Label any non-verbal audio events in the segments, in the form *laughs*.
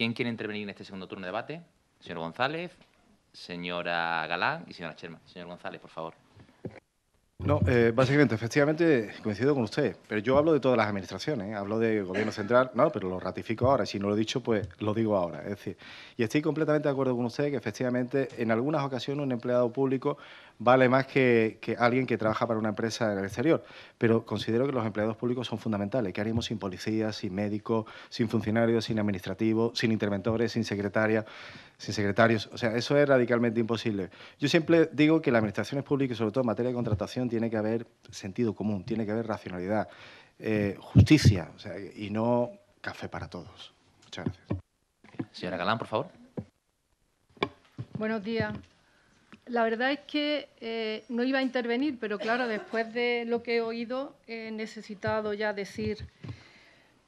¿Quién quiere intervenir en este segundo turno de debate? Señor González, señora Galán y señora Cherma. Señor González, por favor. No, eh, básicamente, efectivamente, coincido con usted, pero yo hablo de todas las administraciones, ¿eh? hablo de gobierno central, no, pero lo ratifico ahora, si no lo he dicho, pues lo digo ahora. Es decir, y estoy completamente de acuerdo con usted que efectivamente en algunas ocasiones un empleado público vale más que, alguien que trabaja para una empresa en el exterior. Pero considero que los empleados públicos son fundamentales. ¿Qué haríamos sin policías, sin médicos, sin funcionarios, sin administrativos, sin interventores, sin secretarias, sin secretarios? O sea, eso es radicalmente imposible. Yo siempre digo que las administraciones públicas, sobre todo en materia de contratación, tiene que haber sentido común, tiene que haber racionalidad, eh, justicia, y no café para todos. Muchas gracias. Señora Galán, por favor. Buenos días la verdad es que eh, no iba a intervenir, pero claro, después de lo que he oído, he necesitado ya decir.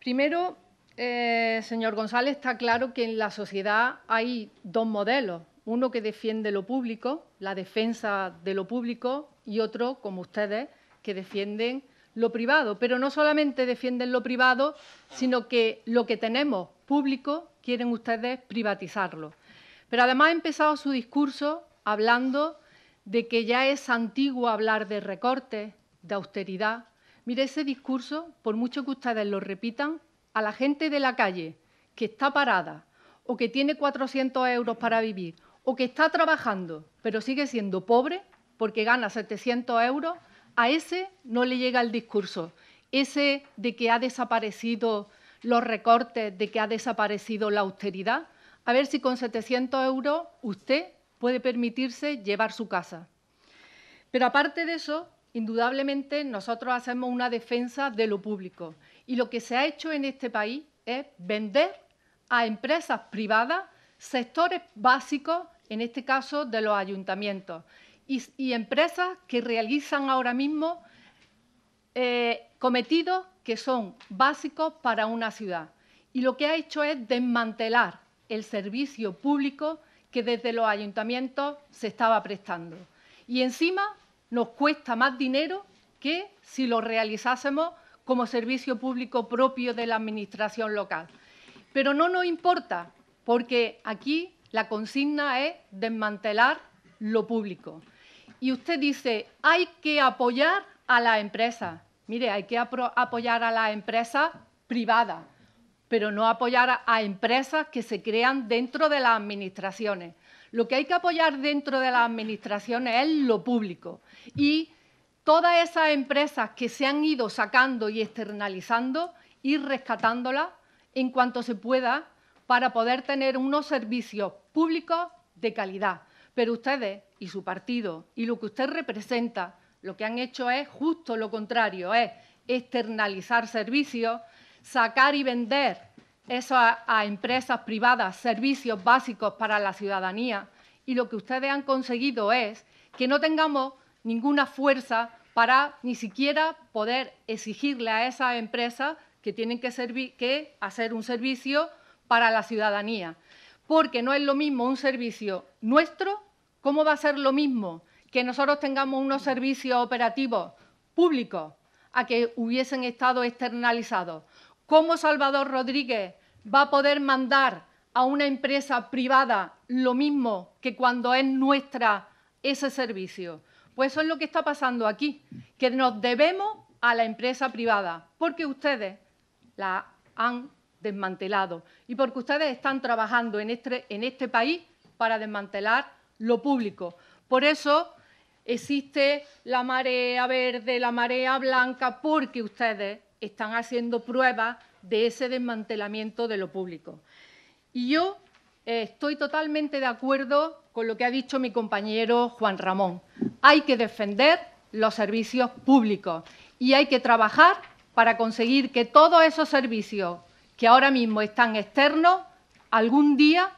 Primero, eh, señor González, está claro que en la sociedad hay dos modelos. Uno que defiende lo público, la defensa de lo público, y otro, como ustedes, que defienden lo privado. Pero no solamente defienden lo privado, sino que lo que tenemos público quieren ustedes privatizarlo. Pero además ha empezado su discurso hablando de que ya es antiguo hablar de recortes, de austeridad. Mire, ese discurso, por mucho que ustedes lo repitan, a la gente de la calle que está parada o que tiene 400 euros para vivir o que está trabajando pero sigue siendo pobre porque gana 700 euros, a ese no le llega el discurso. Ese de que ha desaparecido los recortes, de que ha desaparecido la austeridad. A ver si con 700 euros usted puede permitirse llevar su casa. Pero aparte de eso, indudablemente nosotros hacemos una defensa de lo público y lo que se ha hecho en este país es vender a empresas privadas sectores básicos, en este caso de los ayuntamientos, y, empresas que realizan ahora mismo eh, cometidos que son básicos para una ciudad. Y lo que ha hecho es desmantelar el servicio público que desde los ayuntamientos se estaba prestando. Y encima nos cuesta más dinero que si lo realizásemos como servicio público propio de la Administración local. Pero no nos importa, porque aquí la consigna es desmantelar lo público. Y usted dice, hay que apoyar a la empresa Mire, hay que apoyar a la empresa privada pero no apoyar a, empresas que se crean dentro de las administraciones. Lo que hay que apoyar dentro de las administraciones es lo público y todas esas empresas que se han ido sacando y externalizando, ...y rescatándolas en cuanto se pueda para poder tener unos servicios públicos de calidad. Pero ustedes y su partido y lo que usted representa, lo que han hecho es justo lo contrario, es externalizar servicios, sacar y vender eso a, empresas privadas, servicios básicos para la ciudadanía, y lo que ustedes han conseguido es que no tengamos ninguna fuerza para ni siquiera poder exigirle a esas empresas que tienen que, hacer un servicio para la ciudadanía. Porque no es lo mismo un servicio nuestro, ¿cómo va a ser lo mismo que nosotros tengamos unos servicios operativos públicos a que hubiesen estado externalizados? ¿Cómo Salvador Rodríguez va a poder mandar a una empresa privada lo mismo que cuando es nuestra ese servicio? Pues eso es lo que está pasando aquí, que nos debemos a la empresa privada, porque ustedes la han desmantelado y porque ustedes están trabajando en este, en este país para desmantelar lo público. Por eso existe la marea verde, la marea blanca, porque ustedes están haciendo pruebas de ese desmantelamiento de lo público. Y yo eh, estoy totalmente de acuerdo con lo que ha dicho mi compañero Juan Ramón. Hay que defender los servicios públicos y hay que trabajar para conseguir que todos esos servicios que ahora mismo están externos algún día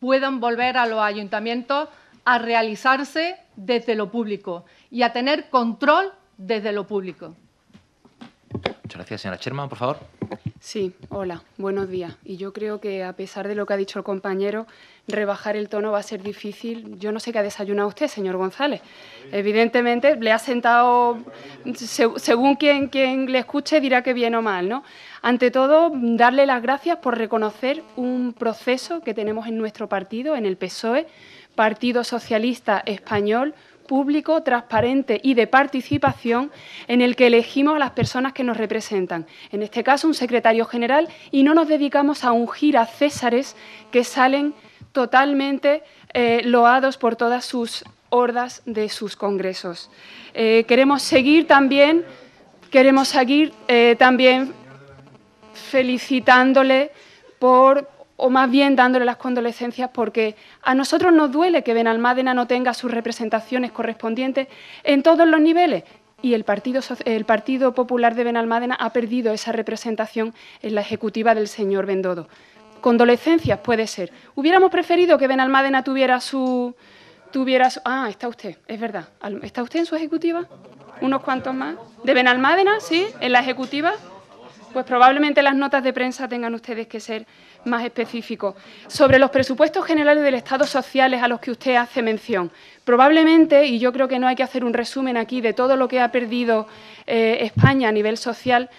puedan volver a los ayuntamientos a realizarse desde lo público y a tener control desde lo público. Muchas gracias, señora Sherman, por favor. Sí, hola, buenos días. Y yo creo que a pesar de lo que ha dicho el compañero, rebajar el tono va a ser difícil. Yo no sé qué ha desayunado usted, señor González. Evidentemente le ha sentado, según quien, quien le escuche dirá que bien o mal, ¿no? Ante todo, darle las gracias por reconocer un proceso que tenemos en nuestro partido, en el PSOE, Partido Socialista Español, público, transparente y de participación en el que elegimos a las personas que nos representan. En este caso, un secretario general y no nos dedicamos a ungir a Césares que salen totalmente eh, loados por todas sus hordas de sus congresos. Eh, queremos seguir también, queremos seguir eh, también felicitándole por o más bien dándole las condolencias, porque a nosotros nos duele que Benalmádena no tenga sus representaciones correspondientes en todos los niveles. Y el Partido, el Partido Popular de Benalmádena ha perdido esa representación en la ejecutiva del señor Bendodo. Condolencias, puede ser. Hubiéramos preferido que Benalmádena tuviera su, tuviera su... Ah, está usted, es verdad. ¿Está usted en su ejecutiva? ¿Unos cuantos más? ¿De Benalmádena, sí? ¿En la ejecutiva? Pues probablemente las notas de prensa tengan ustedes que ser más específicos. Sobre los presupuestos generales del Estado sociales a los que usted hace mención, probablemente, y yo creo que no hay que hacer un resumen aquí de todo lo que ha perdido eh, España a nivel social,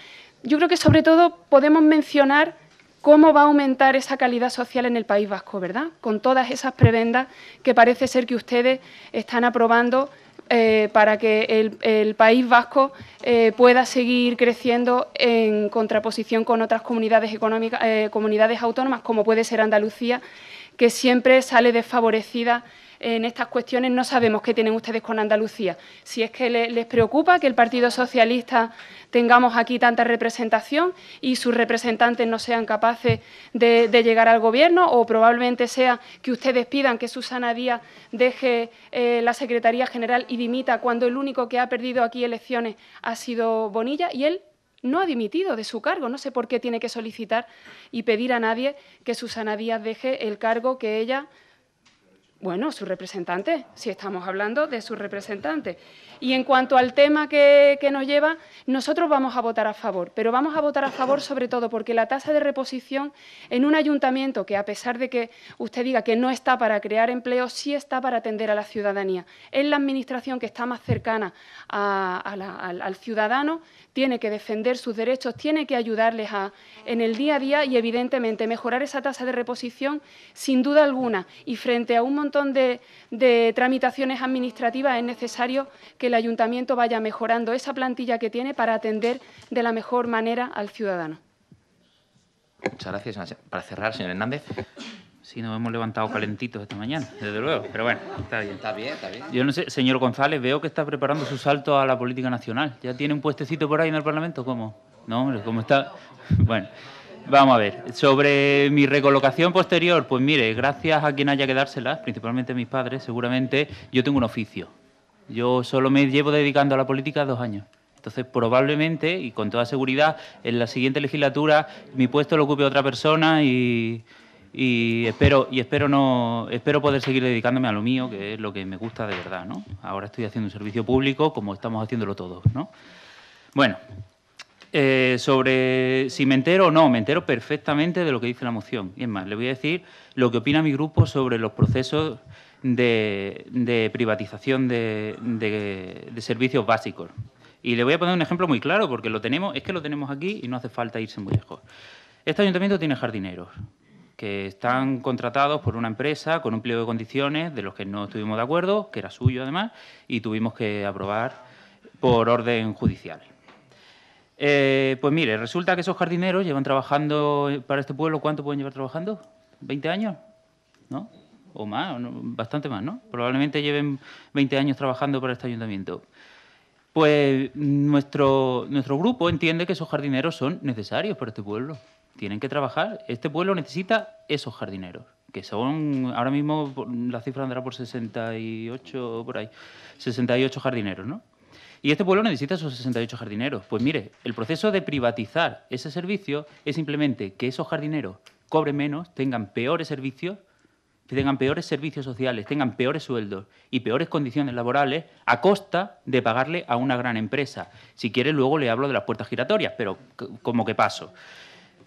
yo creo que sobre todo podemos mencionar cómo va a aumentar esa calidad social en el País Vasco, ¿verdad? Con todas esas prebendas que parece ser que ustedes están aprobando eh, para que el, País Vasco eh, pueda seguir creciendo en contraposición con otras comunidades eh, comunidades autónomas, como puede ser Andalucía, que siempre sale desfavorecida en estas cuestiones no sabemos qué tienen ustedes con Andalucía. Si es que les preocupa que el Partido Socialista tengamos aquí tanta representación y sus representantes no sean capaces de, llegar al Gobierno o probablemente sea que ustedes pidan que Susana Díaz deje eh, la Secretaría General y dimita cuando el único que ha perdido aquí elecciones ha sido Bonilla y él no ha dimitido de su cargo. No sé por qué tiene que solicitar y pedir a nadie que Susana Díaz deje el cargo que ella bueno, su representante, si estamos hablando de su representante. Y en cuanto al tema que, nos lleva, nosotros vamos a votar a favor, pero vamos a votar a favor sobre todo porque la tasa de reposición en un ayuntamiento que, a pesar de que usted diga que no está para crear empleo, sí está para atender a la ciudadanía. Es la Administración que está más cercana al, ciudadano, tiene que defender sus derechos, tiene que ayudarles en el día a día y, evidentemente, mejorar esa tasa de reposición sin duda alguna. Y frente a un montón de, de tramitaciones administrativas es necesario que que el ayuntamiento vaya mejorando esa plantilla que tiene para atender de la mejor manera al ciudadano. Muchas gracias. Para cerrar, señor Hernández. Sí, nos hemos levantado calentitos esta mañana, desde luego. Pero bueno, está bien. Está bien, Yo no sé, señor González, veo que está preparando su salto a la política nacional. ¿Ya tiene un puestecito por ahí en el Parlamento? ¿Cómo? No, hombre, ¿cómo está? *laughs* Bueno, vamos a ver. Sobre mi recolocación posterior, pues mire, gracias a quien haya que principalmente a mis padres, seguramente yo tengo un oficio yo solo me llevo dedicando a la política dos años. Entonces, probablemente y con toda seguridad, en la siguiente legislatura mi puesto lo ocupe otra persona y, espero y espero no espero poder seguir dedicándome a lo mío, que es lo que me gusta de verdad, ¿no? Ahora estoy haciendo un servicio público como estamos haciéndolo todos, ¿no? Bueno, eh, sobre si me entero o no, me entero perfectamente de lo que dice la moción. Y es más, le voy a decir lo que opina mi grupo sobre los procesos de, privatización de, servicios básicos. Y le voy a poner un ejemplo muy claro, porque lo tenemos, es que lo tenemos aquí y no hace falta irse muy lejos. Este ayuntamiento tiene jardineros que están contratados por una empresa con un pliego de condiciones de los que no estuvimos de acuerdo, que era suyo además, y tuvimos que aprobar por orden judicial. Eh, pues mire, resulta que esos jardineros llevan trabajando para este pueblo, ¿cuánto pueden llevar trabajando? ¿20 años? ¿No? o más, bastante más, ¿no? Probablemente lleven 20 años trabajando para este ayuntamiento. Pues nuestro, nuestro grupo entiende que esos jardineros son necesarios para este pueblo. Tienen que trabajar. Este pueblo necesita esos jardineros, que son ahora mismo la cifra andará por 68 por ahí, 68 jardineros, ¿no? Y este pueblo necesita esos 68 jardineros. Pues mire, el proceso de privatizar ese servicio es simplemente que esos jardineros cobren menos, tengan peores servicios tengan peores servicios sociales, tengan peores sueldos y peores condiciones laborales a costa de pagarle a una gran empresa. Si quiere, luego le hablo de las puertas giratorias, pero ¿cómo que paso.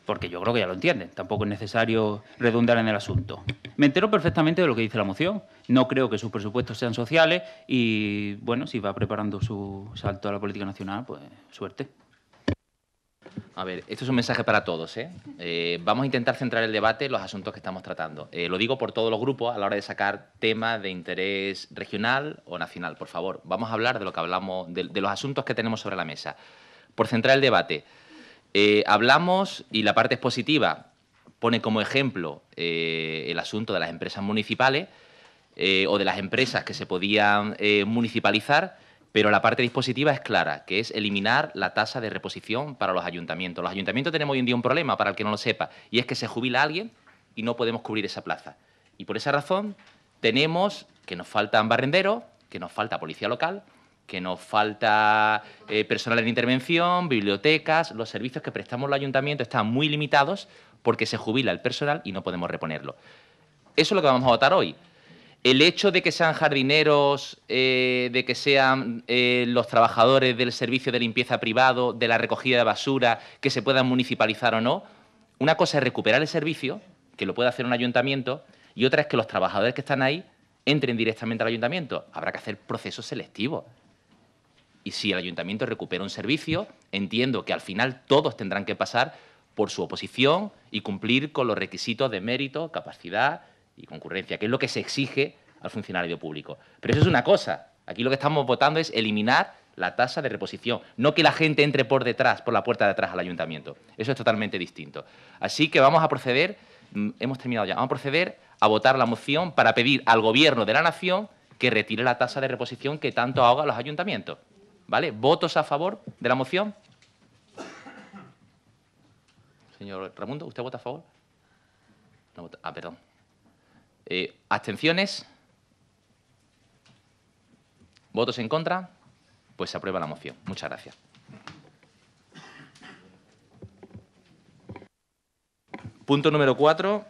Porque yo creo que ya lo entienden, tampoco es necesario redundar en el asunto. Me entero perfectamente de lo que dice la moción. No creo que sus presupuestos sean sociales y, bueno, si va preparando su salto a la política nacional, pues suerte. A ver, esto es un mensaje para todos. ¿eh? ¿eh? vamos a intentar centrar el debate en los asuntos que estamos tratando. Eh, lo digo por todos los grupos a la hora de sacar temas de interés regional o nacional. Por favor, vamos a hablar de lo que hablamos, de, de los asuntos que tenemos sobre la mesa. Por centrar el debate, eh, hablamos y la parte expositiva pone como ejemplo el asunto de las empresas municipales o de las empresas que se podían municipalizar pero la parte dispositiva es clara, que es eliminar la tasa de reposición para los ayuntamientos. Los ayuntamientos tenemos hoy en día un problema, para el que no lo sepa, y es que se jubila alguien y no podemos cubrir esa plaza. Y por esa razón tenemos que nos faltan barrenderos, que nos falta policía local, que nos falta eh, personal en intervención, bibliotecas, los servicios que prestamos los ayuntamientos están muy limitados porque se jubila el personal y no podemos reponerlo. Eso es lo que vamos a votar hoy el hecho de que sean jardineros, eh, de que sean eh, los trabajadores del servicio de limpieza privado, de la recogida de basura, que se puedan municipalizar o no, una cosa es recuperar el servicio, que lo puede hacer un ayuntamiento, y otra es que los trabajadores que están ahí entren directamente al ayuntamiento. Habrá que hacer procesos selectivos. Y si el ayuntamiento recupera un servicio, entiendo que al final todos tendrán que pasar por su oposición y cumplir con los requisitos de mérito, capacidad y concurrencia, que es lo que se exige al funcionario público. Pero eso es una cosa. Aquí lo que estamos votando es eliminar la tasa de reposición, no que la gente entre por detrás, por la puerta de atrás al ayuntamiento. Eso es totalmente distinto. Así que vamos a proceder, mm, hemos terminado ya, vamos a proceder a votar la moción para pedir al Gobierno de la Nación que retire la tasa de reposición que tanto ahoga a los ayuntamientos. ¿Vale? ¿Votos a favor de la moción? Señor Ramundo, ¿usted vota a favor? ah, perdón. Eh, ¿Abstenciones? ¿Votos en contra? Pues se aprueba la moción. Muchas gracias. Punto número 4.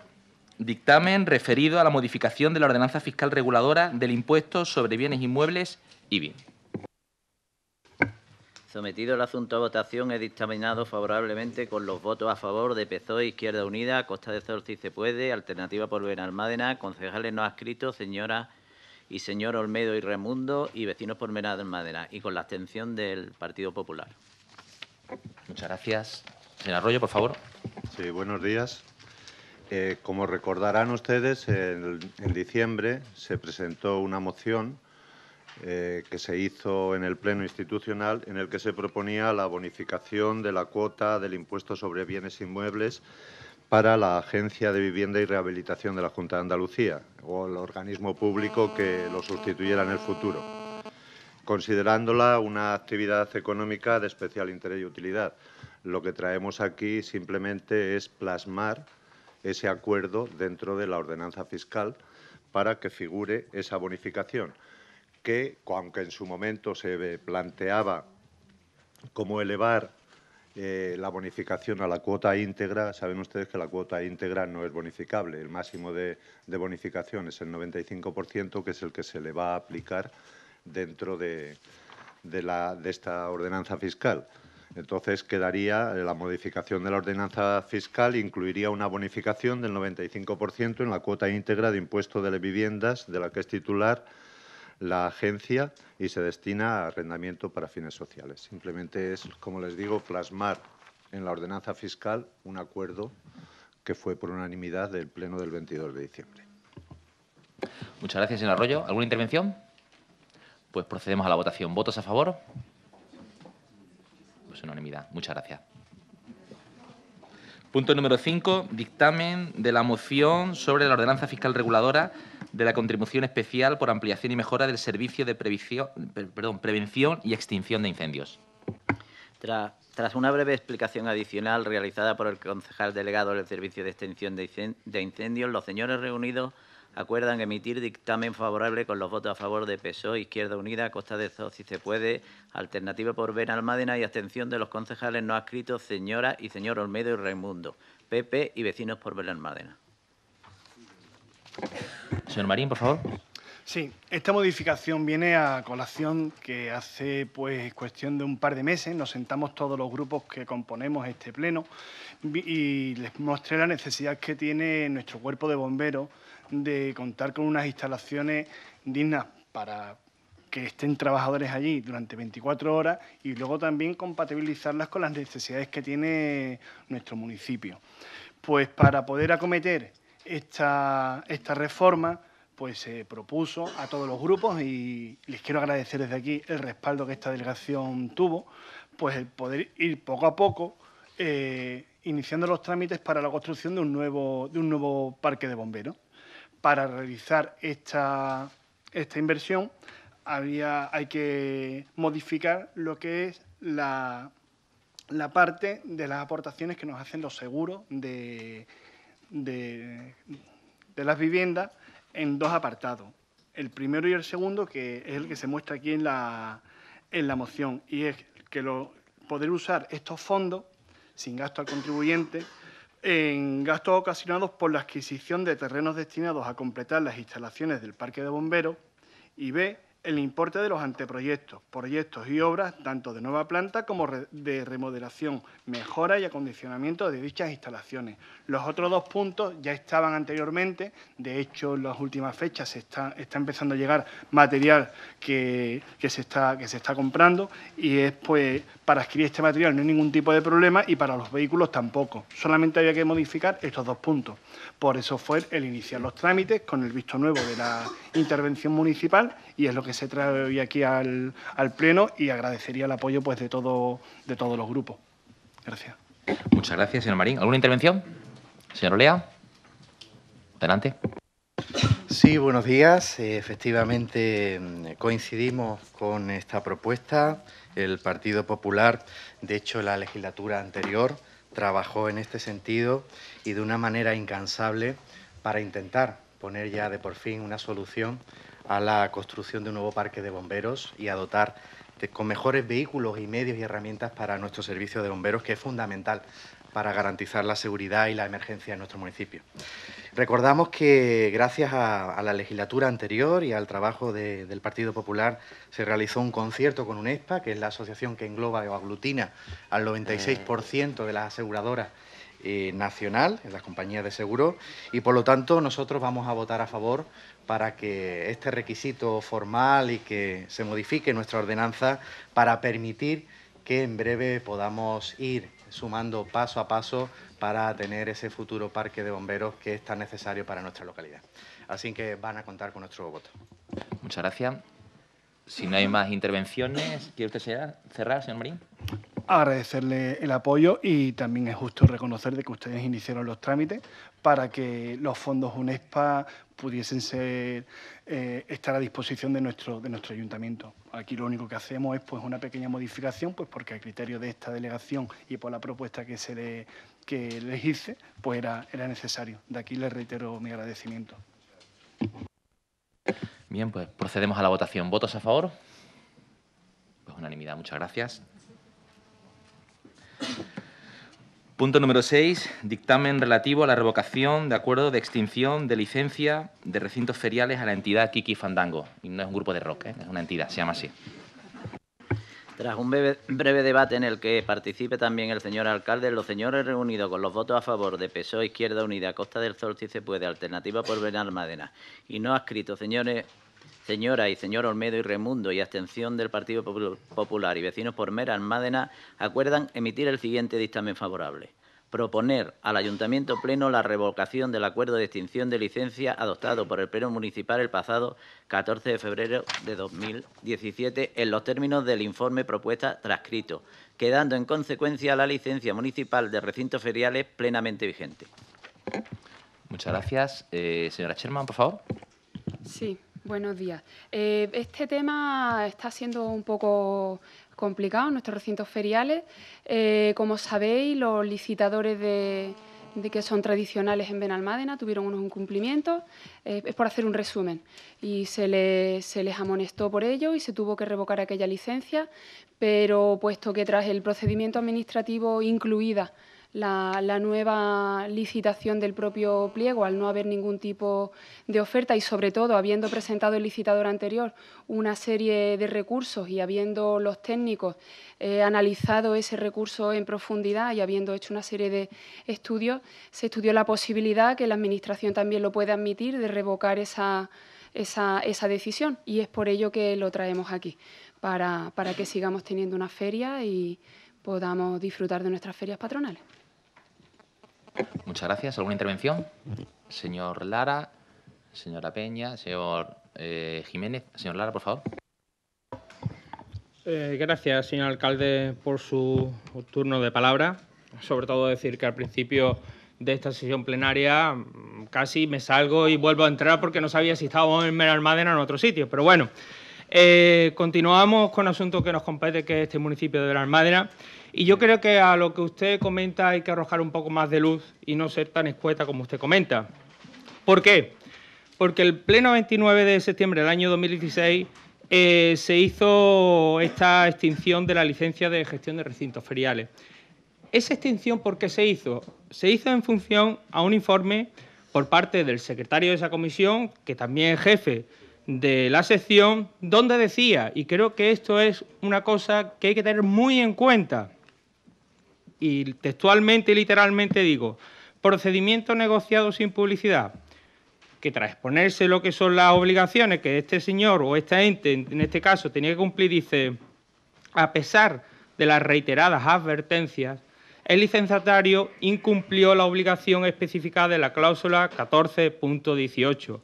Dictamen referido a la modificación de la ordenanza fiscal reguladora del impuesto sobre bienes inmuebles y bienes. Sometido el asunto a votación, he dictaminado favorablemente con los votos a favor de PSOE, Izquierda Unida, Costa de Sol si se puede, Alternativa por Benalmádena, concejales no adscritos, señora y señor Olmedo y Remundo y vecinos por Benalmádena, y con la abstención del Partido Popular. Muchas gracias. Señor Arroyo, por favor. Sí, buenos días. Eh, como recordarán ustedes, en diciembre se presentó una moción eh, que se hizo en el Pleno Institucional, en el que se proponía la bonificación de la cuota del impuesto sobre bienes inmuebles para la Agencia de Vivienda y Rehabilitación de la Junta de Andalucía o el organismo público que lo sustituyera en el futuro, considerándola una actividad económica de especial interés y utilidad. Lo que traemos aquí simplemente es plasmar ese acuerdo dentro de la ordenanza fiscal para que figure esa bonificación que, aunque en su momento se planteaba cómo elevar eh, la bonificación a la cuota íntegra, saben ustedes que la cuota íntegra no es bonificable. El máximo de, bonificación es el 95%, que es el que se le va a aplicar dentro de, esta ordenanza fiscal. Entonces, quedaría eh, la modificación de la ordenanza fiscal, incluiría una bonificación del 95% en la cuota íntegra de impuesto de viviendas de la que es titular la agencia y se destina a arrendamiento para fines sociales. Simplemente es, como les digo, plasmar en la ordenanza fiscal un acuerdo que fue por unanimidad del Pleno del 22 de diciembre. Muchas gracias, señor Arroyo. ¿Alguna intervención? Pues procedemos a la votación. ¿Votos a favor? Pues unanimidad. Muchas gracias. Punto número 5, dictamen de la moción sobre la ordenanza fiscal reguladora de la contribución especial por ampliación y mejora del servicio de perdón, prevención y extinción de incendios. Tras, una breve explicación adicional realizada por el concejal delegado del Servicio de Extinción de Incendios, los señores reunidos acuerdan emitir dictamen favorable con los votos a favor de PSOE, Izquierda Unida, Costa de Zoz, si se puede, Alternativa por Benalmádena y abstención de los concejales no adscritos, señora y señor Olmedo y Raimundo, PP y Vecinos por Benalmádena. Señor Marín, por favor. Sí, esta modificación viene a colación que hace pues cuestión de un par de meses nos sentamos todos los grupos que componemos este pleno y les mostré la necesidad que tiene nuestro cuerpo de bomberos de contar con unas instalaciones dignas para que estén trabajadores allí durante 24 horas y luego también compatibilizarlas con las necesidades que tiene nuestro municipio. Pues para poder acometer esta, esta reforma pues se propuso a todos los grupos y les quiero agradecer desde aquí el respaldo que esta delegación tuvo, pues el poder ir poco a poco eh, iniciando los trámites para la construcción de un nuevo, de un nuevo parque de bomberos. Para realizar esta, esta inversión había, hay que modificar lo que es la, la parte de las aportaciones que nos hacen los seguros de de, las viviendas en dos apartados. El primero y el segundo, que es el que se muestra aquí en la, en la moción, y es que poder usar estos fondos, sin gasto al contribuyente, en gastos ocasionados por la adquisición de terrenos destinados a completar las instalaciones del parque de bomberos, y B, el importe de los anteproyectos, proyectos y obras, tanto de nueva planta como de remodelación, mejora y acondicionamiento de dichas instalaciones. Los otros dos puntos ya estaban anteriormente, de hecho, en las últimas fechas se está, empezando a llegar material que, se está, que se está comprando y es pues para adquirir este material no hay ningún tipo de problema y para los vehículos tampoco. Solamente había que modificar estos dos puntos. Por eso fue el iniciar los trámites con el visto nuevo de la intervención municipal y es lo que se trae hoy aquí al, Pleno y agradecería el apoyo pues, de, todo, de todos los grupos. Gracias. Muchas gracias, señor Marín. ¿Alguna intervención? Señor Olea. Adelante. Sí, buenos días. Efectivamente, mm, coincidimos con esta propuesta el Partido Popular. De hecho, la legislatura anterior trabajó en este sentido y de una manera incansable para intentar poner ya de por fin una solución a la construcción de un nuevo parque de bomberos y a dotar con mejores vehículos y medios y herramientas para nuestro servicio de bomberos, que es fundamental para garantizar la seguridad y la emergencia en nuestro municipio. Recordamos que gracias a, la legislatura anterior y al trabajo del Partido Popular se realizó un concierto con UNESPA, que es la asociación que engloba o aglutina al 96% de las aseguradoras eh, nacional, en las compañías de seguro, y por lo tanto nosotros vamos a votar a favor para que este requisito formal y que se modifique nuestra ordenanza para permitir que en breve podamos ir sumando paso a paso para tener ese futuro parque de bomberos que es tan necesario para nuestra localidad. Así que van a contar con nuestro voto. Muchas gracias. Si no hay más intervenciones, ¿quiere usted cerrar, señor Marín? Agradecerle el apoyo y también es justo reconocer de que ustedes iniciaron los trámites para que los fondos UNESPA pudiesen ser, eh, estar a disposición de nuestro, de nuestro ayuntamiento. Aquí lo único que hacemos es pues, una pequeña modificación, pues porque a criterio de esta delegación y por la propuesta que se le que les hice, pues era, necesario. De aquí les reitero mi agradecimiento. Bien, pues procedemos a la votación. ¿Votos a favor? Pues unanimidad, muchas gracias. Punto número 6. Dictamen relativo a la revocación de acuerdo de extinción de licencia de recintos feriales a la entidad Kiki Fandango. Y no es un grupo de rock, ¿eh? es una entidad, se llama así. Tras un breve, debate en el que participe también el señor alcalde, los señores reunidos con los votos a favor de PSOE, Izquierda Unida, Costa del Sol, si se puede, Alternativa por Almádena, y no escrito señores, señora y señor Olmedo y Remundo, y abstención del Partido Popular y Vecinos por Mera Almádena, acuerdan emitir el siguiente dictamen favorable proponer al Ayuntamiento Pleno la revocación del acuerdo de extinción de licencia adoptado por el Pleno Municipal el pasado 14 de febrero de 2017 en los términos del informe propuesta transcrito, quedando en consecuencia la licencia municipal de recintos feriales plenamente vigente. Muchas gracias. Eh, señora Sherman, por favor. Sí, buenos días. Eh, este tema está siendo un poco complicados, nuestros recintos feriales. Eh, como sabéis, los licitadores de, que son tradicionales en Benalmádena, tuvieron unos incumplimientos, eh, es por hacer un resumen, y se, se, les amonestó por ello y se tuvo que revocar aquella licencia, pero puesto que tras el procedimiento administrativo incluida la, nueva licitación del propio pliego, al no haber ningún tipo de oferta y, sobre todo, habiendo presentado el licitador anterior una serie de recursos y habiendo los técnicos eh, analizado ese recurso en profundidad y habiendo hecho una serie de estudios, se estudió la posibilidad, que la Administración también lo pueda admitir, de revocar esa, decisión. Y es por ello que lo traemos aquí, para que sigamos teniendo una feria y podamos disfrutar de nuestras ferias patronales. Muchas gracias. ¿Alguna intervención? Señor Lara, señora Peña, señor eh, Jiménez. Señor Lara, por favor. Eh, gracias, señor alcalde, por su turno de palabra. Sobre todo decir que al principio de esta sesión plenaria mm, casi me salgo y vuelvo a entrar porque no sabía si estaba en Almádena o en otro sitio. Pero bueno, eh, continuamos con asunto que nos compete, que es este municipio de Almádena. Y yo creo que a lo que usted comenta hay que arrojar un poco más de luz y no ser tan escueta como usted comenta. ¿Por qué? Porque el pleno 29 de septiembre del año 2016 eh, se hizo esta extinción de la licencia de gestión de recintos feriales. ¿Esa extinción por qué se hizo? Se hizo en función a un informe por parte del secretario de esa comisión, que también es jefe de la sección, donde decía, y creo que esto es una cosa que hay que tener muy en cuenta, y textualmente y literalmente digo, procedimiento negociado sin publicidad, que tras exponerse lo que son las obligaciones que este señor o esta ente, en este caso, tenía que cumplir, dice, a pesar de las reiteradas advertencias, el licenciatario incumplió la obligación especificada de la cláusula 14.18,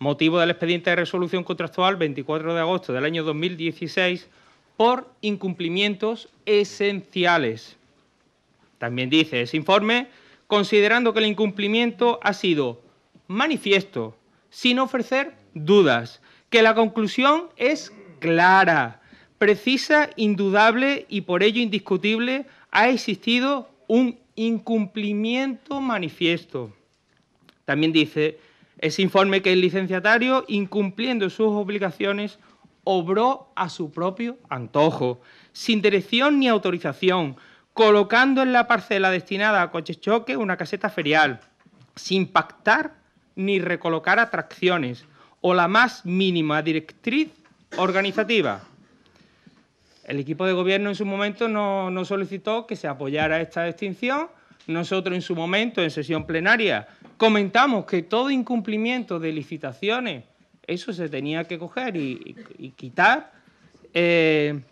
motivo del expediente de resolución contractual 24 de agosto del año 2016, por incumplimientos esenciales. También dice ese informe, considerando que el incumplimiento ha sido manifiesto, sin ofrecer dudas, que la conclusión es clara, precisa, indudable y por ello indiscutible, ha existido un incumplimiento manifiesto. También dice ese informe que el licenciatario, incumpliendo sus obligaciones, obró a su propio antojo, sin dirección ni autorización, colocando en la parcela destinada a coches choque una caseta ferial, sin pactar ni recolocar atracciones o la más mínima directriz organizativa. El equipo de gobierno en su momento no, solicitó que se apoyara esta extinción. Nosotros en su momento, en sesión plenaria, comentamos que todo incumplimiento de licitaciones, eso se tenía que coger y, quitar. Eh,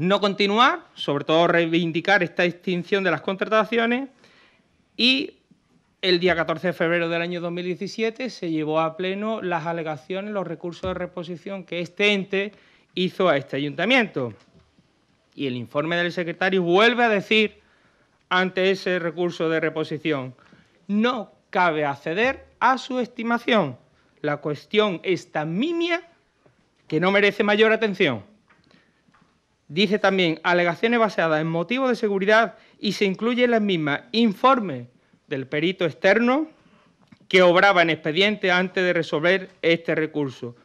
no continuar, sobre todo reivindicar esta extinción de las contrataciones y el día 14 de febrero del año 2017 se llevó a pleno las alegaciones, los recursos de reposición que este ente hizo a este ayuntamiento. Y el informe del secretario vuelve a decir ante ese recurso de reposición, no cabe acceder a su estimación. La cuestión es tan mimia que no merece mayor atención. Dice también alegaciones basadas en motivos de seguridad y se incluye en las mismas informe del perito externo que obraba en expediente antes de resolver este recurso.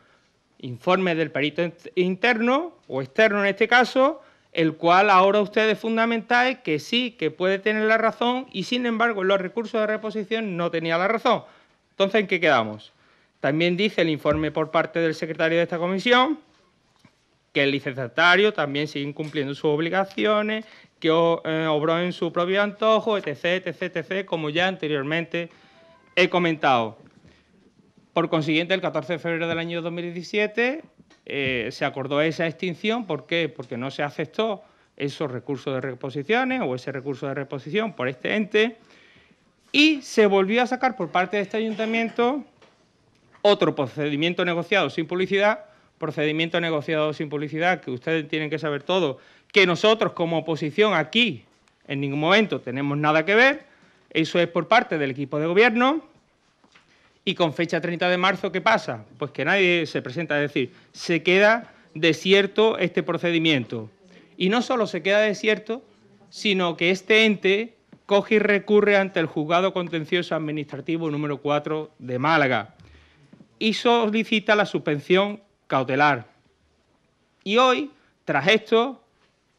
Informe del perito interno o externo en este caso, el cual ahora ustedes fundamentáis que sí, que puede tener la razón y sin embargo en los recursos de reposición no tenía la razón. Entonces, ¿en qué quedamos? También dice el informe por parte del secretario de esta comisión que el licenciatario también sigue incumpliendo sus obligaciones, que eh, obró en su propio antojo, etc., etc., etc., como ya anteriormente he comentado. Por consiguiente, el 14 de febrero del año 2017 eh, se acordó esa extinción. ¿Por qué? Porque no se aceptó esos recursos de reposiciones o ese recurso de reposición por este ente. Y se volvió a sacar por parte de este ayuntamiento otro procedimiento negociado sin publicidad procedimiento negociado sin publicidad, que ustedes tienen que saber todo, que nosotros como oposición aquí en ningún momento tenemos nada que ver, eso es por parte del equipo de gobierno, y con fecha 30 de marzo, ¿qué pasa? Pues que nadie se presenta, a decir, se queda desierto este procedimiento. Y no solo se queda desierto, sino que este ente coge y recurre ante el Juzgado Contencioso Administrativo número 4 de Málaga y solicita la suspensión cautelar. Y hoy, tras esto,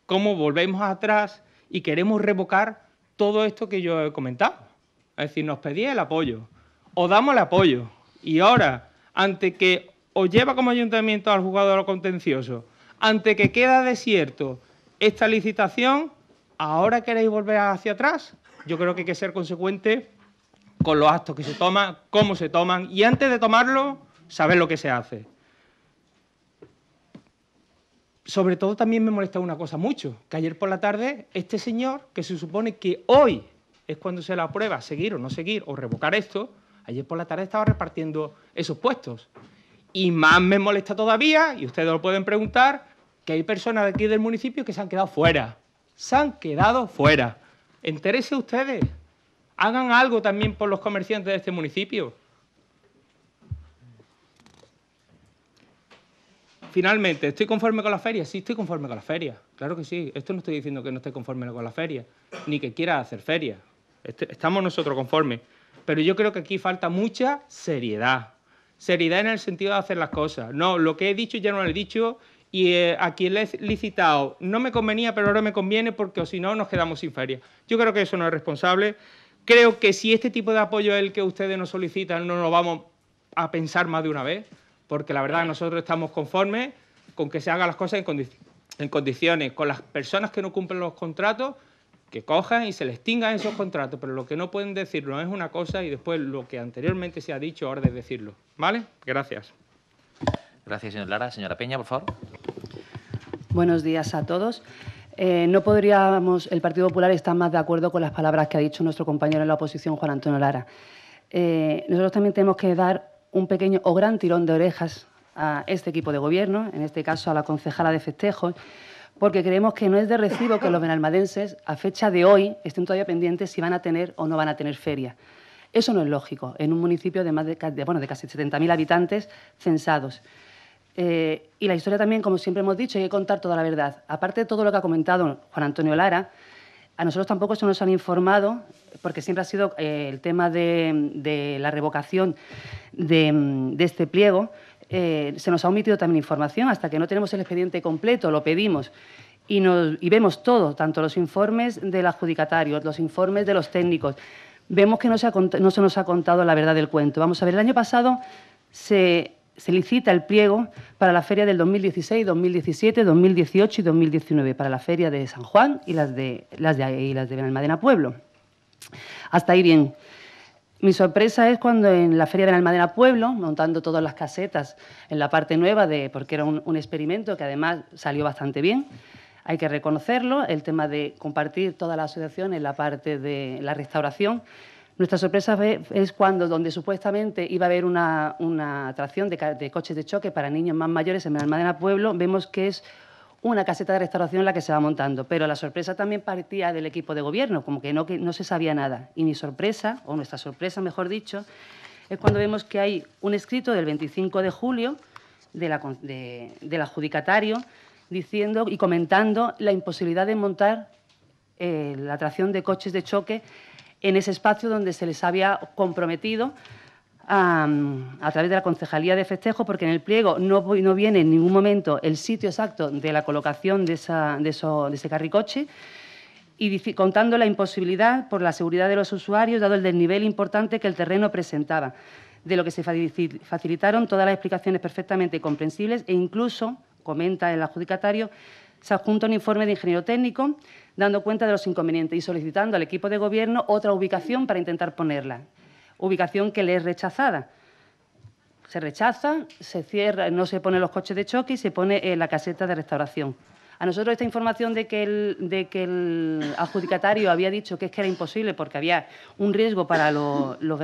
¿cómo volvemos atrás y queremos revocar todo esto que yo he comentado? Es decir, nos pedía el apoyo, o damos el apoyo, y ahora, ante que os lleva como ayuntamiento al lo contencioso, ante que queda desierto esta licitación, ¿ahora queréis volver hacia atrás? Yo creo que hay que ser consecuente con los actos que se toman, cómo se toman, y antes de tomarlo, saber lo que se hace sobre todo también me molesta una cosa mucho, que ayer por la tarde este señor, que se supone que hoy es cuando se la aprueba seguir o no seguir o revocar esto, ayer por la tarde estaba repartiendo esos puestos. Y más me molesta todavía, y ustedes lo pueden preguntar, que hay personas aquí del municipio que se han quedado fuera. Se han quedado fuera. Interese ustedes. Hagan algo también por los comerciantes de este municipio. finalmente, ¿estoy conforme con la feria? Sí, estoy conforme con la feria. Claro que sí. Esto no estoy diciendo que no esté conforme con la feria, ni que quiera hacer feria. Este, estamos nosotros conformes. Pero yo creo que aquí falta mucha seriedad. Seriedad en el sentido de hacer las cosas. No, lo que he dicho ya no lo he dicho y eh, a quien le he licitado no me convenía, pero ahora me conviene porque o si no nos quedamos sin feria. Yo creo que eso no es responsable. Creo que si este tipo de apoyo es el que ustedes nos solicitan, no nos vamos a pensar más de una vez porque la verdad nosotros estamos conformes con que se hagan las cosas en, condiciones, con las personas que no cumplen los contratos, que cojan y se les tingan esos contratos, pero lo que no pueden no es una cosa y después lo que anteriormente se ha dicho ahora es decirlo. ¿Vale? Gracias. Gracias, señor Lara. Señora Peña, por favor. Buenos días a todos. Eh, no podríamos, el Partido Popular está más de acuerdo con las palabras que ha dicho nuestro compañero en la oposición, Juan Antonio Lara. Eh, nosotros también tenemos que dar un pequeño o gran tirón de orejas a este equipo de gobierno, en este caso a la concejala de festejos, porque creemos que no es de recibo que los benalmadenses, a fecha de hoy, estén todavía pendientes si van a tener o no van a tener feria. Eso no es lógico en un municipio de, más de, bueno, de casi 70.000 habitantes censados. Eh, y la historia también, como siempre hemos dicho, hay que contar toda la verdad. Aparte de todo lo que ha comentado Juan Antonio Lara, a nosotros tampoco se nos han informado, porque siempre ha sido eh, el tema de, la revocación de, este pliego. Eh, se nos ha omitido también información hasta que no tenemos el expediente completo, lo pedimos. Y, vemos todo, tanto los informes del adjudicatario, los informes de los técnicos. Vemos que no no se nos ha contado la verdad del cuento. Vamos a ver, el año pasado se se licita el pliego para la feria del 2016, 2017, 2018 y 2019, para la feria de San Juan y las de, las de, y las de Benalmadena Pueblo. Hasta ahí bien. Mi sorpresa es cuando en la Feria de Benalmadena Pueblo, montando todas las casetas en la parte nueva, de, porque era un, experimento que además salió bastante bien, hay que reconocerlo, el tema de compartir toda la asociación en la parte de la restauración, nuestra sorpresa es cuando, donde supuestamente iba a haber una, atracción de, coches de choque para niños más mayores en la Pueblo, vemos que es una caseta de restauración la que se va montando. Pero la sorpresa también partía del equipo de gobierno, como que no, no se sabía nada. Y mi sorpresa, o nuestra sorpresa, mejor dicho, es cuando vemos que hay un escrito del 25 de julio de del adjudicatario diciendo y comentando la imposibilidad de montar eh, la atracción de coches de choque en ese espacio donde se les había comprometido a, través de la Concejalía de Festejo, porque en el pliego no, no viene en ningún momento el sitio exacto de la colocación de, de, de ese carricoche y contando la imposibilidad por la seguridad de los usuarios, dado el desnivel importante que el terreno presentaba, de lo que se facilitaron todas las explicaciones perfectamente comprensibles e incluso, comenta el adjudicatario, se adjunta un informe de ingeniero técnico dando cuenta de los inconvenientes y solicitando al equipo de gobierno otra ubicación para intentar ponerla. Ubicación que le es rechazada. Se rechaza, se cierra, no se ponen los coches de choque y se pone en eh, la caseta de restauración. A nosotros esta información de que, el, adjudicatario había dicho que es que era imposible porque había un riesgo para los, los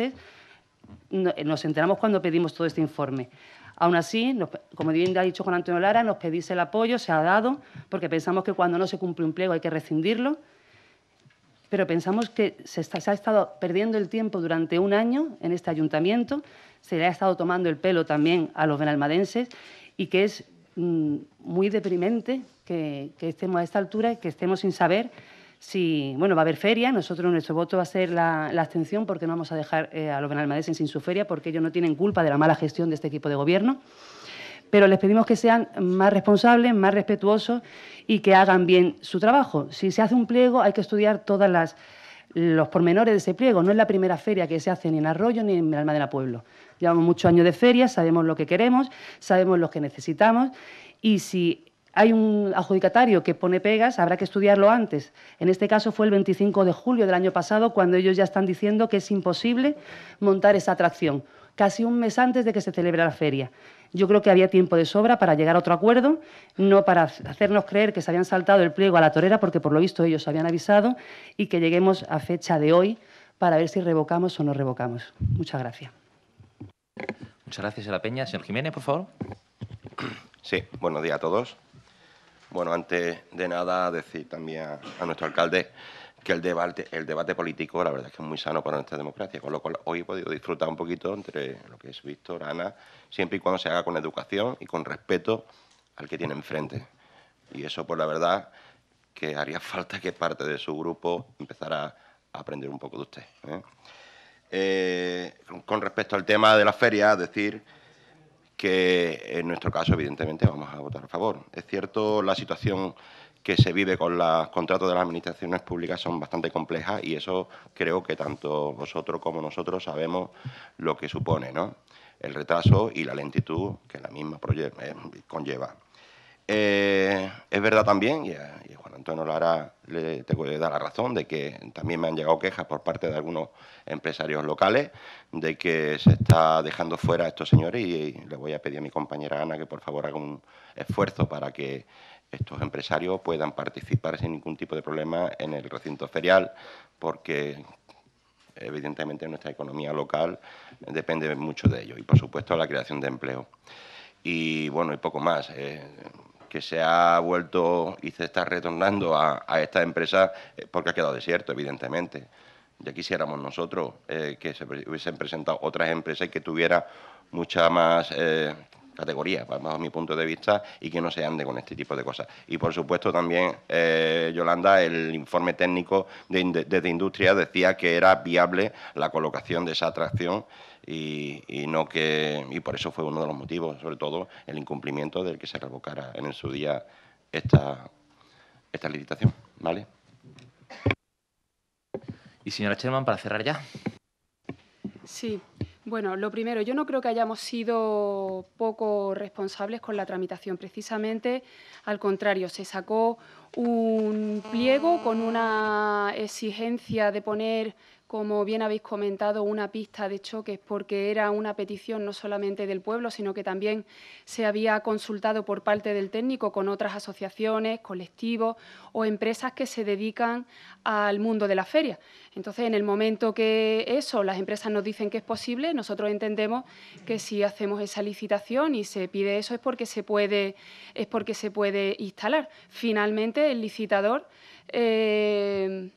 eh, nos enteramos cuando pedimos todo este informe. Aún así, como bien ha dicho Juan Antonio Lara, nos pedís el apoyo, se ha dado, porque pensamos que cuando no se cumple un pliego hay que rescindirlo, pero pensamos que se, ha estado perdiendo el tiempo durante un año en este ayuntamiento, se le ha estado tomando el pelo también a los benalmadenses y que es mm, muy deprimente que, que estemos a esta altura y que estemos sin saber si, bueno, va a haber feria, nosotros nuestro voto va a ser la, abstención porque no vamos a dejar eh, a los benalmadeses sin su feria porque ellos no tienen culpa de la mala gestión de este equipo de gobierno. Pero les pedimos que sean más responsables, más respetuosos y que hagan bien su trabajo. Si se hace un pliego, hay que estudiar todas las los pormenores de ese pliego. No es la primera feria que se hace ni en Arroyo ni en Alma de la Pueblo. Llevamos muchos años de ferias, sabemos lo que queremos, sabemos lo que necesitamos y si hay un adjudicatario que pone pegas, habrá que estudiarlo antes. En este caso fue el 25 de julio del año pasado cuando ellos ya están diciendo que es imposible montar esa atracción, casi un mes antes de que se celebre la feria. Yo creo que había tiempo de sobra para llegar a otro acuerdo, no para hacernos creer que se habían saltado el pliego a la torera, porque por lo visto ellos habían avisado, y que lleguemos a fecha de hoy para ver si revocamos o no revocamos. Muchas gracias. Muchas gracias a la Peña. Señor Jiménez, por favor. Sí, buenos días a todos. Bueno, antes de nada, decir también a, nuestro alcalde que el debate, político, la verdad es que es muy sano para nuestra democracia, con lo cual hoy he podido disfrutar un poquito entre lo que es Víctor, Ana, siempre y cuando se haga con educación y con respeto al que tiene enfrente. Y eso, pues la verdad, que haría *laughs* falta que parte de su grupo empezara a aprender un poco de usted. ¿eh? Eh, con respecto al tema de la feria, decir que en nuestro caso, evidentemente, vamos a votar a favor. Es cierto, la situación que se vive con los contratos de las administraciones públicas son bastante complejas y eso creo que tanto vosotros como nosotros sabemos lo que supone, ¿no? El retraso y la lentitud que la misma eh, conlleva. Eh, es verdad también, y, eh, Juan Antonio Lara le tengo que dar la razón, de que también me han llegado quejas por parte de algunos empresarios locales de que se está dejando fuera a estos señores y, le voy a pedir a mi compañera Ana que por favor haga un esfuerzo para que estos empresarios puedan participar sin ningún tipo de problema en el recinto ferial, porque evidentemente nuestra economía local depende mucho de ello y, por supuesto, la creación de empleo. Y bueno, y poco más. Eh, que se ha vuelto y se está retornando a, estas esta empresa eh, porque ha quedado desierto, evidentemente. Ya quisiéramos nosotros eh, que se hubiesen presentado otras empresas que tuvieran mucha más eh, categoría, bajo mi punto de vista, y que no se ande con este tipo de cosas. Y, por supuesto, también, eh, Yolanda, el informe técnico desde de Industria decía que era viable la colocación de esa atracción y, no que, y por eso fue uno de los motivos, sobre todo el incumplimiento del que se revocara en su día esta, esta licitación. ¿Vale? Y señora Sherman, para cerrar ya. Sí. Bueno, lo primero, yo no creo que hayamos sido poco responsables con la tramitación. Precisamente, al contrario, se sacó un pliego con una exigencia de poner como bien habéis comentado, una pista de es porque era una petición no solamente del pueblo, sino que también se había consultado por parte del técnico con otras asociaciones, colectivos o empresas que se dedican al mundo de la feria. Entonces, en el momento que eso, las empresas nos dicen que es posible, nosotros entendemos que si hacemos esa licitación y se pide eso es porque se puede, es porque se puede instalar. Finalmente, el licitador eh,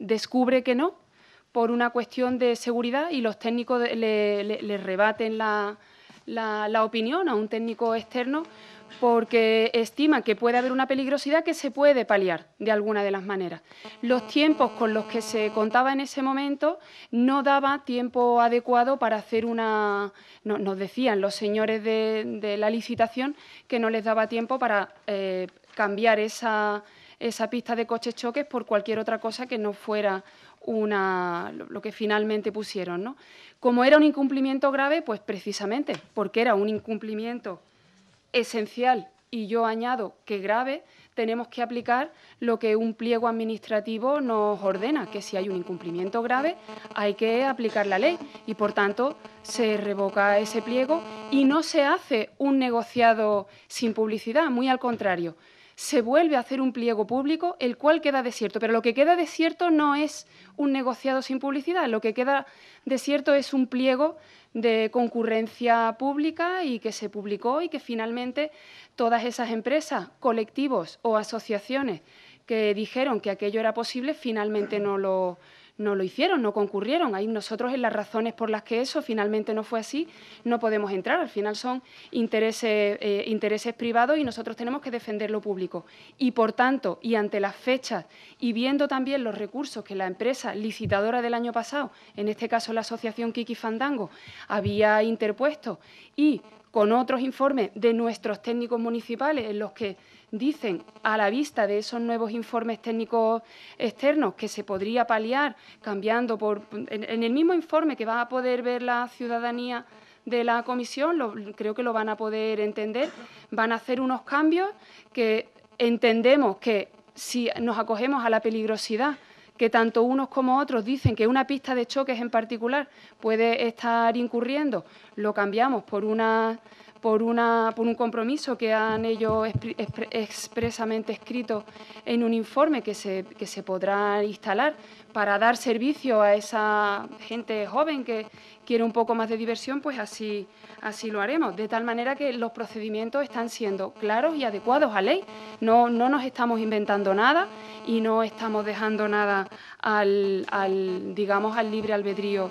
descubre que no por una cuestión de seguridad y los técnicos le, rebaten la, opinión a un técnico externo porque estima que puede haber una peligrosidad que se puede paliar de alguna de las maneras. Los tiempos con los que se contaba en ese momento no daba tiempo adecuado para hacer una... nos decían los señores de, la licitación que no les daba tiempo para eh, cambiar esa, esa pista de coches choques por cualquier otra cosa que no fuera una, lo que finalmente pusieron. Como era un incumplimiento grave, pues precisamente porque era un incumplimiento esencial y yo añado que grave, tenemos que aplicar lo que un pliego administrativo nos ordena, que si hay un incumplimiento grave hay que aplicar la ley y por tanto se revoca ese pliego y no se hace un negociado sin publicidad, muy al contrario, se vuelve a hacer un pliego público, el cual queda desierto. Pero lo que queda desierto no es un negociado sin publicidad, lo que queda desierto es un pliego de concurrencia pública y que se publicó y que finalmente todas esas empresas, colectivos o asociaciones que dijeron que aquello era posible, finalmente no lo, no lo hicieron, no concurrieron. Ahí nosotros en las razones por las que eso finalmente no fue así no podemos entrar. Al final son intereses, eh, intereses privados y nosotros tenemos que defender lo público. Y por tanto, y ante las fechas y viendo también los recursos que la empresa licitadora del año pasado, en este caso la asociación Kiki Fandango, había interpuesto y con otros informes de nuestros técnicos municipales en los que dicen a la vista de esos nuevos informes técnicos externos que se podría paliar cambiando por en, el mismo informe que va a poder ver la ciudadanía de la comisión, creo que lo van a poder entender, van a hacer unos cambios que entendemos que si nos acogemos a la peligrosidad que tanto unos como otros dicen que una pista de choques en particular puede estar incurriendo, lo cambiamos por una por, una, por un compromiso que han ellos expresamente escrito en un informe que se, podrá instalar para dar servicio a esa gente joven que quiere un poco más de diversión, pues así, lo haremos, de tal manera que los procedimientos están siendo claros y adecuados a ley. No, nos estamos inventando nada y no estamos dejando nada al, digamos, al libre albedrío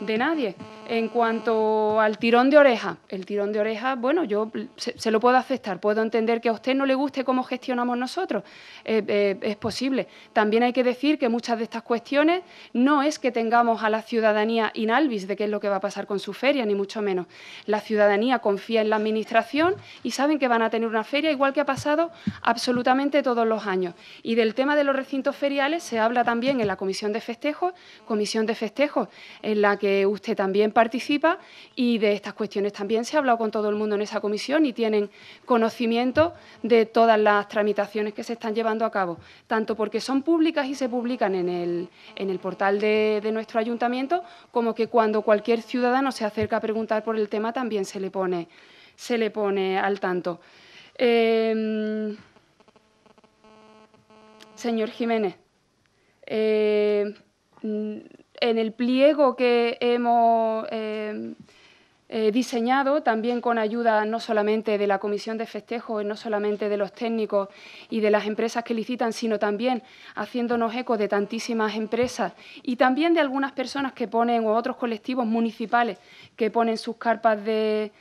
de nadie. En cuanto al tirón de oreja, el tirón de oreja, bueno, yo se, lo puedo aceptar, puedo entender que a usted no le guste cómo gestionamos nosotros, eh, eh, es posible. También hay que decir que muchas de estas cuestiones no es que tengamos a la ciudadanía inalvis de qué es lo que va a pasar con su feria, ni mucho menos. La ciudadanía confía en la Administración y saben que van a tener una feria, igual que ha pasado absolutamente todos los años. Y del tema de los recintos feriales se habla también en la Comisión de Festejos, Comisión de Festejos, en la que usted también participa y de estas cuestiones también se ha hablado con todo el mundo en esa comisión y tienen conocimiento de todas las tramitaciones que se están llevando a cabo, tanto porque son públicas y se publican en el, portal de, nuestro ayuntamiento, como que cuando cualquier ciudadano se acerca a preguntar por el tema también se le pone, se le pone al tanto. Em, señor Jiménez, eh, en el pliego que hemos em, eh, diseñado, también con ayuda no solamente de la Comisión de Festejos, no solamente de los técnicos y de las empresas que licitan, sino también haciéndonos eco de tantísimas empresas y también de algunas personas que ponen, o otros colectivos municipales que ponen sus carpas de,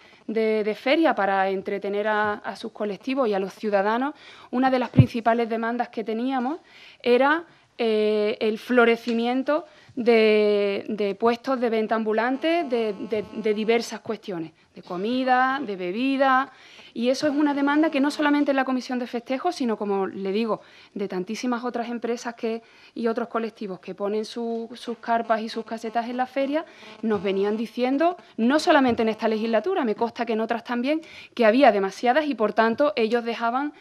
feria para entretener a, sus colectivos y a los ciudadanos, una de las principales demandas que teníamos era eh, el florecimiento de, puestos de venta ambulante de diversas cuestiones, de comida, de bebida, y eso es una demanda que no solamente en la Comisión de Festejos, sino, como le digo, de tantísimas otras empresas que, y otros colectivos que ponen sus carpas y sus casetas en la feria, nos venían diciendo, no solamente en esta legislatura, me consta que en otras también, que había demasiadas y, por tanto, ellos dejaban,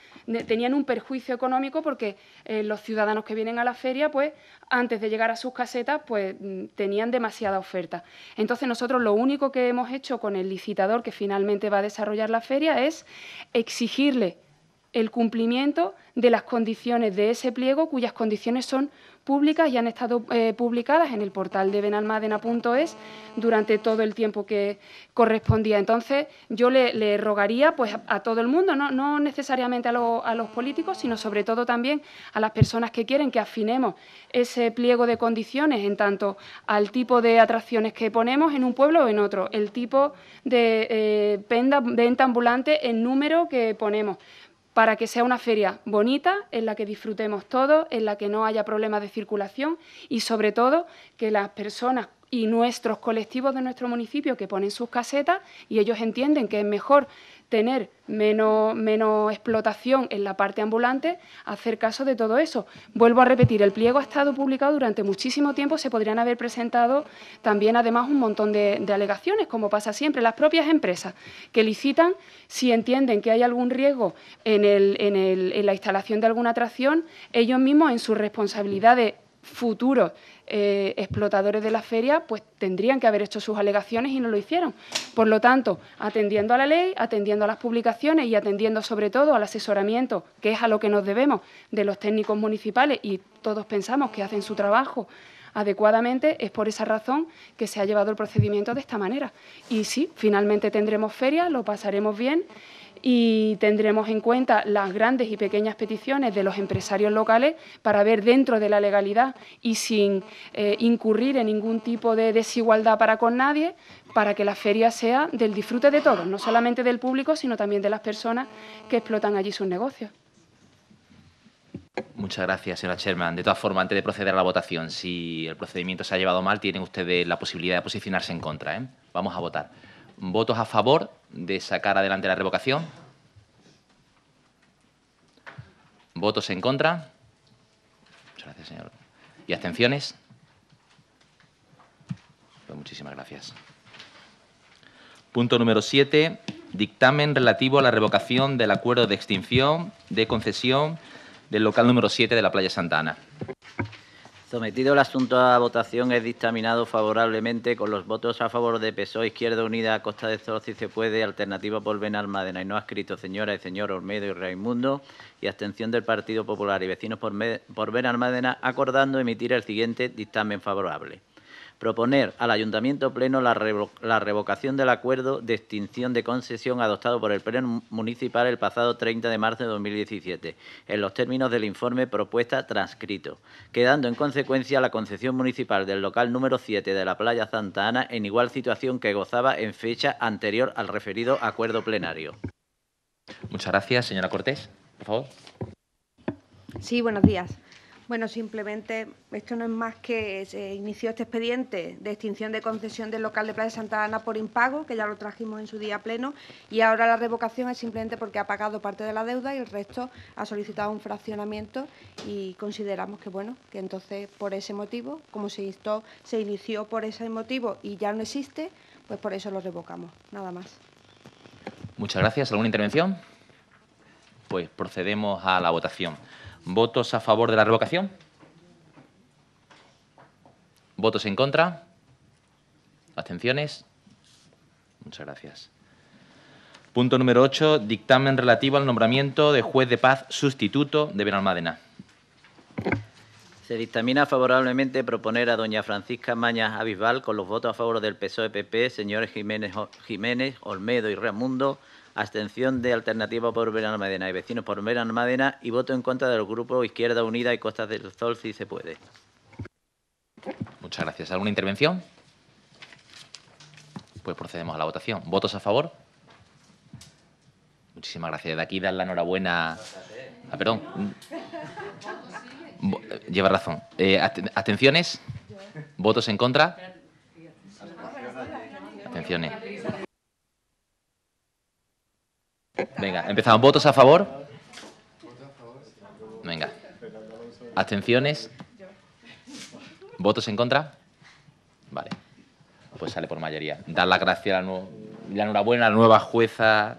tenían un perjuicio económico porque eh, los ciudadanos que vienen a la feria, pues, antes de llegar a sus casetas, pues, mm, tenían demasiada oferta. Entonces, nosotros lo único que hemos hecho con el licitador que finalmente va a desarrollar la feria es exigirle el cumplimiento de las condiciones de ese pliego cuyas condiciones son públicas y han estado eh, publicadas en el portal de benalmádena.es durante todo el tiempo que correspondía. Entonces, yo le, rogaría pues, a, todo el mundo, no, necesariamente a, los políticos, sino sobre todo también a las personas que quieren que afinemos ese pliego de condiciones en tanto al tipo de atracciones que ponemos en un pueblo o en otro, el tipo de eh, venta ambulante, en número que ponemos para que sea una feria bonita, en la que disfrutemos todos, en la que no haya problemas de circulación y sobre todo que las personas y nuestros colectivos de nuestro municipio que ponen sus casetas y ellos entienden que es mejor tener menos, menos explotación en la parte ambulante, hacer caso de todo eso. Vuelvo a repetir, el pliego ha estado publicado durante muchísimo tiempo, se podrían haber presentado también además un montón de, alegaciones, como pasa siempre. Las propias empresas que licitan, si entienden que hay algún riesgo en, en la instalación de alguna atracción, ellos mismos en sus responsabilidades futuros eh, explotadores de la feria, pues tendrían que haber hecho sus alegaciones y no lo hicieron. Por lo tanto, atendiendo a la ley, atendiendo a las publicaciones y atendiendo sobre todo al asesoramiento, que es a lo que nos debemos de los técnicos municipales y todos pensamos que hacen su trabajo adecuadamente, es por esa razón que se ha llevado el procedimiento de esta manera. Y sí, finalmente tendremos feria, lo pasaremos bien y tendremos en cuenta las grandes y pequeñas peticiones de los empresarios locales para ver dentro de la legalidad y sin eh, incurrir en ningún tipo de desigualdad para con nadie, para que la feria sea del disfrute de todos, no solamente del público, sino también de las personas que explotan allí sus negocios. Muchas gracias, señora Sherman. De todas formas, antes de proceder a la votación, si el procedimiento se ha llevado mal, tienen ustedes la posibilidad de posicionarse en contra. ¿eh? Vamos a votar. ¿Votos a favor de sacar adelante la revocación? ¿Votos en contra? Muchas gracias, señor. ¿Y abstenciones? Pues muchísimas gracias. Punto número 7. Dictamen relativo a la revocación del acuerdo de extinción de concesión del local número 7 de la Playa Santa Santana. Sometido el asunto a votación, es dictaminado favorablemente con los votos a favor de PSOE, Izquierda Unida, Costa de Sol, si se puede, Alternativa por Benalmádena y no ha escrito señora y señor Olmedo y Raimundo, y abstención del Partido Popular y Vecinos por, por Benalmádena, acordando emitir el siguiente dictamen favorable proponer al Ayuntamiento Pleno la, revocación del acuerdo de extinción de concesión adoptado por el Pleno Municipal el pasado 30 de marzo de 2017, en los términos del informe propuesta transcrito, quedando en consecuencia la concesión municipal del local número 7 de la Playa Santa Ana en igual situación que gozaba en fecha anterior al referido acuerdo plenario. Muchas gracias, señora Cortés. Por favor. Sí, buenos días. Bueno, simplemente esto no es más que se eh, inició este expediente de extinción de concesión del local de Playa de Santa Ana por impago, que ya lo trajimos en su día pleno, y ahora la revocación es simplemente porque ha pagado parte de la deuda y el resto ha solicitado un fraccionamiento y consideramos que, bueno, que entonces por ese motivo, como se, instó, se inició por ese motivo y ya no existe, pues por eso lo revocamos, nada más. Muchas gracias. ¿Alguna intervención? Pues procedemos a la votación. ¿Votos a favor de la revocación? ¿Votos en contra? ¿Abstenciones? Muchas gracias. Punto número 8. Dictamen relativo al nombramiento de juez de paz sustituto de Benalmádena. Se dictamina favorablemente proponer a doña Francisca Mañas Abisbal, con los votos a favor del PSOE-PP, e señores Jiménez, Jiménez, Olmedo y Ramundo, abstención de Alternativa por verano madena y Vecinos por verano madena y voto en contra del Grupo Izquierda Unida y Costas del Sol, si se puede. Muchas gracias. ¿Alguna intervención? Pues procedemos a la votación. ¿Votos a favor? Muchísimas gracias. De aquí dar la enhorabuena. Ah, perdón. Lleva razón. Eh, ¿Atenciones? ¿Votos en contra? Atenciones. Venga, empezamos. ¿Votos a favor? Venga. ¿Abstenciones? ¿Votos en contra? Vale. Pues sale por mayoría. Dar las gracias, la, la enhorabuena a la nueva jueza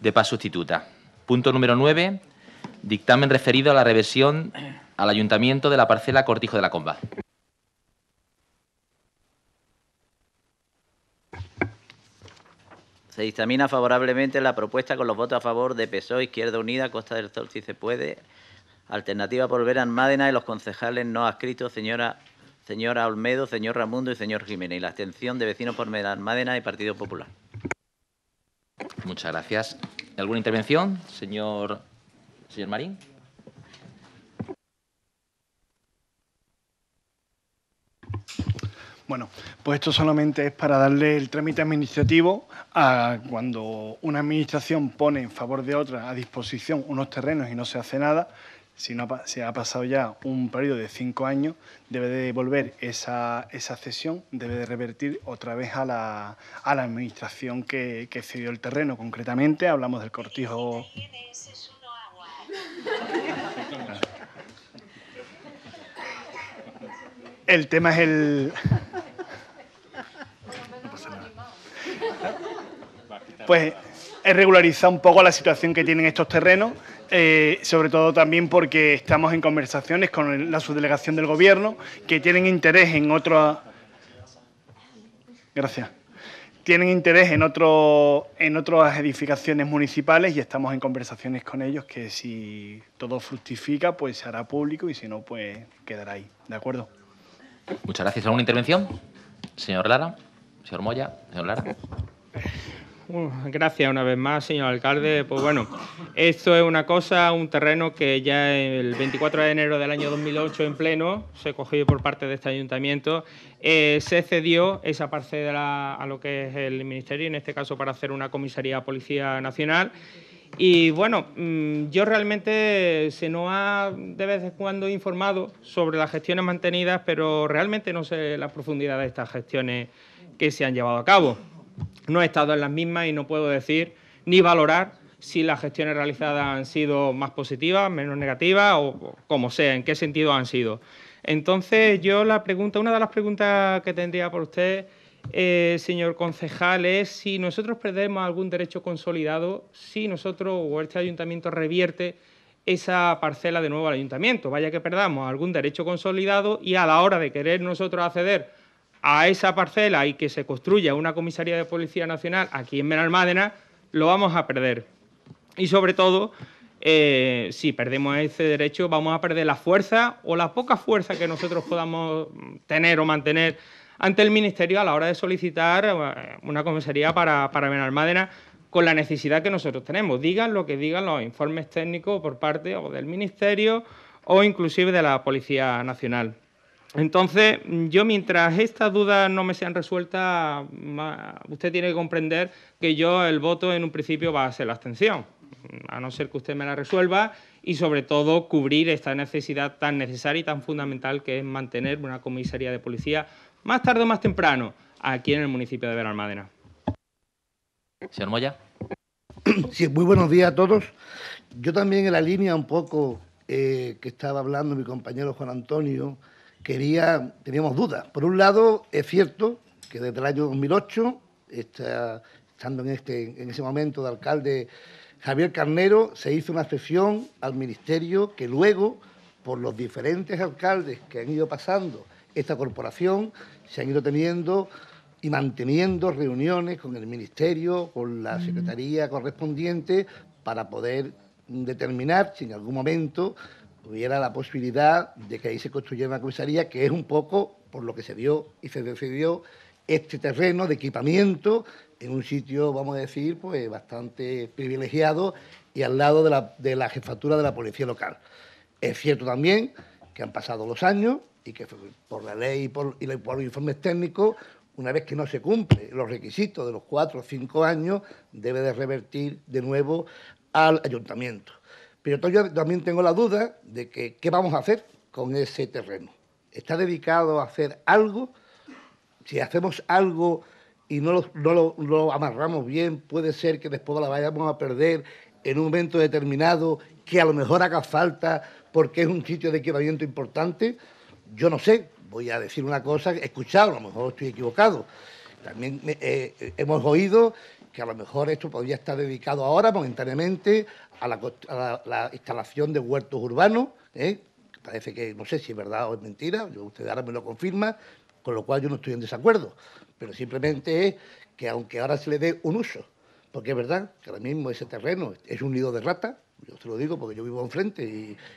de paz sustituta. Punto número 9. Dictamen referido a la reversión al ayuntamiento de la parcela Cortijo de la Comba. Se dictamina favorablemente la propuesta con los votos a favor de PSOE, Izquierda Unida, Costa del Sol, si se puede, Alternativa por a Mádena y los concejales no adscritos, señora, señora Olmedo, señor Ramundo y señor Jiménez. la abstención de Vecinos por Vera y Partido Popular. Muchas gracias. ¿Alguna intervención, señor, señor Marín? Bueno, pues esto solamente es para darle el trámite administrativo a cuando una administración pone en favor de otra a disposición unos terrenos y no se hace nada. Si no se ha pasado ya un periodo de cinco años, debe de devolver esa, esa cesión, debe de revertir otra vez a la, administración que, cedió el terreno. Concretamente, hablamos del cortijo. El tema es el. pues regularizar un poco la situación que tienen estos terrenos, eh, sobre todo también porque estamos en conversaciones con la subdelegación del gobierno, que tienen interés en otras. Gracias. Tienen interés en, en otras edificaciones municipales y estamos en conversaciones con ellos que si todo fructifica, pues se hará público y si no, pues quedará ahí. ¿De acuerdo? Muchas gracias. ¿Alguna intervención? Señor Lara, señor Moya, señor Lara gracias una vez más, señor alcalde. Pues bueno, esto es una cosa, un terreno que ya el 24 de enero del año 2008 en pleno se cogió por parte de este ayuntamiento. Eh, se cedió esa parte a lo que es el ministerio, en este caso para hacer una comisaría Policía Nacional. Y bueno, mm, yo realmente se nos ha de vez en cuando informado sobre las gestiones mantenidas, pero realmente no sé la profundidad de estas gestiones que se han llevado a cabo. No he estado en las mismas y no puedo decir ni valorar si las gestiones realizadas han sido más positivas, menos negativas o como sea, en qué sentido han sido. Entonces, yo la pregunta, una de las preguntas que tendría por usted, eh, señor concejal, es si nosotros perdemos algún derecho consolidado, si nosotros o este ayuntamiento revierte esa parcela de nuevo al ayuntamiento. Vaya que perdamos algún derecho consolidado y a la hora de querer nosotros acceder a esa parcela y que se construya una comisaría de Policía Nacional aquí en Benalmádena, lo vamos a perder. Y sobre todo, eh, si perdemos ese derecho, vamos a perder la fuerza o la poca fuerza que nosotros podamos tener o mantener ante el Ministerio a la hora de solicitar eh, una comisaría para, para Benalmádena con la necesidad que nosotros tenemos. Digan lo que digan los informes técnicos por parte o del Ministerio o inclusive de la Policía Nacional. Entonces, yo mientras estas dudas no me sean resueltas, usted tiene que comprender que yo el voto en un principio va a ser la abstención, a no ser que usted me la resuelva y sobre todo cubrir esta necesidad tan necesaria y tan fundamental que es mantener una comisaría de policía más tarde o más temprano aquí en el municipio de Veralmádena. Señor Moya. Sí, muy buenos días a todos. Yo también en la línea un poco eh, que estaba hablando mi compañero Juan Antonio quería, teníamos dudas. Por un lado, es cierto que desde el año 2008, estando en, este, en ese momento de alcalde Javier Carnero, se hizo una cesión al ministerio que luego, por los diferentes alcaldes que han ido pasando esta corporación, se han ido teniendo y manteniendo reuniones con el ministerio, con la mm. secretaría correspondiente, para poder determinar si en algún momento hubiera la posibilidad de que ahí se construyera una comisaría, que es un poco por lo que se dio y se decidió este terreno de equipamiento en un sitio, vamos a decir, pues bastante privilegiado y al lado de la, jefatura de la policía local. Es cierto también que han pasado los años y que por la ley y por, y por los informes técnicos, una vez que no se cumple los requisitos de los cuatro o cinco años, debe de revertir de nuevo al ayuntamiento. Pero yo también tengo la duda de que, qué vamos a hacer con ese terreno. ¿Está dedicado a hacer algo? Si hacemos algo y no lo, amarramos bien, puede ser que después la vayamos a perder en un momento determinado que a lo mejor haga falta porque es un sitio de equipamiento importante. Yo no sé, voy a decir una cosa, He escuchado, a lo mejor estoy equivocado. También eh, hemos oído que a lo mejor esto podría estar dedicado ahora momentáneamente a la, instalación de huertos urbanos, ¿eh? parece que no sé si es verdad o es mentira, usted ahora me lo confirma, con lo cual yo no estoy en desacuerdo, pero simplemente es que aunque ahora se le dé un uso, porque es verdad que ahora mismo ese terreno es un nido de rata, yo te lo digo porque yo vivo enfrente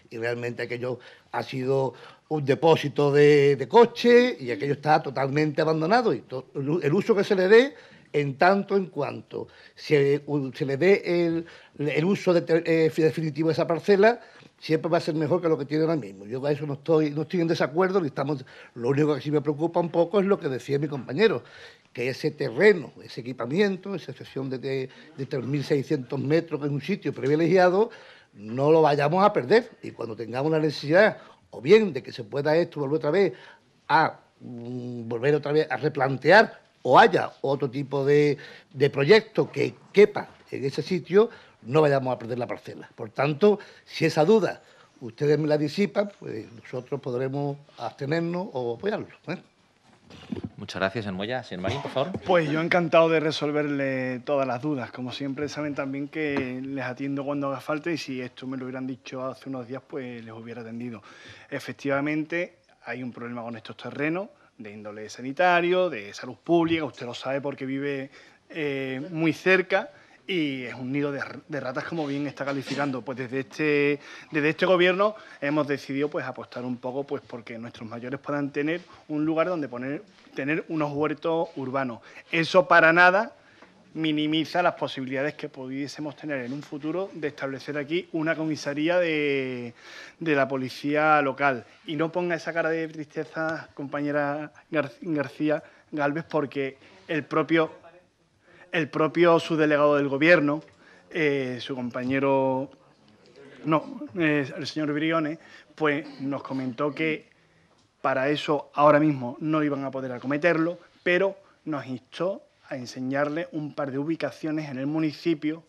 y, realmente aquello ha sido un depósito de, coche y aquello está totalmente abandonado y el uso que se le dé en tanto en cuanto se, se le ve el, uso eh, definitivo de esa parcela, siempre va a ser mejor que lo que tiene ahora mismo. Yo con eso no estoy, no estoy en desacuerdo, estamos, lo único que sí me preocupa un poco es lo que decía mi compañero, que ese terreno, ese equipamiento, esa excepción de, de, 3.600 metros en un sitio privilegiado, no lo vayamos a perder. Y cuando tengamos la necesidad, o bien de que se pueda esto volver otra vez a mm, volver otra vez a replantear o haya otro tipo de, proyecto que quepa en ese sitio, no vayamos a perder la parcela. Por tanto, si esa duda ustedes me la disipan, pues nosotros podremos abstenernos o apoyarlo. ¿eh? Muchas gracias, Enmoya. Señor Marín, por favor. Pues yo encantado de resolverle todas las dudas. Como siempre, saben también que les atiendo cuando haga falta y si esto me lo hubieran dicho hace unos días, pues les hubiera atendido. Efectivamente, hay un problema con estos terrenos de índole sanitario, de salud pública, usted lo sabe porque vive eh, muy cerca y es un nido de, ratas como bien está calificando. Pues desde este, desde este gobierno hemos decidido pues apostar un poco pues porque nuestros mayores puedan tener un lugar donde poner, tener unos huertos urbanos. Eso para nada minimiza las posibilidades que pudiésemos tener en un futuro de establecer aquí una comisaría de, la policía local. Y no ponga esa cara de tristeza, compañera García Galvez, porque el propio, el propio subdelegado del Gobierno, eh, su compañero, no, eh, el señor Briones, pues nos comentó que para eso ahora mismo no iban a poder acometerlo, pero nos instó a enseñarle un par de ubicaciones en el municipio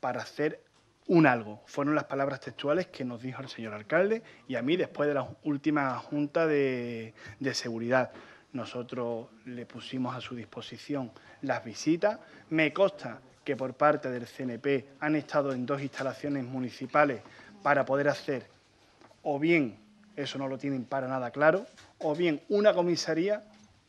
para hacer un algo. Fueron las palabras textuales que nos dijo el señor alcalde y a mí después de la última junta de, seguridad. Nosotros le pusimos a su disposición las visitas. Me consta que por parte del CNP han estado en dos instalaciones municipales para poder hacer o bien, eso no lo tienen para nada claro, o bien una comisaría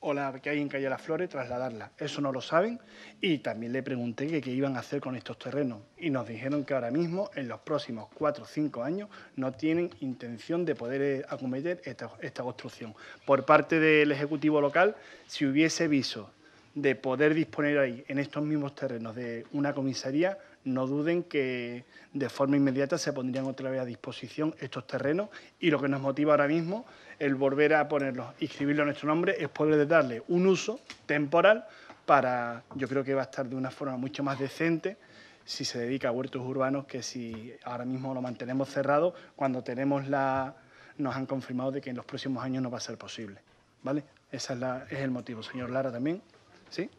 o la que hay en Calle Las Flores, trasladarla. Eso no lo saben y también le pregunté qué iban a hacer con estos terrenos y nos dijeron que ahora mismo, en los próximos cuatro o cinco años, no tienen intención de poder eh, acometer esta, esta construcción. Por parte del Ejecutivo local, si hubiese viso de poder disponer ahí, en estos mismos terrenos, de una comisaría, no duden que de forma inmediata se pondrían otra vez a disposición estos terrenos y lo que nos motiva ahora mismo el volver a ponerlo, inscribirlo escribirlo a nuestro nombre es poder darle un uso temporal para, yo creo que va a estar de una forma mucho más decente si se dedica a huertos urbanos que si ahora mismo lo mantenemos cerrado cuando tenemos la nos han confirmado de que en los próximos años no va a ser posible, ¿vale? Ese es, es el motivo. Señor Lara también, ¿sí?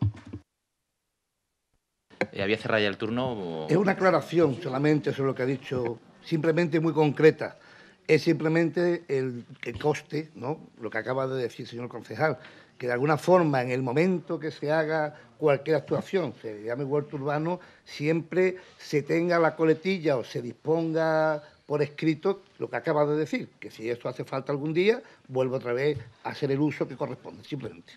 Eh, ¿Había cerrado ya el turno? Es una aclaración solamente sobre lo que ha dicho, simplemente muy concreta es simplemente el, coste, ¿no? lo que acaba de decir el señor concejal, que de alguna forma en el momento que se haga cualquier actuación, se llame huerto urbano, siempre se tenga la coletilla o se disponga por escrito lo que acaba de decir, que si esto hace falta algún día, vuelvo otra vez a hacer el uso que corresponde, simplemente.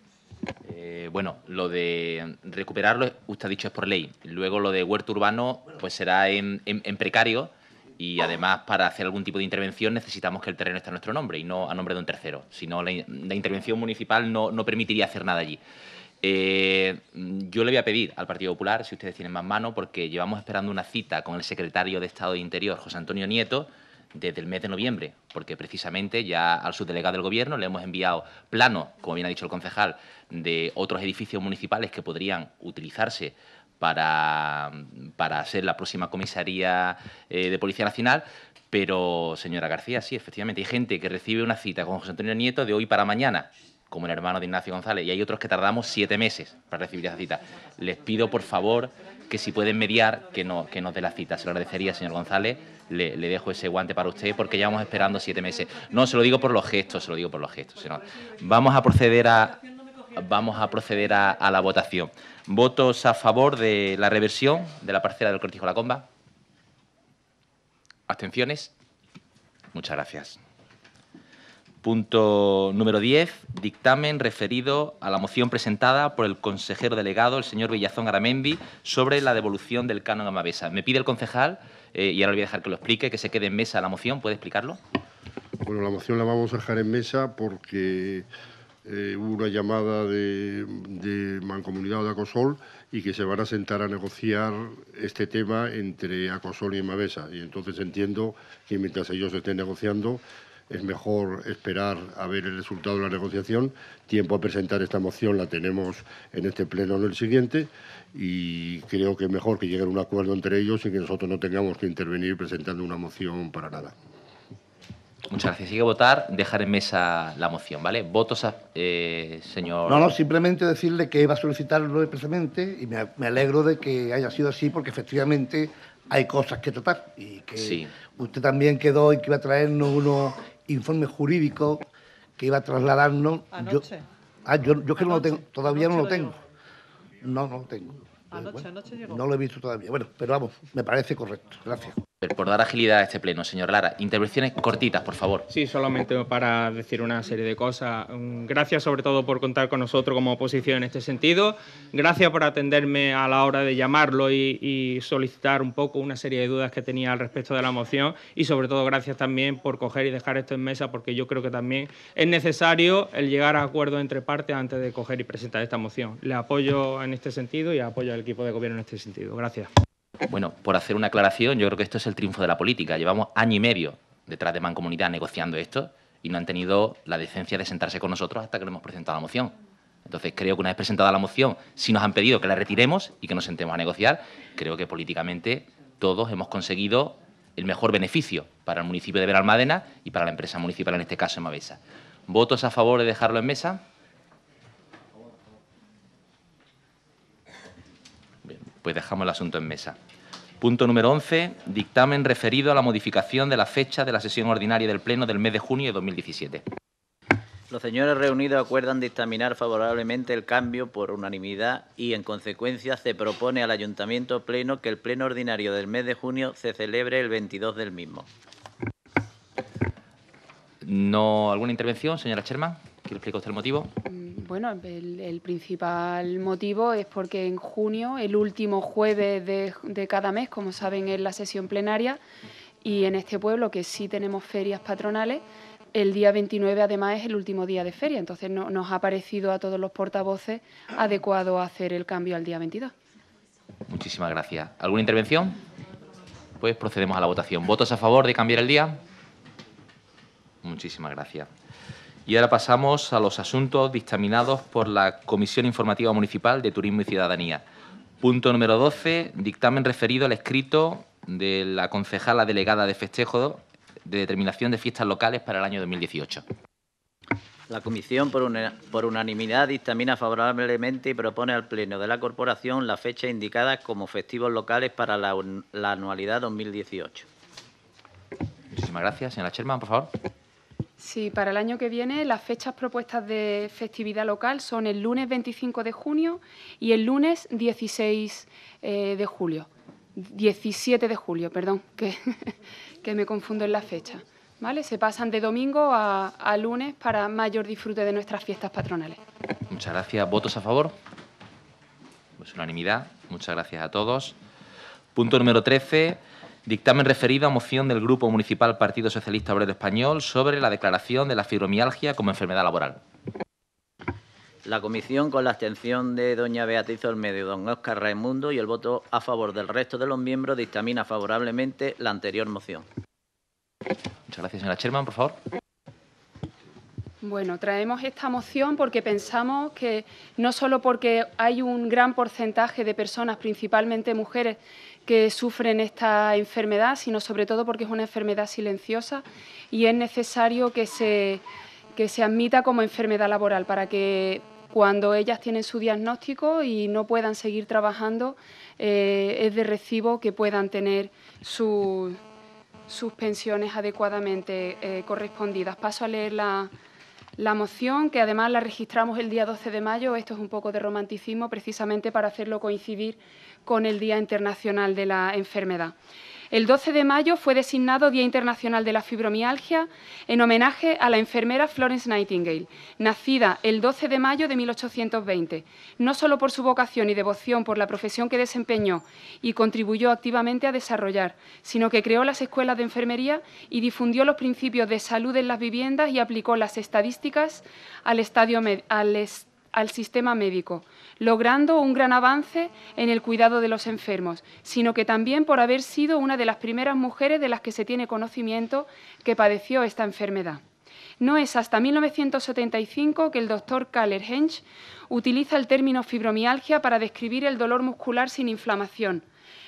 Eh, bueno, lo de recuperarlo, usted ha dicho es por ley. Luego lo de huerto urbano, pues será en precario y además, para hacer algún tipo de intervención necesitamos que el terreno esté a nuestro nombre y no a nombre de un tercero. Si no, la, intervención municipal no, no, permitiría hacer nada allí. Eh, yo le voy a pedir al Partido Popular, si ustedes tienen más mano, porque llevamos esperando una cita con el secretario de Estado de Interior, José Antonio Nieto, desde el mes de noviembre, porque precisamente ya al subdelegado del Gobierno le hemos enviado planos, como bien ha dicho el concejal, de otros edificios municipales que podrían utilizarse para, mm, para ser la próxima comisaría eh, de Policía Nacional. Pero, señora García, sí, efectivamente, hay gente que recibe una cita con José Antonio Nieto de hoy para mañana, como el hermano de Ignacio González, y hay otros que tardamos siete meses para recibir esa cita. Les pido, por favor, que si pueden mediar, que, no, que nos dé la cita. Se lo agradecería, señor González. Le, dejo ese guante para usted porque llevamos esperando siete meses. No, se lo digo por los gestos, se lo digo por los gestos. vamos a proceder a... Vamos a proceder a la votación. ¿Votos a favor de la reversión de la parcela del Cortijo La Comba? ¿Abstenciones? Muchas gracias. Punto número 10. Dictamen referido a la moción presentada por el consejero delegado, el señor Villazón Aramendi, sobre la devolución del canon a Mavesa. Me pide el concejal, eh, y ahora le voy a dejar que lo explique, que se quede en mesa la moción. ¿Puede explicarlo? Bueno, la moción la vamos a dejar en mesa porque eh, hubo una llamada de, Mancomunidad de Acosol y que se van a sentar a negociar este tema entre Acosol y Mavesa. Y entonces entiendo que mientras ellos estén negociando, es mejor esperar a ver el resultado de la negociación. Tiempo a presentar esta moción la tenemos en este pleno en el siguiente y creo que es mejor que lleguen a un acuerdo entre ellos y que nosotros no tengamos que intervenir presentando una moción para nada. Muchas gracias. Sigue votar, dejar en mesa la moción, ¿vale? Votos, a, eh, señor. No, no, simplemente decirle que iba a solicitarlo expresamente y me, alegro de que haya sido así porque efectivamente hay cosas que tratar y que usted también quedó y que iba a traernos unos informes jurídicos que iba a trasladarnos. Anoche. Yo, ah, yo, yo que no lo tengo, todavía no lo tengo. no, no lo tengo. Anoche, anoche llegó. No lo he visto todavía. Bueno, pero vamos, me parece correcto. Gracias por dar agilidad a este pleno, señor Lara. Intervenciones cortitas, por favor. Sí, solamente para decir una serie de cosas. Gracias sobre todo por contar con nosotros como oposición en este sentido. Gracias por atenderme a la hora de llamarlo y, solicitar un poco una serie de dudas que tenía al respecto de la moción. Y sobre todo gracias también por coger y dejar esto en mesa porque yo creo que también es necesario el llegar a acuerdo entre partes antes de coger y presentar esta moción. Le apoyo en este sentido y apoyo al equipo de gobierno en este sentido. Gracias. Bueno, por hacer una aclaración, yo creo que esto es el triunfo de la política. Llevamos año y medio detrás de Mancomunidad negociando esto y no han tenido la decencia de sentarse con nosotros hasta que le hemos presentado la moción. Entonces, creo que una vez presentada la moción, si nos han pedido que la retiremos y que nos sentemos a negociar, creo que políticamente todos hemos conseguido el mejor beneficio para el municipio de Veralmadena y para la empresa municipal, en este caso, Mavesa. ¿Votos a favor de dejarlo en mesa? Pues dejamos el asunto en mesa. Punto número 11. Dictamen referido a la modificación de la fecha de la sesión ordinaria del Pleno del mes de junio de 2017. Los señores reunidos acuerdan dictaminar favorablemente el cambio por unanimidad y, en consecuencia, se propone al Ayuntamiento Pleno que el Pleno Ordinario del mes de junio se celebre el 22 del mismo. No, ¿Alguna intervención, señora Sherman? ¿Quiere explicar usted el motivo? Mm, bueno, el, principal motivo es porque en junio, el último jueves de, cada mes, como saben, es la sesión plenaria y en este pueblo que sí tenemos ferias patronales, el día 29 además es el último día de feria, entonces no, nos ha parecido a todos los portavoces adecuado hacer el cambio al día 22. Muchísimas gracias. ¿Alguna intervención? Pues procedemos a la votación. ¿Votos a favor de cambiar el día? Muchísimas gracias. Y ahora pasamos a los asuntos dictaminados por la Comisión Informativa Municipal de Turismo y Ciudadanía. Punto número 12, dictamen referido al escrito de la concejala delegada de festejo de determinación de fiestas locales para el año 2018. La comisión, por, unanimidad, dictamina favorablemente y propone al Pleno de la Corporación las fechas indicadas como festivos locales para la, anualidad 2018. Muchísimas gracias. Señora Sherman, por favor. Sí, para el año que viene las fechas propuestas de festividad local son el lunes 25 de junio y el lunes 16 eh, de julio. 17 de julio, perdón, *laughs* que, me confundo en la fecha. ¿Vale? Se pasan de domingo a, a lunes para mayor disfrute de nuestras fiestas patronales. Muchas gracias. ¿Votos a favor? Pues unanimidad. Muchas gracias a todos. Punto número 13 Dictamen referido a moción del Grupo Municipal Partido Socialista Obrero Español sobre la declaración de la fibromialgia como enfermedad laboral. La comisión, con la abstención de doña Beatriz Olmedo y don Óscar Raimundo y el voto a favor del resto de los miembros, dictamina favorablemente la anterior moción. Muchas gracias, señora Sherman. Por favor. Bueno, traemos esta moción porque pensamos que no solo porque hay un gran porcentaje de personas, principalmente mujeres, que sufren esta enfermedad, sino sobre todo porque es una enfermedad silenciosa y es necesario que se, que se admita como enfermedad laboral para que cuando ellas tienen su diagnóstico y no puedan seguir trabajando, eh, es de recibo que puedan tener sus pensiones adecuadamente eh, correspondidas. Paso a leer la, la moción, que además la registramos el día 12 de mayo. Esto es un poco de romanticismo, precisamente para hacerlo coincidir con el Día Internacional de la Enfermedad. El 12 de mayo fue designado Día Internacional de la Fibromialgia en homenaje a la enfermera Florence Nightingale, nacida el 12 de mayo de 1820, no solo por su vocación y devoción por la profesión que desempeñó y contribuyó activamente a desarrollar, sino que creó las escuelas de enfermería y difundió los principios de salud en las viviendas y aplicó las estadísticas al, al sistema médico logrando un gran avance en el cuidado de los enfermos, sino que también por haber sido una de las primeras mujeres de las que se tiene conocimiento que padeció esta enfermedad. No es hasta 1975 que el doctor Kaller utiliza el término fibromialgia para describir el dolor muscular sin inflamación.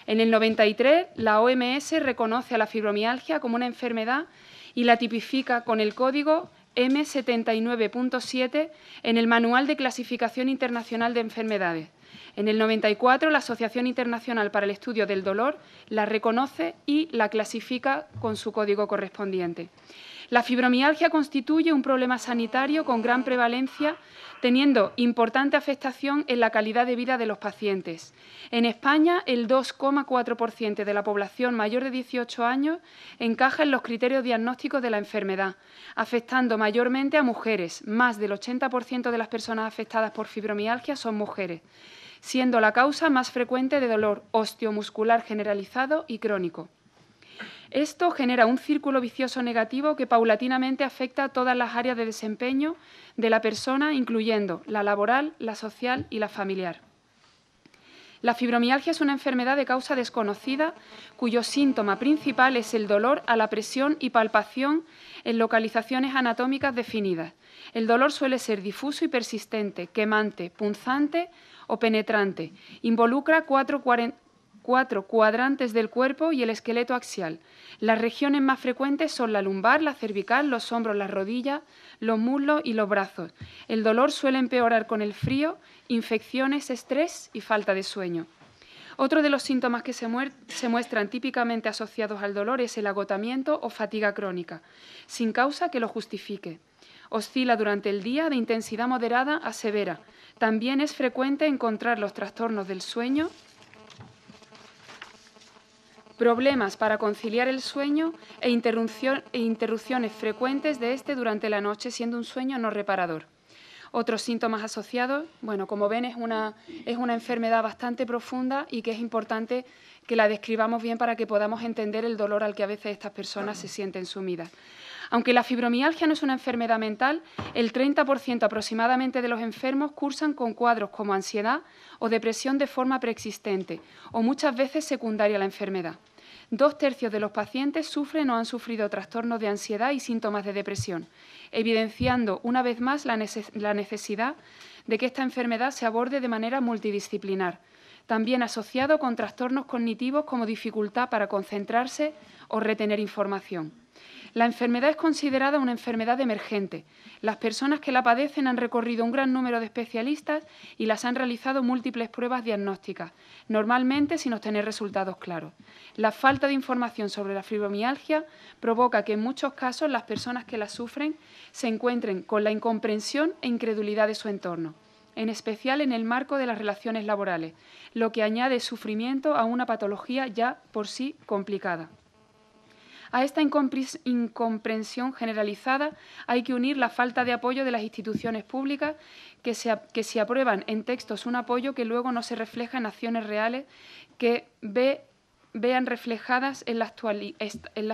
En el 93, la OMS reconoce a la fibromialgia como una enfermedad y la tipifica con el código M79.7 en el Manual de Clasificación Internacional de Enfermedades. En el 94, la Asociación Internacional para el Estudio del Dolor la reconoce y la clasifica con su código correspondiente. La fibromialgia constituye un problema sanitario con gran prevalencia, teniendo importante afectación en la calidad de vida de los pacientes. En España, el 2,4% de la población mayor de 18 años encaja en los criterios diagnósticos de la enfermedad, afectando mayormente a mujeres. Más del 80% de las personas afectadas por fibromialgia son mujeres siendo la causa más frecuente de dolor osteomuscular generalizado y crónico. Esto genera un círculo vicioso negativo que paulatinamente afecta a todas las áreas de desempeño de la persona, incluyendo la laboral, la social y la familiar. La fibromialgia es una enfermedad de causa desconocida cuyo síntoma principal es el dolor a la presión y palpación en localizaciones anatómicas definidas. El dolor suele ser difuso y persistente, quemante, punzante o penetrante. Involucra cuatro cuatro cuadrantes del cuerpo y el esqueleto axial. Las regiones más frecuentes son la lumbar, la cervical, los hombros, las rodillas, los muslos y los brazos. El dolor suele empeorar con el frío, infecciones, estrés y falta de sueño. Otro de los síntomas que se, se, muestran típicamente asociados al dolor es el agotamiento o fatiga crónica, sin causa que lo justifique. Oscila durante el día de intensidad moderada a severa. También es frecuente encontrar los trastornos del sueño, problemas para conciliar el sueño e, e, interrupciones frecuentes de este durante la noche, siendo un sueño no reparador. Otros síntomas asociados, bueno, como ven, es una, es una enfermedad bastante profunda y que es importante que la describamos bien para que podamos entender el dolor al que a veces estas personas se sienten sumidas. Aunque la fibromialgia no es una enfermedad mental, el 30% aproximadamente de los enfermos cursan con cuadros como ansiedad o depresión de forma preexistente o muchas veces secundaria a la enfermedad. Dos tercios de los pacientes sufren o han sufrido trastornos de ansiedad y síntomas de depresión, evidenciando una vez más la, necesidad de que esta enfermedad se aborde de manera multidisciplinar, también asociado con trastornos cognitivos como dificultad para concentrarse o retener información. La enfermedad es considerada una enfermedad emergente. Las personas que la padecen han recorrido un gran número de especialistas y las han realizado múltiples pruebas diagnósticas, normalmente sin obtener resultados claros. La falta de información sobre la fibromialgia provoca que en muchos casos las personas que la sufren se encuentren con la incomprensión e incredulidad de su entorno en especial en el marco de las relaciones laborales, lo que añade sufrimiento a una patología ya por sí complicada. A esta incomprensión generalizada hay que unir la falta de apoyo de las instituciones públicas que se, aprueban en textos un apoyo que luego no se refleja en acciones reales que vean reflejadas en la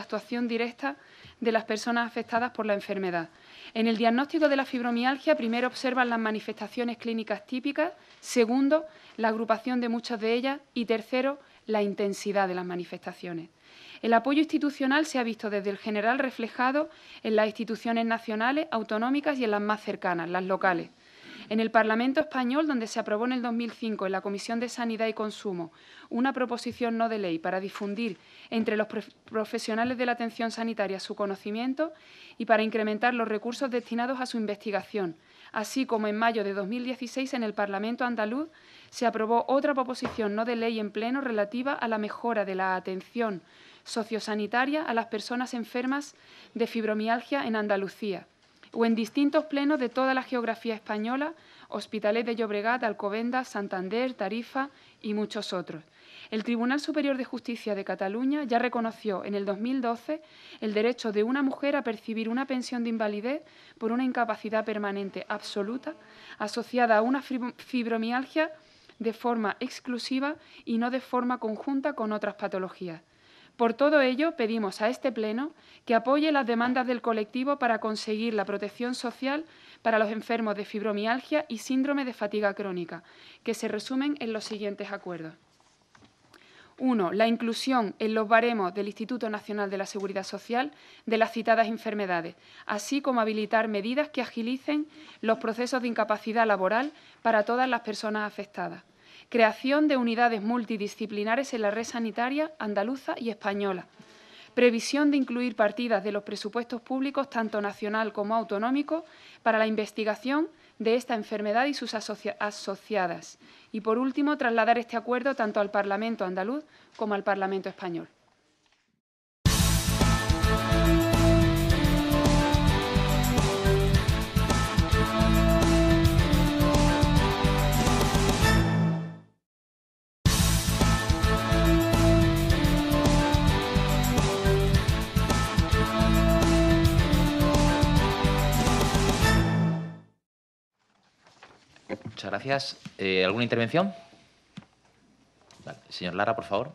actuación directa de las personas afectadas por la enfermedad. En el diagnóstico de la fibromialgia, primero observan las manifestaciones clínicas típicas, segundo, la agrupación de muchas de ellas y tercero, la intensidad de las manifestaciones. El apoyo institucional se ha visto desde el general reflejado en las instituciones nacionales, autonómicas y en las más cercanas, las locales. En el Parlamento español, donde se aprobó en el 2005 en la Comisión de Sanidad y Consumo una proposición no de ley para difundir entre los profesionales de la atención sanitaria su conocimiento y para incrementar los recursos destinados a su investigación, así como en mayo de 2016 en el Parlamento andaluz se aprobó otra proposición no de ley en pleno relativa a la mejora de la atención sociosanitaria a las personas enfermas de fibromialgia en Andalucía o en distintos plenos de toda la geografía española, hospitales de Llobregat, Alcobendas, Santander, Tarifa y muchos otros. El Tribunal Superior de Justicia de Cataluña ya reconoció en el 2012 el derecho de una mujer a percibir una pensión de invalidez por una incapacidad permanente absoluta asociada a una fibromialgia de forma exclusiva y no de forma conjunta con otras patologías. Por todo ello, pedimos a este Pleno que apoye las demandas del colectivo para conseguir la protección social para los enfermos de fibromialgia y síndrome de fatiga crónica, que se resumen en los siguientes acuerdos. 1. La inclusión en los baremos del Instituto Nacional de la Seguridad Social de las citadas enfermedades, así como habilitar medidas que agilicen los procesos de incapacidad laboral para todas las personas afectadas creación de unidades multidisciplinares en la red sanitaria andaluza y española, previsión de incluir partidas de los presupuestos públicos, tanto nacional como autonómico, para la investigación de esta enfermedad y sus asociadas. Y, por último, trasladar este acuerdo tanto al Parlamento andaluz como al Parlamento español. Muchas gracias. Eh, ¿Alguna intervención? Señor Lara, por favor.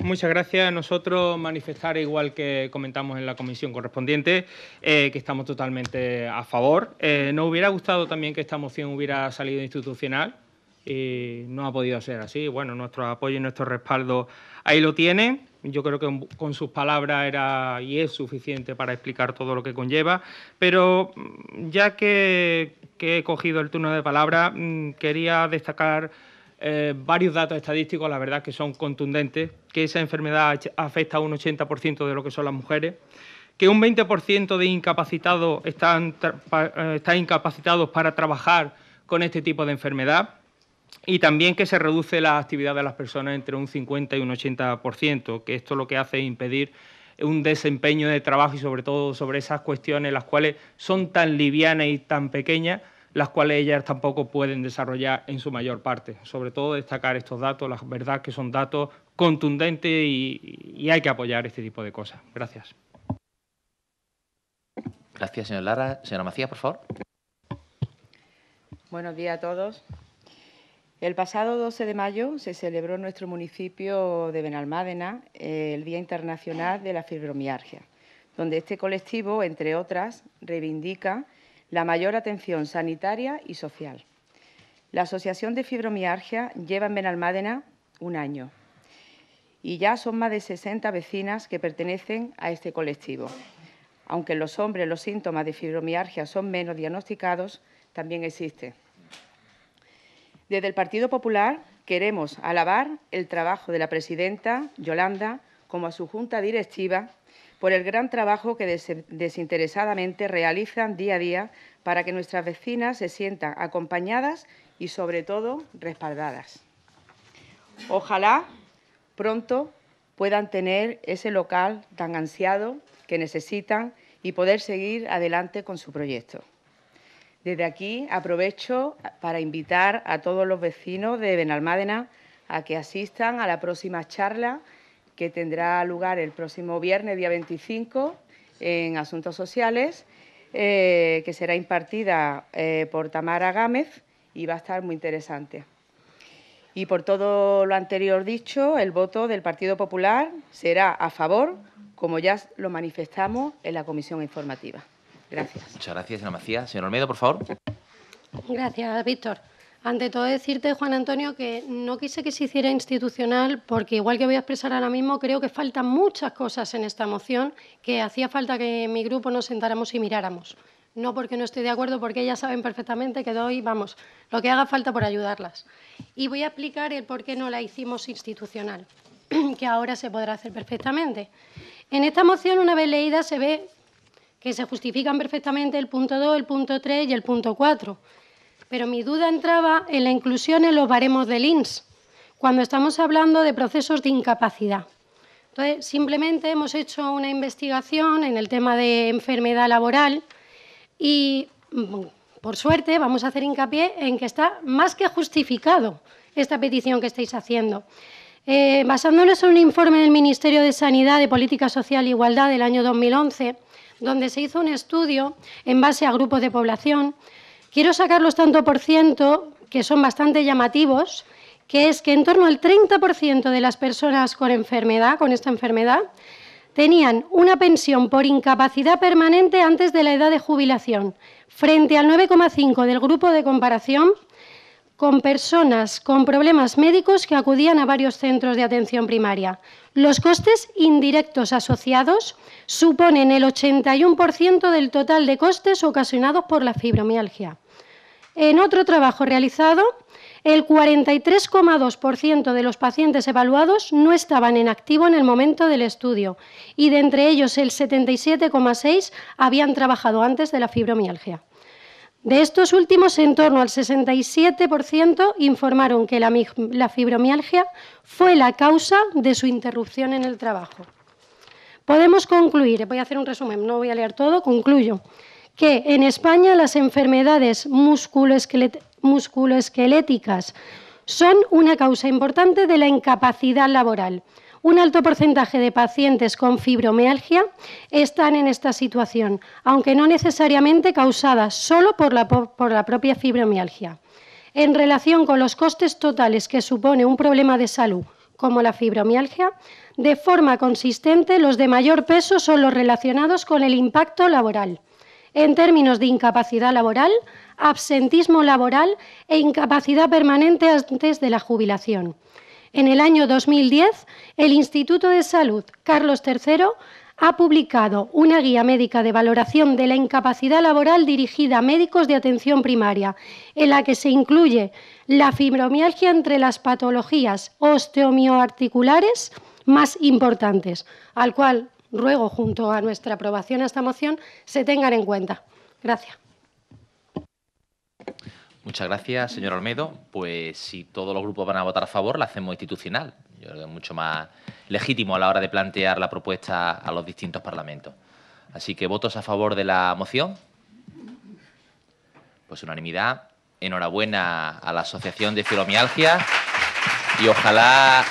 Muchas gracias. Nosotros manifestar, igual que comentamos en la comisión correspondiente, eh, que estamos totalmente a favor. Eh, nos hubiera gustado también que esta moción hubiera salido institucional y no ha podido ser así. Bueno, nuestro apoyo y nuestro respaldo ahí lo tienen. Yo creo que con sus palabras era y es suficiente para explicar todo lo que conlleva, pero mm, ya que, he cogido el turno de palabra, mm, quería destacar eh, varios datos estadísticos, la verdad que son contundentes, que esa enfermedad afecta a un 80% de lo que son las mujeres, que un 20% de incapacitados están, eh, están incapacitados para trabajar con este tipo de enfermedad y también que se reduce la actividad de las personas entre un 50 y un 80%, que esto lo que hace es impedir un desempeño de trabajo y sobre todo sobre esas cuestiones las cuales son tan livianas y tan pequeñas, las cuales ellas tampoco pueden desarrollar en su mayor parte. Sobre todo destacar estos datos, la verdad que son datos contundentes y, hay que apoyar este tipo de cosas. Gracias. Gracias, señor Lara. Señora Macías, por favor. Buenos días a todos. El pasado 12 de mayo se celebró en nuestro municipio de Benalmádena eh, el Día Internacional de la Fibromiargia, donde este colectivo, entre otras, reivindica la mayor atención sanitaria y social. La Asociación de Fibromialgia lleva en Benalmádena un año y ya son más de 60 vecinas que pertenecen a este colectivo. Aunque en los hombres los síntomas de fibromiargia son menos diagnosticados, también existen. Desde el Partido Popular queremos alabar el trabajo de la presidenta Yolanda como a su junta directiva por el gran trabajo que desinteresadamente realizan día a día para que nuestras vecinas se sientan acompañadas y, sobre todo, respaldadas. Ojalá pronto puedan tener ese local tan ansiado que necesitan y poder seguir adelante con su proyecto. Desde aquí aprovecho para invitar a todos los vecinos de Benalmádena a que asistan a la próxima charla que tendrá lugar el próximo viernes, día 25, en Asuntos Sociales, eh, que será impartida eh, por Tamara Gámez y va a estar muy interesante. Y por todo lo anterior dicho, el voto del Partido Popular será a favor, como ya lo manifestamos en la comisión informativa. Gracias. Muchas gracias, señora Macías. Señor Olmedo, por favor. Gracias, Víctor. Ante todo decirte, Juan Antonio, que no quise que se hiciera institucional porque, igual que voy a expresar ahora mismo, creo que faltan muchas cosas en esta moción que hacía falta que mi grupo nos sentáramos y miráramos. No porque no estoy de acuerdo, porque ya saben perfectamente que doy, vamos, lo que haga falta por ayudarlas. Y voy a explicar el por qué no la hicimos institucional, *clears throat* que ahora se podrá hacer perfectamente. En esta moción, una vez leída, se ve que se justifican perfectamente el punto 2, el punto 3 y el punto 4. Pero mi duda entraba en la inclusión en los baremos del INS, cuando estamos hablando de procesos de incapacidad. Entonces, simplemente hemos hecho una investigación en el tema de enfermedad laboral y, mm, por suerte, vamos a hacer hincapié en que está más que justificado esta petición que estáis haciendo. Eh, basándonos en un informe del Ministerio de Sanidad de Política Social e Igualdad del año 2011, donde se hizo un estudio en base a grupos de población. Quiero sacar los tanto por ciento que son bastante llamativos, que es que en torno al 30% de las personas con enfermedad, con esta enfermedad, tenían una pensión por incapacidad permanente antes de la edad de jubilación, frente al 9,5 del grupo de comparación con personas con problemas médicos que acudían a varios centros de atención primaria. Los costes indirectos asociados suponen el 81% del total de costes ocasionados por la fibromialgia. En otro trabajo realizado, el 43,2% de los pacientes evaluados no estaban en activo en el momento del estudio y de entre ellos el 77,6% habían trabajado antes de la fibromialgia. De estos últimos, en torno al 67% informaron que la, fibromialgia fue la causa de su interrupción en el trabajo. Podemos concluir, voy a hacer un resumen, no voy a leer todo, concluyo, que en España las enfermedades musculoesqueléticas son una causa importante de la incapacidad laboral. Un alto porcentaje de pacientes con fibromialgia están en esta situación, aunque no necesariamente causada solo por la, por la propia fibromialgia. En relación con los costes totales que supone un problema de salud como la fibromialgia, de forma consistente los de mayor peso son los relacionados con el impacto laboral en términos de incapacidad laboral, absentismo laboral e incapacidad permanente antes de la jubilación. En el año 2010, el Instituto de Salud Carlos III ha publicado una guía médica de valoración de la incapacidad laboral dirigida a médicos de atención primaria, en la que se incluye la fibromialgia entre las patologías osteomioarticulares más importantes, al cual ruego, junto a nuestra aprobación a esta moción, se tengan en cuenta. Gracias. Muchas gracias, señor Olmedo. Pues si todos los grupos van a votar a favor, la hacemos institucional. Yo creo que es mucho más legítimo a la hora de plantear la propuesta a los distintos parlamentos. Así que votos a favor de la moción. Pues unanimidad. Enhorabuena a la Asociación de Filomialgia. y ojalá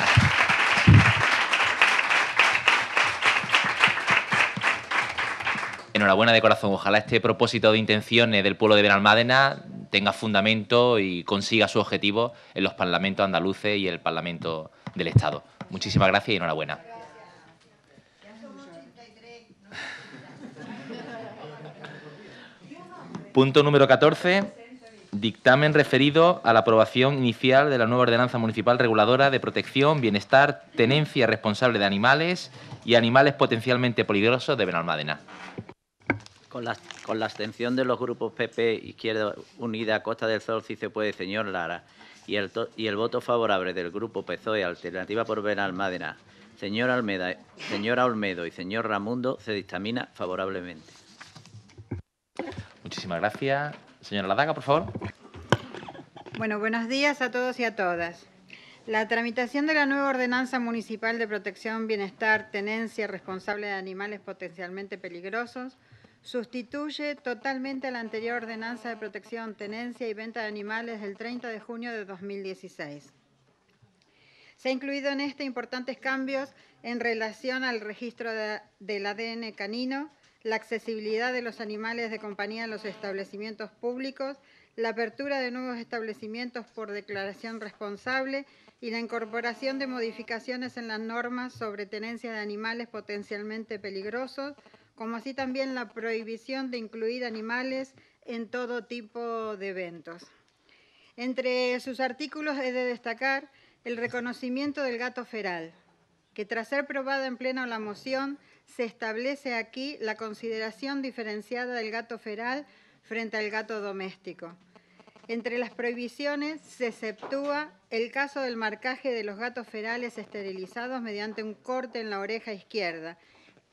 enhorabuena de corazón. Ojalá este propósito de intenciones del pueblo de Benalmádena tenga fundamento y consiga su objetivo en los parlamentos andaluces y el Parlamento del Estado. Muchísimas gracias y enhorabuena. Punto número 14. Dictamen referido a la aprobación inicial de la nueva ordenanza municipal reguladora de protección, bienestar, tenencia responsable de animales y animales potencialmente peligrosos de Benalmádena con la, abstención de los grupos PP, Izquierda Unida, Costa del Sol, Si Se Puede, señor Lara, y el, voto favorable del grupo PSOE, Alternativa por Benalmádena, señor Almeda, señora Olmedo y señor Ramundo, se dictamina favorablemente. Muchísimas gracias. Señora Ladaga, por favor. Bueno, buenos días a todos y a todas. La tramitación de la nueva ordenanza municipal de protección, bienestar, tenencia responsable de animales potencialmente peligrosos Sustituye totalmente la anterior ordenanza de protección, tenencia y venta de animales del 30 de junio de 2016. Se ha incluido en este importantes cambios en relación al registro del ADN canino, la accesibilidad de los animales de compañía en los establecimientos públicos, la apertura de nuevos establecimientos por declaración responsable y la incorporación de modificaciones en las normas sobre tenencia de animales potencialmente peligrosos, como así también la prohibición de incluir animales en todo tipo de eventos. Entre sus artículos es de destacar el reconocimiento del gato feral, que tras ser probada en plena la moción, se establece aquí la consideración diferenciada del gato feral frente al gato doméstico. Entre las prohibiciones se exceptúa el caso del marcaje de los gatos ferales esterilizados mediante un corte en la oreja izquierda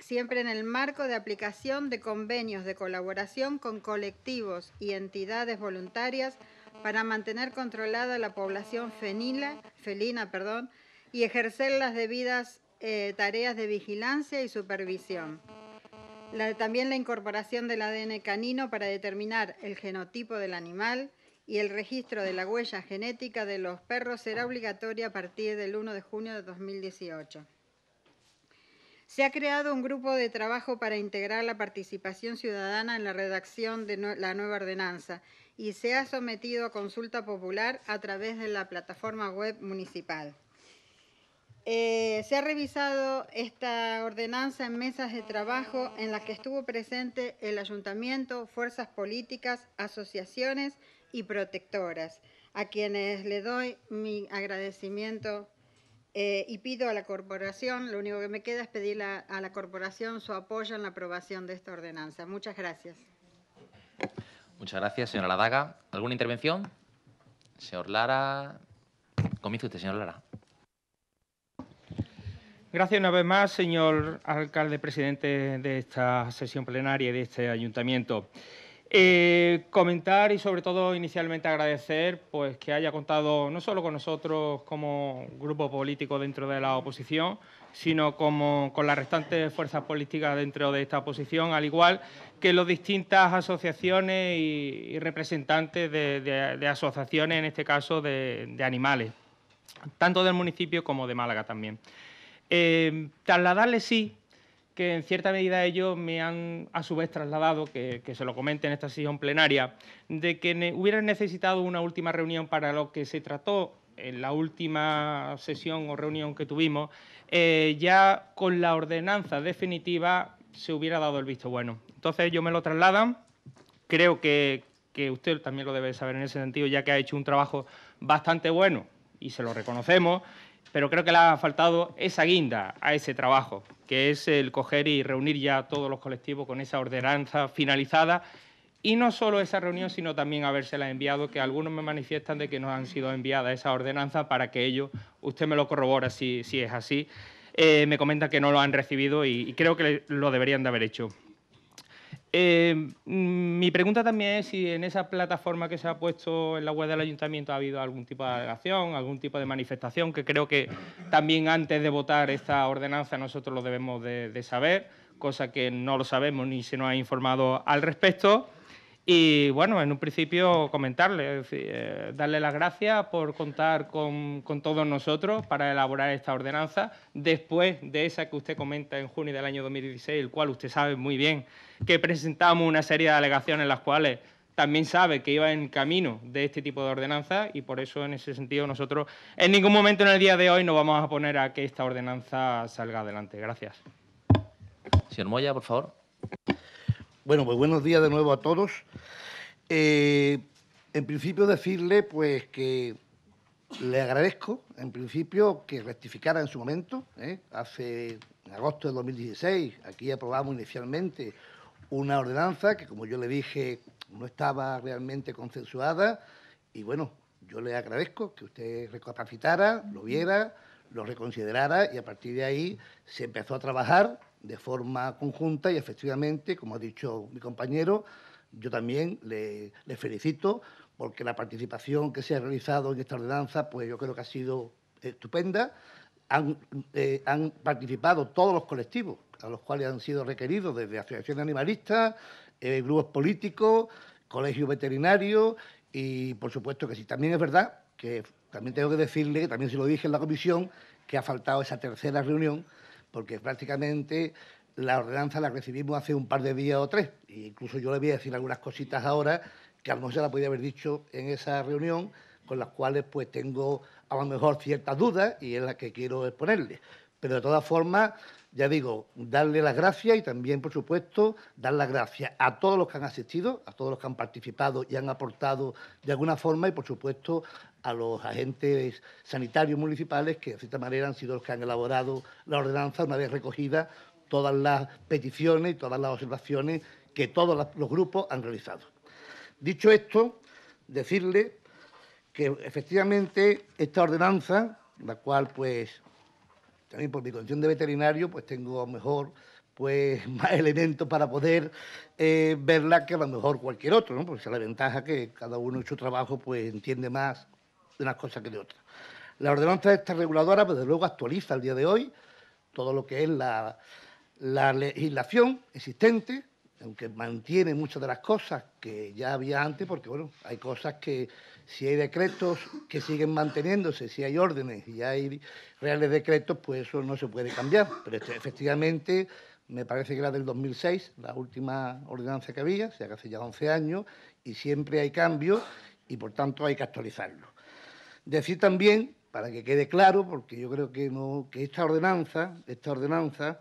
siempre en el marco de aplicación de convenios de colaboración con colectivos y entidades voluntarias para mantener controlada la población felina perdón, y ejercer las debidas eh, tareas de vigilancia y supervisión. también la incorporación del ADN canino para determinar el genotipo del animal y el registro de la huella genética de los perros será obligatoria a partir del 1 de junio de 2018. Se ha creado un grupo de trabajo para integrar la participación ciudadana en la redacción de la nueva ordenanza y se ha sometido a consulta popular a través de la plataforma web municipal. Eh, se ha revisado esta ordenanza en mesas de trabajo en las que estuvo presente el ayuntamiento, fuerzas políticas, asociaciones y protectoras, a quienes le doy mi agradecimiento eh, y pido a la corporación, lo único que me queda es pedir a, a la corporación su apoyo en la aprobación de esta ordenanza. Muchas gracias. Muchas gracias, señora Ladaga. ¿Alguna intervención? Señor Lara. Comienza usted, señor Lara. Gracias una vez más, señor alcalde presidente de esta sesión plenaria y de este ayuntamiento. Eh, comentar y sobre todo inicialmente agradecer pues que haya contado no solo con nosotros como grupo político dentro de la oposición, sino como con las restantes fuerzas políticas dentro de esta oposición, al igual que las distintas asociaciones y, representantes de, asociaciones, en este caso de, animales, tanto del municipio como de Málaga también. Eh, trasladarle sí que en cierta medida ellos me han a su vez trasladado, que, se lo comente en esta sesión plenaria, de que hubieran necesitado una última reunión para lo que se trató en la última sesión o reunión que tuvimos, eh, ya con la ordenanza definitiva se hubiera dado el visto bueno. Entonces ellos me lo trasladan, creo que, que usted también lo debe saber en ese sentido, ya que ha hecho un trabajo bastante bueno y se lo reconocemos pero creo que le ha faltado esa guinda a ese trabajo, que es el coger y reunir ya a todos los colectivos con esa ordenanza finalizada. Y no solo esa reunión, sino también habérsela enviado, que algunos me manifiestan de que no han sido enviadas esa ordenanza para que ellos, usted me lo corrobora si, si es así, eh, me comenta que no lo han recibido y creo que lo deberían de haber hecho. Eh, mm, mi pregunta también es si en esa plataforma que se ha puesto en la web del ayuntamiento ha habido algún tipo de alegación, algún tipo de manifestación, que creo que también antes de votar esta ordenanza nosotros lo debemos de saber, cosa que no lo sabemos ni se nos ha informado al respecto. Y bueno, en un principio comentarle, eh, darle las gracias por contar con, todos nosotros para elaborar esta ordenanza, después de esa que usted comenta en junio del año 2016, el cual usted sabe muy bien que presentamos una serie de alegaciones en las cuales también sabe que iba en camino de este tipo de ordenanza y por eso en ese sentido nosotros en ningún momento en el día de hoy nos vamos a poner a que esta ordenanza salga adelante. Gracias. Señor Moya, por favor. Bueno, pues buenos días de nuevo a todos. Eh, en principio decirle pues que le agradezco, en principio, que rectificara en su momento. ¿eh? Hace agosto de 2016, aquí aprobamos inicialmente una ordenanza que, como yo le dije, no estaba realmente consensuada. Y bueno, yo le agradezco que usted recapacitara, lo viera, lo reconsiderara y a partir de ahí se empezó a trabajar de forma conjunta y efectivamente, como ha dicho mi compañero, yo también le, felicito porque la participación que se ha realizado en esta ordenanza, pues yo creo que ha sido estupenda. Han, eh, participado todos los colectivos a los cuales han sido requeridos, desde asociaciones animalistas, eh, grupos políticos, colegios veterinarios y, por supuesto, que sí. También es verdad que también tengo que decirle, que también se lo dije en la comisión, que ha faltado esa tercera reunión porque prácticamente la ordenanza la recibimos hace un par de días o tres. E incluso yo le voy a decir algunas cositas ahora que a lo mejor se la podía haber dicho en esa reunión, con las cuales pues tengo a lo mejor ciertas dudas y es la que quiero exponerle. Pero de todas formas, ya digo, darle las gracias y también, por supuesto, dar las gracias a todos los que han asistido, a todos los que han participado y han aportado de alguna forma y, por supuesto, a los agentes sanitarios municipales, que de cierta manera han sido los que han elaborado la ordenanza una vez recogida todas las peticiones y todas las observaciones que todos los grupos han realizado. Dicho esto, decirle que efectivamente esta ordenanza, la cual pues también por mi condición de veterinario pues tengo mejor pues *laughs* más elementos para poder eh, verla que a lo mejor cualquier otro, ¿no? Porque es la ventaja que cada uno en su trabajo pues entiende más de unas cosas que de otras. La ordenanza de esta reguladora, pues, desde luego, actualiza al día de hoy todo lo que es la, legislación existente, aunque mantiene muchas de las cosas que ya había antes, porque bueno, hay cosas que si hay decretos que siguen manteniéndose, si hay órdenes y hay reales decretos, pues eso no se puede cambiar. Pero este, efectivamente, me parece que era del 2006, la última ordenanza que había, o sea que hace ya 11 años, y siempre hay cambios y por tanto hay que actualizarlo. Decir también, para que quede claro, porque yo creo que, esta ordenanza, esta ordenanza,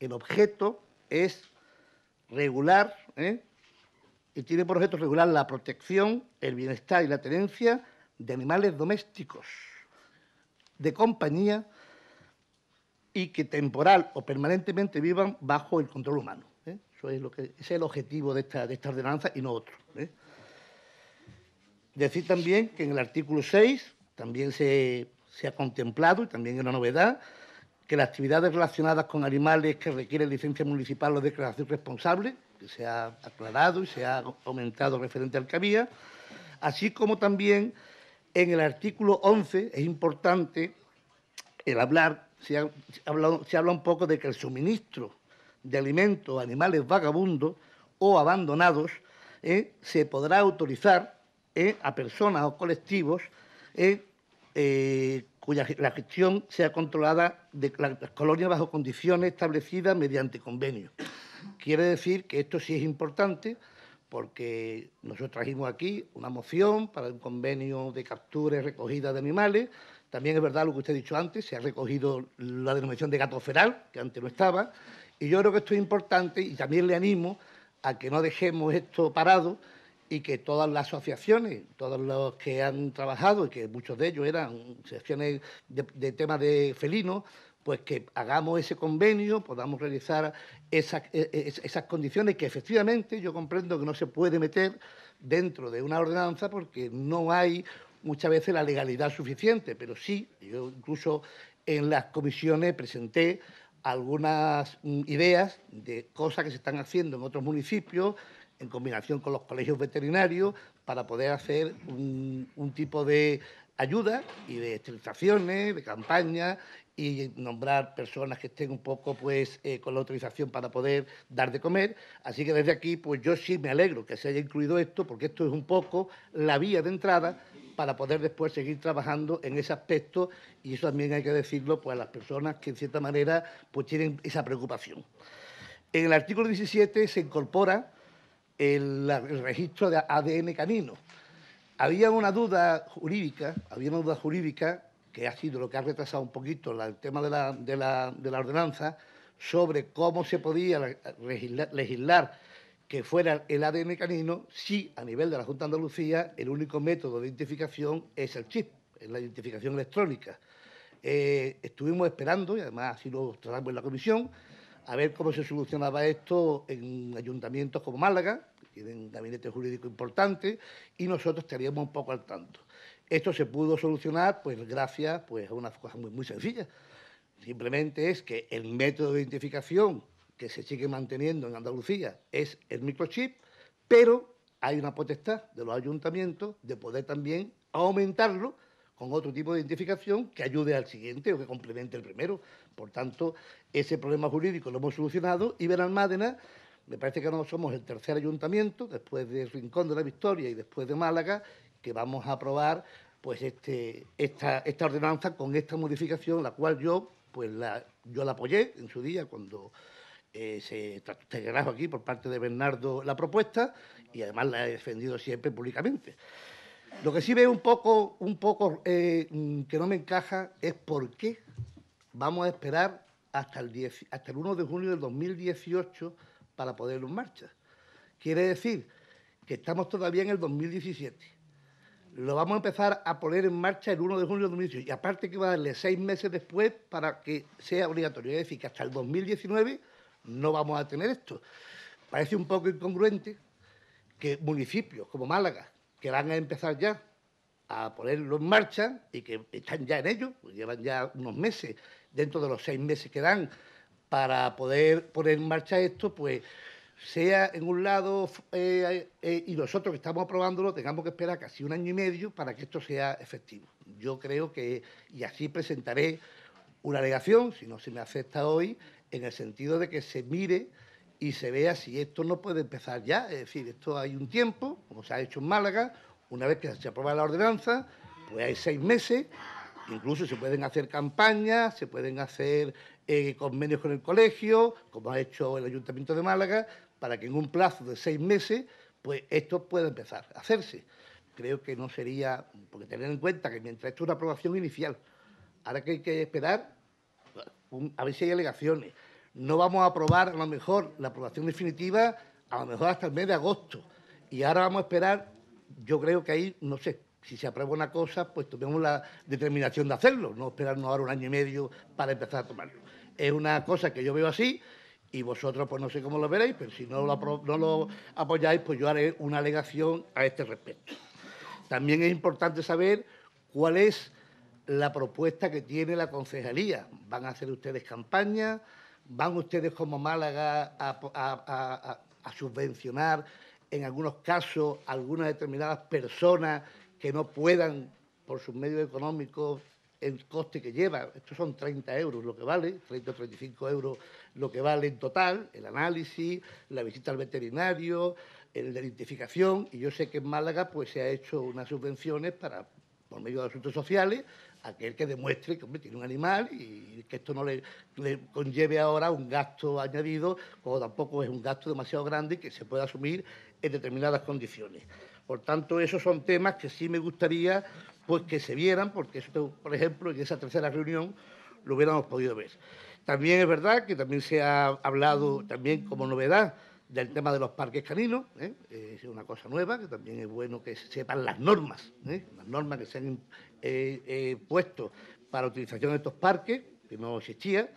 el objeto es regular, ¿eh? y tiene por objeto regular la protección, el bienestar y la tenencia de animales domésticos, de compañía, y que temporal o permanentemente vivan bajo el control humano. ¿eh? Eso es lo que, es el objetivo de esta, de ordenanza y no otro. ¿eh? Decir también que en el artículo 6 también se, ha contemplado, y también es una novedad, que las actividades relacionadas con animales que requieren licencia municipal o declaración responsable, que se ha aclarado y se ha aumentado referente al que así como también en el artículo 11 es importante el hablar, se, habla, se habla un poco de que el suministro de alimentos a animales vagabundos o abandonados eh, se podrá autorizar eh, a personas o colectivos eh, eh, cuya la gestión sea controlada de las colonias bajo condiciones establecidas mediante convenio. Quiere decir que esto sí es importante porque nosotros trajimos aquí una moción para un convenio de captura y recogida de animales. También es verdad lo que usted ha dicho antes, se ha recogido la denominación de gato feral, que antes no estaba, y yo creo que esto es importante y también le animo a que no dejemos esto parado y que todas las asociaciones, todos los que han trabajado, y que muchos de ellos eran secciones de, temas de felinos, pues que hagamos ese convenio, podamos realizar e, e, esas, condiciones que efectivamente yo comprendo que no se puede meter dentro de una ordenanza porque no hay muchas veces la legalidad suficiente, pero sí, yo incluso en las comisiones presenté algunas mm, ideas de cosas que se están haciendo en otros municipios en combinación con los colegios veterinarios para poder hacer un, tipo de ayuda y de esterilizaciones, de campaña y nombrar personas que estén un poco pues eh, con la autorización para poder dar de comer. Así que desde aquí pues yo sí me alegro que se haya incluido esto porque esto es un poco la vía de entrada para poder después seguir trabajando en ese aspecto y eso también hay que decirlo pues a las personas que en cierta manera pues tienen esa preocupación. En el artículo 17 se incorpora el, registro de ADN canino. Había una duda jurídica, había una duda jurídica que ha sido lo que ha retrasado un poquito el tema de la, ordenanza, sobre cómo se podía legislar, que fuera el ADN canino si a nivel de la Junta de Andalucía el único método de identificación es el chip, es la identificación electrónica. Eh, estuvimos esperando, y además así lo tratamos en la comisión, a ver cómo se solucionaba esto en ayuntamientos como Málaga, tienen un gabinete jurídico importante y nosotros estaríamos un poco al tanto. Esto se pudo solucionar pues gracias pues, a unas cosas muy, muy sencillas. Simplemente es que el método de identificación que se sigue manteniendo en Andalucía es el microchip, pero hay una potestad de los ayuntamientos de poder también aumentarlo con otro tipo de identificación que ayude al siguiente o que complemente el primero. Por tanto, ese problema jurídico lo hemos solucionado y Benalmádena me parece que no somos el tercer ayuntamiento, después de Rincón de la Victoria y después de Málaga, que vamos a aprobar pues este, esta, ordenanza con esta modificación, la cual yo pues la, yo la apoyé en su día cuando eh, se trajo aquí por parte de Bernardo la propuesta y además la he defendido siempre públicamente. Lo que sí veo un poco, un poco eh, mm, que no me encaja es por qué vamos a esperar hasta el, hasta el 1 de junio del 2018 para ponerlo en marcha. Quiere decir que estamos todavía en el 2017. Lo vamos a empezar a poner en marcha el 1 de junio de 2018. Y aparte que va a darle seis meses después para que sea obligatorio. Es decir, que hasta el 2019 no vamos a tener esto. Parece un poco incongruente que municipios como Málaga, que van a empezar ya a ponerlo en marcha y que están ya en ello, pues llevan ya unos meses, dentro de los seis meses que dan para poder poner en marcha esto, pues sea en un lado eh, eh, y nosotros que estamos aprobándolo tengamos que esperar casi un año y medio para que esto sea efectivo. Yo creo que, y así presentaré una alegación, si no se me acepta hoy, en el sentido de que se mire y se vea si esto no puede empezar ya. Es decir, esto hay un tiempo, como se ha hecho en Málaga, una vez que se aprueba la ordenanza, pues hay seis meses, incluso se pueden hacer campañas, se pueden hacer eh, convenios con el colegio, como ha hecho el Ayuntamiento de Málaga, para que en un plazo de seis meses, pues esto pueda empezar a hacerse. Creo que no sería, porque tener en cuenta que mientras esto es una aprobación inicial, ahora que hay que esperar a ver si hay alegaciones. No vamos a aprobar a lo mejor la aprobación definitiva, a lo mejor hasta el mes de agosto. Y ahora vamos a esperar, yo creo que ahí, no sé, si se aprueba una cosa, pues tomemos la determinación de hacerlo, no esperarnos ahora un año y medio para empezar a tomarlo. Es una cosa que yo veo así y vosotros pues no sé cómo lo veréis, pero si no lo, apoyáis, pues yo haré una alegación a este respecto. También es importante saber cuál es la propuesta que tiene la concejalía. ¿Van a hacer ustedes campaña? ¿Van ustedes como Málaga a, a subvencionar en algunos casos algunas determinadas personas que no puedan, por sus medios económicos, el coste que lleva. Estos son 30 euros lo que vale, 30 o 35 euros lo que vale en total, el análisis, la visita al veterinario, la identificación. Y yo sé que en Málaga pues, se ha hecho unas subvenciones para, por medio de asuntos sociales, aquel que demuestre que tiene un animal y que esto no le, conlleve ahora un gasto añadido, o tampoco es un gasto demasiado grande que se pueda asumir en determinadas condiciones. Por tanto, esos son temas que sí me gustaría pues que se vieran, porque esto, por ejemplo, en esa tercera reunión lo hubiéramos podido ver. También es verdad que también se ha hablado, también como novedad, del tema de los parques caninos, ¿eh? Eh, es una cosa nueva, que también es bueno que se sepan las normas, ¿eh? las normas que se han puesto para utilización de estos parques, que no existía,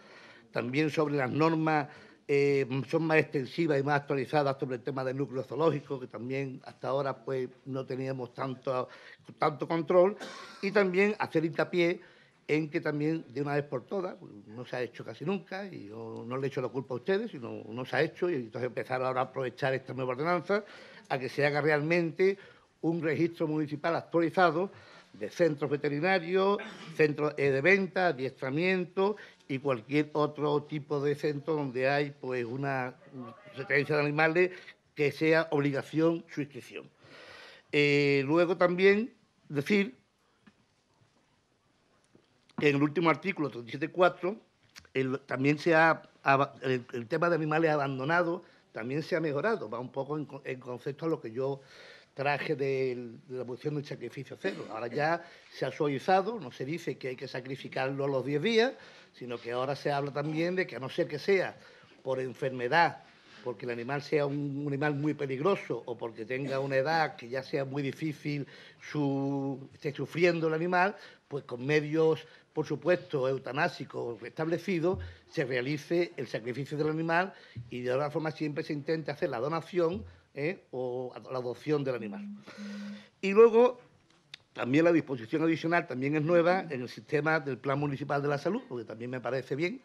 también sobre las normas eh, son más extensivas y más actualizadas sobre el tema del núcleo zoológico, que también hasta ahora pues, no teníamos tanto, tanto control, y también hacer hincapié en que también de una vez por todas, no se ha hecho casi nunca, y no le echo la culpa a ustedes, sino no se ha hecho, y entonces empezar ahora a aprovechar esta nueva ordenanza a que se haga realmente un registro municipal actualizado de centros veterinarios, centros eh, de venta, adiestramiento y cualquier otro tipo de centro donde hay pues una retención de animales que sea obligación su inscripción. Eh, luego también decir que en el último artículo 37.4 también se ha el, tema de animales abandonados también se ha mejorado, va un poco en concepto a lo que yo traje de, la posición del sacrificio cero. Ahora ya se ha suavizado, no se dice que hay que sacrificarlo a los 10 días, sino que ahora se habla también de que a no ser que sea por enfermedad, porque el animal sea un, animal muy peligroso o porque tenga una edad que ya sea muy difícil, su, esté sufriendo el animal, pues con medios, por supuesto, eutanásicos establecidos, se realice el sacrificio del animal y de alguna forma siempre se intenta hacer la donación ¿eh? o la adopción del animal. Mm. Y luego, también la disposición adicional también es nueva en el sistema del Plan Municipal de la Salud, porque también me parece bien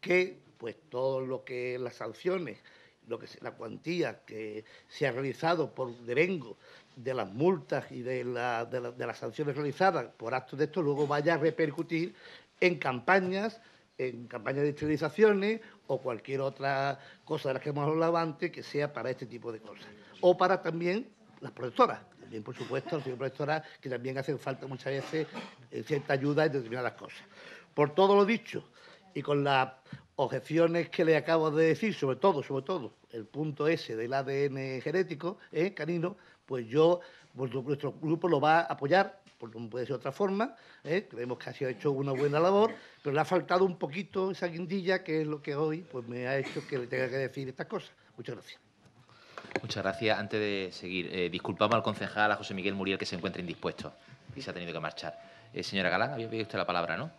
que pues todo lo que las sanciones, lo que la cuantía que se ha realizado por devengo de las multas y de, de las sanciones realizadas por actos de esto, luego vaya a repercutir en campañas en campañas de esterilizaciones o cualquier otra cosa de las que hemos hablado antes que sea para este tipo de cosas. O para también las protectoras, también por supuesto, las protectoras que también hacen falta muchas veces eh, cierta ayuda en determinadas cosas. Por todo lo dicho y con las objeciones que le acabo de decir, sobre todo, sobre todo, el punto S del ADN genético, eh, canino, pues yo, nuestro vuestro grupo lo va a apoyar por no puede ser otra forma, ¿eh? creemos que ha sido hecho una buena labor, pero le ha faltado un poquito esa guindilla, que es lo que hoy pues, me ha hecho que le tenga que decir estas cosas. Muchas gracias. Muchas gracias. Antes de seguir, eh, disculpamos al concejal, a José Miguel Muriel, que se encuentra indispuesto y se ha tenido que marchar. Eh, señora Galán, había pedido usted la palabra, ¿no?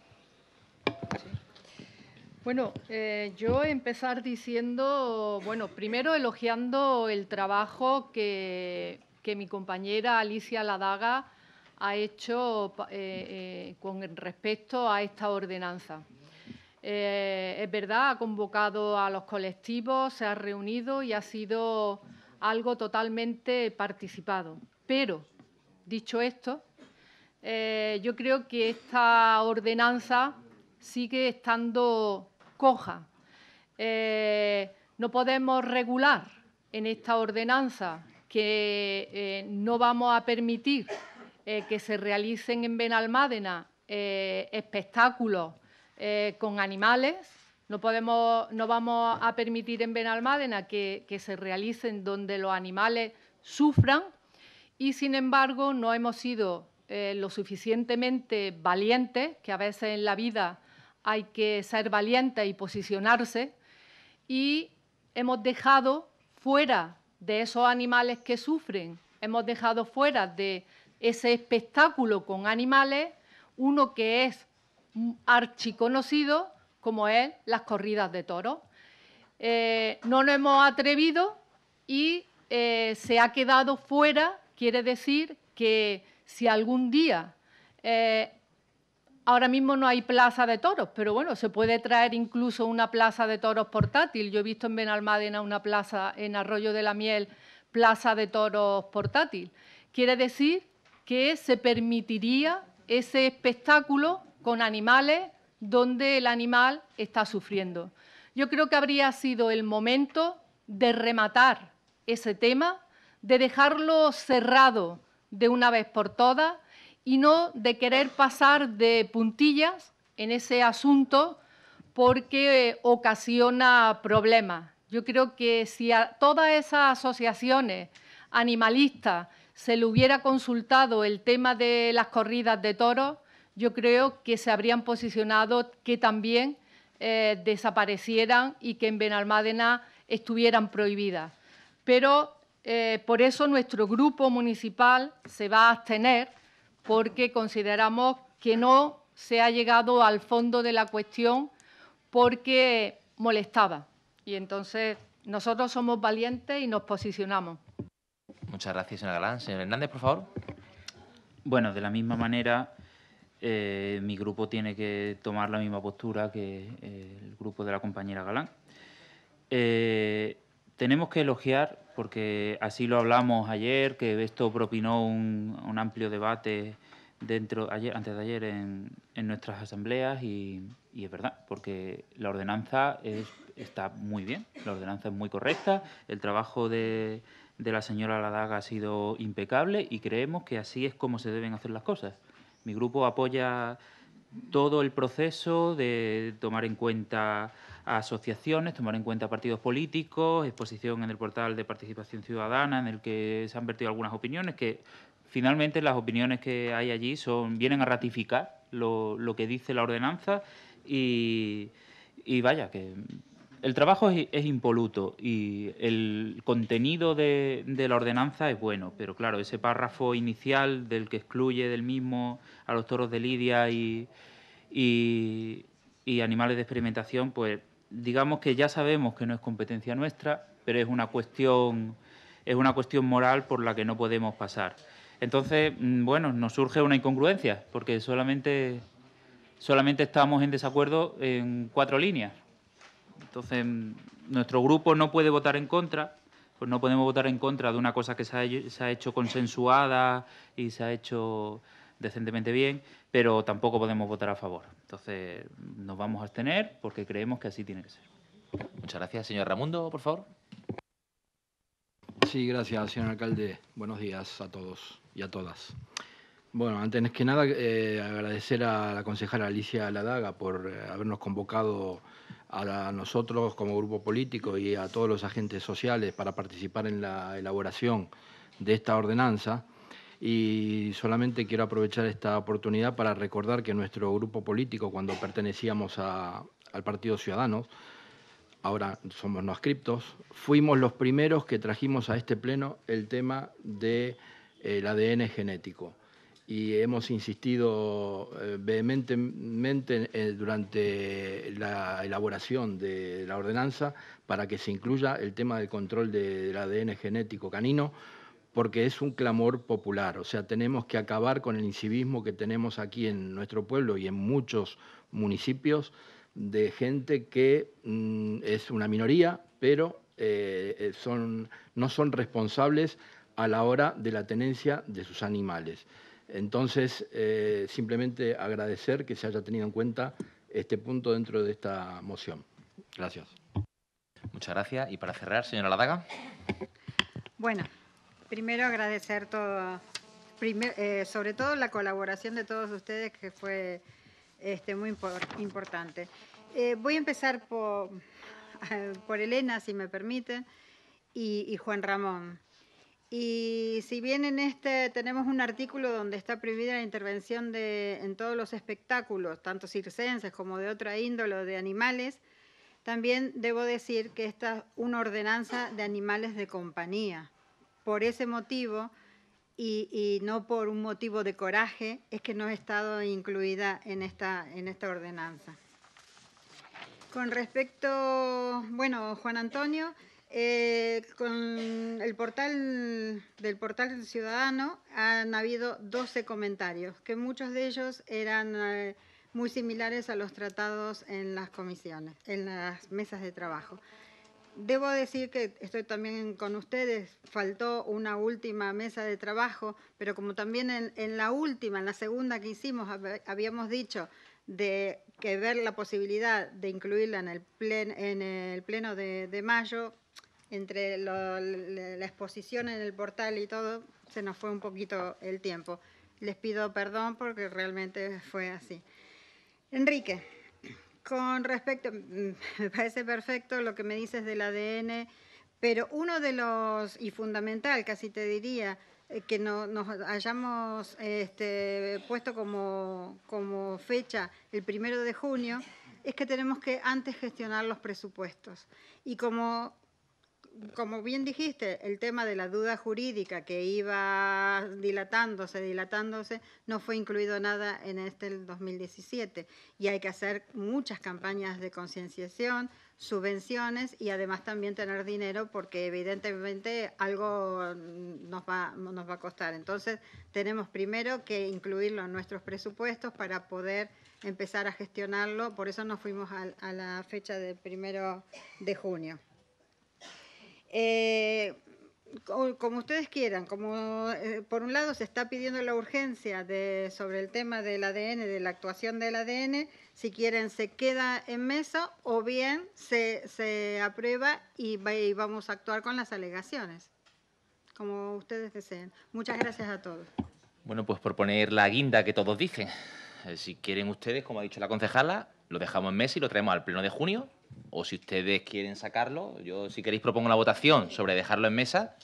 Bueno, yo empezar diciendo, bueno, primero elogiando el trabajo que, que mi compañera Alicia Ladaga ha hecho eh, eh, con respecto a esta ordenanza. Eh, es verdad, ha convocado a los colectivos, se ha reunido y ha sido algo totalmente participado. Pero, dicho esto, yo creo que esta ordenanza sigue estando coja. no podemos regular en esta ordenanza que no vamos a permitir eh, que se realicen en Benalmádena eh, espectáculos eh, con animales. No, podemos, no vamos a permitir en Benalmádena que, que se realicen donde los animales sufran y, sin embargo, no hemos sido lo suficientemente valientes, que a veces en la vida hay que ser valientes y posicionarse, y hemos dejado fuera de esos animales que sufren, hemos dejado fuera de ese espectáculo con animales, uno que es mm, archiconocido como es las corridas de toros. Eh, no nos hemos atrevido y eh, se ha quedado fuera, quiere decir que si algún día, eh, ahora mismo no hay plaza de toros, pero bueno, se puede traer incluso una plaza de toros portátil. Yo he visto en Benalmádena una plaza, en Arroyo de la Miel, plaza de toros portátil. Quiere decir que se permitiría ese espectáculo con animales donde el animal está sufriendo. Yo creo que habría sido el momento de rematar ese tema, de dejarlo cerrado de una vez por todas y no de querer pasar de puntillas en ese asunto porque eh, ocasiona problemas. Yo creo que si a todas esas asociaciones animalistas se le hubiera consultado el tema de las corridas de toros, yo creo que se habrían posicionado que también eh, desaparecieran y que en Benalmádena estuvieran prohibidas. Pero eh, por eso nuestro grupo municipal se va a abstener porque consideramos que no se ha llegado al fondo de la cuestión porque molestaba. Y entonces nosotros somos valientes y nos posicionamos. Muchas gracias, señora Galán. Señor Hernández, por favor. Bueno, de la misma manera, eh, mi grupo tiene que tomar la misma postura que eh, el grupo de la compañera Galán. Eh, tenemos que elogiar, porque así lo hablamos ayer, que esto propinó un, amplio debate dentro ayer, antes de ayer en, nuestras asambleas y, es verdad, porque la ordenanza está muy bien, la ordenanza es muy correcta, el trabajo de, de la señora Ladaga ha sido impecable y creemos que así es como se deben hacer las cosas. Mi grupo apoya todo el proceso de tomar en cuenta asociaciones, tomar en cuenta partidos políticos, exposición en el portal de participación ciudadana en el que se han vertido algunas opiniones que finalmente las opiniones que hay allí son vienen a ratificar lo, que dice la ordenanza y vaya que el trabajo es, impoluto y el contenido de, la ordenanza es bueno, pero claro, ese párrafo inicial del que excluye del mismo a los toros de lidia y, y animales de experimentación, pues digamos que ya sabemos que no es competencia nuestra, pero es una cuestión, es una cuestión moral por la que no podemos pasar. Entonces, mm, bueno, nos surge una incongruencia, porque solamente, solamente estamos en desacuerdo en cuatro líneas. Entonces, nuestro grupo no puede votar en contra, pues no podemos votar en contra de una cosa que se ha, hecho consensuada y se ha hecho decentemente bien, pero tampoco podemos votar a favor. Entonces, nos vamos a abstener porque creemos que así tiene que ser. Muchas gracias, señor Ramundo, por favor. Sí, gracias, señor alcalde. Buenos días a todos y a todas. Bueno, antes que nada, eh, agradecer a la concejala Alicia Ladaga por eh, habernos convocado a nosotros como grupo político y a todos los agentes sociales para participar en la elaboración de esta ordenanza y solamente quiero aprovechar esta oportunidad para recordar que nuestro grupo político cuando pertenecíamos al Partido Ciudadanos, ahora somos no ascriptos, fuimos los primeros que trajimos a este pleno el tema del de, eh, ADN genético y hemos insistido eh, vehementemente eh, durante la elaboración de la ordenanza para que se incluya el tema del control del ADN genético canino, porque es un clamor popular, o sea, tenemos que acabar con el incivismo que tenemos aquí en nuestro pueblo y en muchos municipios de gente que mm, es una minoría, pero eh, no son responsables a la hora de la tenencia de sus animales. Entonces, eh, simplemente agradecer que se haya tenido en cuenta este punto dentro de esta moción. Gracias. Muchas gracias. Y para cerrar, señora Ladaga. Bueno, primero agradecer todo, eh, sobre todo la colaboración de todos ustedes, que fue este, muy importante. Eh, voy a empezar *laughs* por, Elena, si me permite, y Juan Ramón. Y si bien en este tenemos un artículo donde está prohibida la intervención de, en todos los espectáculos, tanto circenses como de otra índole de animales, también debo decir que esta es una ordenanza de animales de compañía. Por ese motivo, y, no por un motivo de coraje, es que no ha estado incluida en esta, en esta ordenanza. Con respecto, bueno, Juan Antonio, eh, con el portal del portal ciudadano han habido 12 comentarios, que muchos de ellos eran eh, muy similares a los tratados en las comisiones, en las mesas de trabajo. Debo decir que estoy también con ustedes, faltó una última mesa de trabajo, pero como también en, la última, en la segunda que hicimos, habíamos dicho de que ver la posibilidad de incluirla en el, plen, en el pleno de mayo, entre la exposición en el portal y todo, se nos fue un poquito el tiempo. Les pido perdón porque realmente fue así. Enrique, con respecto, *laughs* me parece perfecto lo que me dices del ADN, pero uno de los, y fundamental casi te diría, eh, que nos hayamos este, puesto como, como fecha el primero de junio, es que tenemos que antes gestionar los presupuestos. Y como como bien dijiste, el tema de la duda jurídica que iba dilatándose, dilatándose, no fue incluido nada en este 2017. Y hay que hacer muchas campañas de concienciación, subvenciones y además también tener dinero porque evidentemente algo nos va, a costar. Entonces tenemos primero que incluirlo en nuestros presupuestos para poder empezar a gestionarlo. Por eso nos fuimos a la fecha del primero de junio. Eh, como ustedes quieran, como eh, por un lado se está pidiendo la urgencia de, sobre el tema del ADN, de la actuación del ADN, si quieren se queda en mesa o bien se, se aprueba y, vamos a actuar con las alegaciones, como ustedes deseen. Muchas gracias a todos. Bueno, pues por poner la guinda que todos dicen, eh, si quieren ustedes, como ha dicho la concejala, lo dejamos en mesa y lo traemos al pleno de junio o si ustedes quieren sacarlo, yo si queréis propongo una votación sobre dejarlo en mesa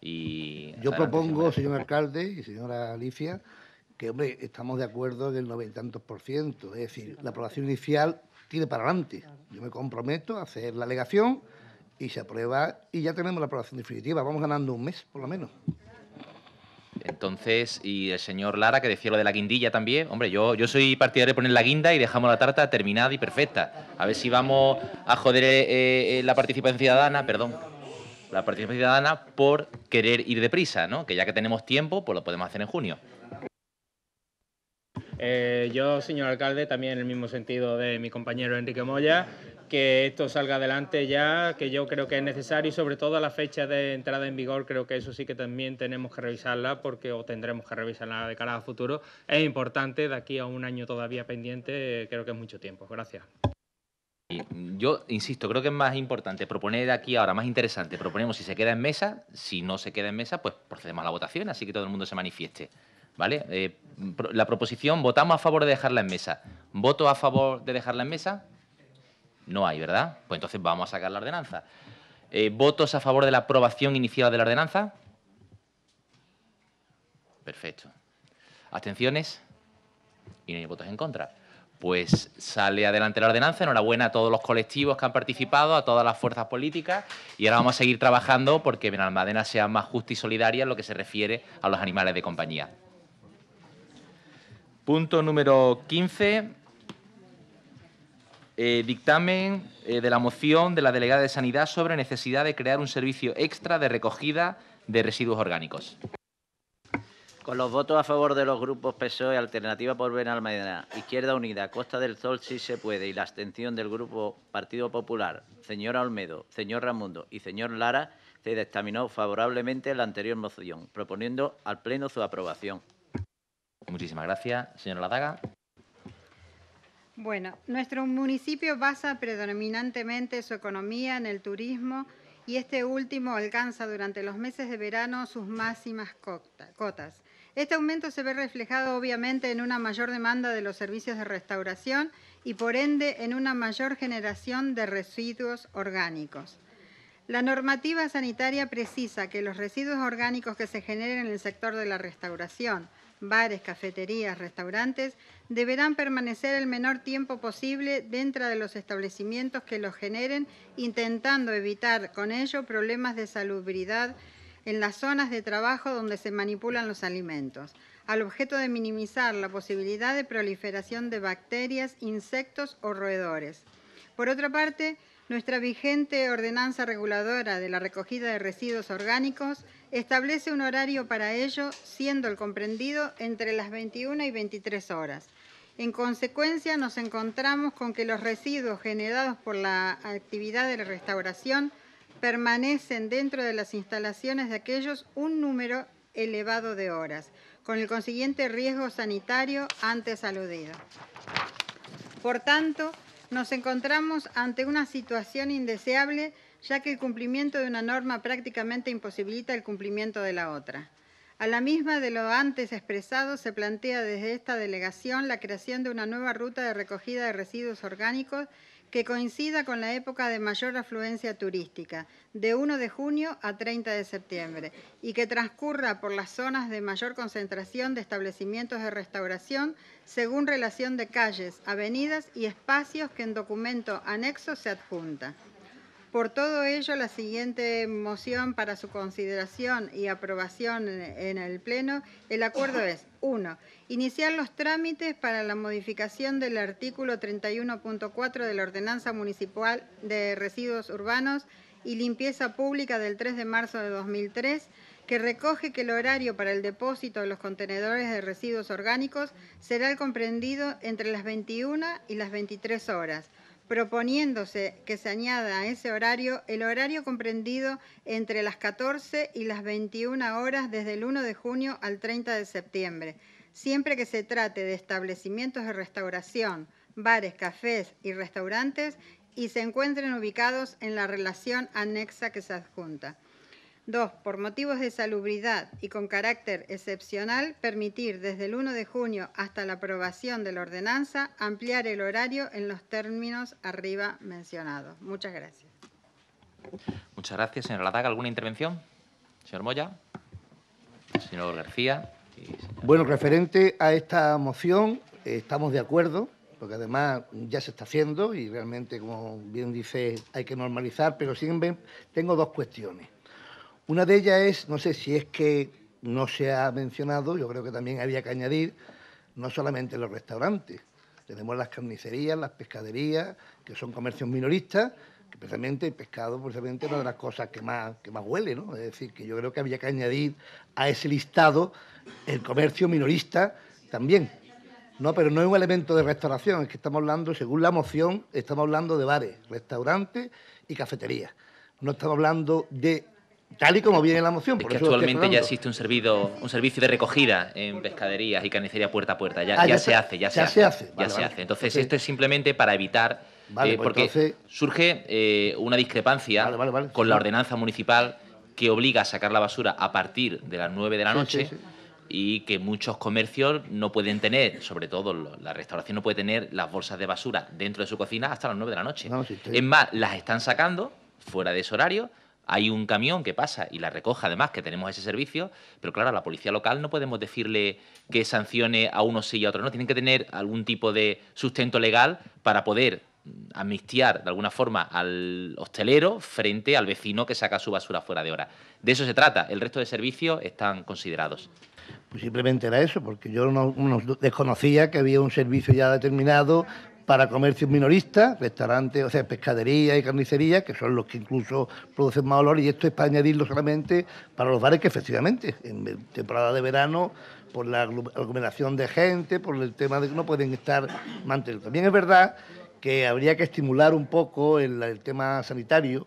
y... Yo propongo, señor alcalde y señora Alicia, que, hombre, estamos de acuerdo del noventa y tantos por ciento, es decir, la aprobación inicial tiene para adelante. Yo me comprometo a hacer la alegación y se aprueba y ya tenemos la aprobación definitiva, vamos ganando un mes por lo menos. Entonces, y el señor Lara que decía lo de la guindilla también. Hombre, yo, yo soy partidario de poner la guinda y dejamos la tarta terminada y perfecta. A ver si vamos a joder eh, eh, la participación ciudadana, perdón, la participación ciudadana por querer ir deprisa, ¿no? Que ya que tenemos tiempo, pues lo podemos hacer en junio. Eh, yo, señor alcalde, también en el mismo sentido de mi compañero Enrique Moya, que esto salga adelante ya, que yo creo que es necesario y sobre todo la fecha de entrada en vigor, creo que eso sí que también tenemos que revisarla porque o tendremos que revisarla de cara a futuro. Es importante, de aquí a un año todavía pendiente, creo que es mucho tiempo. Gracias. Yo insisto, creo que es más importante proponer aquí ahora, más interesante, proponemos si se queda en mesa, si no se queda en mesa, pues procedemos a la votación, así que todo el mundo se manifieste. ¿Vale? Eh, la proposición, votamos a favor de dejarla en mesa. ¿Voto a favor de dejarla en mesa? No hay, ¿verdad? Pues entonces vamos a sacar la ordenanza. Eh, ¿Votos a favor de la aprobación inicial de la ordenanza? Perfecto. ¿Abstenciones? Y no hay votos en contra. Pues sale adelante la ordenanza. Enhorabuena a todos los colectivos que han participado, a todas las fuerzas políticas. Y ahora vamos a seguir trabajando porque almadena sea más justa y solidaria en lo que se refiere a los animales de compañía. Punto número 15 eh, dictamen eh, de la moción de la delegada de Sanidad sobre necesidad de crear un servicio extra de recogida de residuos orgánicos. Con los votos a favor de los grupos PSOE, Alternativa por Benalmádena, Izquierda Unida, Costa del Sol, Si se puede, y la abstención del grupo Partido Popular, señora Olmedo, señor Ramundo y señor Lara, se dictaminó favorablemente la anterior moción, proponiendo al Pleno su aprobación. Muchísimas gracias, señora Ladaga. Bueno, nuestro municipio basa predominantemente su economía en el turismo y este último alcanza durante los meses de verano sus máximas cotas. Este aumento se ve reflejado obviamente en una mayor demanda de los servicios de restauración y por ende en una mayor generación de residuos orgánicos. La normativa sanitaria precisa que los residuos orgánicos que se generen en el sector de la restauración, bares, cafeterías, restaurantes, deberán permanecer el menor tiempo posible dentro de los establecimientos que los generen, intentando evitar con ello problemas de salubridad en las zonas de trabajo donde se manipulan los alimentos, al objeto de minimizar la posibilidad de proliferación de bacterias, insectos o roedores. Por otra parte, nuestra vigente ordenanza reguladora de la recogida de residuos orgánicos establece un horario para ello, siendo el comprendido entre las 21 y 23 horas. En consecuencia, nos encontramos con que los residuos generados por la actividad de la restauración permanecen dentro de las instalaciones de aquellos un número elevado de horas, con el consiguiente riesgo sanitario antes aludido. Por tanto, nos encontramos ante una situación indeseable ya que el cumplimiento de una norma prácticamente imposibilita el cumplimiento de la otra. A la misma de lo antes expresado, se plantea desde esta delegación la creación de una nueva ruta de recogida de residuos orgánicos que coincida con la época de mayor afluencia turística, de 1 de junio a 30 de septiembre, y que transcurra por las zonas de mayor concentración de establecimientos de restauración según relación de calles, avenidas y espacios que en documento anexo se adjunta. Por todo ello, la siguiente moción para su consideración y aprobación en el Pleno, el acuerdo es 1. Iniciar los trámites para la modificación del artículo 31.4 de la Ordenanza Municipal de Residuos Urbanos y Limpieza Pública del 3 de marzo de 2003, que recoge que el horario para el depósito de los contenedores de residuos orgánicos será el comprendido entre las 21 y las 23 horas proponiéndose que se añada a ese horario el horario comprendido entre las 14 y las 21 horas desde el 1 de junio al 30 de septiembre, siempre que se trate de establecimientos de restauración, bares, cafés y restaurantes y se encuentren ubicados en la relación anexa que se adjunta. Dos, Por motivos de salubridad y con carácter excepcional, permitir desde el 1 de junio hasta la aprobación de la ordenanza ampliar el horario en los términos arriba mencionados. Muchas gracias. Muchas gracias, señora Ladaga. ¿Alguna intervención? Señor Moya, señor García. Bueno, referente a esta moción, eh, estamos de acuerdo porque además ya se está haciendo y realmente, como bien dice, hay que normalizar, pero siempre tengo dos cuestiones. Una de ellas es, no sé si es que no se ha mencionado, yo creo que también había que añadir, no solamente los restaurantes, tenemos las carnicerías, las pescaderías, que son comercios minoristas, que precisamente el pescado precisamente es una de las cosas que más, que más huele, ¿no? Es decir, que yo creo que había que añadir a ese listado el comercio minorista también. No, pero no es un elemento de restauración, es que estamos hablando, según la moción, estamos hablando de bares, restaurantes y cafeterías. No estamos hablando de Tal y como viene la moción. porque actualmente ya existe un, servido, un servicio de recogida en pescaderías y carnicería puerta a puerta. Ya, ah, se, hace, ya, se, hace. Ya se hace. Entonces, esto es simplemente para evitar. Eh, pues porque surge eh, una discrepancia con la ordenanza municipal que obliga a sacar la basura a partir de las 9 de la noche. y que muchos comercios no pueden tener, sobre todo la restauración no puede tener las bolsas de basura dentro de su cocina hasta las 9 de la noche. Es más, las están sacando fuera de ese horario hay un camión que pasa y la recoja, además, que tenemos ese servicio, pero claro, a la policía local no podemos decirle que sancione a unos sí y a otros no. Tienen que tener algún tipo de sustento legal para poder amnistiar de alguna forma al hostelero frente al vecino que saca su basura fuera de hora. De eso se trata, el resto de servicios están considerados. Pues simplemente era eso, porque yo no desconocía que había un servicio ya determinado para comercios minoristas, restaurantes, o sea, pescadería y carnicería, que son los que incluso producen más olor, y esto es para añadirlo solamente para los bares que efectivamente, en temporada de verano, por la aglomeración de gente, por el tema de que no pueden estar mantenidos. También es verdad que habría que estimular un poco el, tema sanitario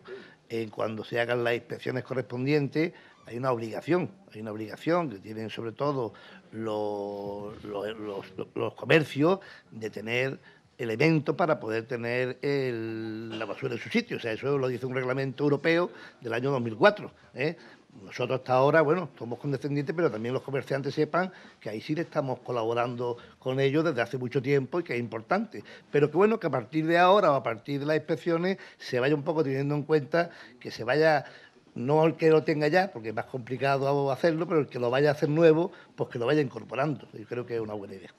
cuando se hagan las inspecciones correspondientes hay una obligación, hay una obligación que tienen sobre todo los comercios de tener elemento para poder tener la basura en su sitio. O sea, eso lo dice un reglamento europeo del año 2004. ¿eh? Nosotros hasta ahora, bueno, somos condescendientes, pero también los comerciantes sepan que ahí sí le estamos colaborando con ellos desde hace mucho tiempo y que es importante. Pero que bueno, que a partir de ahora o a partir de las inspecciones se vaya un poco teniendo en cuenta que se vaya no el que lo tenga ya, porque es más complicado hacerlo, pero el que lo vaya a hacer nuevo, pues que lo vaya incorporando. Yo creo que es una buena idea.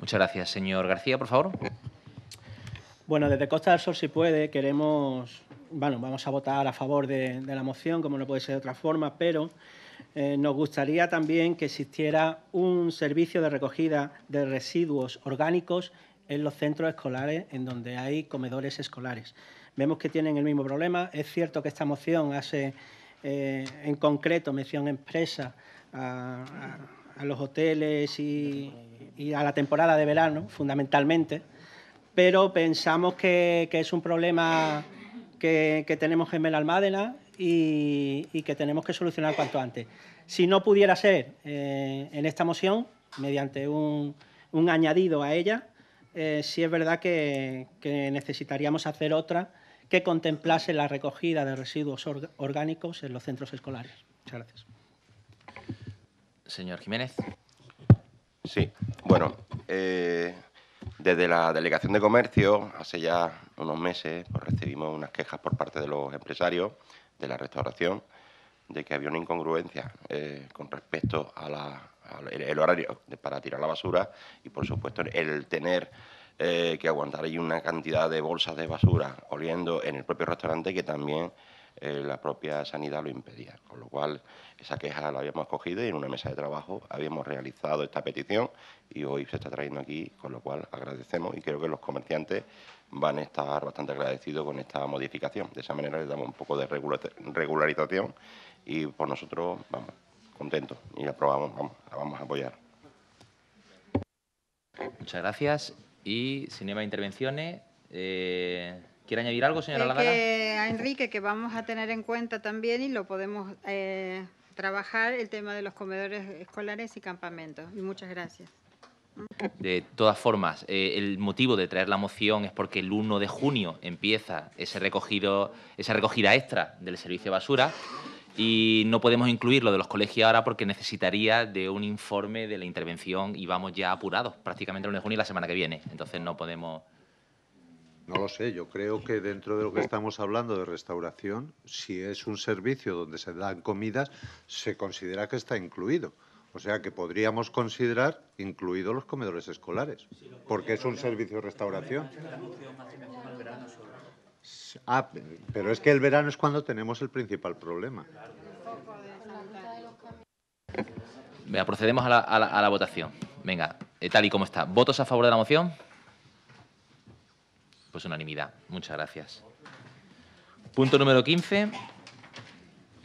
Muchas gracias, señor García, por favor. Bueno, desde Costa del Sol, si puede, queremos, bueno, vamos a votar a favor de, la moción, como no puede ser de otra forma, pero eh, nos gustaría también que existiera un servicio de recogida de residuos orgánicos en los centros escolares, en donde hay comedores escolares. Vemos que tienen el mismo problema. Es cierto que esta moción hace eh, en concreto mención expresa a los hoteles y, y a la temporada de verano, fundamentalmente, pero pensamos que, es un problema que, que tenemos en Melalmádena y, y, que tenemos que solucionar cuanto antes. Si no pudiera ser eh, en esta moción, mediante un, añadido a ella, eh, sí es verdad que, que, necesitaríamos hacer otra que contemplase la recogida de residuos orgánicos en los centros escolares. Muchas gracias. Señor Jiménez. Sí, bueno, eh, desde la Delegación de Comercio, hace ya unos meses, pues, recibimos unas quejas por parte de los empresarios de la restauración de que había una incongruencia eh, con respecto a al el horario para tirar la basura y, por supuesto, el tener eh, que aguantar ahí una cantidad de bolsas de basura oliendo en el propio restaurante que también eh, la propia sanidad lo impedía. Con lo cual, esa queja la habíamos cogido y en una mesa de trabajo habíamos realizado esta petición y hoy se está trayendo aquí, con lo cual agradecemos y creo que los comerciantes van a estar bastante agradecidos con esta modificación. De esa manera le damos un poco de regularización y por nosotros, vamos, contentos y aprobamos, vamos, la vamos a apoyar. Muchas gracias. Y, sin más intervenciones, eh, ¿Quiere añadir algo, señora Lagana? a Enrique, que vamos a tener en cuenta también y lo podemos eh, trabajar, el tema de los comedores escolares y campamentos. Y muchas gracias. De todas formas, eh, el motivo de traer la moción es porque el 1 de junio empieza ese recogido, esa recogida extra del servicio de basura y no podemos incluir lo de los colegios ahora porque necesitaría de un informe de la intervención y vamos ya apurados prácticamente el 1 de junio y la semana que viene. Entonces no podemos no lo sé, yo creo que dentro de lo que estamos hablando de restauración, si es un servicio donde se dan comidas, se considera que está incluido. O sea que podríamos considerar incluidos los comedores escolares, porque es un servicio de restauración. Ah, pero es que el verano es cuando tenemos el principal problema. Venga, procedemos a la, votación. Venga, eh, tal y como está. ¿Votos a favor de la moción? pues unanimidad. Muchas gracias. Punto número 15.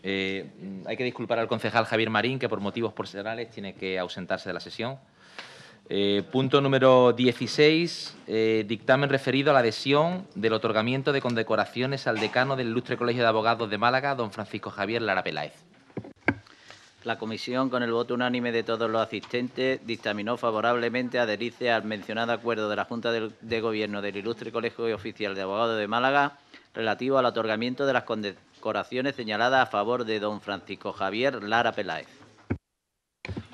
Eh, hay que disculpar al concejal Javier Marín, que por motivos personales tiene que ausentarse de la sesión. Eh, punto número 16, eh, dictamen referido a la adhesión del otorgamiento de condecoraciones al decano del Ilustre Colegio de Abogados de Málaga, don Francisco Javier Lara Peláez. La comisión, con el voto unánime de todos los asistentes, dictaminó favorablemente adherirse al mencionado acuerdo de la Junta de Gobierno del Ilustre Colegio Oficial de Abogados de Málaga relativo al otorgamiento de las condecoraciones señaladas a favor de don Francisco Javier Lara Peláez.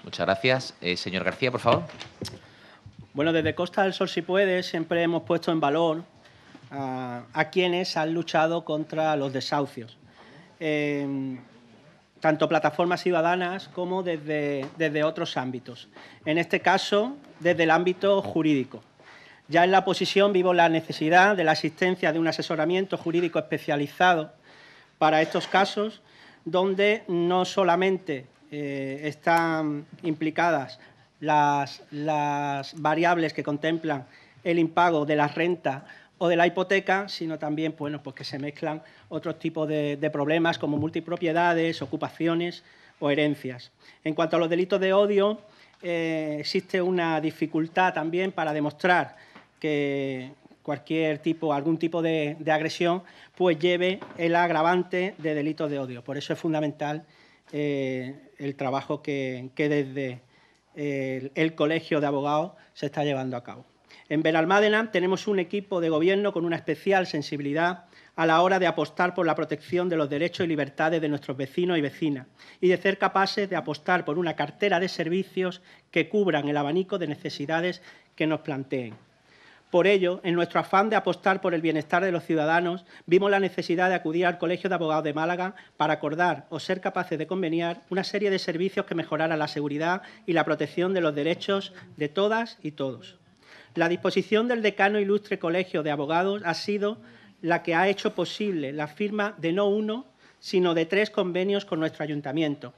Muchas gracias. Eh, señor García, por favor. Bueno, desde Costa del Sol, si puede, siempre hemos puesto en valor a, quienes han luchado contra los desahucios. Eh, tanto plataformas ciudadanas como desde, otros ámbitos. En este caso, desde el ámbito jurídico. Ya en la posición vivo la necesidad de la existencia de un asesoramiento jurídico especializado para estos casos, donde no solamente eh, están implicadas las, variables que contemplan el impago de la renta o de la hipoteca, sino también bueno, pues que se mezclan otros tipos de, problemas como multipropiedades, ocupaciones o herencias. En cuanto a los delitos de odio, eh, existe una dificultad también para demostrar que cualquier tipo, algún tipo de, agresión, pues lleve el agravante de delitos de odio. Por eso es fundamental eh, el trabajo que, desde eh, el, Colegio de Abogados se está llevando a cabo. En Benalmádena tenemos un equipo de gobierno con una especial sensibilidad a la hora de apostar por la protección de los derechos y libertades de nuestros vecinos y vecinas y de ser capaces de apostar por una cartera de servicios que cubran el abanico de necesidades que nos planteen. Por ello, en nuestro afán de apostar por el bienestar de los ciudadanos, vimos la necesidad de acudir al Colegio de Abogados de Málaga para acordar o ser capaces de conveniar una serie de servicios que mejoraran la seguridad y la protección de los derechos de todas y todos. La disposición del decano ilustre Colegio de Abogados ha sido la que ha hecho posible la firma de no uno, sino de tres convenios con nuestro ayuntamiento.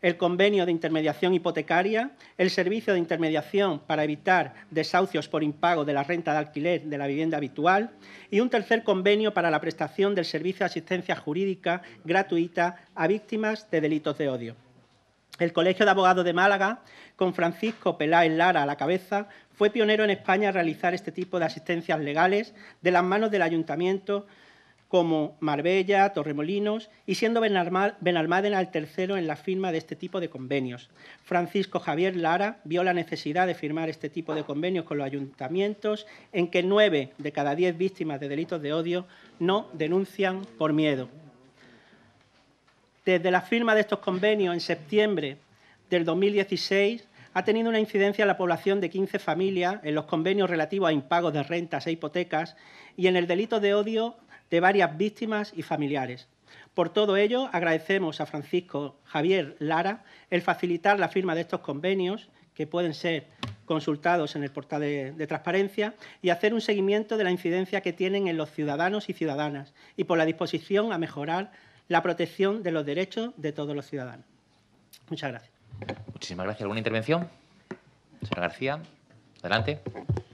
El convenio de intermediación hipotecaria, el servicio de intermediación para evitar desahucios por impago de la renta de alquiler de la vivienda habitual y un tercer convenio para la prestación del servicio de asistencia jurídica gratuita a víctimas de delitos de odio. El Colegio de Abogados de Málaga con Francisco Peláez Lara a la cabeza, fue pionero en España a realizar este tipo de asistencias legales de las manos del ayuntamiento como Marbella, Torremolinos y siendo Benalmádena el tercero en la firma de este tipo de convenios. Francisco Javier Lara vio la necesidad de firmar este tipo de convenios con los ayuntamientos en que nueve de cada diez víctimas de delitos de odio no denuncian por miedo. Desde la firma de estos convenios en septiembre del 2016 ha tenido una incidencia en la población de 15 familias, en los convenios relativos a impagos de rentas e hipotecas y en el delito de odio de varias víctimas y familiares. Por todo ello, agradecemos a Francisco Javier Lara el facilitar la firma de estos convenios, que pueden ser consultados en el portal de, de, transparencia y hacer un seguimiento de la incidencia que tienen en los ciudadanos y ciudadanas y por la disposición a mejorar la protección de los derechos de todos los ciudadanos. Muchas gracias. Muchísimas gracias. ¿Alguna intervención? Señora García, adelante.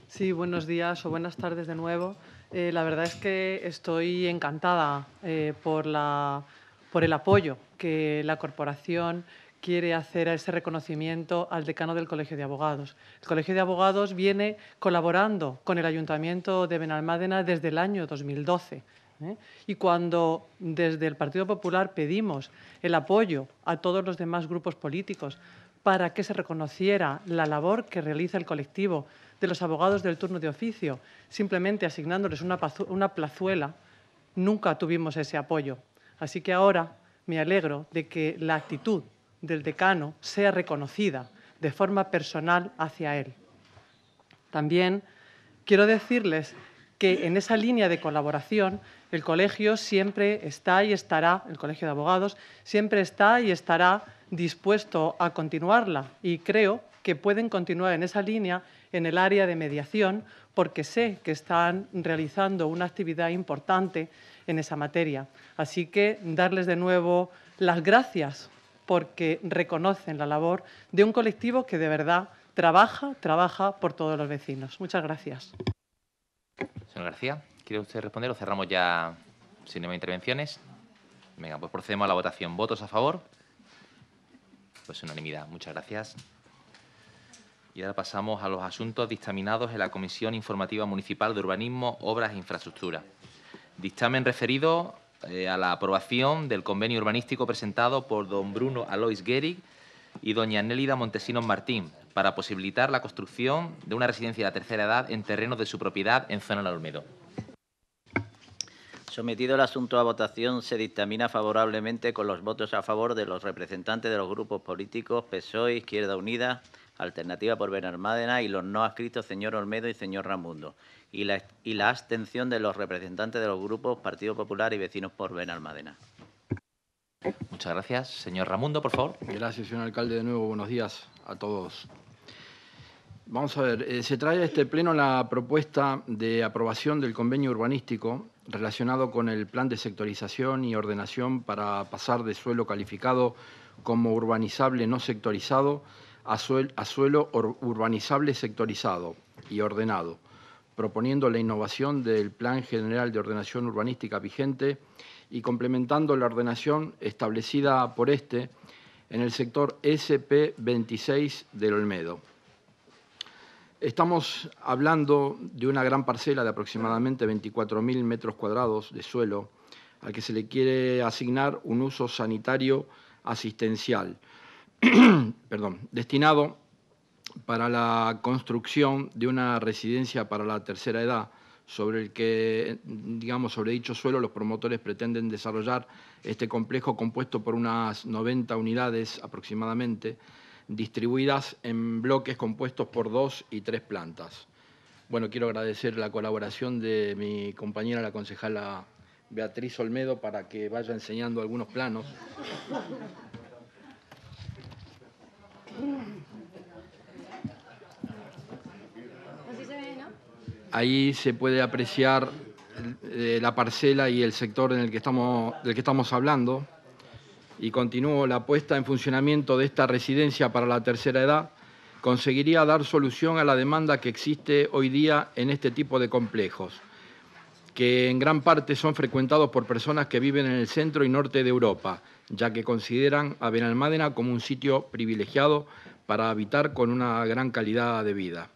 Sí, buenos días o buenas tardes de nuevo. Eh, la verdad es que estoy encantada eh, por, la, por el apoyo que la corporación quiere hacer a ese reconocimiento al decano del Colegio de Abogados. El Colegio de Abogados viene colaborando con el Ayuntamiento de Benalmádena desde el año 2012. ¿eh? Y cuando desde el Partido Popular pedimos el apoyo a todos los demás grupos políticos para que se reconociera la labor que realiza el colectivo de los abogados del turno de oficio, simplemente asignándoles una, una plazuela, nunca tuvimos ese apoyo. Así que ahora me alegro de que la actitud del decano sea reconocida de forma personal hacia él. También quiero decirles que en esa línea de colaboración el colegio siempre está y estará, el colegio de abogados, siempre está y estará dispuesto a continuarla y creo que pueden continuar en esa línea en el área de mediación porque sé que están realizando una actividad importante en esa materia. Así que darles de nuevo las gracias porque reconocen la labor de un colectivo que de verdad trabaja, trabaja por todos los vecinos. Muchas gracias. Señor García. ¿Quiere usted responder o cerramos ya sin nuevas intervenciones? Venga, pues procedemos a la votación. ¿Votos a favor? Pues unanimidad. Muchas gracias. Y ahora pasamos a los asuntos dictaminados en la Comisión Informativa Municipal de Urbanismo, Obras e Infraestructura. Dictamen referido eh, a la aprobación del convenio urbanístico presentado por don Bruno Alois Gerig y doña Nélida Montesinos Martín para posibilitar la construcción de una residencia de tercera edad en terrenos de su propiedad en zona del Olmedo. Sometido el asunto a votación, se dictamina favorablemente con los votos a favor de los representantes de los grupos políticos PSOE, Izquierda Unida, Alternativa por Benalmádena y los no adscritos señor Olmedo y señor Ramundo, y la, abstención de los representantes de los grupos Partido Popular y Vecinos por Benalmádena. Muchas gracias. Señor Ramundo, por favor. Gracias, señor alcalde. De nuevo, buenos días a todos. Vamos a ver, eh, se trae a este pleno la propuesta de aprobación del convenio urbanístico relacionado con el plan de sectorización y ordenación para pasar de suelo calificado como urbanizable no sectorizado a, suelo urbanizable sectorizado y ordenado, proponiendo la innovación del Plan General de Ordenación Urbanística vigente y complementando la ordenación establecida por este en el sector SP26 del Olmedo. Estamos hablando de una gran parcela de aproximadamente 24.000 metros cuadrados de suelo al que se le quiere asignar un uso sanitario asistencial, *clears throat* perdón, destinado para la construcción de una residencia para la tercera edad, sobre el que, digamos, sobre dicho suelo los promotores pretenden desarrollar este complejo compuesto por unas 90 unidades aproximadamente, distribuidas en bloques compuestos por dos y tres plantas. Bueno, quiero agradecer la colaboración de mi compañera, la concejala Beatriz Olmedo, para que vaya enseñando algunos planos. Ahí se puede apreciar eh, la parcela y el sector en el que estamos, del que estamos hablando y continúo la puesta en funcionamiento de esta residencia para la tercera edad, conseguiría dar solución a la demanda que existe hoy día en este tipo de complejos, que en gran parte son frecuentados por personas que viven en el centro y norte de Europa, ya que consideran a Benalmádena como un sitio privilegiado para habitar con una gran calidad de vida.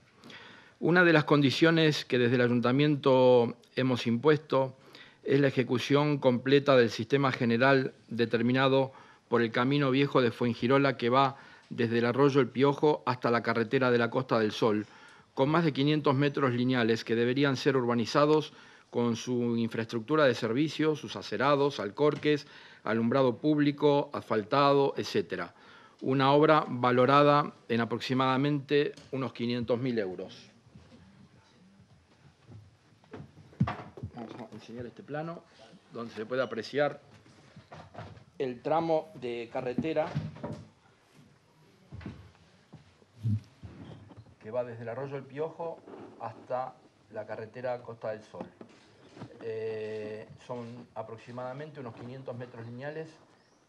Una de las condiciones que desde el ayuntamiento hemos impuesto es la ejecución completa del sistema general determinado por el camino viejo de Fuengirola que va desde el arroyo El Piojo hasta la carretera de la Costa del Sol, con más de 500 metros lineales que deberían ser urbanizados con su infraestructura de servicios, sus acerados, alcorques, alumbrado público, asfaltado, etc. Una obra valorada en aproximadamente unos 500.000 euros. Vamos a enseñar este plano, donde se puede apreciar el tramo de carretera que va desde el arroyo del Piojo hasta la carretera Costa del Sol. Eh, son aproximadamente unos 500 metros lineales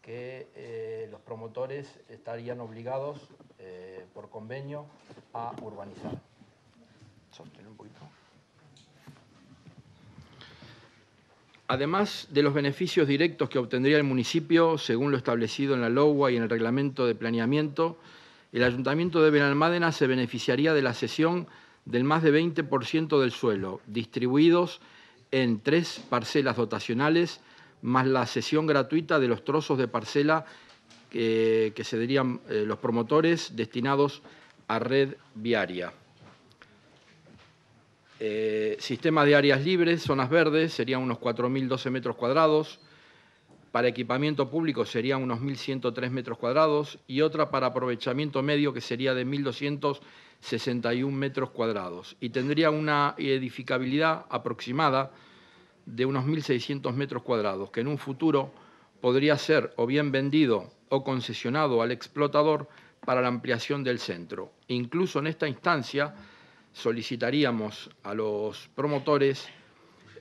que eh, los promotores estarían obligados eh, por convenio a urbanizar. Sostén un poquito. Además de los beneficios directos que obtendría el municipio, según lo establecido en la LOWA y en el reglamento de planeamiento, el Ayuntamiento de Benalmádena se beneficiaría de la cesión del más de 20% del suelo, distribuidos en tres parcelas dotacionales, más la cesión gratuita de los trozos de parcela que, cederían se eh, dirían los promotores destinados a red viaria. Eh, sistema de áreas libres, zonas verdes, serían unos 4.012 metros cuadrados. Para equipamiento público serían unos 1.103 metros cuadrados y otra para aprovechamiento medio que sería de 1.261 metros cuadrados. Y tendría una edificabilidad aproximada de unos 1.600 metros cuadrados, que en un futuro podría ser o bien vendido o concesionado al explotador para la ampliación del centro. Incluso en esta instancia solicitaríamos a los promotores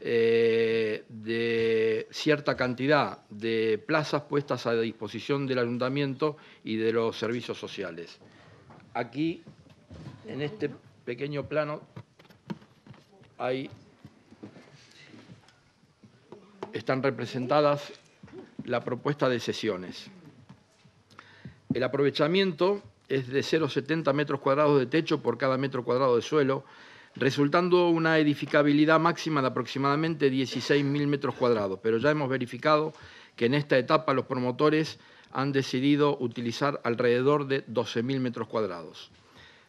eh, de cierta cantidad de plazas puestas a disposición del ayuntamiento y de los servicios sociales. Aquí, en este pequeño plano, están representadas la propuesta de sesiones. El aprovechamiento es de 0,70 metros cuadrados de techo por cada metro cuadrado de suelo, resultando una edificabilidad máxima de aproximadamente 16.000 metros cuadrados. Pero ya hemos verificado que en esta etapa los promotores han decidido utilizar alrededor de 12.000 metros cuadrados.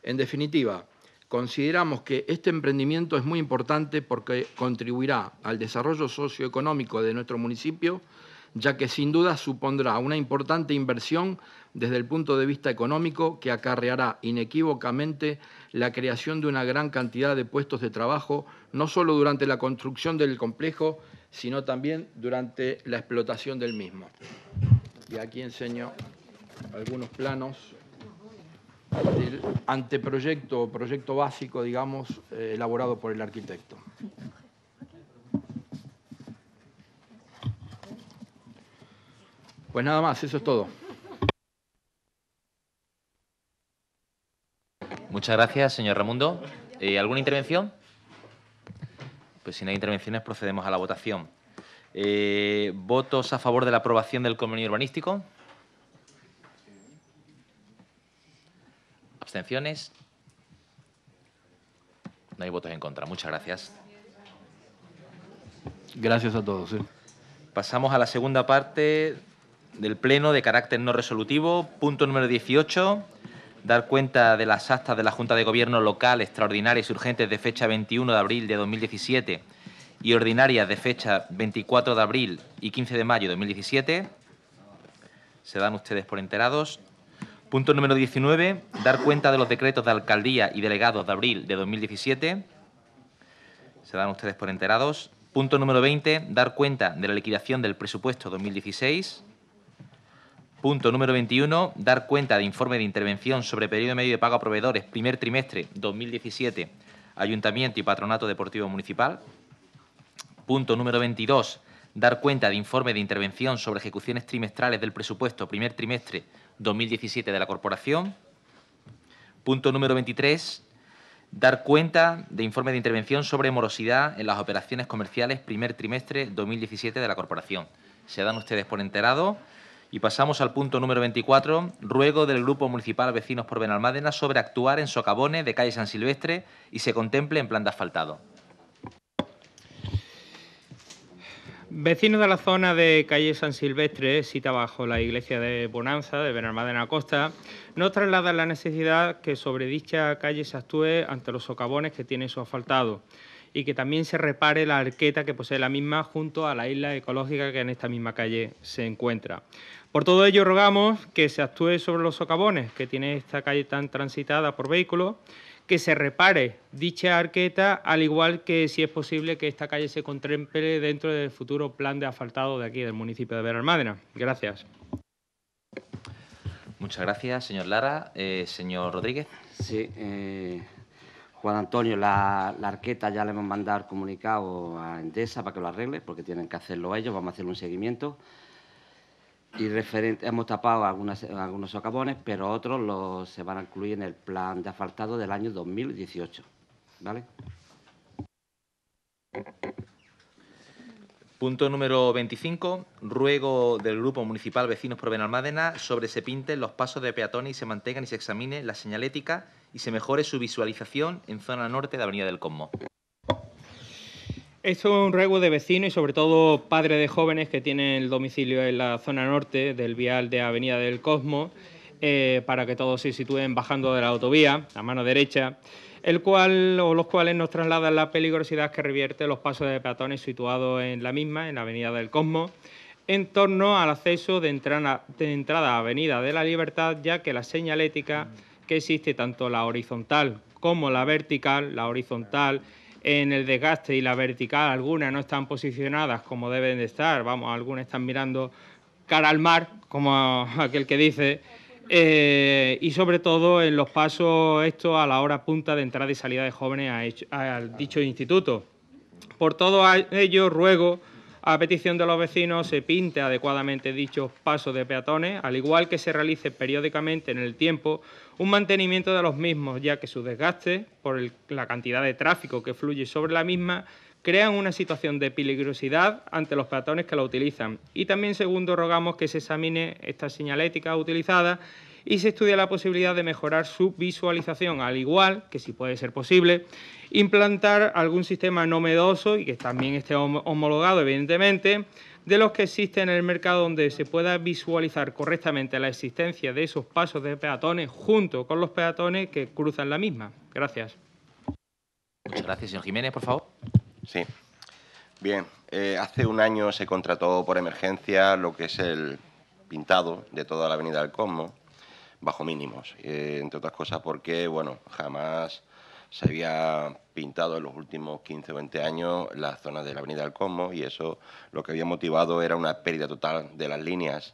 En definitiva, consideramos que este emprendimiento es muy importante porque contribuirá al desarrollo socioeconómico de nuestro municipio, ya que sin duda supondrá una importante inversión desde el punto de vista económico que acarreará inequívocamente la creación de una gran cantidad de puestos de trabajo, no solo durante la construcción del complejo, sino también durante la explotación del mismo. Y aquí enseño algunos planos del anteproyecto o proyecto básico, digamos, eh, elaborado por el arquitecto. Pues nada más, eso es todo. Muchas gracias, señor Ramundo. Eh, ¿Alguna intervención? Pues si no hay intervenciones, procedemos a la votación. Eh, ¿Votos a favor de la aprobación del convenio urbanístico? ¿Abstenciones? No hay votos en contra. Muchas gracias. Gracias a todos. Pasamos a la segunda parte del Pleno de carácter no resolutivo. Punto número 18. Dar cuenta de las actas de la Junta de Gobierno local extraordinarias y urgentes de fecha 21 de abril de 2017 y ordinarias de fecha 24 de abril y 15 de mayo de 2017. Se dan ustedes por enterados. Punto número 19. Dar cuenta de los decretos de alcaldía y delegados de abril de 2017. Se dan ustedes por enterados. Punto número 20. Dar cuenta de la liquidación del presupuesto 2016. Punto número 21. Dar cuenta de informe de intervención sobre periodo medio de pago a proveedores, primer trimestre 2017, Ayuntamiento y Patronato Deportivo Municipal. Punto número 22. Dar cuenta de informe de intervención sobre ejecuciones trimestrales del presupuesto, primer trimestre 2017 de la Corporación. Punto número 23. Dar cuenta de informe de intervención sobre morosidad en las operaciones comerciales, primer trimestre 2017 de la Corporación. Se dan ustedes por enterado… Y pasamos al punto número 24, ruego del Grupo Municipal Vecinos por Benalmádena sobre actuar en socavones de calle San Silvestre y se contemple en plan de asfaltado. Vecinos de la zona de calle San Silvestre, cita bajo la iglesia de Bonanza de Benalmádena Costa, nos trasladan la necesidad que sobre dicha calle se actúe ante los socavones que tiene su asfaltado y que también se repare la arqueta que posee la misma junto a la isla ecológica que en esta misma calle se encuentra. Por todo ello, rogamos que se actúe sobre los socavones que tiene esta calle tan transitada por vehículos, que se repare dicha arqueta, al igual que si es posible que esta calle se contemple dentro del futuro plan de asfaltado de aquí, del municipio de Vera Almádena. Gracias. Muchas gracias, señor Lara. Eh, señor Rodríguez. Sí, eh, Juan Antonio, la, la, arqueta ya le hemos mandado comunicado a Endesa para que lo arregle, porque tienen que hacerlo ellos, vamos a hacer un seguimiento y hemos tapado algunos socavones, pero otros los, se van a incluir en el plan de asfaltado del año 2018. ¿Vale? Punto número 25. Ruego del Grupo Municipal Vecinos por Benalmádena sobre se pinten los pasos de peatones y se mantengan y se examine la señalética y se mejore su visualización en zona norte de Avenida del Cosmo. Es un ruego de vecinos y sobre todo padres de jóvenes que tienen el domicilio en la zona norte del vial de Avenida del Cosmo, eh, para que todos se sitúen bajando de la autovía, a mano derecha, el cual o los cuales nos trasladan la peligrosidad que revierte los pasos de peatones situados en la misma, en la Avenida del Cosmo, en torno al acceso de entrada, de entrada a Avenida de la Libertad, ya que la señalética que existe tanto la horizontal como la vertical, la horizontal en el desgaste y la vertical, algunas no están posicionadas como deben de estar, vamos, algunas están mirando cara al mar, como *laughs* aquel que dice, eh, y sobre todo en los pasos esto a la hora punta de entrada y salida de jóvenes a, dicho instituto. Por todo ello, ruego a petición de los vecinos se pinte adecuadamente dichos pasos de peatones, al igual que se realice periódicamente en el tiempo un mantenimiento de los mismos, ya que su desgaste, por la cantidad de tráfico que fluye sobre la misma, crea una situación de peligrosidad ante los peatones que la utilizan. Y también, segundo, rogamos que se examine esta señalética utilizada y se estudie la posibilidad de mejorar su visualización, al igual que, si puede ser posible, implantar algún sistema novedoso y que también esté homologado, evidentemente, de los que existen en el mercado donde se pueda visualizar correctamente la existencia de esos pasos de peatones junto con los peatones que cruzan la misma. Gracias. Muchas gracias, señor Jiménez, por favor. Sí. Bien, eh, hace un año se contrató por emergencia lo que es el pintado de toda la Avenida del Cosmo... bajo mínimos, eh, entre otras cosas porque, bueno, jamás se había pintado en los últimos 15 o 20 años las zonas de la Avenida del Como y eso lo que había motivado era una pérdida total de las líneas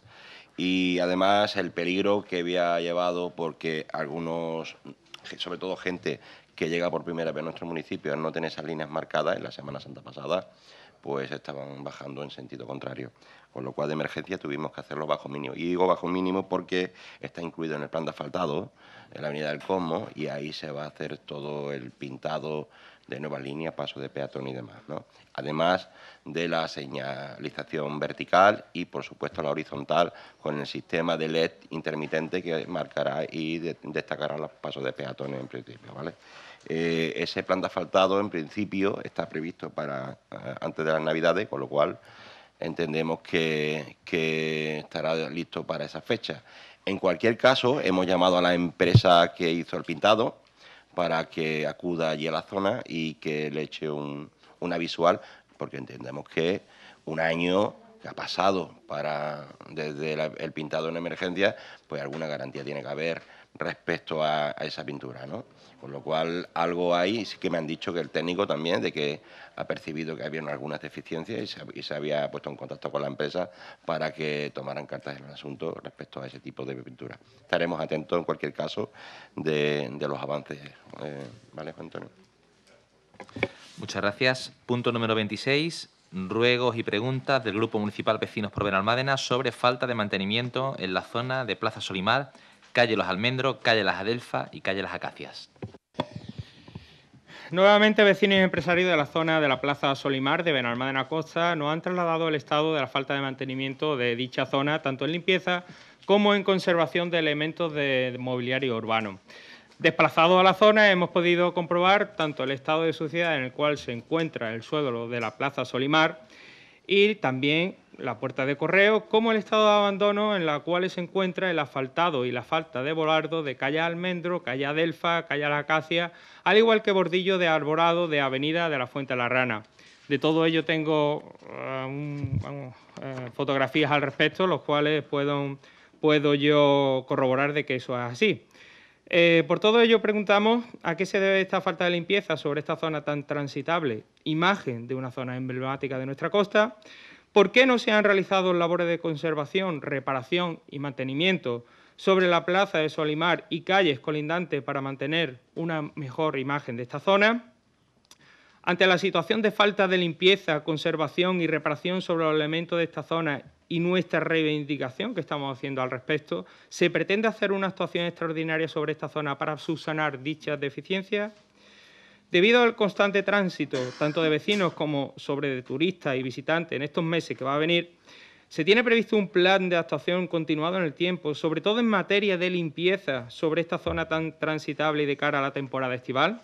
y además el peligro que había llevado porque algunos, sobre todo gente que llega por primera vez a nuestro municipio, no tiene esas líneas marcadas en la Semana Santa pasada, pues estaban bajando en sentido contrario. Con lo cual, de emergencia tuvimos que hacerlo bajo mínimo. Y digo bajo mínimo porque está incluido en el plan de asfaltado en la Avenida del Cosmo y ahí se va a hacer todo el pintado de nueva línea, paso de peatón y demás. Además de la señalización vertical y, por supuesto, la horizontal con el sistema de LED intermitente que marcará y destacará los pasos de peatones en principio. ¿vale? Eh, ese plan de asfaltado, en principio, está previsto para eh, antes de las Navidades, con lo cual entendemos que, estará listo para esa fecha. En cualquier caso, hemos llamado a la empresa que hizo el pintado para que acuda allí a la zona y que le eche una visual, porque entendemos que un año que ha pasado para desde el pintado en emergencia, pues alguna garantía tiene que haber respecto a, a esa pintura, ¿no? Con lo cual, algo hay, sí que me han dicho que el técnico también, de que ha percibido que había algunas deficiencias y se, había puesto en contacto con la empresa para que tomaran cartas en el asunto respecto a ese tipo de pintura. Estaremos atentos, en cualquier caso, de, los avances. Eh, ¿Vale, Juan Antonio? Muchas gracias. Punto número 26 ruegos y preguntas del Grupo Municipal Vecinos por Benalmádena sobre falta de mantenimiento en la zona de Plaza Solimar calle Los Almendros, calle Las Adelfa y calle Las Acacias. Nuevamente, vecinos y empresarios de la zona de la Plaza Solimar de Benalmádena Costa nos han trasladado el estado de la falta de mantenimiento de dicha zona, tanto en limpieza como en conservación de elementos de mobiliario urbano. Desplazados a la zona hemos podido comprobar tanto el estado de suciedad en el cual se encuentra el suelo de la Plaza Solimar y también la puerta de correo, como el estado de abandono en la cual se encuentra el asfaltado y la falta de volardo de calle Almendro, calle Adelfa, calle La Acacia, al igual que bordillo de Arborado de Avenida de la Fuente de la Rana. De todo ello tengo eh, eh, fotografías al respecto, los cuales puedo, yo corroborar de que eso es así. Eh, por todo ello preguntamos a qué se debe esta falta de limpieza sobre esta zona tan transitable, imagen de una zona emblemática de nuestra costa. ¿Por qué no se han realizado labores de conservación, reparación y mantenimiento sobre la plaza de Solimar y calles colindantes para mantener una mejor imagen de esta zona? Ante la situación de falta de limpieza, conservación y reparación sobre los elementos de esta zona y nuestra reivindicación que estamos haciendo al respecto, ¿se pretende hacer una actuación extraordinaria sobre esta zona para subsanar dichas deficiencias? Debido al constante tránsito, tanto de vecinos como sobre de turistas y visitantes en estos meses que va a venir, se tiene previsto un plan de actuación continuado en el tiempo, sobre todo en materia de limpieza sobre esta zona tan transitable y de cara a la temporada estival.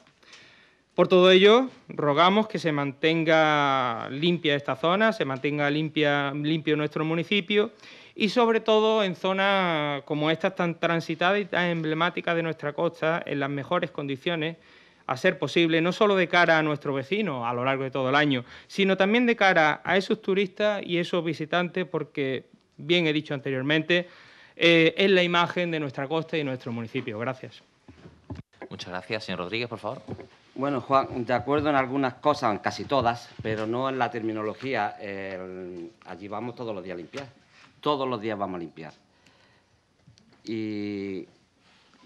Por todo ello, rogamos que se mantenga limpia esta zona, se mantenga limpia, limpio nuestro municipio y sobre todo en zonas como esta tan transitada y tan emblemática de nuestra costa, en las mejores condiciones a ser posible, no solo de cara a nuestro vecino a lo largo de todo el año, sino también de cara a esos turistas y esos visitantes, porque, bien he dicho anteriormente, eh, es la imagen de nuestra costa y nuestro municipio. Gracias. Muchas gracias. Señor Rodríguez, por favor. Bueno, Juan, de acuerdo en algunas cosas, en casi todas, pero no en la terminología. allí vamos todos los días a limpiar. Todos los días vamos a limpiar. Y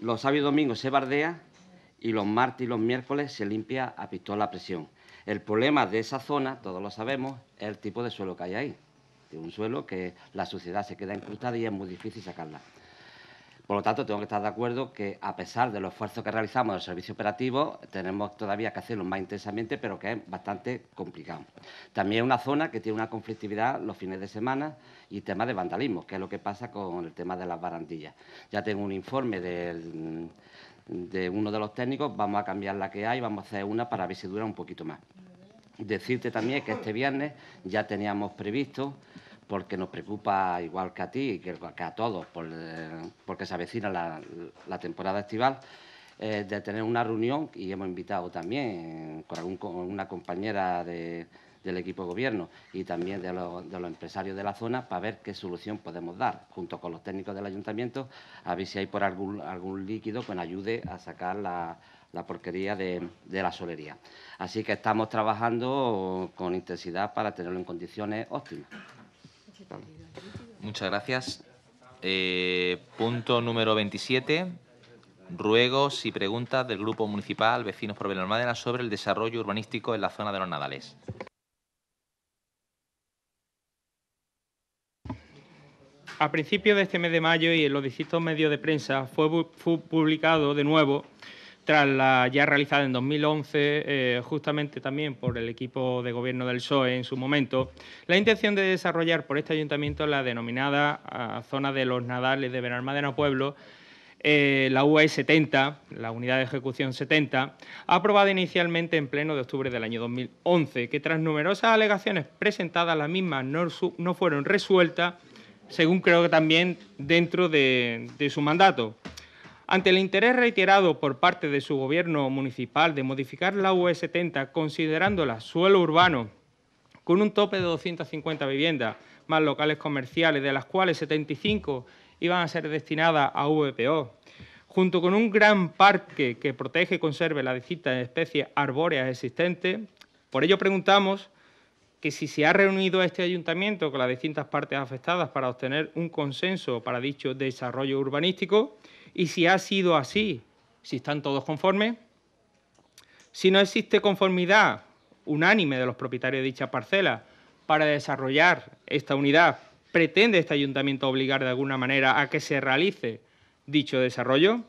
los sábados domingos se bardea y los martes y los miércoles se limpia a pistola a presión. El problema de esa zona, todos lo sabemos, es el tipo de suelo que hay ahí. Es un suelo que la suciedad se queda incrustada y es muy difícil sacarla. Por lo tanto, tengo que estar de acuerdo que, a pesar de los esfuerzos que realizamos del servicio operativo, tenemos todavía que hacerlo más intensamente, pero que es bastante complicado. También es una zona que tiene una conflictividad los fines de semana y temas de vandalismo, que es lo que pasa con el tema de las barandillas. Ya tengo un informe del de uno de los técnicos, vamos a cambiar la que hay, vamos a hacer una para ver si dura un poquito más. Decirte también que este viernes ya teníamos previsto, porque nos preocupa igual que a ti y que a todos, eh, porque se avecina la, temporada estival, eh, de tener una reunión y hemos invitado también con, con una compañera de, del equipo de gobierno y también de, los empresarios de la zona para ver qué solución podemos dar, junto con los técnicos del ayuntamiento, a ver si hay por algún, líquido que nos ayude a sacar la, porquería de, la solería. Así que estamos trabajando con intensidad para tenerlo en condiciones óptimas. Muchas gracias. Eh, punto número 27. Ruegos y preguntas del Grupo Municipal Vecinos por Benalmádena sobre el desarrollo urbanístico en la zona de los Nadales. A principios de este mes de mayo y en los distintos medios de prensa fue, publicado de nuevo, tras la ya realizada en 2011, eh, justamente también por el equipo de gobierno del PSOE en su momento, la intención de desarrollar por este ayuntamiento la denominada zona de los Nadales de Benalmádena Pueblo, eh, la UE 70, la Unidad de Ejecución 70, aprobada inicialmente en pleno de octubre del año 2011, que tras numerosas alegaciones presentadas, las mismas no, no fueron resueltas según creo que también dentro de, su mandato. Ante el interés reiterado por parte de su gobierno municipal de modificar la UE70 considerándola suelo urbano con un tope de 250 viviendas más locales comerciales, de las cuales 75 iban a ser destinadas a VPO, e junto con un gran parque que protege y conserve las distintas especies arbóreas existentes. Por ello preguntamos que si se ha reunido este ayuntamiento con las distintas partes afectadas para obtener un consenso para dicho desarrollo urbanístico y si ha sido así, si están todos conformes. Si no existe conformidad unánime de los propietarios de dicha parcela para desarrollar esta unidad, ¿pretende este ayuntamiento obligar de alguna manera a que se realice dicho desarrollo?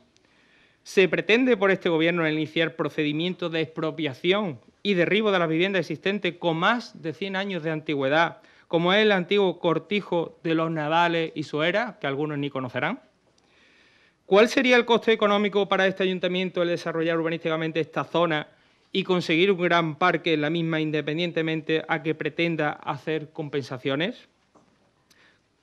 Se pretende por este Gobierno iniciar procedimientos de expropiación y derribo de las viviendas existentes con más de 100 años de antigüedad, como es el antiguo cortijo de los Navales y era, que algunos ni conocerán. ¿Cuál sería el coste económico para este ayuntamiento el desarrollar urbanísticamente esta zona y conseguir un gran parque en la misma independientemente a que pretenda hacer compensaciones?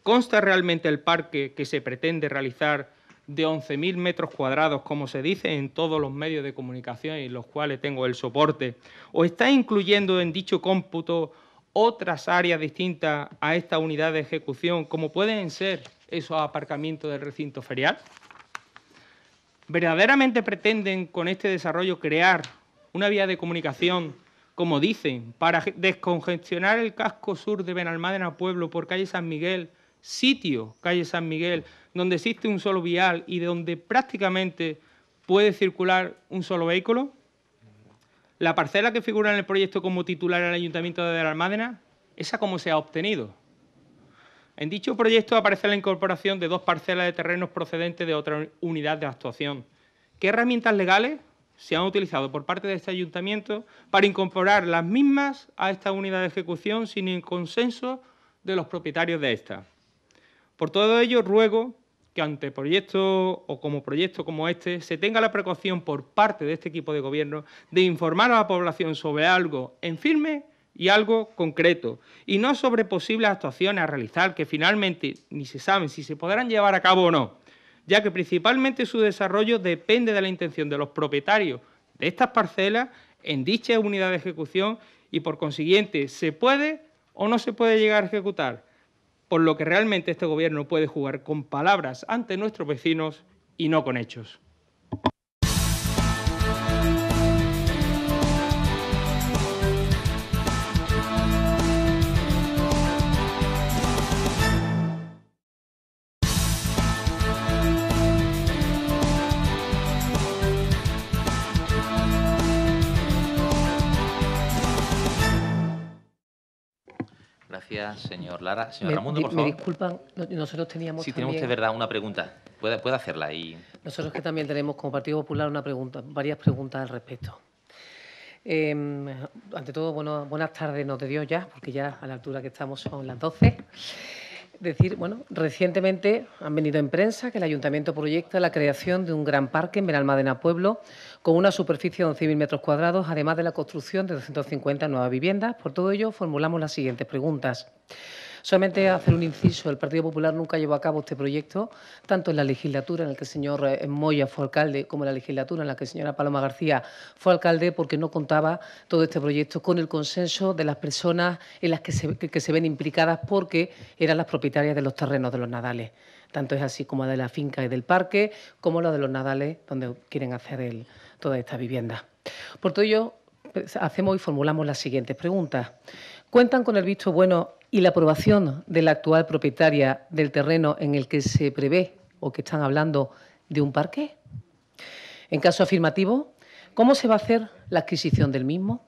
¿Consta realmente el parque que se pretende realizar de 11.000 metros cuadrados, como se dice en todos los medios de comunicación en los cuales tengo el soporte, o está incluyendo en dicho cómputo otras áreas distintas a esta unidad de ejecución, como pueden ser esos aparcamientos del recinto ferial? ¿Verdaderamente pretenden con este desarrollo crear una vía de comunicación, como dicen, para descongestionar el casco sur de Benalmádena Pueblo por calle San Miguel sitio, calle San Miguel, donde existe un solo vial y donde prácticamente puede circular un solo vehículo? ¿La parcela que figura en el proyecto como titular al Ayuntamiento de la Almádena, esa cómo se ha obtenido? En dicho proyecto aparece la incorporación de dos parcelas de terrenos procedentes de otra unidad de actuación. ¿Qué herramientas legales se han utilizado por parte de este ayuntamiento para incorporar las mismas a esta unidad de ejecución sin el consenso de los propietarios de esta? Por todo ello, ruego que ante proyectos o como proyectos como este se tenga la precaución por parte de este equipo de gobierno de informar a la población sobre algo en firme y algo concreto, y no sobre posibles actuaciones a realizar que finalmente ni se saben si se podrán llevar a cabo o no, ya que principalmente su desarrollo depende de la intención de los propietarios de estas parcelas en dicha unidad de ejecución y por consiguiente se puede o no se puede llegar a ejecutar por lo que realmente este gobierno puede jugar con palabras ante nuestros vecinos y no con hechos. señor Lara. Señor Ramundo, por favor. Me disculpan, nosotros teníamos. Sí, tenemos tiene usted, verdad, una pregunta. Puede, puede hacerla. Y... Nosotros que también tenemos como Partido Popular una pregunta, varias preguntas al respecto. Em, ante todo, bueno, buenas tardes, no te dio ya, porque ya a la altura que estamos son las 12 decir, bueno, recientemente han venido en prensa que el Ayuntamiento proyecta la creación de un gran parque en Benalmádena Pueblo con una superficie de 11.000 metros cuadrados, además de la construcción de 250 nuevas viviendas. Por todo ello, formulamos las siguientes preguntas. Solamente hacer un inciso, el Partido Popular nunca llevó a cabo este proyecto, tanto en la legislatura en la que el señor eh, Moya fue alcalde, como en la legislatura en la que la señora Paloma García fue alcalde, porque no contaba todo este proyecto con el consenso de las personas en las que se, ven implicadas porque eran las propietarias de los terrenos de los nadales. Tanto es así como la de la finca y del parque, como la de los nadales, donde quieren hacer el, toda esta vivienda. Por todo ello, pues, hacemos y formulamos las siguientes preguntas. ¿Cuentan con el visto bueno y la aprobación de la actual propietaria del terreno en el que se prevé o que están hablando de un parque? En caso afirmativo, ¿cómo se va a hacer la adquisición del mismo?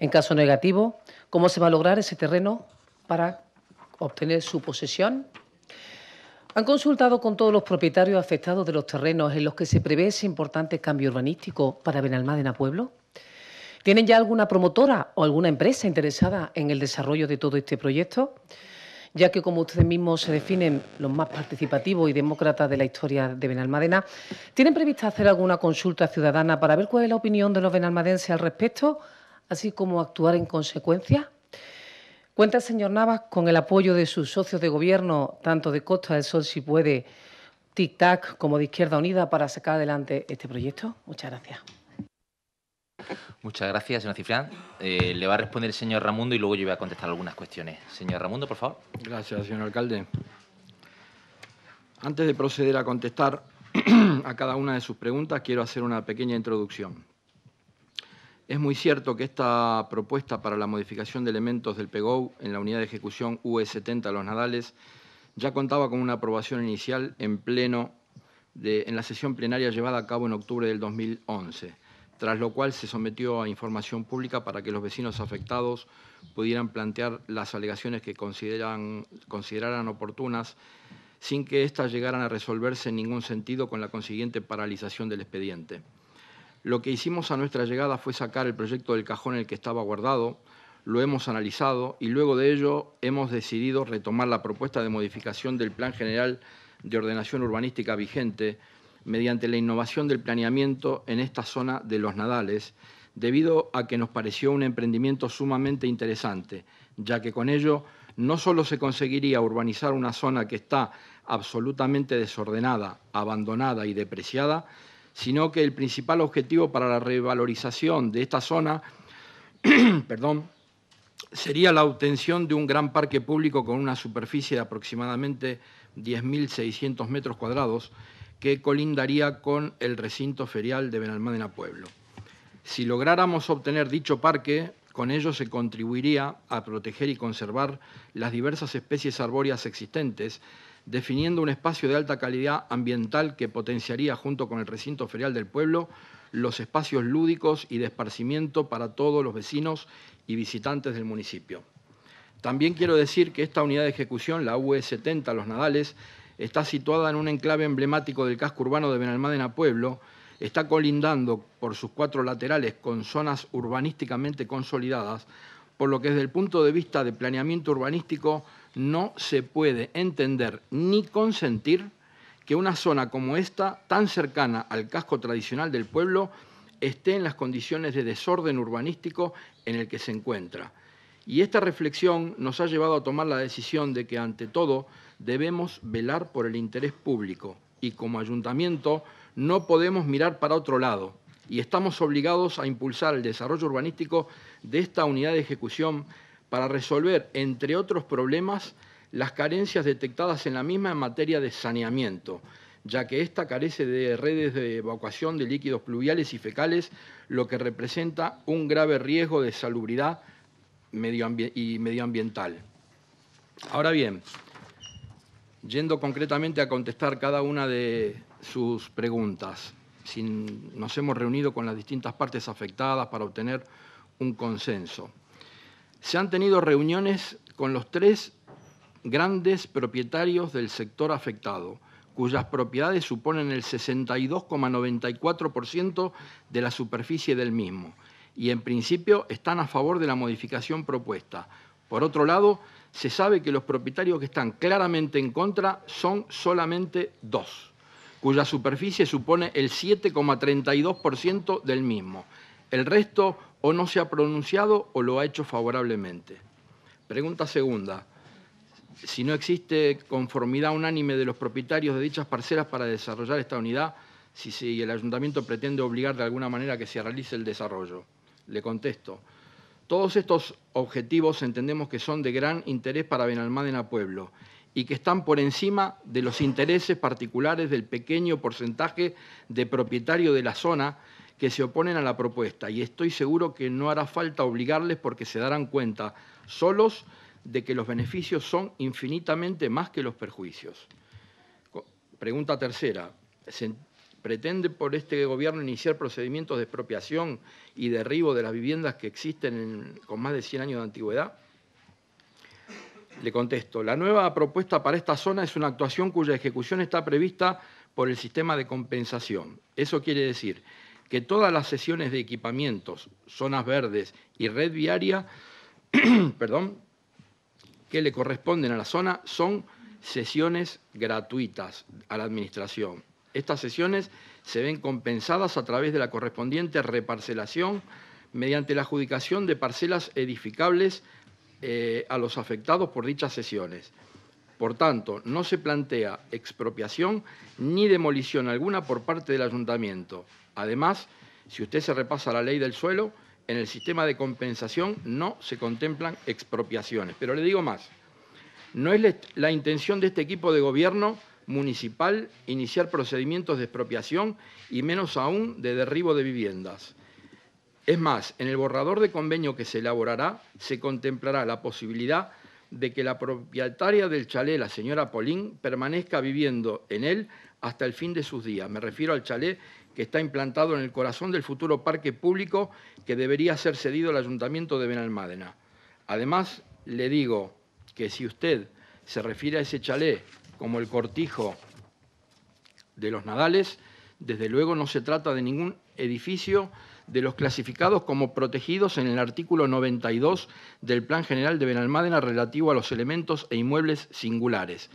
En caso negativo, ¿cómo se va a lograr ese terreno para obtener su posesión? ¿Han consultado con todos los propietarios afectados de los terrenos en los que se prevé ese importante cambio urbanístico para Benalmádena Pueblo? ¿Tienen ya alguna promotora o alguna empresa interesada en el desarrollo de todo este proyecto? Ya que, como ustedes mismos se definen, los más participativos y demócratas de la historia de Benalmadena, ¿tienen prevista hacer alguna consulta ciudadana para ver cuál es la opinión de los benalmadenses al respecto, así como actuar en consecuencia? Cuenta el señor Navas con el apoyo de sus socios de gobierno, tanto de Costa del Sol, si puede, Tic Tac, como de Izquierda Unida, para sacar adelante este proyecto. Muchas gracias. Muchas gracias, señor Cifrán. Eh, le va a responder el señor Ramundo y luego yo voy a contestar algunas cuestiones. Señor Ramundo, por favor. Gracias, señor alcalde. Antes de proceder a contestar *clears throat* a cada una de sus preguntas, quiero hacer una pequeña introducción. Es muy cierto que esta propuesta para la modificación de elementos del PEGOU en la unidad de ejecución UE70 Los Nadales ya contaba con una aprobación inicial en pleno en la sesión plenaria llevada a cabo en octubre del 2011 tras lo cual se sometió a información pública para que los vecinos afectados pudieran plantear las alegaciones que consideran, consideraran oportunas, sin que éstas llegaran a resolverse en ningún sentido con la consiguiente paralización del expediente. Lo que hicimos a nuestra llegada fue sacar el proyecto del cajón en el que estaba guardado, lo hemos analizado y luego de ello hemos decidido retomar la propuesta de modificación del Plan General de Ordenación Urbanística vigente, mediante la innovación del planeamiento en esta zona de los Nadales, debido a que nos pareció un emprendimiento sumamente interesante, ya que con ello no solo se conseguiría urbanizar una zona que está absolutamente desordenada, abandonada y depreciada, sino que el principal objetivo para la revalorización de esta zona *clears throat* perdón, sería la obtención de un gran parque público con una superficie de aproximadamente 10.600 metros cuadrados que colindaría con el recinto ferial de Benalmádena Pueblo. Si lográramos obtener dicho parque, con ello se contribuiría a proteger y conservar las diversas especies arbóreas existentes, definiendo un espacio de alta calidad ambiental que potenciaría junto con el recinto ferial del pueblo los espacios lúdicos y de esparcimiento para todos los vecinos y visitantes del municipio. También quiero decir que esta unidad de ejecución, la UE70 Los Nadales, está situada en un enclave emblemático del casco urbano de Benalmádena Pueblo, está colindando por sus cuatro laterales con zonas urbanísticamente consolidadas, por lo que desde el punto de vista de planeamiento urbanístico no se puede entender ni consentir que una zona como esta, tan cercana al casco tradicional del pueblo, esté en las condiciones de desorden urbanístico en el que se encuentra. Y esta reflexión nos ha llevado a tomar la decisión de que, ante todo, debemos velar por el interés público y como ayuntamiento no podemos mirar para otro lado y estamos obligados a impulsar el desarrollo urbanístico de esta unidad de ejecución para resolver, entre otros problemas, las carencias detectadas en la misma en materia de saneamiento, ya que esta carece de redes de evacuación de líquidos pluviales y fecales, lo que representa un grave riesgo de salubridad y medioambiental. Ahora bien, yendo concretamente a contestar cada una de sus preguntas. nos hemos reunido con las distintas partes afectadas para obtener un consenso. Se han tenido reuniones con los tres grandes propietarios del sector afectado, cuyas propiedades suponen el 62,94% de la superficie del mismo, y en principio están a favor de la modificación propuesta. Por otro lado, se sabe que los propietarios que están claramente en contra son solamente dos, cuya superficie supone el 7,32% del mismo. El resto o no se ha pronunciado o lo ha hecho favorablemente. Pregunta segunda. Si no existe conformidad unánime de los propietarios de dichas parcelas para desarrollar esta unidad, si, si el ayuntamiento pretende obligar de alguna manera que se realice el desarrollo. Le contesto. Todos estos objetivos entendemos que son de gran interés para Benalmádena Pueblo y que están por encima de los intereses particulares del pequeño porcentaje de propietario de la zona que se oponen a la propuesta y estoy seguro que no hará falta obligarles porque se darán cuenta solos de que los beneficios son infinitamente más que los perjuicios. Pregunta tercera pretende por este gobierno iniciar procedimientos de expropiación y derribo de las viviendas que existen con más de 100 años de antigüedad? Le contesto, la nueva propuesta para esta zona es una actuación cuya ejecución está prevista por el sistema de compensación. Eso quiere decir que todas las sesiones de equipamientos, zonas verdes y red viaria, *clears throat* perdón, que le corresponden a la zona son sesiones gratuitas a la administración estas sesiones se ven compensadas a través de la correspondiente reparcelación mediante la adjudicación de parcelas edificables eh, a los afectados por dichas sesiones. Por tanto, no se plantea expropiación ni demolición alguna por parte del ayuntamiento. Además, si usted se repasa la ley del suelo, en el sistema de compensación no se contemplan expropiaciones. Pero le digo más, no es la intención de este equipo de gobierno municipal iniciar procedimientos de expropiación y menos aún de derribo de viviendas. Es más, en el borrador de convenio que se elaborará se contemplará la posibilidad de que la propietaria del chalet, la señora Polín, permanezca viviendo en él hasta el fin de sus días. Me refiero al chalet que está implantado en el corazón del futuro parque público que debería ser cedido al Ayuntamiento de Benalmádena. Además, le digo que si usted se refiere a ese chalet como el cortijo de los Nadales, desde luego no se trata de ningún edificio de los clasificados como protegidos en el artículo 92 del Plan General de Benalmádena relativo a los elementos e inmuebles singulares.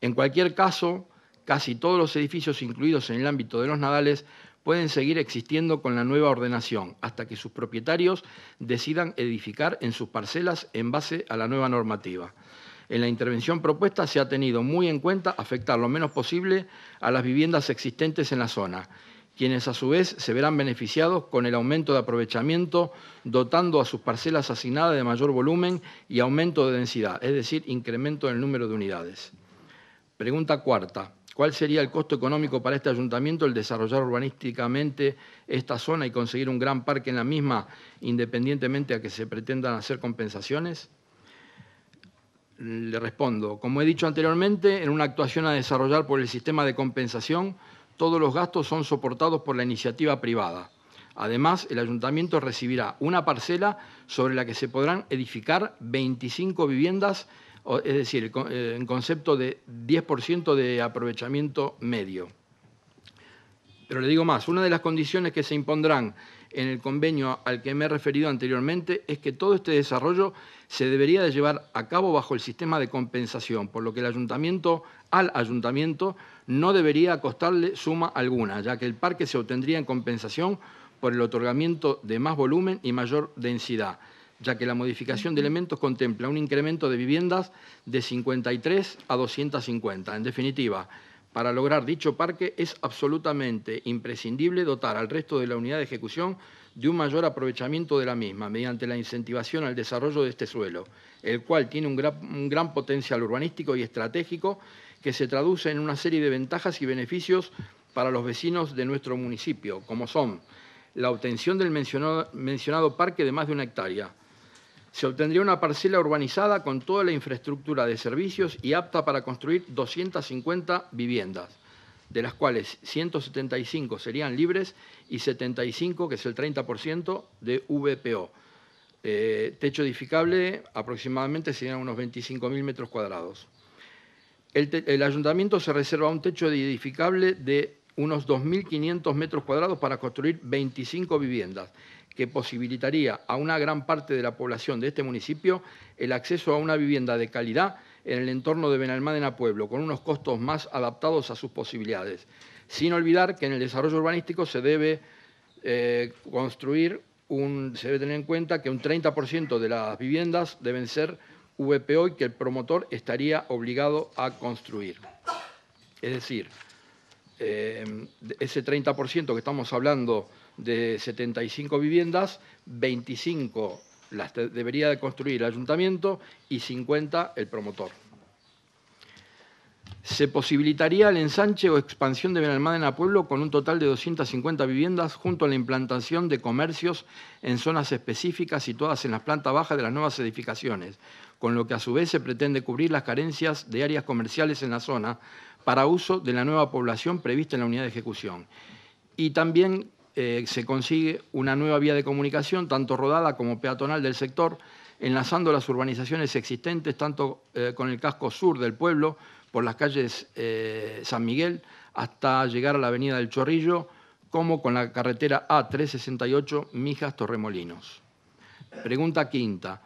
En cualquier caso, casi todos los edificios incluidos en el ámbito de los Nadales pueden seguir existiendo con la nueva ordenación hasta que sus propietarios decidan edificar en sus parcelas en base a la nueva normativa en la intervención propuesta se ha tenido muy en cuenta afectar lo menos posible a las viviendas existentes en la zona, quienes a su vez se verán beneficiados con el aumento de aprovechamiento, dotando a sus parcelas asignadas de mayor volumen y aumento de densidad, es decir, incremento del número de unidades. Pregunta cuarta. ¿Cuál sería el costo económico para este ayuntamiento el desarrollar urbanísticamente esta zona y conseguir un gran parque en la misma, independientemente a que se pretendan hacer compensaciones? Le respondo, como he dicho anteriormente, en una actuación a desarrollar por el sistema de compensación, todos los gastos son soportados por la iniciativa privada. Además, el ayuntamiento recibirá una parcela sobre la que se podrán edificar 25 viviendas, es decir, eh, en concepto de 10% de aprovechamiento medio. Pero le digo más, una de las condiciones que se impondrán en el convenio al que me he referido anteriormente es que todo este desarrollo se debería de llevar a cabo bajo el sistema de compensación, por lo que el ayuntamiento al ayuntamiento no debería costarle suma alguna, ya que el parque se obtendría en compensación por el otorgamiento de más volumen y mayor densidad, ya que la modificación de elementos contempla un incremento de viviendas de 53 a 250. En definitiva, para lograr dicho parque es absolutamente imprescindible dotar al resto de la unidad de ejecución de un mayor aprovechamiento de la misma mediante la incentivación al desarrollo de este suelo, el cual tiene un gran, potencial urbanístico y estratégico que se traduce en una serie de ventajas y beneficios para los vecinos de nuestro municipio, como son la obtención del mencionado parque de más de una hectárea, se obtendría una parcela urbanizada con toda la infraestructura de servicios y apta para construir 250 viviendas, de las cuales 175 serían libres y 75, que es el 30%, de VPO. Eh, techo edificable aproximadamente serían unos 25.000 metros cuadrados. el, ayuntamiento se reserva un techo edificable de unos 2.500 metros cuadrados para construir 25 viviendas que posibilitaría a una gran parte de la población de este municipio el acceso a una vivienda de calidad en el entorno de Benalmádena Pueblo, con unos costos más adaptados a sus posibilidades. Sin olvidar que en el desarrollo urbanístico se debe eh, construir, un, se debe tener en cuenta que un 30% de las viviendas deben ser VPO y que el promotor estaría obligado a construir. Es decir, eh, ese 30% que estamos hablando de 75 viviendas, 25 las debería de construir el ayuntamiento y 50 el promotor. Se posibilitaría el ensanche o expansión de Benalmádena Pueblo con un total de 250 viviendas junto a la implantación de comercios en zonas específicas situadas en las plantas bajas de las nuevas edificaciones, con lo que a su vez se pretende cubrir las carencias de áreas comerciales en la zona para uso de la nueva población prevista en la unidad de ejecución. Y también eh, se consigue una nueva vía de comunicación, tanto rodada como peatonal del sector, enlazando las urbanizaciones existentes, tanto eh, con el casco sur del pueblo, por las calles eh, San Miguel, hasta llegar a la avenida del Chorrillo, como con la carretera A368 Mijas-Torremolinos. Pregunta quinta.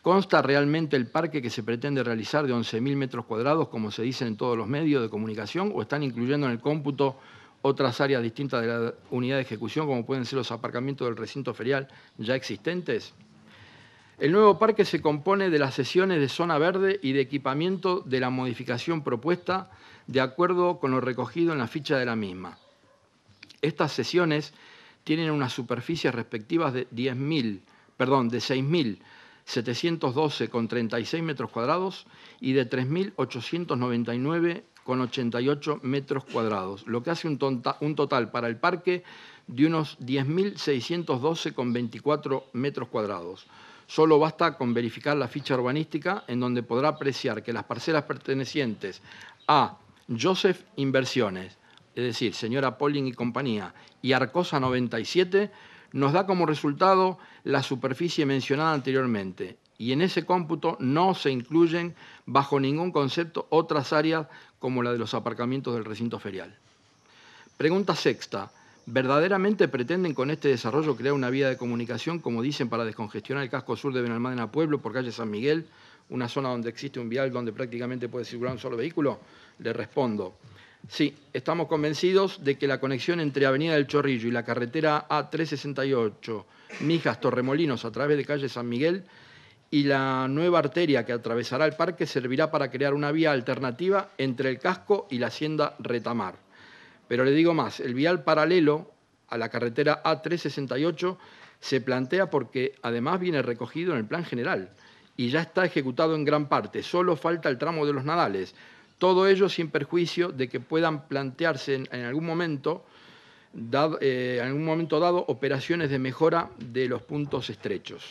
¿Consta realmente el parque que se pretende realizar de 11.000 metros cuadrados, como se dice en todos los medios de comunicación, o están incluyendo en el cómputo otras áreas distintas de la unidad de ejecución, como pueden ser los aparcamientos del recinto ferial ya existentes. El nuevo parque se compone de las sesiones de zona verde y de equipamiento de la modificación propuesta de acuerdo con lo recogido en la ficha de la misma. Estas sesiones tienen unas superficies respectivas de 10.000, perdón, de 6.712,36 metros cuadrados y de 3.899 con 88 metros cuadrados, lo que hace un, total para el parque de unos 10.612 con 24 metros cuadrados. Solo basta con verificar la ficha urbanística en donde podrá apreciar que las parcelas pertenecientes a Joseph Inversiones, es decir, señora Polling y compañía, y Arcosa 97, nos da como resultado la superficie mencionada anteriormente y en ese cómputo no se incluyen bajo ningún concepto otras áreas como la de los aparcamientos del recinto ferial. Pregunta sexta. ¿Verdaderamente pretenden con este desarrollo crear una vía de comunicación, como dicen, para descongestionar el casco sur de Benalmádena Pueblo por calle San Miguel, una zona donde existe un vial donde prácticamente puede circular un solo vehículo? Le respondo. Sí, estamos convencidos de que la conexión entre Avenida del Chorrillo y la carretera A368 Mijas-Torremolinos a través de calle San Miguel y la nueva arteria que atravesará el parque servirá para crear una vía alternativa entre el casco y la hacienda Retamar. Pero le digo más, el vial paralelo a la carretera A368 se plantea porque además viene recogido en el plan general y ya está ejecutado en gran parte, solo falta el tramo de los Nadales. Todo ello sin perjuicio de que puedan plantearse en, algún momento eh, en algún momento dado operaciones de mejora de los puntos estrechos.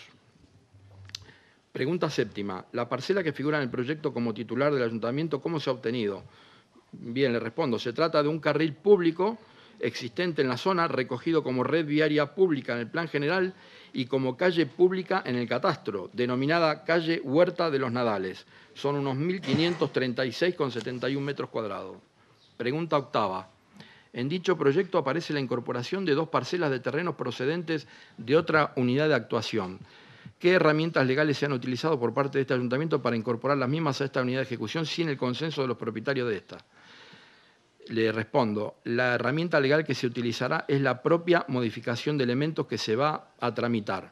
Pregunta séptima. La parcela que figura en el proyecto como titular del ayuntamiento, ¿cómo se ha obtenido? Bien, le respondo. Se trata de un carril público existente en la zona, recogido como red viaria pública en el plan general y como calle pública en el catastro, denominada calle Huerta de los Nadales. Son unos 1.536,71 metros cuadrados. Pregunta octava. En dicho proyecto aparece la incorporación de dos parcelas de terrenos procedentes de otra unidad de actuación qué herramientas legales se han utilizado por parte de este ayuntamiento para incorporar las mismas a esta unidad de ejecución sin el consenso de los propietarios de esta. Le respondo, la herramienta legal que se utilizará es la propia modificación de elementos que se va a tramitar.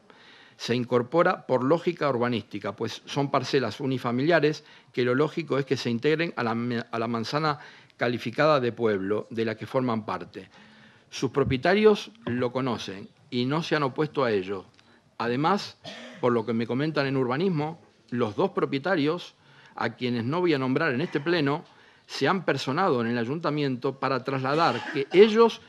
Se incorpora por lógica urbanística, pues son parcelas unifamiliares que lo lógico es que se integren a la, a la manzana calificada de pueblo de la que forman parte. Sus propietarios lo conocen y no se han opuesto a ello, Además, por lo que me comentan en urbanismo, los dos propietarios, a quienes no voy a nombrar en este pleno, se han personado en el ayuntamiento para trasladar que ellos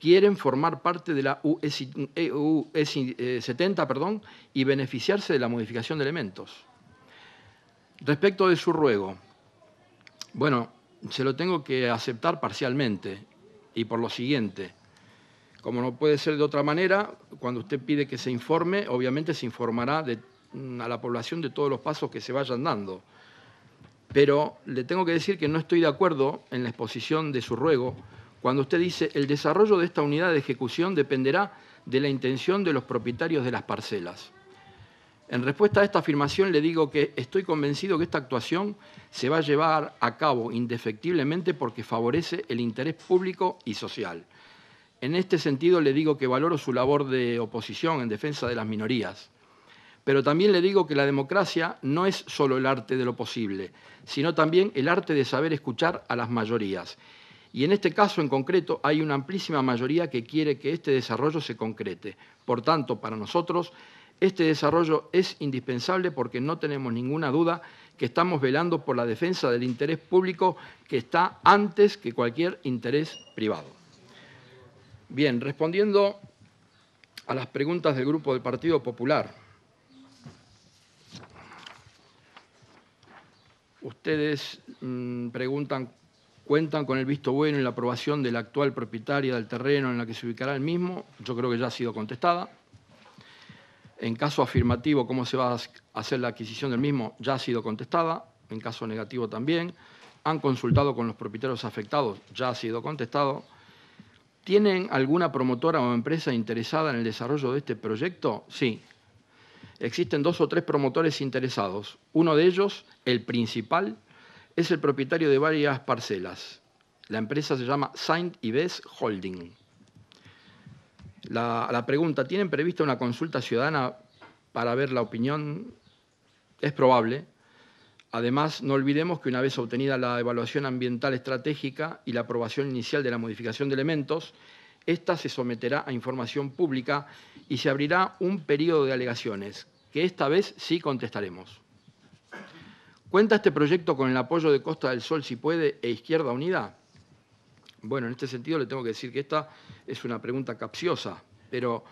quieren formar parte de la UE70 eh, eh, perdón, y beneficiarse de la modificación de elementos. Respecto de su ruego, bueno, se lo tengo que aceptar parcialmente y por lo siguiente. Como no puede ser de otra manera, cuando usted pide que se informe, obviamente se informará mm, a la población de todos los pasos que se vayan dando. Pero le tengo que decir que no estoy de acuerdo en la exposición de su ruego cuando usted dice el desarrollo de esta unidad de ejecución dependerá de la intención de los propietarios de las parcelas. En respuesta a esta afirmación le digo que estoy convencido que esta actuación se va a llevar a cabo indefectiblemente porque favorece el interés público y social. En este sentido le digo que valoro su labor de oposición en defensa de las minorías, pero también le digo que la democracia no es solo el arte de lo posible, sino también el arte de saber escuchar a las mayorías. Y en este caso en concreto hay una amplísima mayoría que quiere que este desarrollo se concrete. Por tanto, para nosotros, este desarrollo es indispensable porque no tenemos ninguna duda que estamos velando por la defensa del interés público que está antes que cualquier interés privado. Bien, respondiendo a las preguntas del grupo del Partido Popular. Ustedes mm, preguntan, ¿cuentan con el visto bueno y la aprobación de la actual propietaria del terreno en la que se ubicará el mismo? Yo creo que ya ha sido contestada. En caso afirmativo, ¿cómo se va a hacer la adquisición del mismo? Ya ha sido contestada. En caso negativo también. ¿Han consultado con los propietarios afectados? Ya ha sido contestado ¿Tienen alguna promotora o empresa interesada en el desarrollo de este proyecto? Sí. Existen dos o tres promotores interesados. Uno de ellos, el principal, es el propietario de varias parcelas. La empresa se llama Saint Ives Holding. La, pregunta, ¿tienen prevista una consulta ciudadana para ver la opinión? Es probable, Además, no olvidemos que una vez obtenida la evaluación ambiental estratégica y la aprobación inicial de la modificación de elementos, esta se someterá a información pública y se abrirá un periodo de alegaciones, que esta vez sí contestaremos. ¿Cuenta este proyecto con el apoyo de Costa del Sol, si puede, e Izquierda Unida? Bueno, en este sentido le tengo que decir que esta es una pregunta capciosa, pero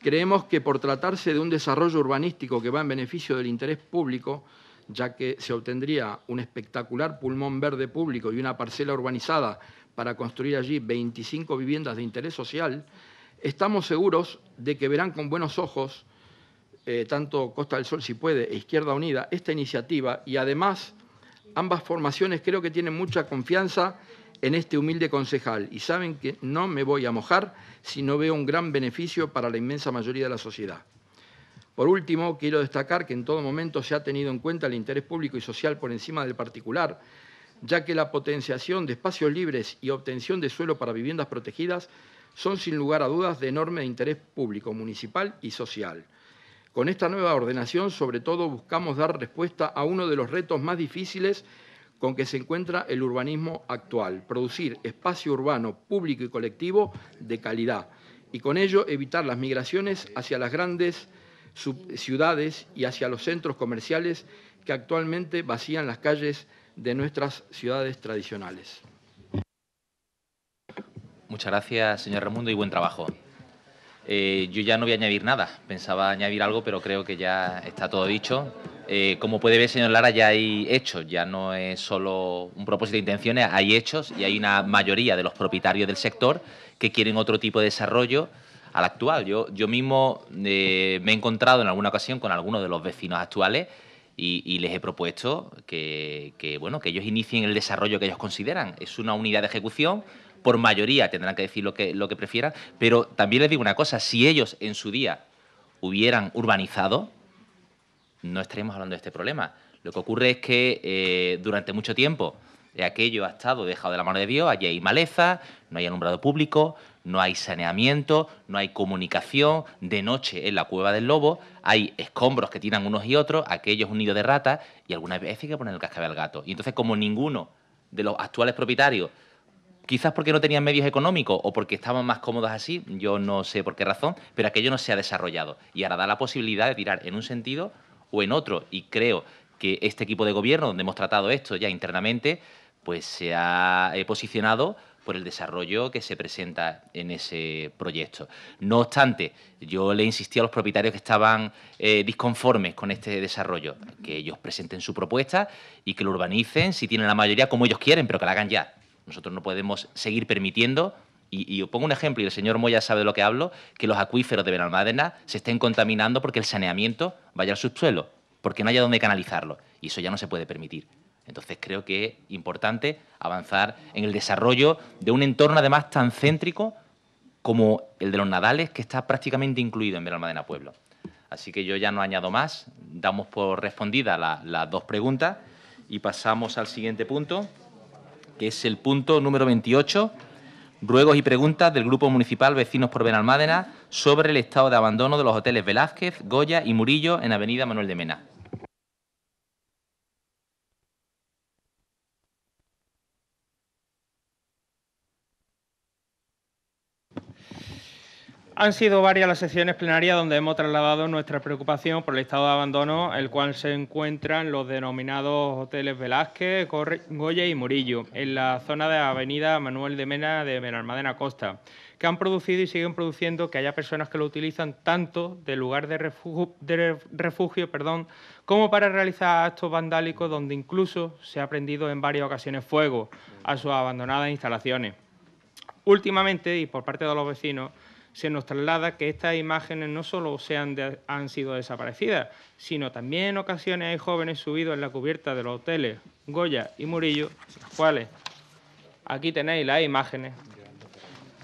creemos que por tratarse de un desarrollo urbanístico que va en beneficio del interés público, ya que se obtendría un espectacular pulmón verde público y una parcela urbanizada para construir allí 25 viviendas de interés social, estamos seguros de que verán con buenos ojos, eh, tanto Costa del Sol si puede e Izquierda Unida, esta iniciativa y además ambas formaciones creo que tienen mucha confianza en este humilde concejal y saben que no me voy a mojar si no veo un gran beneficio para la inmensa mayoría de la sociedad. Por último, quiero destacar que en todo momento se ha tenido en cuenta el interés público y social por encima del particular, ya que la potenciación de espacios libres y obtención de suelo para viviendas protegidas son sin lugar a dudas de enorme interés público, municipal y social. Con esta nueva ordenación, sobre todo, buscamos dar respuesta a uno de los retos más difíciles con que se encuentra el urbanismo actual, producir espacio urbano público y colectivo de calidad y con ello evitar las migraciones hacia las grandes ciudades y hacia los centros comerciales que actualmente vacían las calles de nuestras ciudades tradicionales. Muchas gracias, señor Ramundo, y buen trabajo. Eh, yo ya no voy a añadir nada. Pensaba añadir algo, pero creo que ya está todo dicho. Eh, como puede ver, señor Lara, ya hay hechos. Ya no es solo un propósito de intenciones, hay hechos y hay una mayoría de los propietarios del sector que quieren otro tipo de desarrollo al actual. Yo, yo mismo eh, me he encontrado en alguna ocasión con algunos de los vecinos actuales y, les he propuesto que, bueno, que ellos inicien el desarrollo que ellos consideran. Es una unidad de ejecución, por mayoría tendrán que decir lo que, lo que prefieran, pero también les digo una cosa, si ellos en su día hubieran urbanizado, no estaríamos hablando de este problema. Lo que ocurre es que eh, durante mucho tiempo eh, aquello ha estado dejado de la mano de Dios, allí hay maleza, no hay alumbrado público, no hay saneamiento, no hay comunicación, de noche en la cueva del lobo hay escombros que tiran unos y otros, aquello es un nido de ratas y algunas veces hay que poner el cascabel al gato. Y entonces como ninguno de los actuales propietarios, quizás porque no tenían medios económicos o porque estaban más cómodos así, yo no sé por qué razón, pero aquello no se ha desarrollado y ahora da la posibilidad de tirar en un sentido o en otro y creo que este equipo de gobierno, donde hemos tratado esto ya internamente, pues se ha eh, posicionado por el desarrollo que se presenta en ese proyecto. No obstante, yo le insistí a los propietarios que estaban eh, disconformes con este desarrollo, que ellos presenten su propuesta y que lo urbanicen, si tienen la mayoría, como ellos quieren, pero que la hagan ya. Nosotros no podemos seguir permitiendo y, y pongo un ejemplo, y el señor Moya sabe de lo que hablo, que los acuíferos de Benalmádena se estén contaminando porque el saneamiento vaya al subsuelo, porque no haya donde canalizarlo. Y eso ya no se puede permitir. Entonces creo que es importante avanzar en el desarrollo de un entorno además tan céntrico como el de los Nadales, que está prácticamente incluido en Benalmádena Pueblo. Así que yo ya no añado más, damos por respondida las dos preguntas y pasamos al siguiente punto, que es el punto número 28, ruegos y preguntas del Grupo Municipal Vecinos por Benalmádena sobre el estado de abandono de los hoteles Velázquez, Goya y Murillo en Avenida Manuel de Mena. Han sido varias las sesiones plenarias donde hemos trasladado nuestra preocupación por el estado de abandono el cual se encuentran los denominados hoteles Velázquez, Goya y Murillo, en la zona de Avenida Manuel de Mena de Benalmádena Costa, que han producido y siguen produciendo que haya personas que lo utilizan tanto de lugar de refugio, perdón, como para realizar actos vandálicos donde incluso se ha prendido en varias ocasiones fuego a sus abandonadas instalaciones. Últimamente, y por parte de los vecinos, se nos traslada que estas imágenes no solo se han, sido desaparecidas, sino también en ocasiones hay jóvenes subidos en la cubierta de los hoteles Goya y Murillo, los cuales aquí tenéis las imágenes,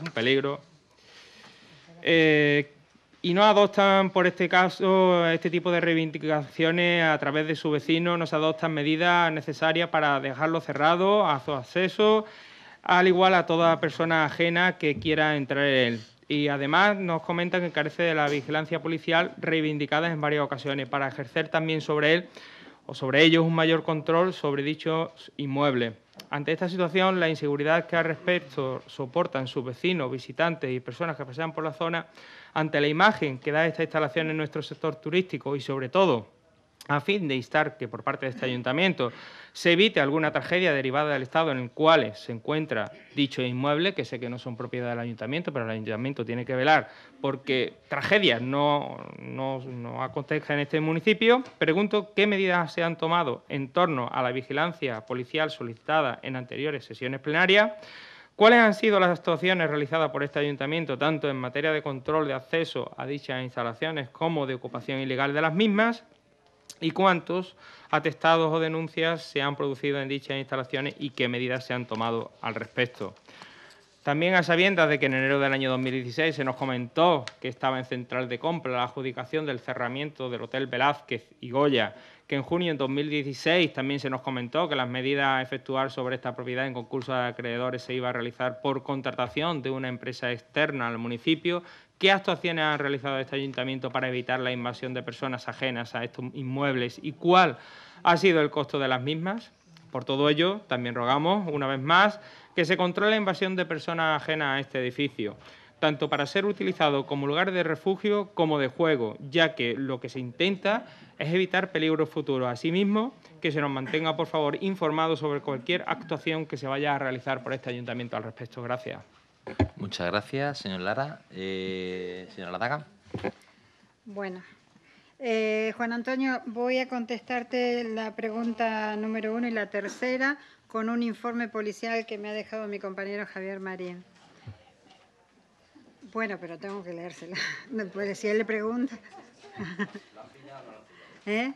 un peligro, eh, y no adoptan por este caso este tipo de reivindicaciones a través de su vecino. no se adoptan medidas necesarias para dejarlo cerrado a su acceso, al igual a toda persona ajena que quiera entrar en él. Y además nos comentan que carece de la vigilancia policial reivindicada en varias ocasiones para ejercer también sobre él o sobre ellos un mayor control sobre dichos inmuebles. Ante esta situación, la inseguridad que al respecto soportan sus vecinos, visitantes y personas que pasean por la zona, ante la imagen que da esta instalación en nuestro sector turístico y sobre todo a fin de instar que por parte de este ayuntamiento se evite alguna tragedia derivada del estado en el cual se encuentra dicho inmueble, que sé que no son propiedad del ayuntamiento, pero el ayuntamiento tiene que velar porque tragedias no, no, no acontezcan en este municipio. Pregunto qué medidas se han tomado en torno a la vigilancia policial solicitada en anteriores sesiones plenarias. ¿Cuáles han sido las actuaciones realizadas por este ayuntamiento, tanto en materia de control de acceso a dichas instalaciones como de ocupación ilegal de las mismas? y cuántos atestados o denuncias se han producido en dichas instalaciones y qué medidas se han tomado al respecto. También a sabiendas de que en enero del año 2016 se nos comentó que estaba en central de compra la adjudicación del cerramiento del Hotel Velázquez y Goya, que en junio de 2016 también se nos comentó que las medidas a efectuar sobre esta propiedad en concurso de acreedores se iba a realizar por contratación de una empresa externa al municipio, ¿Qué actuaciones ha realizado este ayuntamiento para evitar la invasión de personas ajenas a estos inmuebles y cuál ha sido el costo de las mismas? Por todo ello, también rogamos, una vez más, que se controle la invasión de personas ajenas a este edificio, tanto para ser utilizado como lugar de refugio como de juego, ya que lo que se intenta es evitar peligros futuros. Asimismo, que se nos mantenga, por favor, informados sobre cualquier actuación que se vaya a realizar por este ayuntamiento al respecto. Gracias. Muchas gracias, señor Lara. Eh, señora Ladaga. Bueno, eh, Juan Antonio, voy a contestarte la pregunta número uno y la tercera con un informe policial que me ha dejado mi compañero Javier Marín. Bueno, pero tengo que leérsela. *laughs* puede si él le pregunta. *laughs* ¿Eh?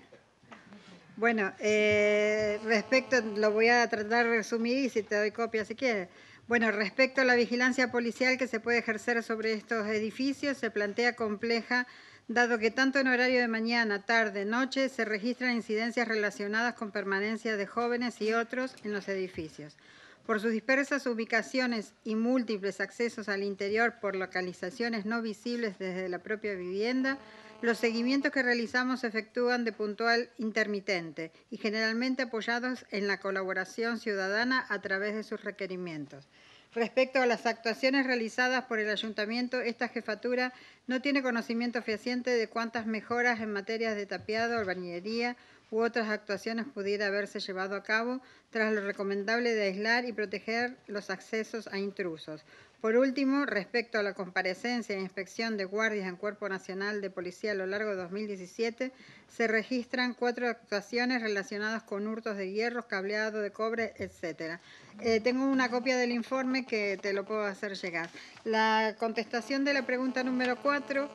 Bueno, eh, respecto, lo voy a tratar de resumir y si te doy copia si quieres. Bueno, respecto a la vigilancia policial que se puede ejercer sobre estos edificios, se plantea compleja, dado que tanto en horario de mañana, tarde, noche, se registran incidencias relacionadas con permanencia de jóvenes y otros en los edificios. Por sus dispersas ubicaciones y múltiples accesos al interior por localizaciones no visibles desde la propia vivienda, los seguimientos que realizamos se efectúan de puntual intermitente y generalmente apoyados en la colaboración ciudadana a través de sus requerimientos. Respecto a las actuaciones realizadas por el ayuntamiento, esta jefatura no tiene conocimiento fehaciente de cuántas mejoras en materia de tapiado, albañilería u otras actuaciones pudiera haberse llevado a cabo tras lo recomendable de aislar y proteger los accesos a intrusos, por último, respecto a la comparecencia e inspección de guardias en Cuerpo Nacional de Policía a lo largo de 2017, se registran cuatro actuaciones relacionadas con hurtos de hierros, cableado de cobre, etc. Eh, tengo una copia del informe que te lo puedo hacer llegar. La contestación de la pregunta número cuatro...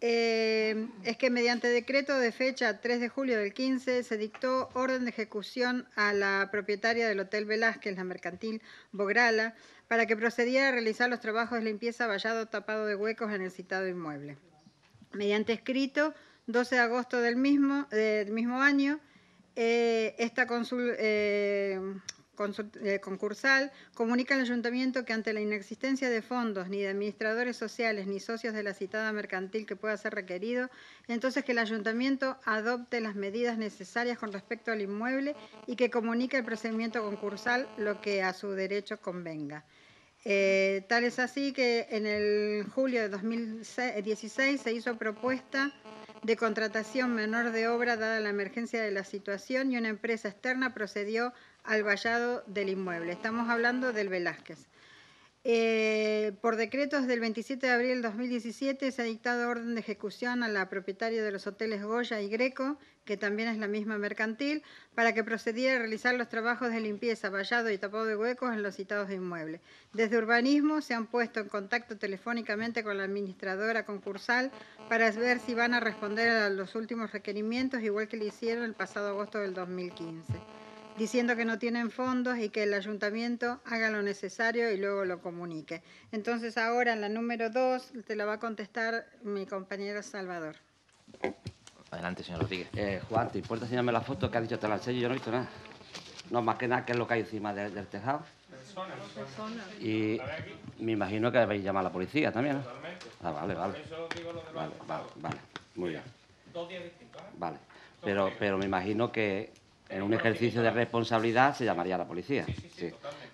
Eh, es que mediante decreto de fecha 3 de julio del 15 se dictó orden de ejecución a la propietaria del Hotel Velázquez, la mercantil Bograla, para que procediera a realizar los trabajos de limpieza, vallado, tapado de huecos en el citado inmueble. Mediante escrito, 12 de agosto del mismo, del mismo año, eh, esta consul, eh, eh, concursal comunica al ayuntamiento que ante la inexistencia de fondos, ni de administradores sociales, ni socios de la citada mercantil que pueda ser requerido, entonces que el ayuntamiento adopte las medidas necesarias con respecto al inmueble y que comunique el procedimiento concursal lo que a su derecho convenga. Eh, tal es así que en el julio de 2016 se hizo propuesta de contratación menor de obra dada la emergencia de la situación y una empresa externa procedió al vallado del inmueble. Estamos hablando del Velázquez. Eh, por decretos del 27 de abril de 2017 se ha dictado orden de ejecución a la propietaria de los hoteles Goya y Greco, que también es la misma mercantil, para que procediera a realizar los trabajos de limpieza, vallado y tapado de huecos en los citados inmuebles. Desde urbanismo se han puesto en contacto telefónicamente con la administradora concursal para ver si van a responder a los últimos requerimientos, igual que le hicieron el pasado agosto del 2015 diciendo que no tienen fondos y que el ayuntamiento haga lo necesario y luego lo comunique. Entonces ahora en la número dos, te la va a contestar mi compañero Salvador. Adelante, señor Rodríguez. Eh, Juan, ¿te importa enseñarme la foto que ha dicho Talancello? Yo no he visto nada. No, más que nada, que es lo que hay encima del tejado? Personas. Y me imagino que debéis llamar a la policía también, ¿no? Ah, vale, vale. vale, vale, vale. Muy bien. Dos días distintos, ¿eh? Vale. Pero, pero me imagino que, en un ejercicio de responsabilidad se llamaría a la policía.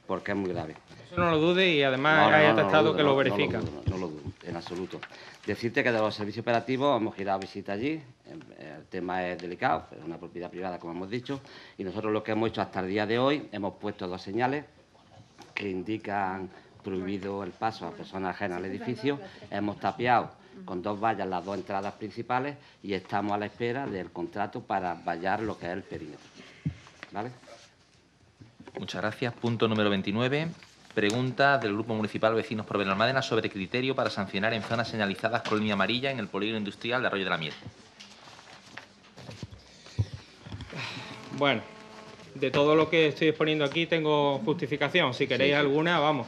porque es muy grave. Eso no lo dude y además hay atestado que lo verifica. no lo, dudo, en absoluto. Decirte que de los servicios operativos hemos girado visita allí. Em, el tema es delicado, es una propiedad privada, como hemos dicho. Y nosotros lo que hemos hecho hasta el día de hoy, hemos puesto dos señales que indican prohibido el paso a personas ajenas al edificio. Hemos tapiado con dos vallas las dos entradas principales y estamos a la espera del contrato para vallar lo que es el perímetro. Muchas gracias. Punto número 29. Pregunta del Grupo Municipal Vecinos por Benalmádena sobre criterio para sancionar en zonas señalizadas con línea amarilla en el polígono industrial de Arroyo de la Miel. Bueno, de todo lo que estoy exponiendo aquí tengo justificación. Si queréis alguna, vamos,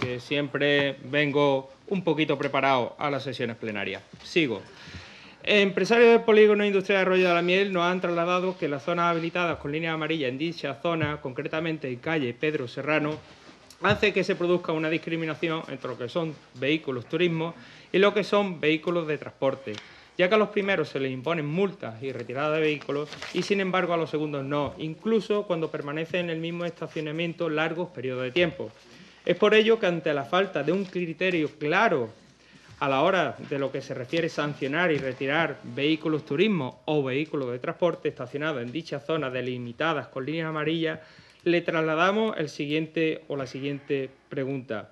que siempre vengo un poquito preparado a las sesiones plenarias. Sigo. Empresarios del Polígono Industrial de Arroyo de la Miel nos han trasladado que las zonas habilitadas con línea amarilla en dicha zona, concretamente en calle Pedro Serrano, hace que se produzca una discriminación entre lo que son vehículos turismo y lo que son vehículos de transporte, ya que a los primeros se les imponen multas y retirada de vehículos y sin embargo a los segundos no, incluso cuando permanecen en el mismo estacionamiento largos periodos de tiempo. Es por ello que ante la falta de un criterio claro a la hora de lo que se refiere sancionar y retirar vehículos turismo o vehículos de transporte estacionados en dichas zonas delimitadas con líneas amarillas, le trasladamos el siguiente o la siguiente pregunta.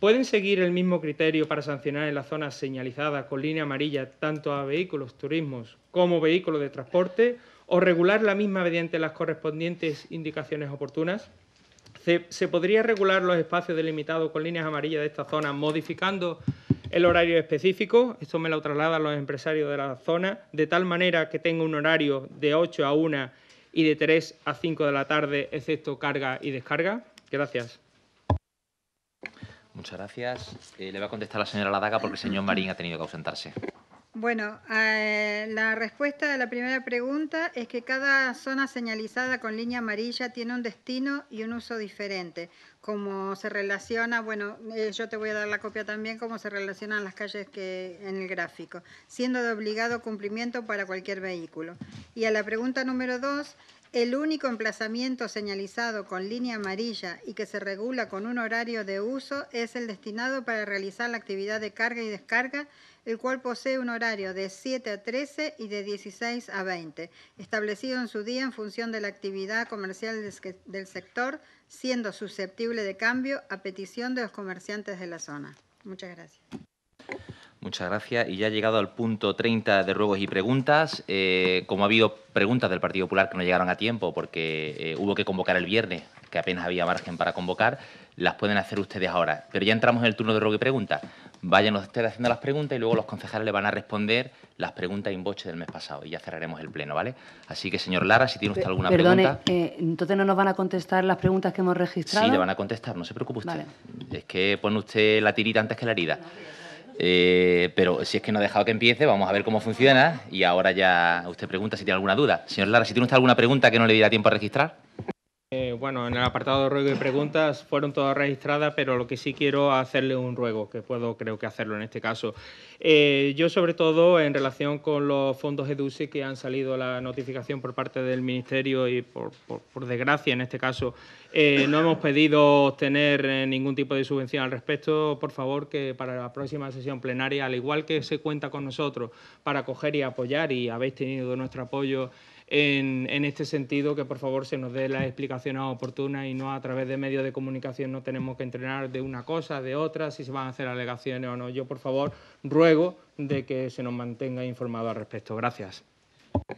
¿Pueden seguir el mismo criterio para sancionar en las zonas señalizadas con línea amarilla tanto a vehículos turismos como vehículos de transporte o regular la misma mediante las correspondientes indicaciones oportunas? ¿Se, podría regular los espacios delimitados con líneas amarillas de esta zona modificando el horario específico, esto me lo trasladan los empresarios de la zona, de tal manera que tenga un horario de 8 a 1 y de 3 a 5 de la tarde, excepto carga y descarga. Gracias. Muchas gracias. Eh, le va a contestar la señora Ladaga porque el señor Marín ha tenido que ausentarse. Bueno, eh, la respuesta de la primera pregunta es que cada zona señalizada con línea amarilla tiene un destino y un uso diferente cómo se relaciona, bueno, eh, yo te voy a dar la copia también, cómo se relacionan las calles que en el gráfico, siendo de obligado cumplimiento para cualquier vehículo. Y a la pregunta número dos, el único emplazamiento señalizado con línea amarilla y que se regula con un horario de uso es el destinado para realizar la actividad de carga y descarga, el cual posee un horario de 7 a 13 y de 16 a 20, establecido en su día en función de la actividad comercial del sector, siendo susceptible de cambio a petición de los comerciantes de la zona. Muchas gracias. Muchas gracias. Y ya ha llegado al punto 30 de ruegos y preguntas. Eh, como ha habido preguntas del Partido Popular que no llegaron a tiempo porque eh, hubo que convocar el viernes, que apenas había margen para convocar, las pueden hacer ustedes ahora. Pero ya entramos en el turno de ruego y preguntas. Vayan ustedes haciendo las preguntas y luego los concejales le van a responder las preguntas en boche del mes pasado y ya cerraremos el pleno, ¿vale? Así que, señor Lara, si tiene usted alguna pregunta. Perdone. Eh, entonces no nos van a contestar las preguntas que hemos registrado. Sí, le van a contestar, no se preocupe usted. Es que pone usted la tirita antes que la herida. Eh, pero si es que no he dejado que empiece, vamos a ver cómo funciona y ahora ya usted pregunta si tiene alguna duda. Señor Lara, si tiene usted alguna pregunta que no le diera tiempo a registrar. Eh, bueno, en el apartado de ruego y preguntas fueron todas registradas, pero lo que sí quiero hacerle un ruego, que puedo creo que hacerlo en este caso. Eh, yo sobre todo en relación con los fondos EDUSI que han salido la notificación por parte del Ministerio y por, desgracia en este caso, eh, no hemos pedido obtener ningún tipo de subvención al respecto. Por favor, que para la próxima sesión plenaria, al igual que se cuenta con nosotros para acoger y apoyar y habéis tenido nuestro apoyo en, este sentido, que por favor se nos dé las explicaciones oportunas y no a través de medios de comunicación no tenemos que entrenar de una cosa, de otra, si se van a hacer alegaciones o no. Yo, por favor, ruego de que se nos mantenga informado al respecto. Gracias.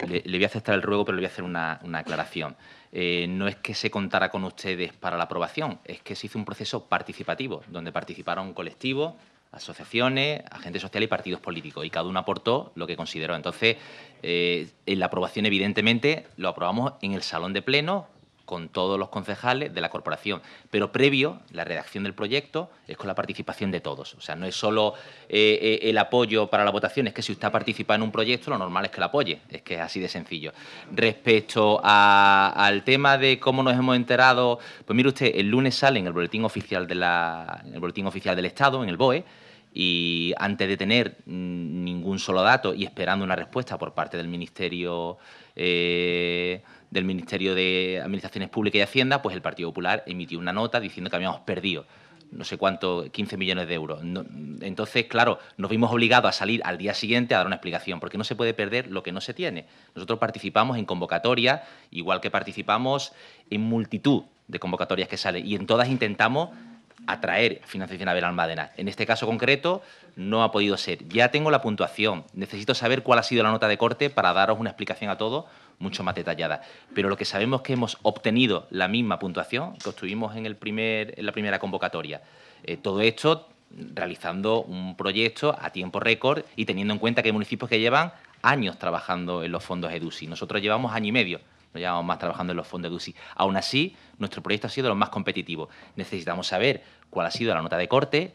Le, voy a aceptar el ruego, pero le voy a hacer una, aclaración. Eh, no es que se contara con ustedes para la aprobación, es que se hizo un proceso participativo, donde participaron colectivos, asociaciones, agentes sociales y partidos políticos, y cada uno aportó lo que consideró. Entonces, eh, en la aprobación, evidentemente, lo aprobamos en el salón de pleno con todos los concejales de la corporación, pero previo, la redacción del proyecto es con la participación de todos. O sea, no es solo eh, eh, el apoyo para la votación, es que si usted participa en un proyecto, lo normal es que lo apoye, es que es así de sencillo. Respecto al tema de cómo nos hemos enterado, pues mire usted, el lunes sale en el boletín oficial, de en el boletín oficial del Estado, en el BOE, y antes de tener mm, ningún solo dato y esperando una respuesta por parte del Ministerio, eh, del Ministerio de Administraciones Públicas y Hacienda, pues el Partido Popular emitió una nota diciendo que habíamos perdido no sé cuánto, 15 millones de euros. entonces, claro, nos vimos obligados a salir al día siguiente a dar una explicación, porque no se puede perder lo que no se tiene. Nosotros participamos en convocatorias, igual que participamos en multitud de convocatorias que salen, y en todas intentamos atraer financiación a Benalmádena. En este caso concreto no ha podido ser. Ya tengo la puntuación. Necesito saber cuál ha sido la nota de corte para daros una explicación a todo mucho más detallada. Pero lo que sabemos es que hemos obtenido la misma puntuación que obtuvimos en, el primer, en la primera convocatoria. Eh, todo esto realizando un proyecto a tiempo récord y teniendo en cuenta que hay municipios que llevan años trabajando en los fondos EDUSI. Nosotros llevamos año y medio vamos más trabajando en los fondos de UCI. Aún así, nuestro proyecto ha sido lo más competitivo. Necesitamos saber cuál ha sido la nota de corte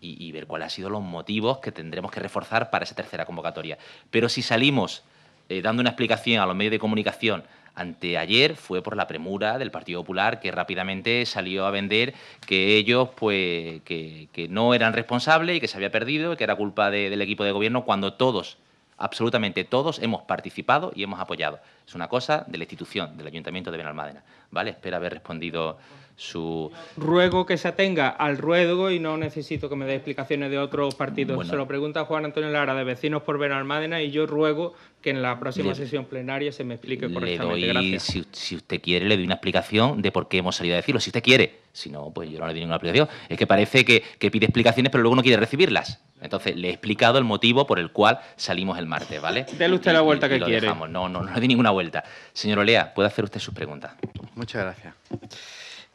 y, ver cuáles han sido los motivos que tendremos que reforzar para esa tercera convocatoria. Pero si salimos eh, dando una explicación a los medios de comunicación ante ayer, fue por la premura del Partido Popular que rápidamente salió a vender que ellos pues que, no eran responsables y que se había perdido que era culpa del equipo de gobierno cuando todos Absolutamente todos hemos participado y hemos apoyado. Es una cosa de la institución, del Ayuntamiento de Benalmádena. ¿Vale? Espero haber respondido su... Ruego que se atenga al ruego y no necesito que me dé explicaciones de otros partidos. se lo pregunta Juan Antonio Lara de Vecinos por Benalmádena y yo ruego que en la próxima sesión plenaria se me explique correctamente. Le doy, Gracias. Si, usted quiere, le doy una explicación de por qué hemos salido a decirlo. Si usted quiere, si no, pues yo no le doy ninguna explicación. Es que parece que, pide explicaciones, pero luego no quiere recibirlas. Entonces, le he explicado el motivo por el cual salimos el martes, ¿vale? Dele usted la vuelta que quiere. No, no, no le di ninguna vuelta. Señor Olea, puede hacer usted sus preguntas. Muchas gracias.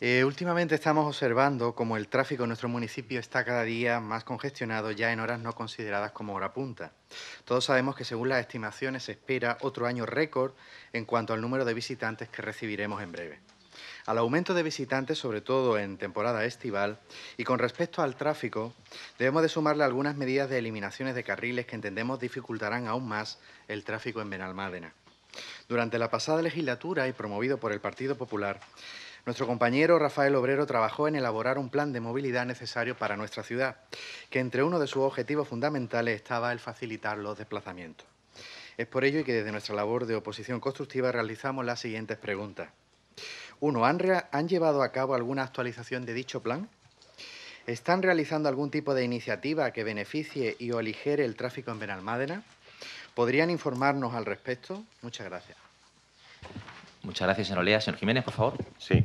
Eh, últimamente estamos observando cómo el tráfico en nuestro municipio está cada día más congestionado ya en horas no consideradas como hora punta. Todos sabemos que según las estimaciones se espera otro año récord en cuanto al número de visitantes que recibiremos en breve. Al aumento de visitantes, sobre todo en temporada estival, y con respecto al tráfico, debemos de sumarle algunas medidas de eliminaciones de carriles que entendemos dificultarán aún más el tráfico en Benalmádena. Durante la pasada legislatura y promovido por el Partido Popular, nuestro compañero Rafael Obrero trabajó en elaborar un plan de movilidad necesario para nuestra ciudad, que entre uno de sus objetivos fundamentales estaba el facilitar los desplazamientos. Es por ello que desde nuestra labor de oposición constructiva realizamos las siguientes preguntas. Uno, ¿han, ¿han llevado a cabo alguna actualización de dicho plan? ¿Están realizando algún tipo de iniciativa que beneficie y o aligere el tráfico en Benalmádena? ¿Podrían informarnos al respecto? Muchas gracias. Muchas gracias, señor Olea. Señor Jiménez, por favor. Sí.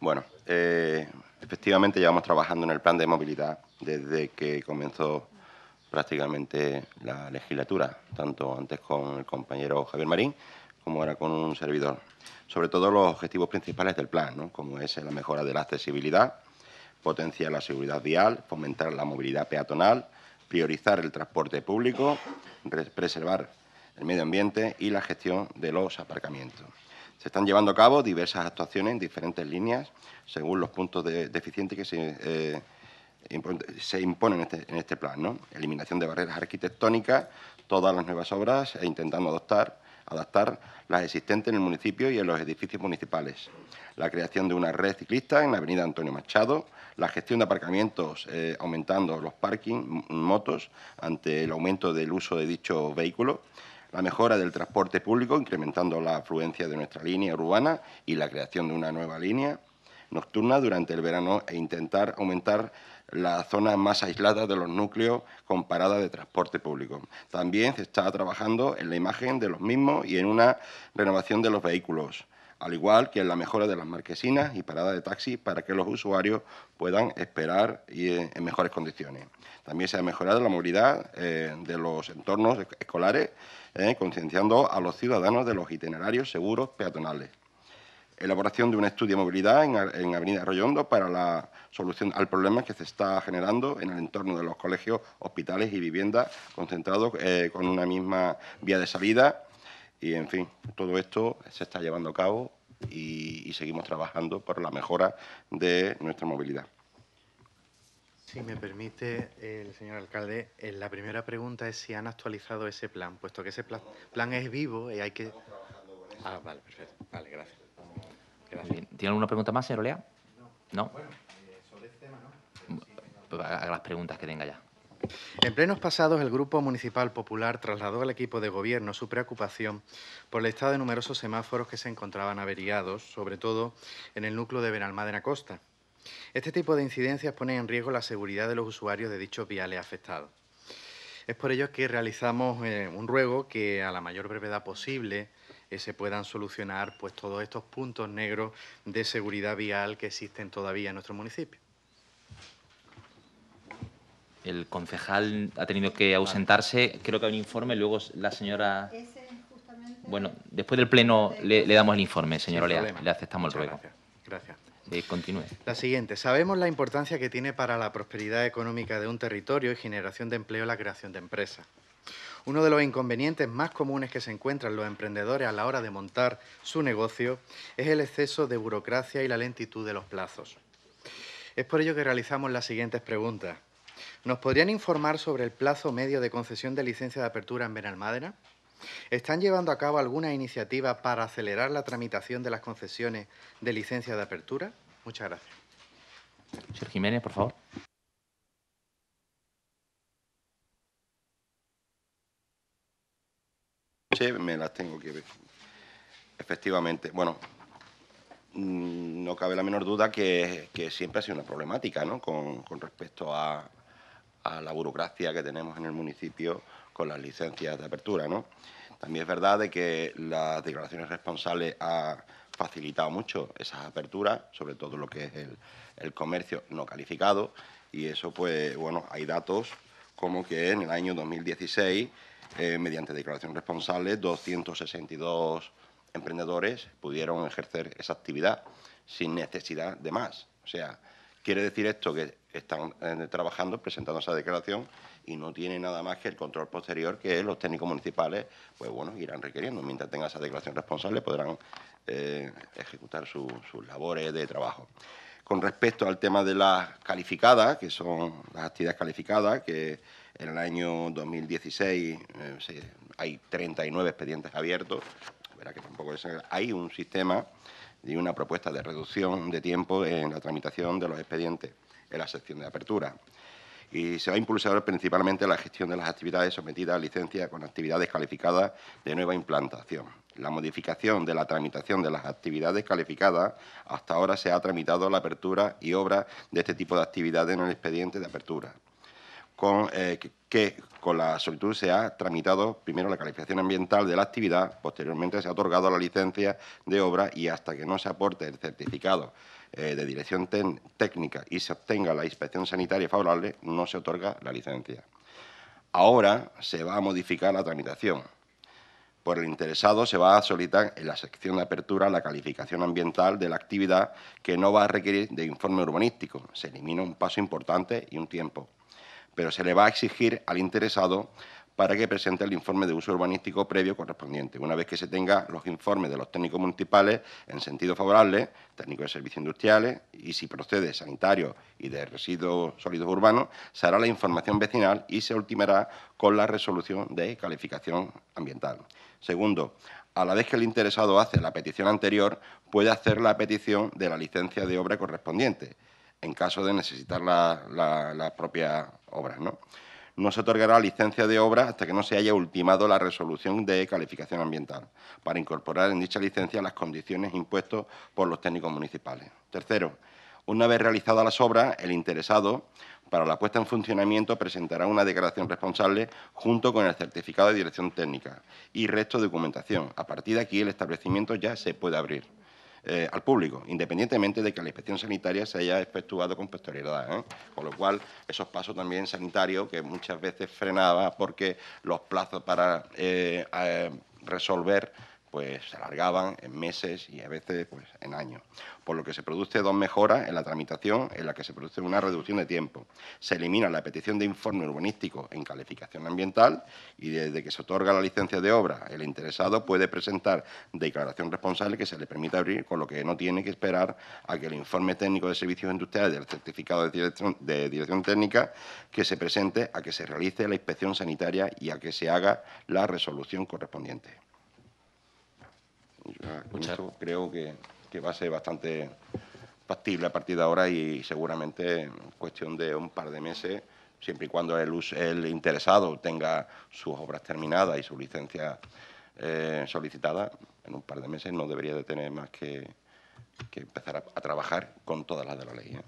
Bueno, eh, efectivamente llevamos trabajando en el plan de movilidad desde que comenzó prácticamente la legislatura, tanto antes con el compañero Javier Marín como ahora con un servidor. Sobre todo los objetivos principales del plan, como es la mejora de la accesibilidad, potenciar la seguridad vial, fomentar la movilidad peatonal, priorizar el transporte público, preservar el medio ambiente y la gestión de los aparcamientos. Se están llevando a cabo diversas actuaciones en diferentes líneas, según los puntos de, deficientes que eh, se, imponen en este, este plan. Eliminación de barreras arquitectónicas, todas las nuevas obras e intentando adoptar, adaptar las existentes en el municipio y en los edificios municipales. La creación de una red ciclista en la avenida Antonio Machado, la gestión de aparcamientos eh, aumentando los parking motos ante el aumento del uso de dicho vehículo, la mejora del transporte público, incrementando la afluencia de nuestra línea urbana y la creación de una nueva línea nocturna durante el verano e intentar aumentar las zonas más aisladas de los núcleos con parada de transporte público. También se está trabajando en la imagen de los mismos y en una renovación de los vehículos, al igual que en la mejora de las marquesinas y parada de taxi para que los usuarios puedan esperar eh, en mejores condiciones. También se ha mejorado la movilidad eh, de los entornos escolares ¿eh? concienciando a los ciudadanos de los itinerarios seguros peatonales. Elaboración de un estudio de movilidad en, Avenida Arroyondo para la solución al problema que se está generando en el entorno de los colegios, hospitales y viviendas concentrados eh, con una misma vía de salida. Y, en fin, todo esto se está llevando a cabo y seguimos trabajando por la mejora de nuestra movilidad. Si me permite, el señor alcalde, eh, la primera pregunta es si han actualizado ese plan, puesto que ese plan, es vivo y hay que... Ah, vale, perfecto. Vale, gracias. ¿Tiene alguna pregunta más, señor Olea? No. Bueno, eh, sobre este tema no. a las preguntas que tenga ya. En plenos pasados, el Grupo Municipal Popular trasladó al equipo de gobierno su preocupación por el estado de numerosos semáforos que se encontraban averiados, sobre todo en el núcleo de Benalmádena Costa. Este tipo de incidencias pone en riesgo la seguridad de los usuarios de dichos viales afectados. Es por ello que realizamos eh, un ruego que a la mayor brevedad posible eh, se puedan solucionar pues, todos estos puntos negros de seguridad vial que existen todavía en nuestro municipio. El concejal ha tenido que ausentarse. Creo que hay un informe. Luego la señora. Bueno, después del pleno le, damos el informe, señor Olea. Le aceptamos el ruego. gracias. Eh, la siguiente. Sabemos la importancia que tiene para la prosperidad económica de un territorio y generación de empleo la creación de empresas. Uno de los inconvenientes más comunes que se encuentran los emprendedores a la hora de montar su negocio es el exceso de burocracia y la lentitud de los plazos. Es por ello que realizamos las siguientes preguntas. ¿Nos podrían informar sobre el plazo medio de concesión de licencia de apertura en Benalmádena? ¿Están llevando a cabo alguna iniciativa para acelerar la tramitación de las concesiones de licencia de apertura? Muchas gracias. Señor Jiménez, por favor. Sí, me las tengo que ver. Efectivamente, bueno, mm, no cabe la menor duda que, que siempre ha sido una problemática, ¿no? Con, respecto a la burocracia que tenemos en el municipio con las licencias de apertura, También es verdad de que las declaraciones responsables ha facilitado mucho esas aperturas, sobre todo lo que es el, comercio no calificado, y eso, pues, bueno, hay datos como que en el año 2016, eh, mediante declaración responsable, 262 emprendedores pudieron ejercer esa actividad sin necesidad de más. O sea, quiere decir esto que están eh, trabajando, presentando esa declaración y no tiene nada más que el control posterior que los técnicos municipales, pues bueno, irán requiriendo. Mientras tenga esa declaración responsable podrán eh, ejecutar sus labores de trabajo. Con respecto al tema de las calificadas, que son las actividades calificadas, que en el año 2016 eh, hay 39 expedientes abiertos, verá que tampoco hay un sistema y una propuesta de reducción de tiempo en la tramitación de los expedientes en la sección de apertura y se va a impulsar principalmente la gestión de las actividades sometidas a licencia con actividades calificadas de nueva implantación. La modificación de la tramitación de las actividades calificadas, hasta ahora se ha tramitado la apertura y obra de este tipo de actividades en el expediente de apertura, con, eh, con la solicitud se ha tramitado primero la calificación ambiental de la actividad, posteriormente se ha otorgado la licencia de obra y hasta que no se aporte el certificado eh, de dirección técnica y se obtenga la inspección sanitaria favorable, no se otorga la licencia. Ahora se va a modificar la tramitación. Por el interesado se va a solicitar en la sección de apertura la calificación ambiental de la actividad que no va a requerir de informe urbanístico. Se elimina un paso importante y un tiempo. Pero se le va a exigir al interesado para que presente el informe de uso urbanístico previo correspondiente. Una vez que se tenga los informes de los técnicos municipales en sentido favorable, técnicos de servicios industriales y si procede sanitario y de residuos sólidos urbanos, se hará la información vecinal y se ultimará con la resolución de calificación ambiental. Segundo, a la vez que el interesado hace la petición anterior, puede hacer la petición de la licencia de obra correspondiente, en caso de necesitar las propias obras. ¿no? no se otorgará licencia de obra hasta que no se haya ultimado la resolución de calificación ambiental, para incorporar en dicha licencia las condiciones impuestas por los técnicos municipales. Tercero, una vez realizadas las obras, el interesado, para la puesta en funcionamiento, presentará una declaración responsable junto con el certificado de dirección técnica y resto de documentación. A partir de aquí, el establecimiento ya se puede abrir. Eh, al público, independientemente de que la inspección sanitaria se haya efectuado con posterioridad. ¿eh? Con lo cual, esos pasos también sanitarios que muchas veces frenaba porque los plazos para eh, resolver pues se alargaban en meses y a veces pues, en años, por lo que se produce dos mejoras en la tramitación en la que se produce una reducción de tiempo. Se elimina la petición de informe urbanístico en calificación ambiental y desde que se otorga la licencia de obra, el interesado puede presentar declaración responsable que se le permita abrir, con lo que no tiene que esperar a que el informe técnico de servicios industriales del certificado de dirección técnica que se presente a que se realice la inspección sanitaria y a que se haga la resolución correspondiente. Ya, creo que, va a ser bastante factible a partir de ahora y seguramente en cuestión de un par de meses, siempre y cuando el, interesado tenga sus obras terminadas y su licencia eh, solicitada, en un par de meses no debería de tener más que, empezar a, trabajar con todas las de la ley. ¿eh?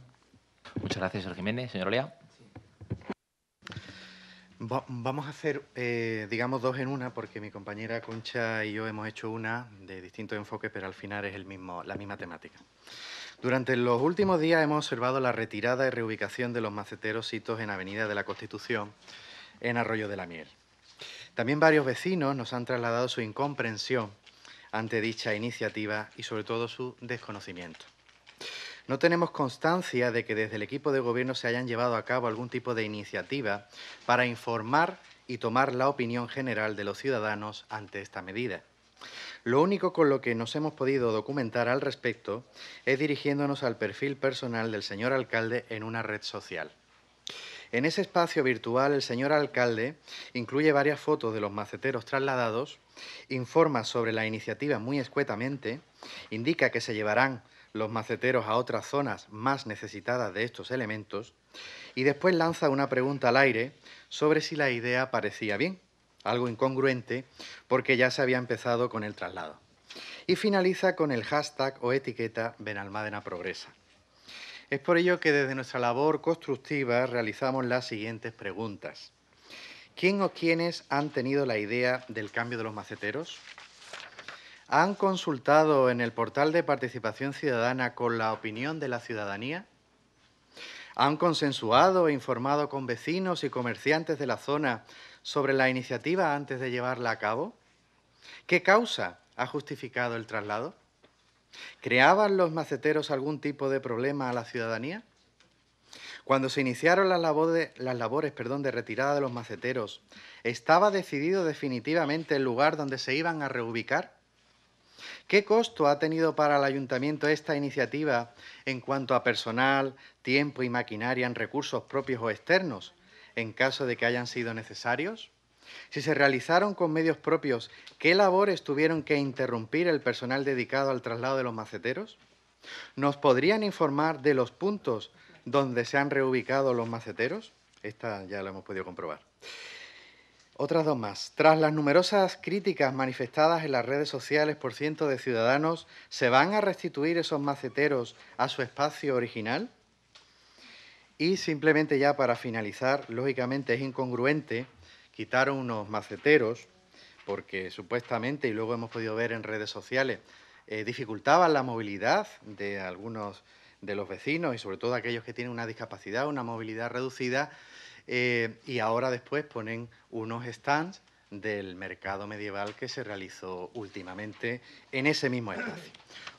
Muchas gracias, señor Jiménez. Señor Olea. Vamos a hacer, eh, digamos, dos en una, porque mi compañera Concha y yo hemos hecho una de distintos enfoques, pero al final es el mismo, la misma temática. Durante los últimos días hemos observado la retirada y reubicación de los maceteros citos en Avenida de la Constitución, en Arroyo de la Miel. También varios vecinos nos han trasladado su incomprensión ante dicha iniciativa y sobre todo su desconocimiento. No tenemos constancia de que desde el equipo de gobierno se hayan llevado a cabo algún tipo de iniciativa para informar y tomar la opinión general de los ciudadanos ante esta medida. Lo único con lo que nos hemos podido documentar al respecto es dirigiéndonos al perfil personal del señor alcalde en una red social. En ese espacio virtual, el señor alcalde incluye varias fotos de los maceteros trasladados, informa sobre la iniciativa muy escuetamente, indica que se llevarán los maceteros a otras zonas más necesitadas de estos elementos, y después lanza una pregunta al aire sobre si la idea parecía bien, algo incongruente, porque ya se había empezado con el traslado. Y finaliza con el hashtag o etiqueta Benalmádena Progresa. Es por ello que desde nuestra labor constructiva realizamos las siguientes preguntas. ¿Quién o quiénes han tenido la idea del cambio de los maceteros? ¿Han consultado en el portal de participación ciudadana con la opinión de la ciudadanía? ¿Han consensuado e informado con vecinos y comerciantes de la zona sobre la iniciativa antes de llevarla a cabo? ¿Qué causa ha justificado el traslado? ¿Creaban los maceteros algún tipo de problema a la ciudadanía? Cuando se iniciaron las labores, perdón, de retirada de los maceteros, ¿estaba decidido definitivamente el lugar donde se iban a reubicar? ¿Qué costo ha tenido para el ayuntamiento esta iniciativa en cuanto a personal, tiempo y maquinaria en recursos propios o externos, en caso de que hayan sido necesarios? Si se realizaron con medios propios, ¿qué labores tuvieron que interrumpir el personal dedicado al traslado de los maceteros? ¿Nos podrían informar de los puntos donde se han reubicado los maceteros? Esta ya la hemos podido comprobar. Otras dos más. Tras las numerosas críticas manifestadas en las redes sociales por cientos de ciudadanos, ¿se van a restituir esos maceteros a su espacio original? Y simplemente ya para finalizar, lógicamente es incongruente, quitar unos maceteros porque supuestamente, y luego hemos podido ver en redes sociales, eh, dificultaban la movilidad de algunos de los vecinos y sobre todo aquellos que tienen una discapacidad, una movilidad reducida, eh, y ahora después ponen unos stands del mercado medieval que se realizó últimamente en ese mismo espacio.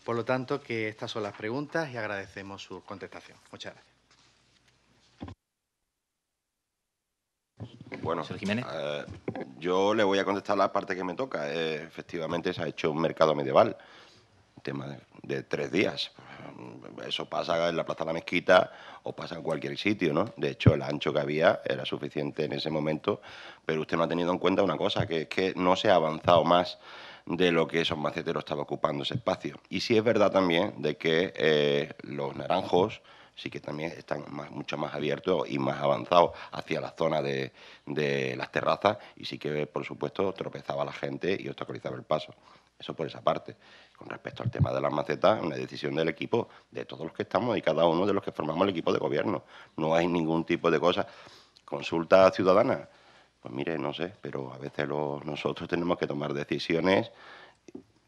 Por lo tanto, que estas son las preguntas y agradecemos su contestación. Muchas gracias. Bueno, eh, yo le voy a contestar la parte que me toca. Eh, efectivamente, se ha hecho un mercado medieval tema de, tres días. Eso pasa en la Plaza de la Mezquita o pasa en cualquier sitio, ¿no? De hecho, el ancho que había era suficiente en ese momento, pero usted no ha tenido en cuenta una cosa, que es que no se ha avanzado más de lo que esos maceteros estaban ocupando ese espacio. Y sí es verdad también de que eh, los naranjos sí que también están mucho más abiertos y más avanzados hacia la zona de, de las terrazas y sí que, por supuesto, tropezaba la gente y obstaculizaba el paso. Eso por esa parte con respecto al tema de las macetas, una decisión del equipo, de todos los que estamos y cada uno de los que formamos el equipo de gobierno. No hay ningún tipo de cosa. Consulta ciudadana. Pues mire, no sé, pero a veces nosotros tenemos que tomar decisiones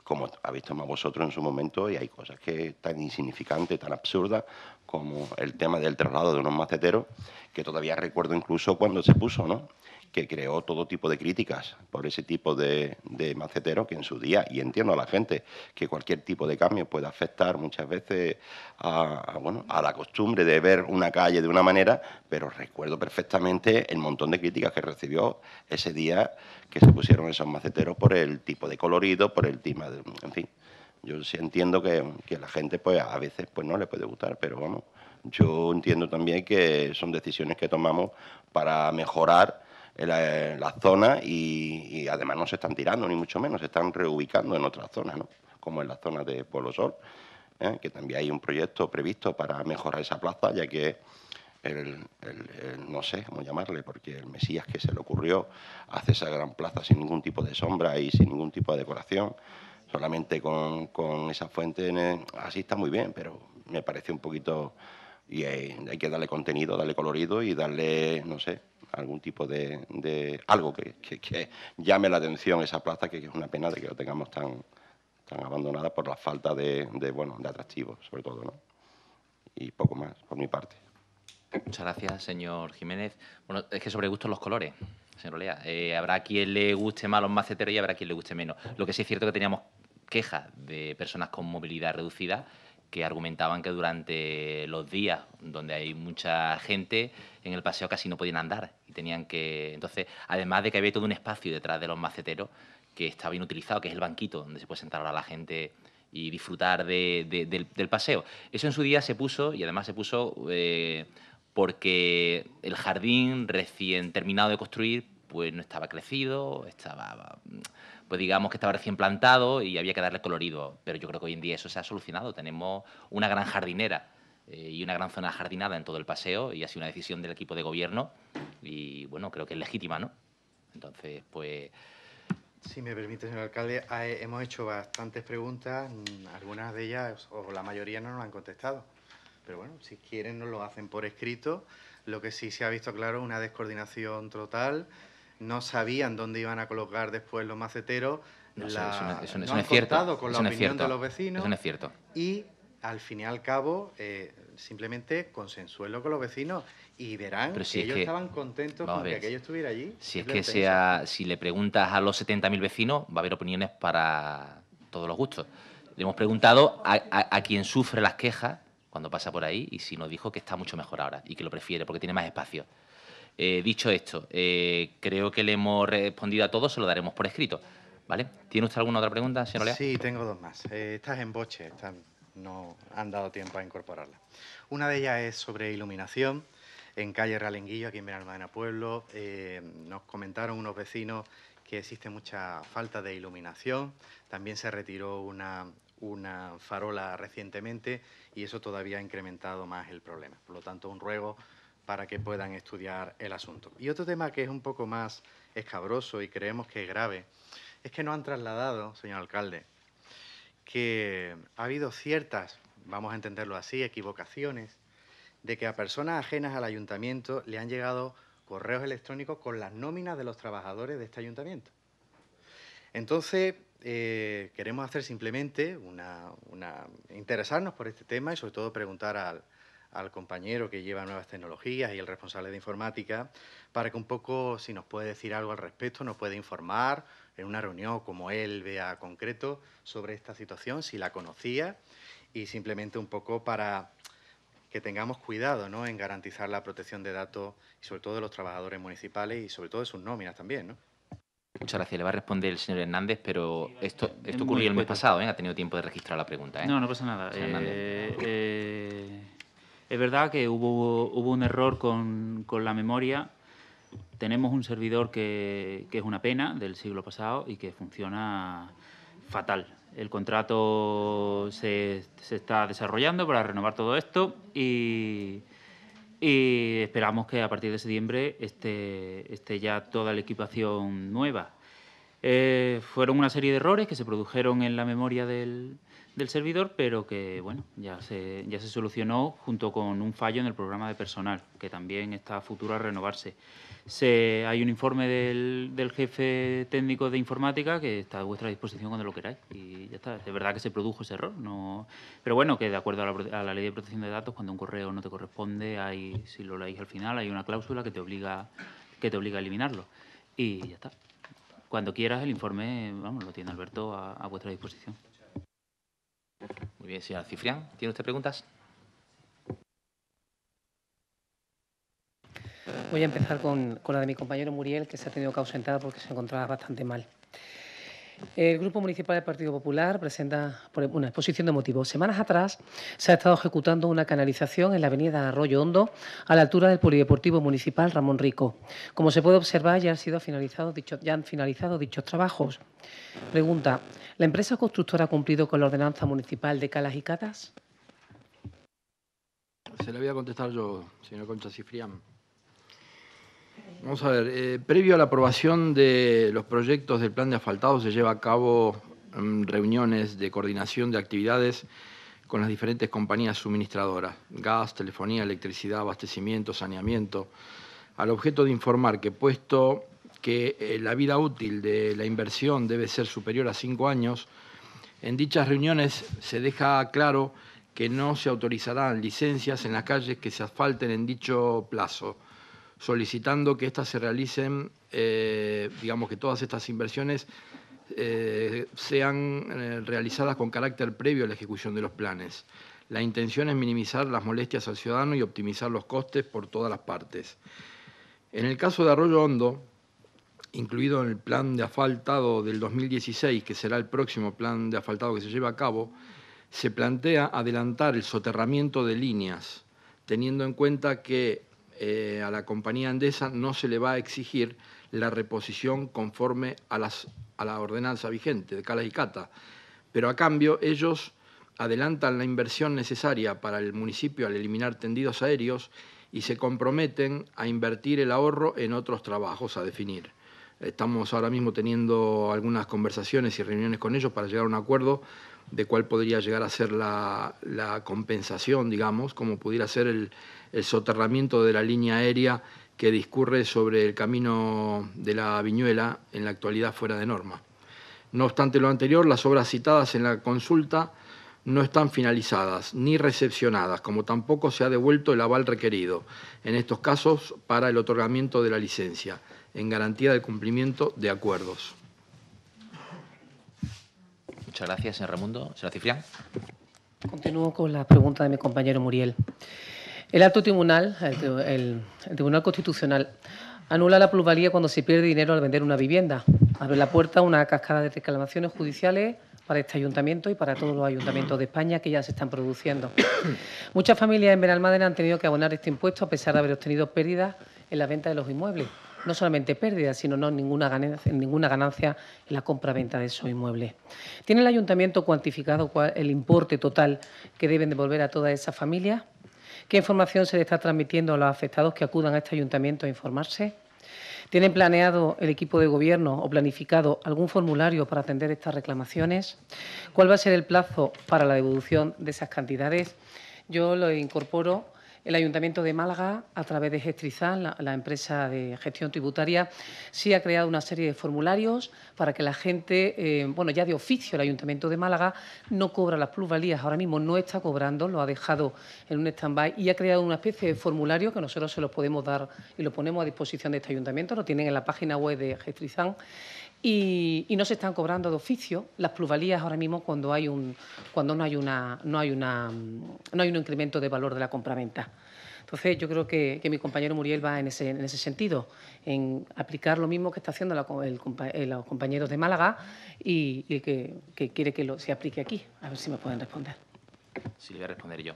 como habéis tomado vosotros en su momento, y hay cosas que tan insignificantes, tan absurdas, como el tema del traslado de unos maceteros, que todavía recuerdo incluso cuando se puso, ¿no? que creó todo tipo de críticas por ese tipo de, maceteros macetero que en su día, y entiendo a la gente, que cualquier tipo de cambio puede afectar muchas veces a, bueno, a la costumbre de ver una calle de una manera, pero recuerdo perfectamente el montón de críticas que recibió ese día que se pusieron esos maceteros por el tipo de colorido, por el tema de... En fin, yo sí entiendo que, que la gente pues a veces pues no le puede gustar, pero vamos, yo entiendo también que son decisiones que tomamos para mejorar ...en la zona y, además no se están tirando, ni mucho menos, se están reubicando en otras zonas, como en la zona de Pueblo Sol, ¿eh? que también hay un proyecto previsto para mejorar esa plaza, ya que el, no sé cómo llamarle, porque el Mesías que se le ocurrió hace esa gran plaza sin ningún tipo de sombra y sin ningún tipo de decoración, solamente con, con esa fuente, así está muy bien, pero me parece un poquito... Y hay que darle contenido, darle colorido y darle, no sé, algún tipo de, de algo que, llame la atención esa plaza, que, es una pena de que lo tengamos tan, tan abandonada por la falta de, de, bueno, de atractivo, sobre todo, ¿no? Y poco más, por mi parte. Muchas gracias, señor Jiménez. Bueno, es que sobre gustos los colores, señor Olea. Eh, habrá quien le guste más los maceteros y habrá quien le guste menos. Lo que sí es cierto que teníamos quejas de personas con movilidad reducida que argumentaban que durante los días donde hay mucha gente en el paseo casi no podían andar y tenían que entonces además de que había todo un espacio detrás de los maceteros que estaba inutilizado que es el banquito donde se puede sentar ahora la gente y disfrutar del, paseo eso en su día se puso y además se puso eh, porque el jardín recién terminado de construir pues no estaba crecido estaba pues digamos que estaba recién plantado y había que darle colorido. Pero yo creo que hoy en día eso se ha solucionado. Tenemos una gran jardinera eh, y una gran zona jardinada en todo el paseo y ha sido una decisión del equipo de gobierno y bueno, creo que es legítima, ¿no? Entonces, pues... Si me permite, señor alcalde, hemos hecho bastantes preguntas, mm, algunas de ellas o la mayoría no nos han contestado. Pero bueno, si quieren nos lo hacen por escrito. Lo que sí se ha visto claro es una descoordinación total no sabían dónde iban a colocar después los maceteros. No, no cierto, contado de los vecinos. es cierto. Y al fin y al cabo, eh, simplemente consensuelo con los vecinos y verán si que ellos estaban contentos con que aquello estuviera allí. Si es que sea, si le preguntas a los 70.000 vecinos, va a haber opiniones para todos los gustos. Le hemos preguntado a, a quien sufre las quejas cuando pasa por ahí y si nos dijo que está mucho mejor ahora y que lo prefiere porque tiene más espacio. Eh, dicho esto, eh, creo que le hemos respondido a todos, se lo daremos por escrito. ¿Vale? ¿Tiene usted alguna otra pregunta, señora? Sí, tengo dos más. Eh, estas en boche, están. no han dado tiempo a incorporarlas. Una de ellas es sobre iluminación. En calle Ralenguillo, aquí en Benalmádena Pueblo, nos comentaron unos vecinos que existe mucha falta de iluminación. También se retiró una, una farola recientemente y eso todavía ha incrementado más el problema. Por lo tanto, un ruego para que puedan estudiar el asunto. Y otro tema que es un poco más escabroso y creemos que es grave, es que no han trasladado, señor alcalde, que ha habido ciertas, vamos a entenderlo así, equivocaciones de que a personas ajenas al ayuntamiento le han llegado correos electrónicos con las nóminas de los trabajadores de este ayuntamiento. Entonces, eh, queremos hacer simplemente una, una, interesarnos por este tema y sobre todo preguntar al, al compañero que lleva nuevas tecnologías y el responsable de informática, para que un poco, si nos puede decir algo al respecto, nos puede informar en una reunión como él vea concreto sobre esta situación, si la conocía, y simplemente un poco para que tengamos cuidado ¿no? en garantizar la protección de datos y sobre todo de los trabajadores municipales y sobre todo de sus nóminas también. ¿no? Muchas gracias. Le va a responder el señor Hernández, pero esto, esto ocurrió el mes pasado, ¿eh? ha tenido tiempo de registrar la pregunta. ¿eh? No, no pasa nada. Eh, eh es verdad que hubo, un error con, la memoria. Tenemos un servidor que, es una pena del siglo pasado y que funciona fatal. El contrato se, está desarrollando para renovar todo esto y, esperamos que a partir de septiembre esté, ya toda la equipación nueva. Eh, fueron una serie de errores que se produjeron en la memoria del, del servidor, pero que bueno, ya se, ya se solucionó junto con un fallo en el programa de personal, que también está futuro a renovarse. Se, hay un informe del, del, jefe técnico de informática que está a vuestra disposición cuando lo queráis. Y ya está. Es verdad que se produjo ese error. No, pero bueno, que de acuerdo a la, ley de protección de datos, cuando un correo no te corresponde, hay, si lo leéis al final, hay una cláusula que te obliga, que te obliga a eliminarlo. Y ya está. Cuando quieras, el informe, vamos, lo tiene Alberto a vuestra disposición. Muy bien, señora Cifrián. ¿Tiene usted preguntas? Voy a empezar con, con la de mi compañero Muriel, que se ha tenido que ausentar porque se encontraba bastante mal. El Grupo Municipal del Partido Popular presenta una exposición de motivos. Semanas atrás se ha estado ejecutando una canalización en la avenida Arroyo Hondo, a la altura del Polideportivo Municipal Ramón Rico. Como se puede observar, ya han, sido finalizado dichos trabajos. Pregunta, ¿la empresa constructora ha cumplido con la ordenanza municipal de Calas y Catas? Se le voy a contestar yo, señor Concha Cifrián. Vamos a ver, eh, previo a la aprobación de los proyectos del plan de asfaltado se lleva a cabo mm, reuniones de coordinación de actividades con las diferentes compañías suministradoras, gas, telefonía, electricidad, abastecimiento, saneamiento, al objeto de informar que puesto que eh, la vida útil de la inversión debe ser superior a cinco años, en dichas reuniones se deja claro que no se autorizarán licencias en las calles que se asfalten en dicho plazo solicitando que estas se realicen, eh, digamos que todas estas inversiones eh, sean eh, realizadas con carácter previo a la ejecución de los planes. La intención es minimizar las molestias al ciudadano y optimizar los costes por todas las partes. En el caso de Arroyo Hondo, incluido en el plan de asfaltado del 2016, que será el próximo plan de asfaltado que se lleve a cabo, se plantea adelantar el soterramiento de líneas, teniendo en cuenta que eh, a la compañía Andesa no se le va a exigir la reposición conforme a, las, a la ordenanza vigente de Calas y Cata, pero a cambio ellos adelantan la inversión necesaria para el municipio al eliminar tendidos aéreos y se comprometen a invertir el ahorro en otros trabajos a definir. Estamos ahora mismo teniendo algunas conversaciones y reuniones con ellos para llegar a un acuerdo de cuál podría llegar a ser la, compensación, digamos, como pudiera ser el, el, soterramiento de la línea aérea que discurre sobre el camino de la Viñuela, en la actualidad fuera de norma. No obstante lo anterior, las obras citadas en la consulta no están finalizadas ni recepcionadas, como tampoco se ha devuelto el aval requerido, en estos casos para el otorgamiento de la licencia, en garantía de cumplimiento de acuerdos. Muchas gracias, señor Ramundo. Señora Cifrián. Continúo con la pregunta de mi compañero Muriel. El alto tribunal, el, Tribunal Constitucional, anula la plusvalía cuando se pierde dinero al vender una vivienda. Abre la puerta a una cascada de reclamaciones judiciales para este ayuntamiento y para todos los ayuntamientos de España que ya se están produciendo. *coughs* Muchas familias en Benalmádena han tenido que abonar este impuesto a pesar de haber obtenido pérdidas en la venta de los inmuebles no solamente pérdidas, sino no ninguna ganancia, en la compra-venta de su inmuebles. ¿Tiene el ayuntamiento cuantificado el importe total que deben devolver a toda esa familia? ¿Qué información se le está transmitiendo a los afectados que acudan a este ayuntamiento a informarse? ¿Tienen planeado el equipo de gobierno o planificado algún formulario para atender estas reclamaciones? ¿Cuál va a ser el plazo para la devolución de esas cantidades? Yo lo incorporo el Ayuntamiento de Málaga, a través de Gestrizán, la, empresa de gestión tributaria, sí ha creado una serie de formularios para que la gente, eh, bueno, ya de oficio el Ayuntamiento de Málaga no cobra las plusvalías, ahora mismo no está cobrando, lo ha dejado en un stand-by y ha creado una especie de formulario que nosotros se los podemos dar y lo ponemos a disposición de este ayuntamiento, lo tienen en la página web de Gestrizán. Y, no se están cobrando de oficio las plusvalías ahora mismo cuando hay un cuando no hay una no hay una no hay un incremento de valor de la compraventa. Entonces yo creo que, mi compañero Muriel va en ese, sentido, en aplicar lo mismo que está haciendo eh, los compañeros de Málaga y, que, quiere que se aplique aquí. A ver si me pueden responder. Sí, le voy a responder yo.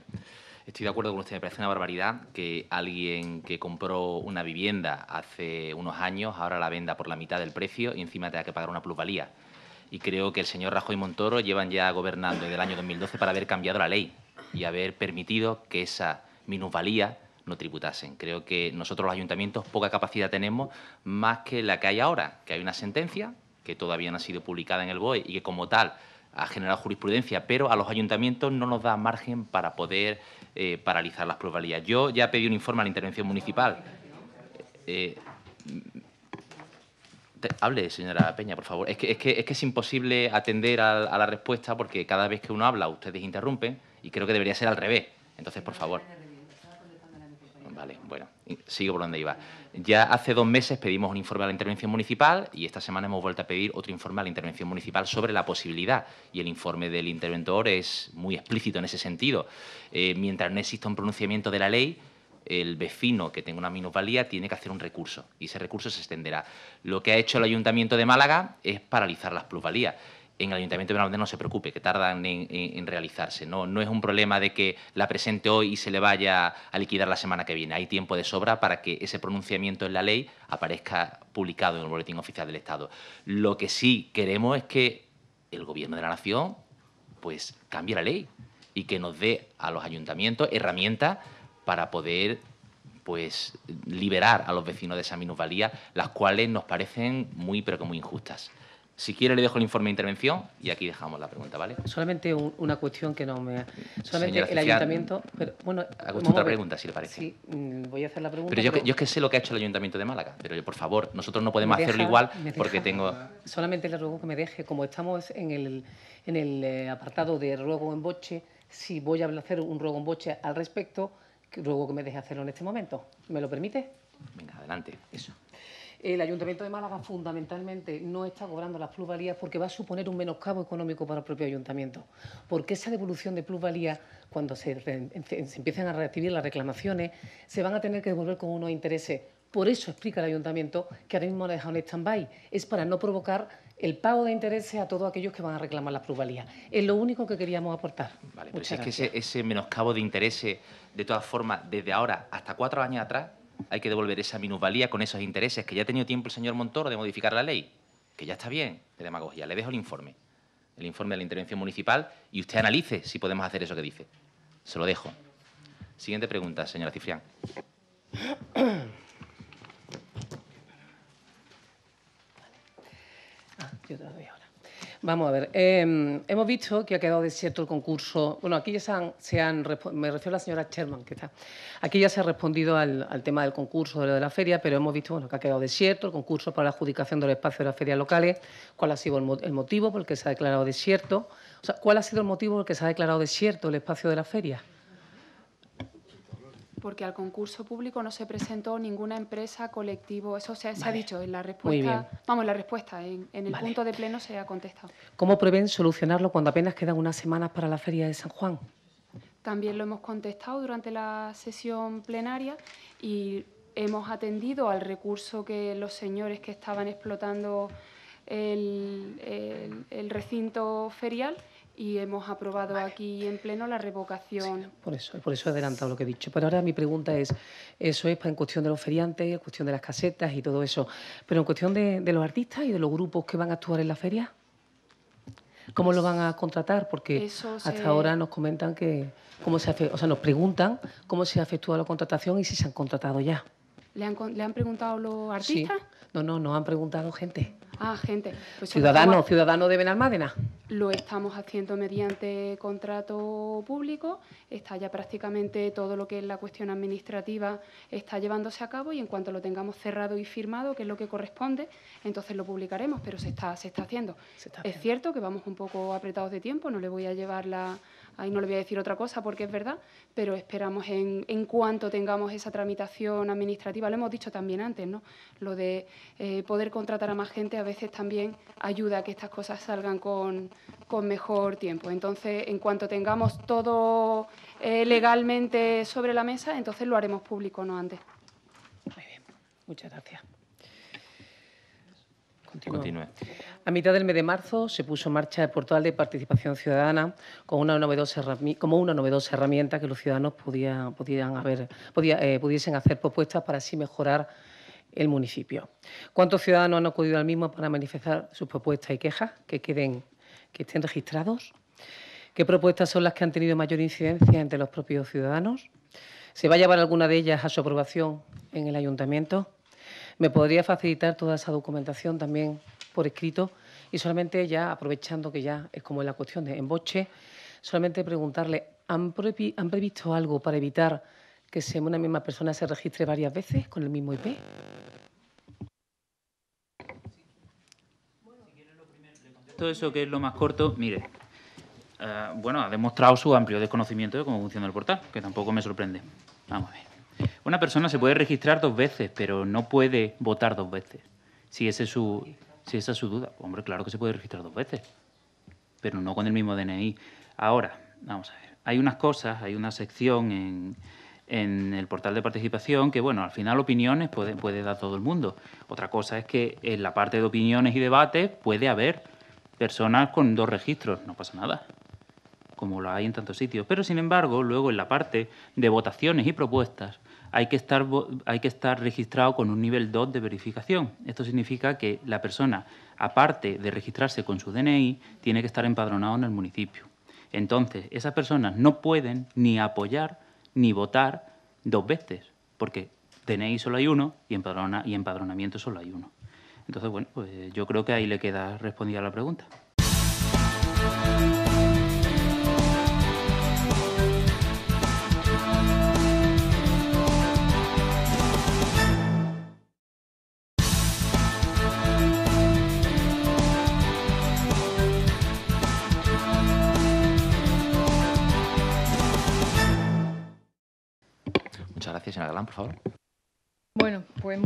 Estoy de acuerdo con usted, me parece una barbaridad que alguien que compró una vivienda hace unos años ahora la venda por la mitad del precio y encima tenga que pagar una plusvalía. Y creo que el señor Rajoy y Montoro llevan ya gobernando desde el año 2012 para haber cambiado la ley y haber permitido que esa minusvalía no tributasen. Creo que nosotros los ayuntamientos poca capacidad tenemos más que la que hay ahora, que hay una sentencia que todavía no ha sido publicada en el BOE y que como tal ha generado jurisprudencia, pero a los ayuntamientos no nos da margen para poder eh, paralizar las probabilidades. Yo ya pedí un informe a la intervención municipal. Eh, hable, señora Peña, por favor. Es que es, imposible atender a, la respuesta porque cada vez que uno habla ustedes interrumpen y creo que debería ser al revés. Entonces, por favor. Vale, bueno, sigo por donde iba. Ya hace dos meses pedimos un informe a la intervención municipal y esta semana hemos vuelto a pedir otro informe a la intervención municipal sobre la posibilidad. Y el informe del interventor es muy explícito en ese sentido. Eh, mientras no exista un pronunciamiento de la ley, el vecino que tenga una minusvalía tiene que hacer un recurso y ese recurso se extenderá. Lo que ha hecho el Ayuntamiento de Málaga es paralizar las plusvalías en el Ayuntamiento de Benalmádena no se preocupe, que tardan en, realizarse. No, es un problema de que la presente hoy y se le vaya a liquidar la semana que viene. Hay tiempo de sobra para que ese pronunciamiento en la ley aparezca publicado en el Boletín Oficial del Estado. Lo que sí queremos es que el Gobierno de la Nación pues cambie la ley y que nos dé a los ayuntamientos herramientas para poder pues liberar a los vecinos de esa minusvalía, las cuales nos parecen muy pero que muy injustas. Si quiere le dejo el informe de intervención y aquí dejamos la pregunta, ¿vale? Solamente una cuestión que no me... Solamente el ayuntamiento... Pero, bueno, otra pregunta, si le parece. Sí, mm, voy a hacer la pregunta. Pero yo, es que sé lo que ha hecho el ayuntamiento de Málaga, pero yo, por favor, nosotros no podemos hacerlo igual porque tengo... Solamente le ruego que me deje, como estamos en el, en el eh, apartado de ruego en boche, si voy a hacer un ruego en boche al respecto, ruego que me deje hacerlo en este momento. ¿Me lo permite? Venga, adelante. Eso el Ayuntamiento de Málaga fundamentalmente no está cobrando las plusvalías porque va a suponer un menoscabo económico para el propio ayuntamiento. Porque esa devolución de plusvalía, cuando se, se empiezan a recibir las reclamaciones, se van a tener que devolver con unos intereses por eso explica el ayuntamiento que ahora mismo lo ha dejado en stand-by. Es para no provocar el pago de intereses a todos aquellos que van a reclamar las plusvalías. Es lo único que queríamos aportar. Vale, es que ese, ese menoscabo de intereses, de todas formas, desde ahora hasta cuatro años atrás, hay que devolver esa minusvalía con esos intereses, que ya ha tenido tiempo el señor Montoro de modificar la ley, que ya está bien de demagogia. Le dejo el informe, el informe de la intervención municipal, y usted analice si podemos hacer eso que dice. Se lo dejo. Siguiente pregunta, señora Cifrián. Ah, Vamos a ver. Em, hemos visto que ha quedado desierto el concurso. Bueno, aquí ya se han, me refiero a la señora Sherman, que está. Aquí ya se ha respondido al, tema del concurso, de la feria, pero hemos visto bueno, que ha quedado desierto el concurso para la adjudicación del espacio de las ferias locales. ¿Cuál ha sido el, el motivo por el que se ha declarado desierto? O sea, ¿cuál ha sido el motivo por el que se ha declarado desierto el espacio de la feria? porque al concurso público no se presentó ninguna empresa, colectivo, eso se, ha dicho en la respuesta, vamos, en la respuesta, en, el punto de pleno se ha contestado. ¿Cómo prevén solucionarlo cuando apenas quedan unas semanas para la Feria de San Juan? También lo hemos contestado durante la sesión plenaria y hemos atendido al recurso que los señores que estaban explotando el recinto ferial y hemos aprobado aquí en pleno la revocación. por eso, por eso he adelantado lo que he dicho. Pero ahora mi pregunta es, eso es en cuestión de los feriantes, en cuestión de las casetas y todo eso, pero en cuestión de, los artistas y de los grupos que van a actuar en la feria, ¿cómo lo van a contratar? Porque hasta ahora nos comentan que, cómo se hace, o sea, nos preguntan cómo se ha efectuado la contratación y si se han contratado ya. ¿Le han, le han preguntado los artistas? No, no, no han preguntado gente. Ah, gente. Pues ciudadano, ciudadano de Benalmádena. Lo estamos haciendo mediante contrato público. Está ya prácticamente todo lo que es la cuestión administrativa está llevándose a cabo y en cuanto lo tengamos cerrado y firmado, que es lo que corresponde, entonces lo publicaremos, pero se está, Se está haciendo. es cierto que vamos un poco apretados de tiempo, no le voy a llevar la, ahí no le voy a decir otra cosa porque es verdad, pero esperamos en, cuanto tengamos esa tramitación administrativa, lo hemos dicho también antes, ¿no? Lo de eh, poder contratar a más gente a veces también ayuda a que estas cosas salgan con, mejor tiempo. Entonces, en cuanto tengamos todo eh, legalmente sobre la mesa, entonces lo haremos público, no antes. Muy bien, muchas gracias. A mitad del mes de marzo se puso en marcha el portal de participación ciudadana con una novedosa como una novedosa herramienta que los ciudadanos podían, haber, eh, pudiesen hacer propuestas para así mejorar el municipio. ¿Cuántos ciudadanos han acudido al mismo para manifestar sus propuestas y quejas que, queden, que estén registrados? ¿Qué propuestas son las que han tenido mayor incidencia entre los propios ciudadanos? ¿Se va a llevar alguna de ellas a su aprobación en el ayuntamiento? ¿Me podría facilitar toda esa documentación también por escrito? Y solamente ya, aprovechando que ya es como la cuestión de emboche, solamente preguntarle, ¿han, previsto algo para evitar que sea una misma persona se registre varias veces con el mismo IP? Todo eso que es lo más corto, mire, eh, bueno, ha demostrado su amplio desconocimiento de cómo funciona el portal, que tampoco me sorprende. Vamos a ver. Una persona se puede registrar dos veces, pero no puede votar dos veces. Si, ese si esa es su duda. Hombre, claro que se puede registrar dos veces, pero no con el mismo DNI. Ahora, vamos a ver. Hay unas cosas, hay una sección en, el portal de participación que, bueno, al final opiniones puede, puede dar todo el mundo. Otra cosa es que en la parte de opiniones y debates puede haber personas con dos registros, no pasa nada, como lo hay en tantos sitios. Pero, sin embargo, luego en la parte de votaciones y propuestas hay que, estar, registrado con un nivel 2 de verificación. Esto significa que la persona, aparte de registrarse con su DNI, tiene que estar empadronado en el municipio. Entonces, esas personas no pueden ni apoyar ni votar dos veces, porque DNI solo hay uno y, y empadronamiento solo hay uno. Entonces, bueno, pues yo creo que ahí le queda respondida la pregunta.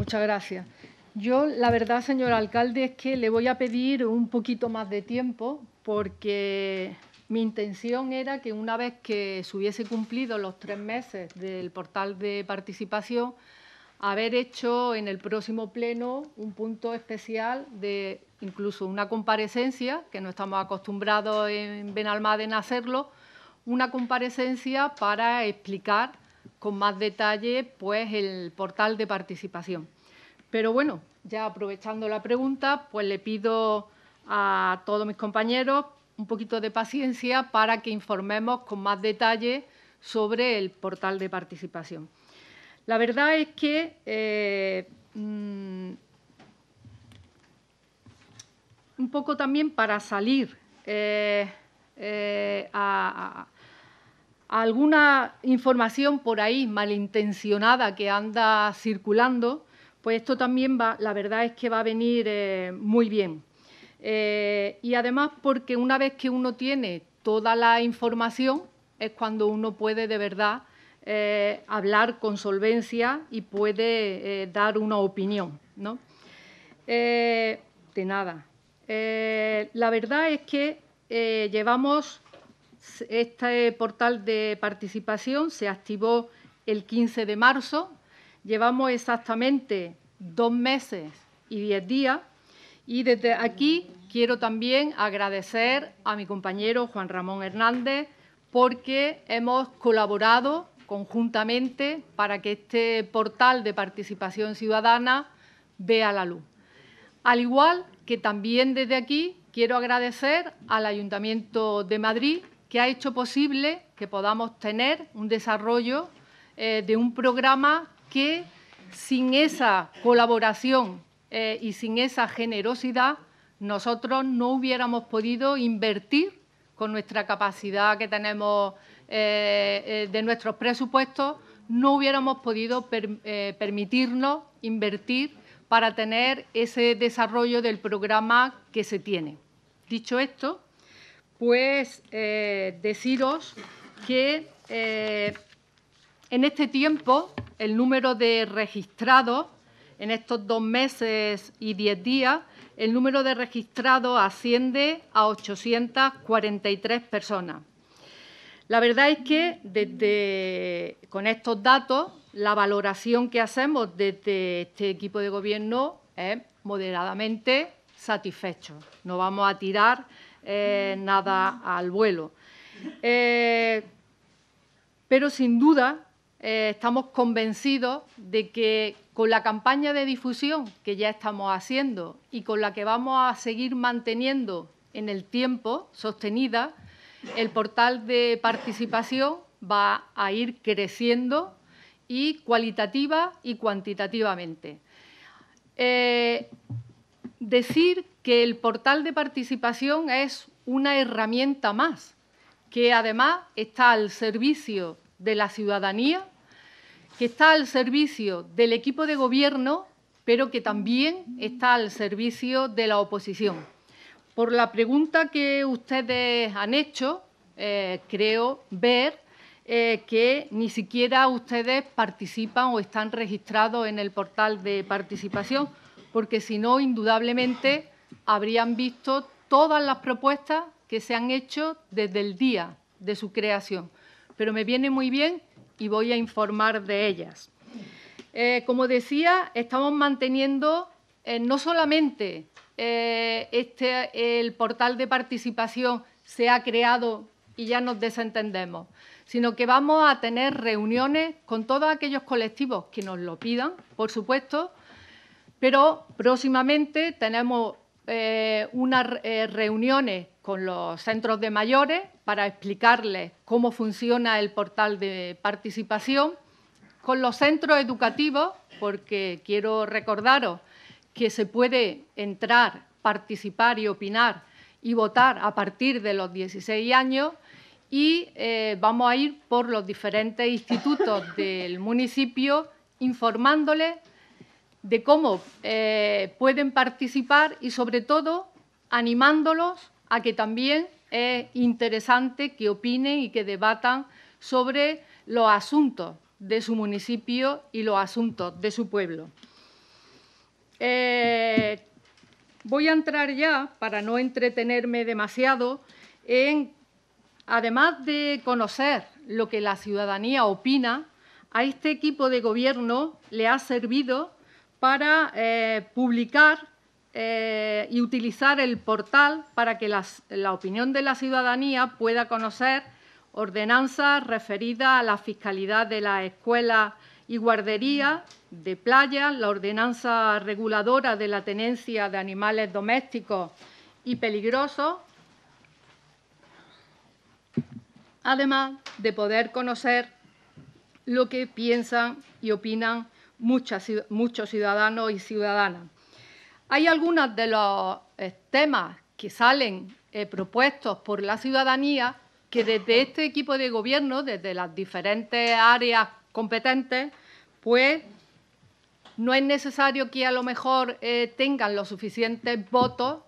Muchas gracias. Yo, la verdad, señor alcalde, es que le voy a pedir un poquito más de tiempo porque mi intención era que una vez que se hubiese cumplido los tres meses del portal de participación, haber hecho en el próximo pleno un punto especial de incluso una comparecencia, que no estamos acostumbrados en Benalmádena a hacerlo, una comparecencia para explicar con más detalle pues el portal de participación. Pero bueno, ya aprovechando la pregunta, pues le pido a todos mis compañeros un poquito de paciencia para que informemos con más detalle sobre el portal de participación. La verdad es que eh, mm, un poco también para salir eh, eh, a, alguna información por ahí malintencionada que anda circulando, pues esto también va, la verdad es que va a venir eh, muy bien. Eh, y además porque una vez que uno tiene toda la información es cuando uno puede de verdad eh, hablar con solvencia y puede dar una opinión. ¿no? de nada. la verdad es que llevamos este portal de participación, se activó el 15 de marzo, Llevamos exactamente dos meses y diez días y desde aquí quiero también agradecer a mi compañero Juan Ramón Hernández porque hemos colaborado conjuntamente para que este portal de participación ciudadana vea la luz. Al igual que también desde aquí quiero agradecer al Ayuntamiento de Madrid que ha hecho posible que podamos tener un desarrollo eh, de un programa que sin esa colaboración eh, y sin esa generosidad nosotros no hubiéramos podido invertir con nuestra capacidad que tenemos eh, eh, de nuestros presupuestos, no hubiéramos podido permitirnos invertir para tener ese desarrollo del programa que se tiene. Dicho esto, pues deciros que en este tiempo, el número de registrados, en estos dos meses y diez días, el número de registrados asciende a 843 personas. La verdad es que desde, con estos datos, la valoración que hacemos desde este equipo de gobierno es moderadamente satisfecho. No vamos a tirar eh, nada al vuelo. Eh, pero sin duda eh, estamos convencidos de que con la campaña de difusión que ya estamos haciendo y con la que vamos a seguir manteniendo en el tiempo sostenida, el portal de participación va a ir creciendo y cualitativa y cuantitativamente. Eh, decir que el portal de participación es una herramienta más, que además está al servicio de la ciudadanía que está al servicio del equipo de gobierno, pero que también está al servicio de la oposición. Por la pregunta que ustedes han hecho, eh, creo ver eh, que ni siquiera ustedes participan o están registrados en el portal de participación, porque si no, indudablemente habrían visto todas las propuestas que se han hecho desde el día de su creación. Pero me viene muy bien y voy a informar de ellas. Eh, como decía, estamos manteniendo eh, no solamente eh, este, el portal de participación se ha creado y ya nos desentendemos, sino que vamos a tener reuniones con todos aquellos colectivos que nos lo pidan, por supuesto, pero próximamente tenemos unas reuniones con los centros de mayores para explicarles cómo funciona el portal de participación, con los centros educativos, porque quiero recordaros que se puede entrar, participar y opinar y votar a partir de los 16 años y eh, vamos a ir por los diferentes institutos *laughs* del municipio informándoles de cómo eh, pueden participar y sobre todo animándolos a que también es interesante que opinen y que debatan sobre los asuntos de su municipio y los asuntos de su pueblo. Eh, voy a entrar ya, para no entretenerme demasiado, en, además de conocer lo que la ciudadanía opina, a este equipo de gobierno le ha servido para eh, publicar eh, y utilizar el portal para que la opinión de la ciudadanía pueda conocer ordenanzas referidas a la fiscalidad de las escuelas y guarderías de playa, la ordenanza reguladora de la tenencia de animales domésticos y peligrosos, además de poder conocer lo que piensan y opinan muchos ciudadanos y ciudadanas. Hay algunos de los eh, temas que salen eh, propuestos por la ciudadanía que desde este equipo de gobierno, desde las diferentes áreas competentes, pues no es necesario que a lo mejor eh, tengan los suficientes votos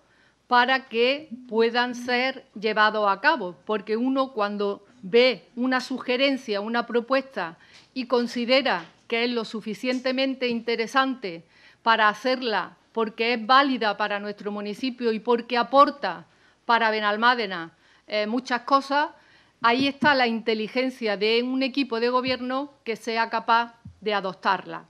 para que puedan ser llevados a cabo, porque uno cuando ve una sugerencia, una propuesta y considera que es lo suficientemente interesante para hacerla porque es válida para nuestro municipio y porque aporta para Benalmádena eh, muchas cosas, ahí está la inteligencia de un equipo de gobierno que sea capaz de adoptarla.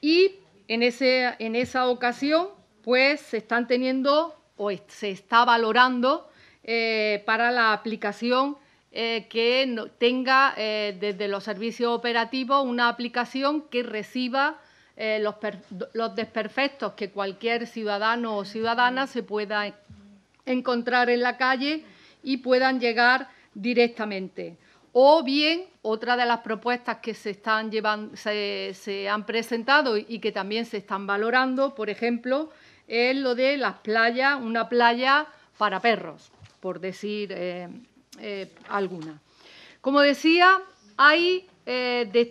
Y en, esa ocasión, pues se están teniendo o se está valorando eh, para la aplicación eh, que tenga desde los servicios operativos una aplicación que reciba eh, los, desperfectos que cualquier ciudadano o ciudadana se pueda encontrar en la calle y puedan llegar directamente. O bien, otra de las propuestas que se, están llevando, se, han presentado y que también se están valorando, por ejemplo, es lo de las playas, una playa para perros, por decir eh, eh, alguna. Como decía, hay,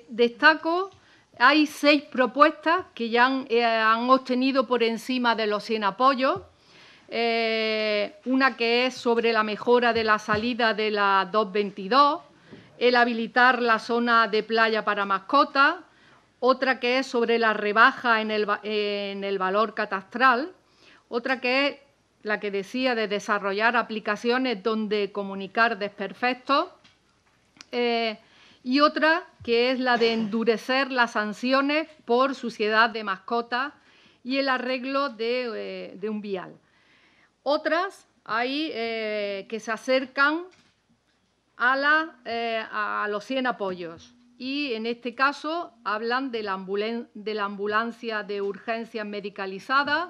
destaco hay seis propuestas que ya han, eh, obtenido por encima de los 100 apoyos. Eh, una que es sobre la mejora de la salida de la 222, el habilitar la zona de playa para mascotas, otra que es sobre la rebaja en el, valor catastral, otra que es la que decía de desarrollar aplicaciones donde comunicar desperfectos, eh, y otra que es la de endurecer las sanciones por suciedad de mascotas y el arreglo de, eh, un vial. Otras hay eh, que se acercan a, eh, los 100 apoyos y en este caso hablan de de la ambulancia de urgencias medicalizadas,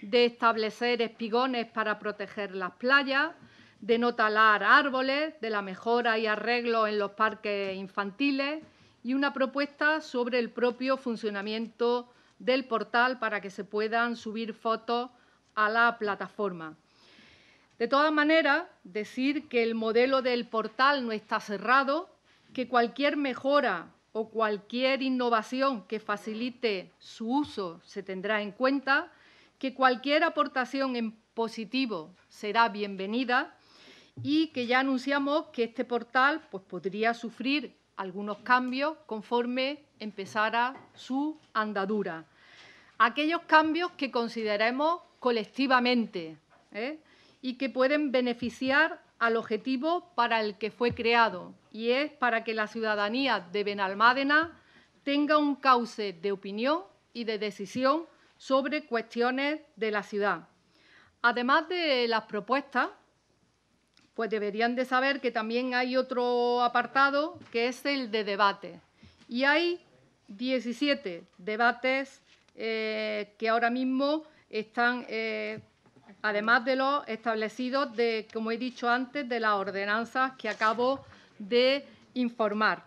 de establecer espigones para proteger las playas, de no talar árboles, de la mejora y arreglo en los parques infantiles y una propuesta sobre el propio funcionamiento del portal para que se puedan subir fotos a la plataforma. De todas maneras, decir que el modelo del portal no está cerrado, que cualquier mejora o cualquier innovación que facilite su uso se tendrá en cuenta, que cualquier aportación en positivo será bienvenida y que ya anunciamos que este portal pues, podría sufrir algunos cambios conforme empezara su andadura. Aquellos cambios que consideremos colectivamente ¿eh? y que pueden beneficiar al objetivo para el que fue creado, y es para que la ciudadanía de Benalmádena tenga un cauce de opinión y de decisión sobre cuestiones de la ciudad. Además de las propuestas pues deberían de saber que también hay otro apartado que es el de debate. Y hay 17 debates eh, que ahora mismo están, eh, además de los establecidos, de, como he dicho antes, de las ordenanzas que acabo de informar.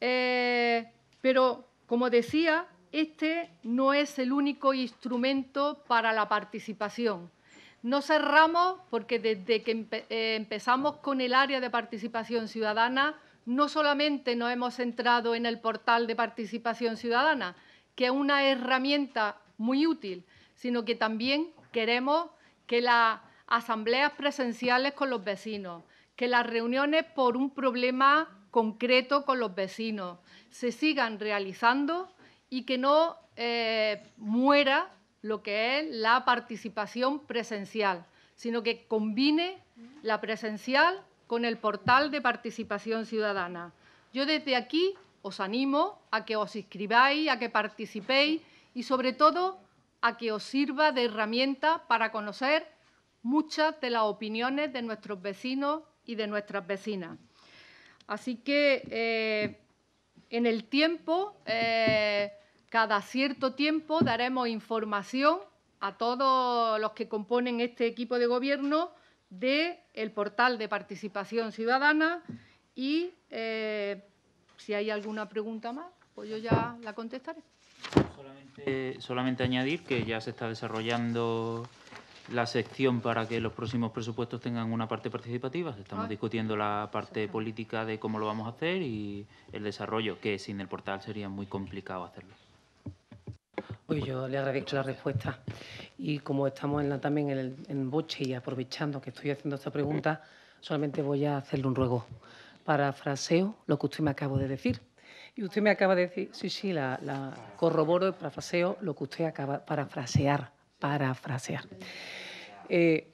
Eh, pero, como decía, este no es el único instrumento para la participación. No cerramos porque desde que eh, empezamos con el área de participación ciudadana, no solamente nos hemos centrado en el portal de participación ciudadana, que es una herramienta muy útil, sino que también queremos que las asambleas presenciales con los vecinos, que las reuniones por un problema concreto con los vecinos se sigan realizando y que no eh, muera lo que es la participación presencial, sino que combine la presencial con el portal de participación ciudadana. Yo desde aquí os animo a que os inscribáis, a que participéis y sobre todo a que os sirva de herramienta para conocer muchas de las opiniones de nuestros vecinos y de nuestras vecinas. Así que eh, en el tiempo eh, cada cierto tiempo daremos información a todos los que componen este equipo de gobierno del portal de participación ciudadana y eh, si hay alguna pregunta más, pues yo ya la contestaré. Solamente, añadir que ya se está desarrollando la sección para que los próximos presupuestos tengan una parte participativa. Estamos ah. discutiendo la parte política de cómo lo vamos a hacer y el desarrollo, que sin el portal sería muy complicado hacerlo. Pues yo le agradezco la respuesta. Y como estamos también en, el, Boche y aprovechando que estoy haciendo esta pregunta, solamente voy a hacerle un ruego. Parafraseo lo que usted me acabo de decir. Y usted me acaba de decir, sí, sí, la, corroboro corroboro, parafraseo lo que usted acaba, parafrasear, parafrasear. Eh,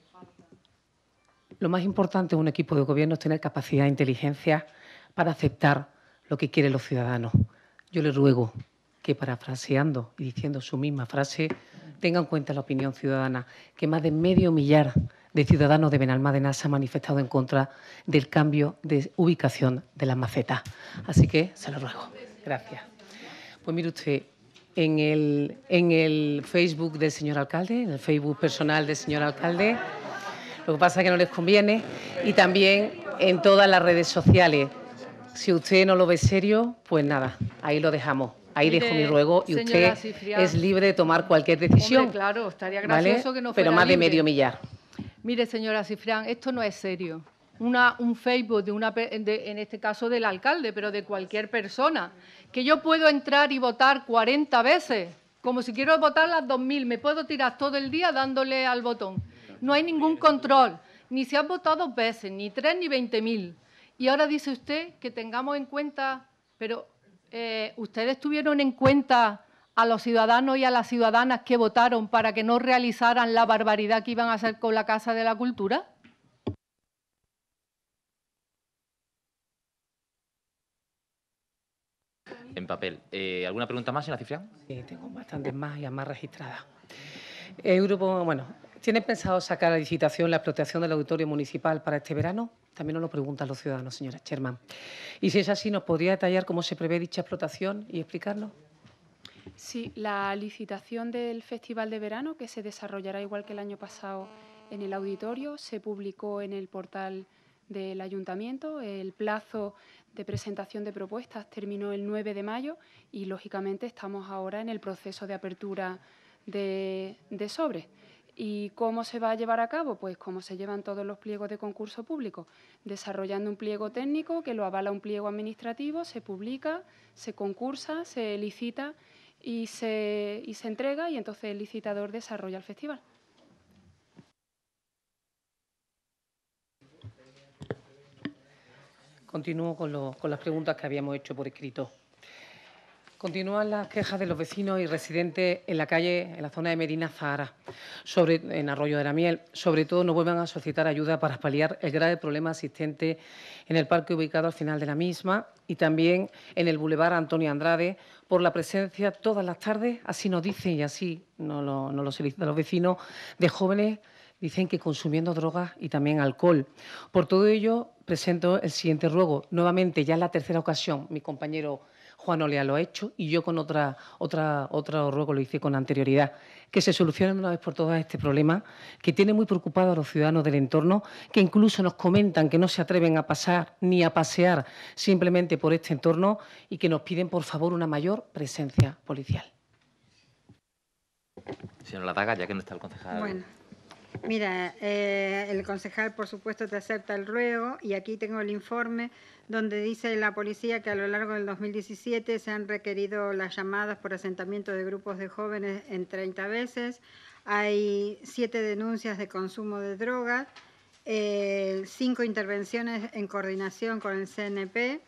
lo más importante de un equipo de gobierno es tener capacidad e inteligencia para aceptar lo que quieren los ciudadanos. Yo le ruego que parafraseando y diciendo su misma frase, tenga en cuenta la opinión ciudadana, que más de medio millar de ciudadanos de Benalmádena se han manifestado en contra del cambio de ubicación de las macetas. Así que se lo ruego. Gracias. Pues mire usted, en el, en el Facebook del señor alcalde, en el Facebook personal del señor alcalde, lo que pasa es que no les conviene, y también en todas las redes sociales. Si usted no lo ve serio, pues nada, ahí lo dejamos ahí dejo mi ruego y usted es libre de tomar cualquier decisión. claro, estaría gracioso que no fuera Pero más de medio millar. Mire, señora Cifrán, esto no es serio. un Facebook de una en este caso del alcalde, pero de cualquier persona, que yo puedo entrar y votar 40 veces, como si quiero votar las 2000, me puedo tirar todo el día dándole al botón. No hay ningún control, ni si han votado dos veces, ni tres ni 20.000. Y ahora dice usted que tengamos en cuenta, pero eh, ¿ustedes tuvieron en cuenta a los ciudadanos y a las ciudadanas que votaron para que no realizaran la barbaridad que iban a hacer con la Casa de la Cultura? En papel. Eh, ¿Alguna pregunta más, señora Cifrián? Sí, tengo bastantes más y más registradas. bueno, ¿Tienen pensado sacar la licitación la explotación del auditorio municipal para este verano? También nos lo preguntan los ciudadanos, señora Sherman. Y si es así, ¿nos podría detallar cómo se prevé dicha explotación y explicarlo? Sí, la licitación del Festival de Verano, que se desarrollará igual que el año pasado en el auditorio, se publicó en el portal del ayuntamiento. El plazo de presentación de propuestas terminó el 9 de mayo y, lógicamente, estamos ahora en el proceso de apertura de, de sobres. ¿Y cómo se va a llevar a cabo? Pues como se llevan todos los pliegos de concurso público, desarrollando un pliego técnico que lo avala un pliego administrativo, se publica, se concursa, se licita y se, se entrega y entonces el licitador desarrolla el festival. Continúo con las preguntas que habíamos hecho por escrito. Continúan las quejas de los vecinos y residentes en la calle, en la zona de Medina Zahara, sobre, en Arroyo de la Miel. Sobre todo, no vuelvan a solicitar ayuda para paliar el grave problema existente en el parque ubicado al final de la misma y también en el bulevar Antonio Andrade por la presencia todas las tardes, así nos dicen y así nos lo, lo solicitan los vecinos, de jóvenes dicen que consumiendo drogas y también alcohol. Por todo ello, presento el siguiente ruego. Nuevamente, ya es la tercera ocasión, mi compañero Juan Olea lo ha hecho y yo con otra, otra, otra ruego lo hice con anterioridad. Que se solucione una vez por todas este problema que tiene muy preocupado a los ciudadanos del entorno, que incluso nos comentan que no se atreven a pasar ni a pasear simplemente por este entorno y que nos piden, por favor, una mayor presencia policial. la ya que no está el concejal. Mira, eh, el concejal por supuesto te acepta el ruego y aquí tengo el informe donde dice la policía que a lo largo del 2017 se han requerido las llamadas por asentamiento de grupos de jóvenes en 30 veces, hay siete denuncias de consumo de drogas, eh, cinco intervenciones en coordinación con el CNP,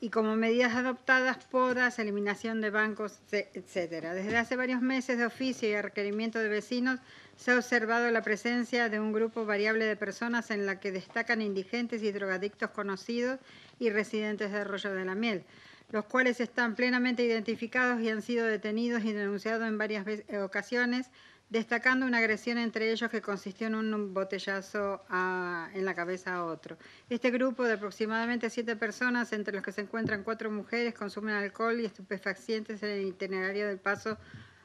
y como medidas adoptadas, podas, eliminación de bancos, e, etc. Desde hace varios meses de oficio y a requerimiento de vecinos se ha observado la presencia de un grupo variable de personas en la que destacan indigentes y drogadictos conocidos y residentes de Arroyo de la Miel, los cuales están plenamente identificados y han sido detenidos y denunciados en varias ocasiones destacando una agresión entre ellos que consistió en un botellazo en la cabeza a otro. Este grupo de aproximadamente siete personas, entre los que se encuentran cuatro mujeres, consumen alcohol y estupefacientes en el itinerario del paso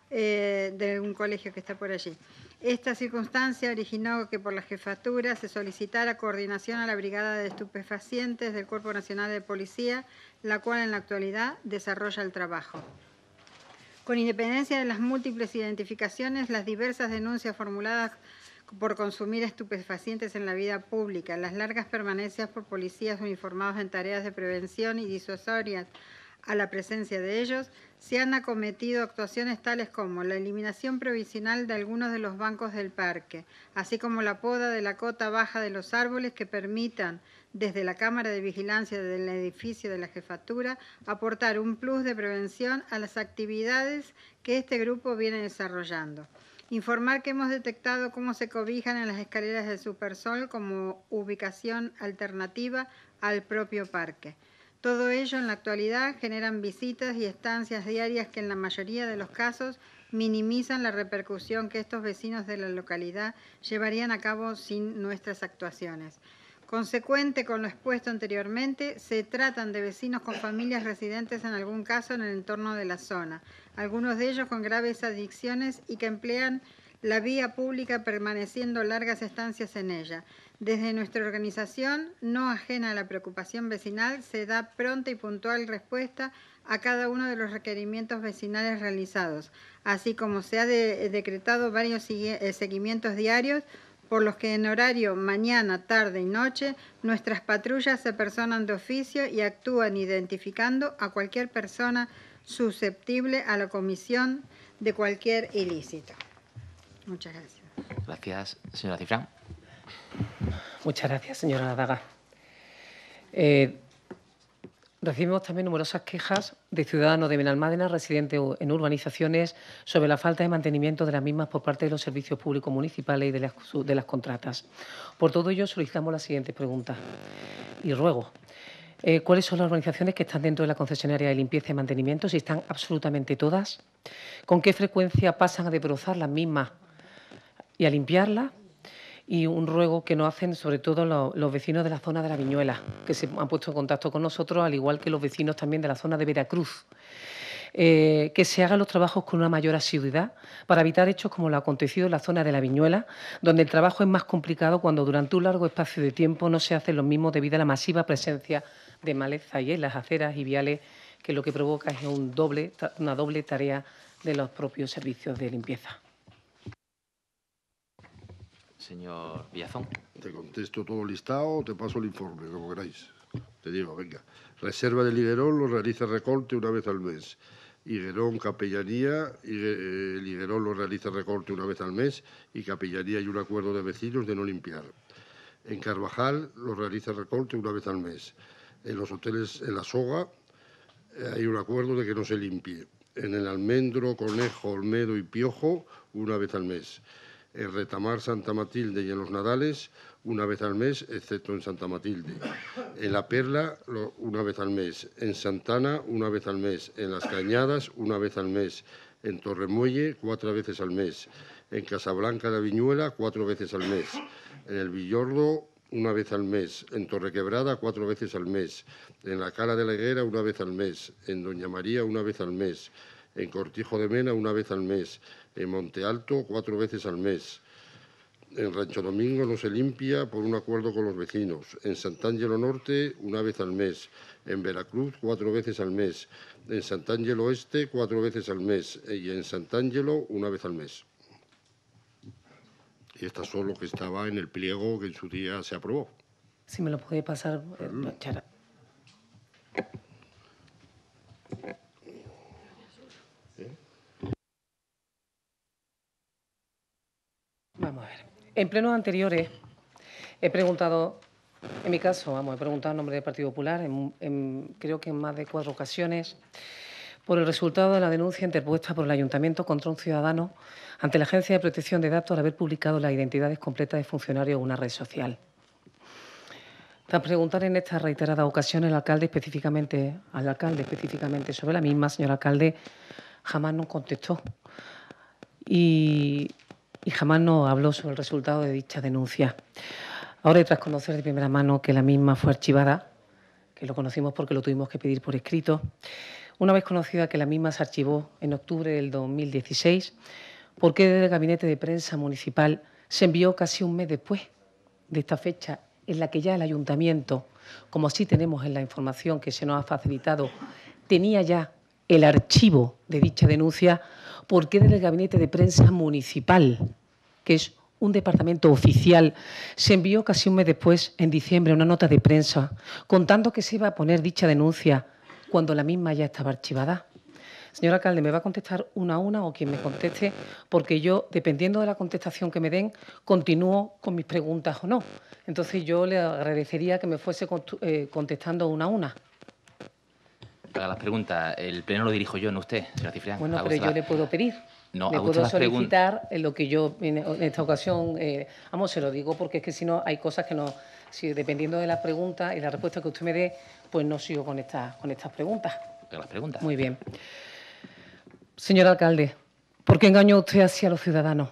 eh, de un colegio que está por allí. Esta circunstancia originó que por la jefatura se solicitara coordinación a la Brigada de Estupefacientes del Cuerpo Nacional de Policía, la cual en la actualidad desarrolla el trabajo. Con independencia de las múltiples identificaciones, las diversas denuncias formuladas por consumir estupefacientes en la vida pública, las largas permanencias por policías uniformados en tareas de prevención y disuasorias a la presencia de ellos, se han acometido actuaciones tales como la eliminación provisional de algunos de los bancos del parque, así como la poda de la cota baja de los árboles que permitan desde la Cámara de Vigilancia del edificio de la Jefatura, aportar un plus de prevención a las actividades que este grupo viene desarrollando. Informar que hemos detectado cómo se cobijan en las escaleras del Supersol como ubicación alternativa al propio parque. Todo ello en la actualidad generan visitas y estancias diarias que en la mayoría de los casos minimizan la repercusión que estos vecinos de la localidad llevarían a cabo sin nuestras actuaciones. Consecuente con lo expuesto anteriormente, se tratan de vecinos con familias residentes en algún caso en el entorno de la zona, algunos de ellos con graves adicciones y que emplean la vía pública permaneciendo largas estancias en ella. Desde nuestra organización, no ajena a la preocupación vecinal, se da pronta y puntual respuesta a cada uno de los requerimientos vecinales realizados, así como se ha eh, decretado varios eh, seguimientos diarios por los que en horario mañana, tarde y noche nuestras patrullas se personan de oficio y actúan identificando a cualquier persona susceptible a la comisión de cualquier ilícito. Muchas gracias. Gracias, señora Cifrán. Muchas gracias, señora Daga. Eh, Recibimos también numerosas quejas de ciudadanos de Benalmádena residentes en urbanizaciones sobre la falta de mantenimiento de las mismas por parte de los servicios públicos municipales y de las, contratas. Por todo ello, solicitamos la siguiente pregunta y ruego. Eh, ¿Cuáles son las organizaciones que están dentro de la concesionaria de limpieza y mantenimiento? Si están absolutamente todas. ¿Con qué frecuencia pasan a desbrozar las mismas y a limpiarlas? y un ruego que nos hacen sobre todo los, vecinos de la zona de la Viñuela, que se han puesto en contacto con nosotros, al igual que los vecinos también de la zona de Veracruz. Eh, que se hagan los trabajos con una mayor asiduidad para evitar hechos como lo ha acontecido en la zona de la Viñuela, donde el trabajo es más complicado cuando durante un largo espacio de tiempo no se hacen los mismos debido a la masiva presencia de maleza y en las aceras y viales, que lo que provoca es una doble tarea de los propios servicios de limpieza señor Villazón. Te contesto todo listado, te paso el informe, como queráis. Te digo, venga. Reserva de Liguerón lo realiza recorte una vez al mes. Higuerón, capellanía, el eh, higuerón lo realiza recorte una vez al mes y capellanía hay un acuerdo de vecinos de no limpiar. En Carvajal lo realiza recorte una vez al mes. En los hoteles en la soga eh, hay un acuerdo de que no se limpie. En el almendro, conejo, olmedo y piojo una vez al mes en Retamar Santa Matilde y en Los Nadales una vez al mes, excepto en Santa Matilde. En La Perla una vez al mes, en Santana una vez al mes, en Las Cañadas una vez al mes, en Torremuelle cuatro veces al mes, en Casablanca de Viñuela cuatro veces al mes, en El Villordo una vez al mes, en Torrequebrada cuatro veces al mes, en la Cala de la Higuera una vez al mes, en Doña María una vez al mes, en Cortijo de Mena una vez al mes, en Monte Alto cuatro veces al mes. En Rancho Domingo no se limpia por un acuerdo con los vecinos. En Sant'Angelo Norte una vez al mes. En Veracruz cuatro veces al mes. En Sant'Angelo Oeste, cuatro veces al mes. Y en Sant'Angelo una vez al mes. Y estas son lo que estaba en el pliego que en su día se aprobó. Si me lo puede pasar, eh, Chara. Vamos a En plenos anteriores he preguntado, en mi caso, vamos, he preguntado en nombre del Partido Popular, creo que en más de cuatro ocasiones, por el resultado de la denuncia interpuesta por el Ayuntamiento contra un ciudadano ante la Agencia de Protección de Datos al haber publicado las identidades completas de funcionarios en una red social. Tras preguntar en esta reiterada ocasión al alcalde específicamente, al alcalde específicamente sobre la misma, señor alcalde, jamás nos contestó. Y y jamás no habló sobre el resultado de dicha denuncia. Ahora, tras conocer de primera mano que la misma fue archivada, que lo conocimos porque lo tuvimos que pedir por escrito, una vez conocida que la misma se archivó en octubre del 2016, qué desde el Gabinete de Prensa Municipal se envió casi un mes después de esta fecha en la que ya el ayuntamiento, como así tenemos en la información que se nos ha facilitado, tenía ya el archivo de dicha denuncia porque desde el Gabinete de Prensa Municipal, que es un departamento oficial, se envió casi un mes después, en diciembre, una nota de prensa contando que se iba a poner dicha denuncia cuando la misma ya estaba archivada. Señora alcalde, ¿me va a contestar una a una o quien me conteste? Porque yo, dependiendo de la contestación que me den, continúo con mis preguntas o no. Entonces yo le agradecería que me fuese eh, contestando una a una haga las preguntas. El pleno lo dirijo yo, no usted, señora Cifrián. Bueno, pero yo le puedo pedir. No, le puedo solicitar eh, lo que yo en, esta ocasión, vamos, eh, se lo digo porque es que si no hay cosas que no, si dependiendo de las preguntas y la respuesta que usted me dé, pues no sigo con estas con estas preguntas. las preguntas. Muy bien. Señor alcalde, ¿por qué engañó usted así a los ciudadanos?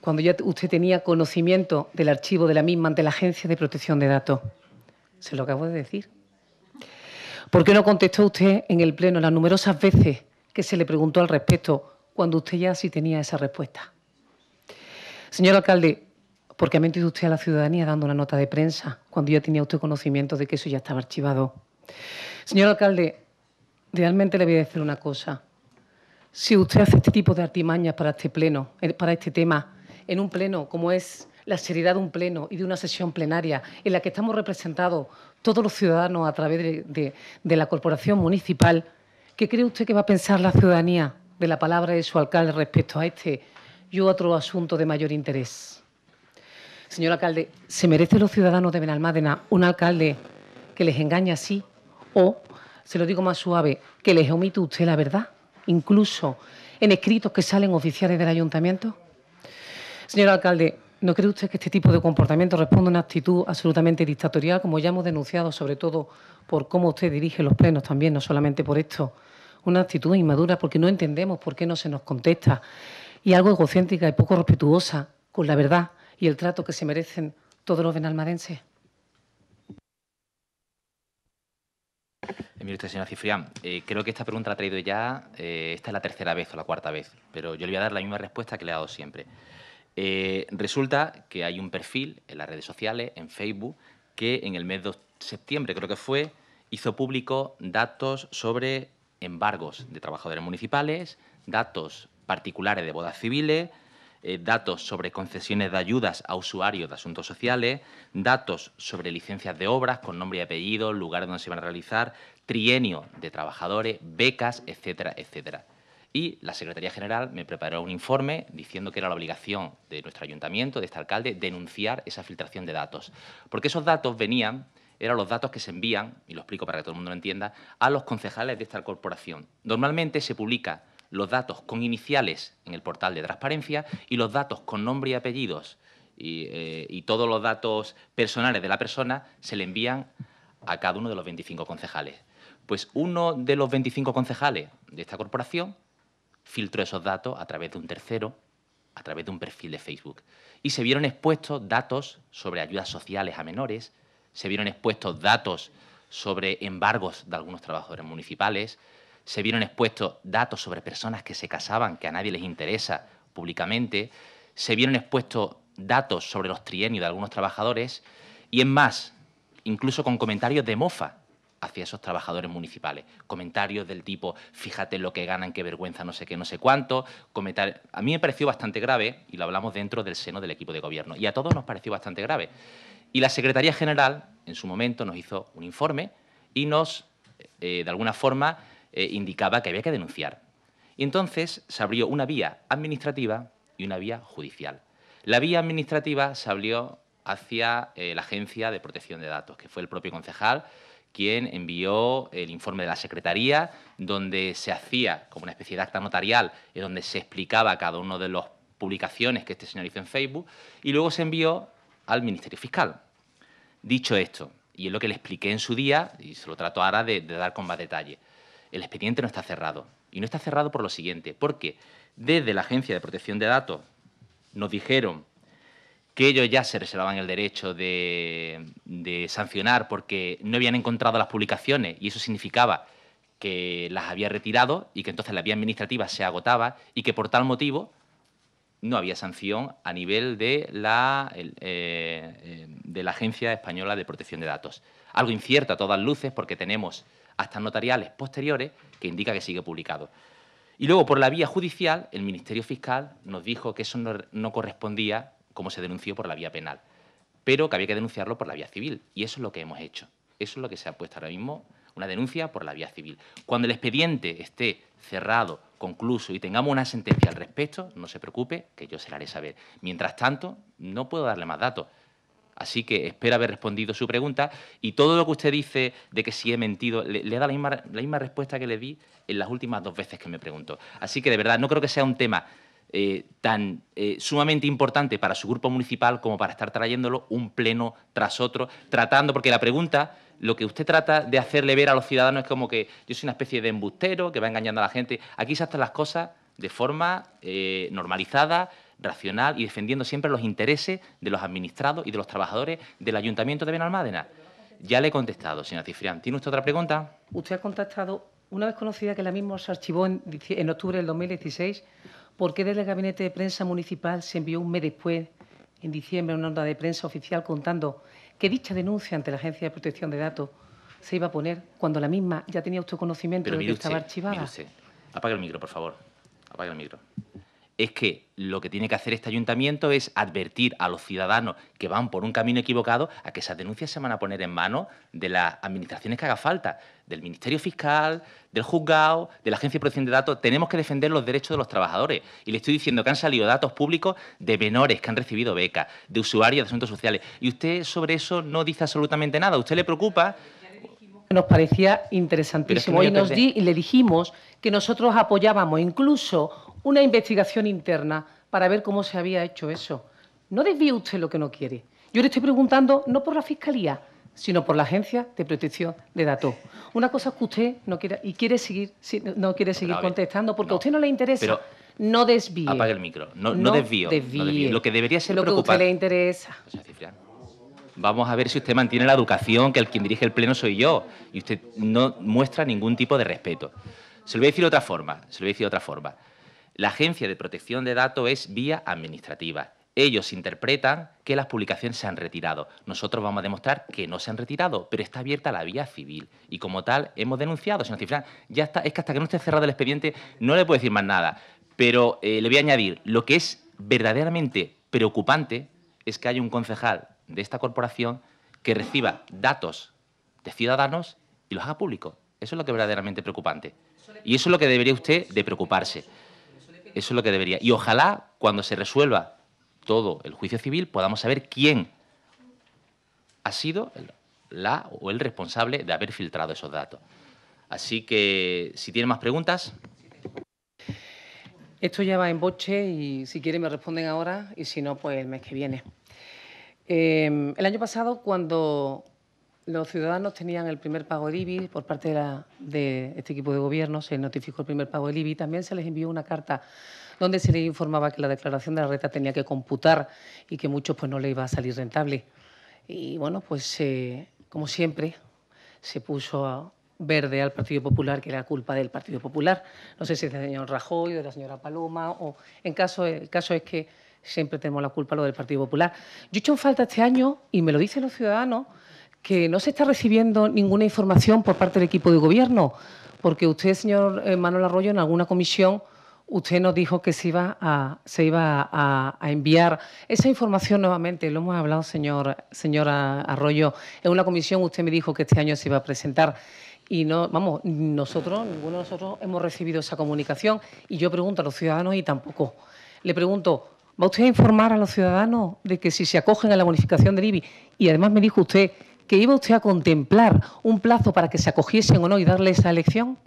Cuando ya usted tenía conocimiento del archivo de la misma ante la Agencia de Protección de Datos. Se lo acabo de decir. ¿Por qué no contestó usted en el Pleno las numerosas veces que se le preguntó al respecto cuando usted ya sí tenía esa respuesta? Señor alcalde, ¿por qué ha mentido usted a la ciudadanía dando una nota de prensa cuando ya tenía usted conocimiento de que eso ya estaba archivado? Señor alcalde, realmente le voy a decir una cosa. Si usted hace este tipo de artimañas para este pleno, eh, para este tema, en un pleno como es la seriedad de un pleno y de una sesión plenaria en la que estamos representados todos los ciudadanos a través de, la corporación municipal, ¿qué cree usted que va a pensar la ciudadanía de la palabra de su alcalde respecto a este y otro asunto de mayor interés? Señor alcalde, ¿se merecen los ciudadanos de Benalmádena un alcalde que les engaña así? O, se lo digo más suave, que les omite usted la verdad, incluso en escritos que salen oficiales del ayuntamiento? Señor alcalde, ¿No cree usted que este tipo de comportamiento responde a una actitud absolutamente dictatorial, como ya hemos denunciado, sobre todo por cómo usted dirige los plenos también, no solamente por esto? Una actitud inmadura porque no entendemos por qué no se nos contesta y algo egocéntrica y poco respetuosa con la verdad y el trato que se merecen todos los benalmadenses. Mire señora Cifrián, eh, creo que esta pregunta la ha traído ya, eh, esta es la tercera vez o la cuarta vez, pero yo le voy a dar la misma respuesta que le he dado siempre. Eh, resulta que hay un perfil en las redes sociales, en Facebook, que en el mes de septiembre, creo que fue, hizo público datos sobre embargos de trabajadores municipales, datos particulares de bodas civiles, eh, datos sobre concesiones de ayudas a usuarios de asuntos sociales, datos sobre licencias de obras con nombre y apellido, lugar donde se van a realizar, trienio de trabajadores, becas, etcétera, etcétera y la Secretaría General me preparó un informe diciendo que era la obligación de nuestro ayuntamiento, de este alcalde, denunciar esa filtración de datos. Porque esos datos venían, eran los datos que se envían, y lo explico para que todo el mundo lo entienda, a los concejales de esta corporación. Normalmente se publica los datos con iniciales en el portal de transparencia y los datos con nombre y apellidos y, eh, y todos los datos personales de la persona se le envían a cada uno de los 25 concejales. Pues uno de los 25 concejales de esta corporación filtró esos datos a través de un tercero, a través de un perfil de Facebook. Y se vieron expuestos datos sobre ayudas sociales a menores, se vieron expuestos datos sobre embargos de algunos trabajadores municipales, se vieron expuestos datos sobre personas que se casaban, que a nadie les interesa públicamente, se vieron expuestos datos sobre los trienios de algunos trabajadores y en más, incluso con comentarios de mofa hacia esos trabajadores municipales. Comentarios del tipo, fíjate lo que ganan, qué vergüenza, no sé qué, no sé cuánto. A mí me pareció bastante grave, y lo hablamos dentro del seno del equipo de gobierno, y a todos nos pareció bastante grave. Y la Secretaría General, en su momento, nos hizo un informe y nos, eh, de alguna forma, eh, indicaba que había que denunciar. Y entonces se abrió una vía administrativa y una vía judicial. La vía administrativa se abrió hacia eh, la Agencia de Protección de Datos, que fue el propio concejal quien envió el informe de la Secretaría, donde se hacía como una especie de acta notarial, en donde se explicaba cada uno de las publicaciones que este señor hizo en Facebook, y luego se envió al Ministerio Fiscal. Dicho esto, y es lo que le expliqué en su día, y se lo trato ahora de dar con más detalle, el expediente no está cerrado. Y no está cerrado por lo siguiente, porque desde la Agencia de Protección de Datos nos dijeron que ellos ya se reservaban el derecho de, sancionar porque no habían encontrado las publicaciones y eso significaba que las había retirado y que entonces la vía administrativa se agotaba y que por tal motivo no había sanción a nivel de la, eh, eh, de la Agencia Española de Protección de Datos. Algo incierto a todas luces porque tenemos hasta notariales posteriores que indica que sigue publicado. Y luego, por la vía judicial, el Ministerio Fiscal nos dijo que eso no correspondía como se denunció por la vía penal, pero que había que denunciarlo por la vía civil. Y eso es lo que hemos hecho. Eso es lo que se ha puesto ahora mismo, una denuncia por la vía civil. Cuando el expediente esté cerrado, concluso y tengamos una sentencia al respecto, no se preocupe, que yo se la haré saber. Mientras tanto, no puedo darle más datos. Así que espero haber respondido su pregunta y todo lo que usted dice de que si he mentido, le, le da la misma respuesta que le di en las últimas dos veces que me preguntó. Así que de verdad, no creo que sea un tema eh, tan eh, sumamente importante para su grupo municipal como para estar trayéndolo un pleno tras otro, tratando, porque la pregunta, lo que usted trata de hacerle ver a los ciudadanos es como que yo soy una especie de embustero que va engañando a la gente. Aquí se hacen las cosas de forma eh, normalizada, racional y defendiendo siempre los intereses de los administrados y de los trabajadores del Ayuntamiento de Benalmádena. Ya le he contestado, señora Cifrián. ¿Tiene usted otra pregunta? Usted ha contestado una vez conocida que la misma se archivó en octubre del 2016 ¿Por qué desde el Gabinete de Prensa Municipal se envió un mes después, en diciembre, una onda de prensa oficial contando que dicha denuncia ante la Agencia de Protección de Datos se iba a poner cuando la misma ya tenía usted conocimiento de que estaba archivada? Mire Apague el micro, por favor. Apague el micro es que lo que tiene que hacer este ayuntamiento es advertir a los ciudadanos que van por un camino equivocado a que esas denuncias se van a poner en manos de las administraciones que haga falta, del Ministerio Fiscal, del juzgado, de la Agencia de Protección de Datos. Tenemos que defender los derechos de los trabajadores. Y le estoy diciendo que han salido datos públicos de menores que han recibido becas, de usuarios de asuntos sociales. Y usted sobre eso no dice absolutamente nada. usted le preocupa? Nos parecía interesantísimo y, y le dijimos que nosotros apoyábamos incluso una investigación interna para ver cómo se había hecho eso. No desvíe usted lo que no quiere. Yo le estoy preguntando no por la Fiscalía, sino por la Agencia de Protección de Datos. Una cosa que usted no quiere y quiere seguir no quiere seguir contestando porque a usted no le interesa. no desvíe. Apague el micro. No, desvío, Lo que debería ser lo que le interesa. Vamos a ver si usted mantiene la educación, que el quien dirige el pleno soy yo, y usted no muestra ningún tipo de respeto. Se lo voy a decir de otra forma, se lo voy a decir de otra forma. La Agencia de Protección de Datos es vía administrativa. Ellos interpretan que las publicaciones se han retirado. Nosotros vamos a demostrar que no se han retirado, pero está abierta la vía civil. Y como tal, hemos denunciado, señor Cifrán, ya está, es que hasta que no esté cerrado el expediente no le puedo decir más nada. Pero eh, le voy a añadir, lo que es verdaderamente preocupante es que haya un concejal de esta corporación que reciba datos de ciudadanos y los haga públicos. Eso es lo que es verdaderamente preocupante. Y eso es lo que debería usted de preocuparse. Eso es lo que debería. Y ojalá cuando se resuelva todo el juicio civil podamos saber quién ha sido la o el responsable de haber filtrado esos datos. Así que si tienen más preguntas. Esto ya va en boche y si quieren me responden ahora y si no, pues el mes que viene. Eh, el año pasado, cuando los ciudadanos tenían el primer pago del IBI por parte de, este equipo de gobierno, se notificó el primer pago del IBI. También se les envió una carta donde se les informaba que la declaración de la renta tenía que computar y que muchos pues, no le iba a salir rentable. Y bueno, pues como siempre, se puso verde al Partido Popular, que era culpa del Partido Popular. No sé si es del señor Rajoy o de la señora Paloma, o en caso, el caso es que siempre tenemos la culpa lo del Partido Popular. Yo he hecho falta este año, y me lo dicen los ciudadanos, que no se está recibiendo ninguna información por parte del equipo de gobierno, porque usted, señor eh, Manuel Arroyo, en alguna comisión usted nos dijo que se iba a, enviar esa información nuevamente. Lo hemos hablado, señor, señora Arroyo. En una comisión usted me dijo que este año se iba a presentar. Y no, vamos, nosotros, ninguno de nosotros hemos recibido esa comunicación. Y yo pregunto a los ciudadanos y tampoco. Le pregunto, ¿va usted a informar a los ciudadanos de que si se acogen a la bonificación del IBI? Y además me dijo usted que iba usted a contemplar un plazo para que se acogiesen o no y darle esa elección?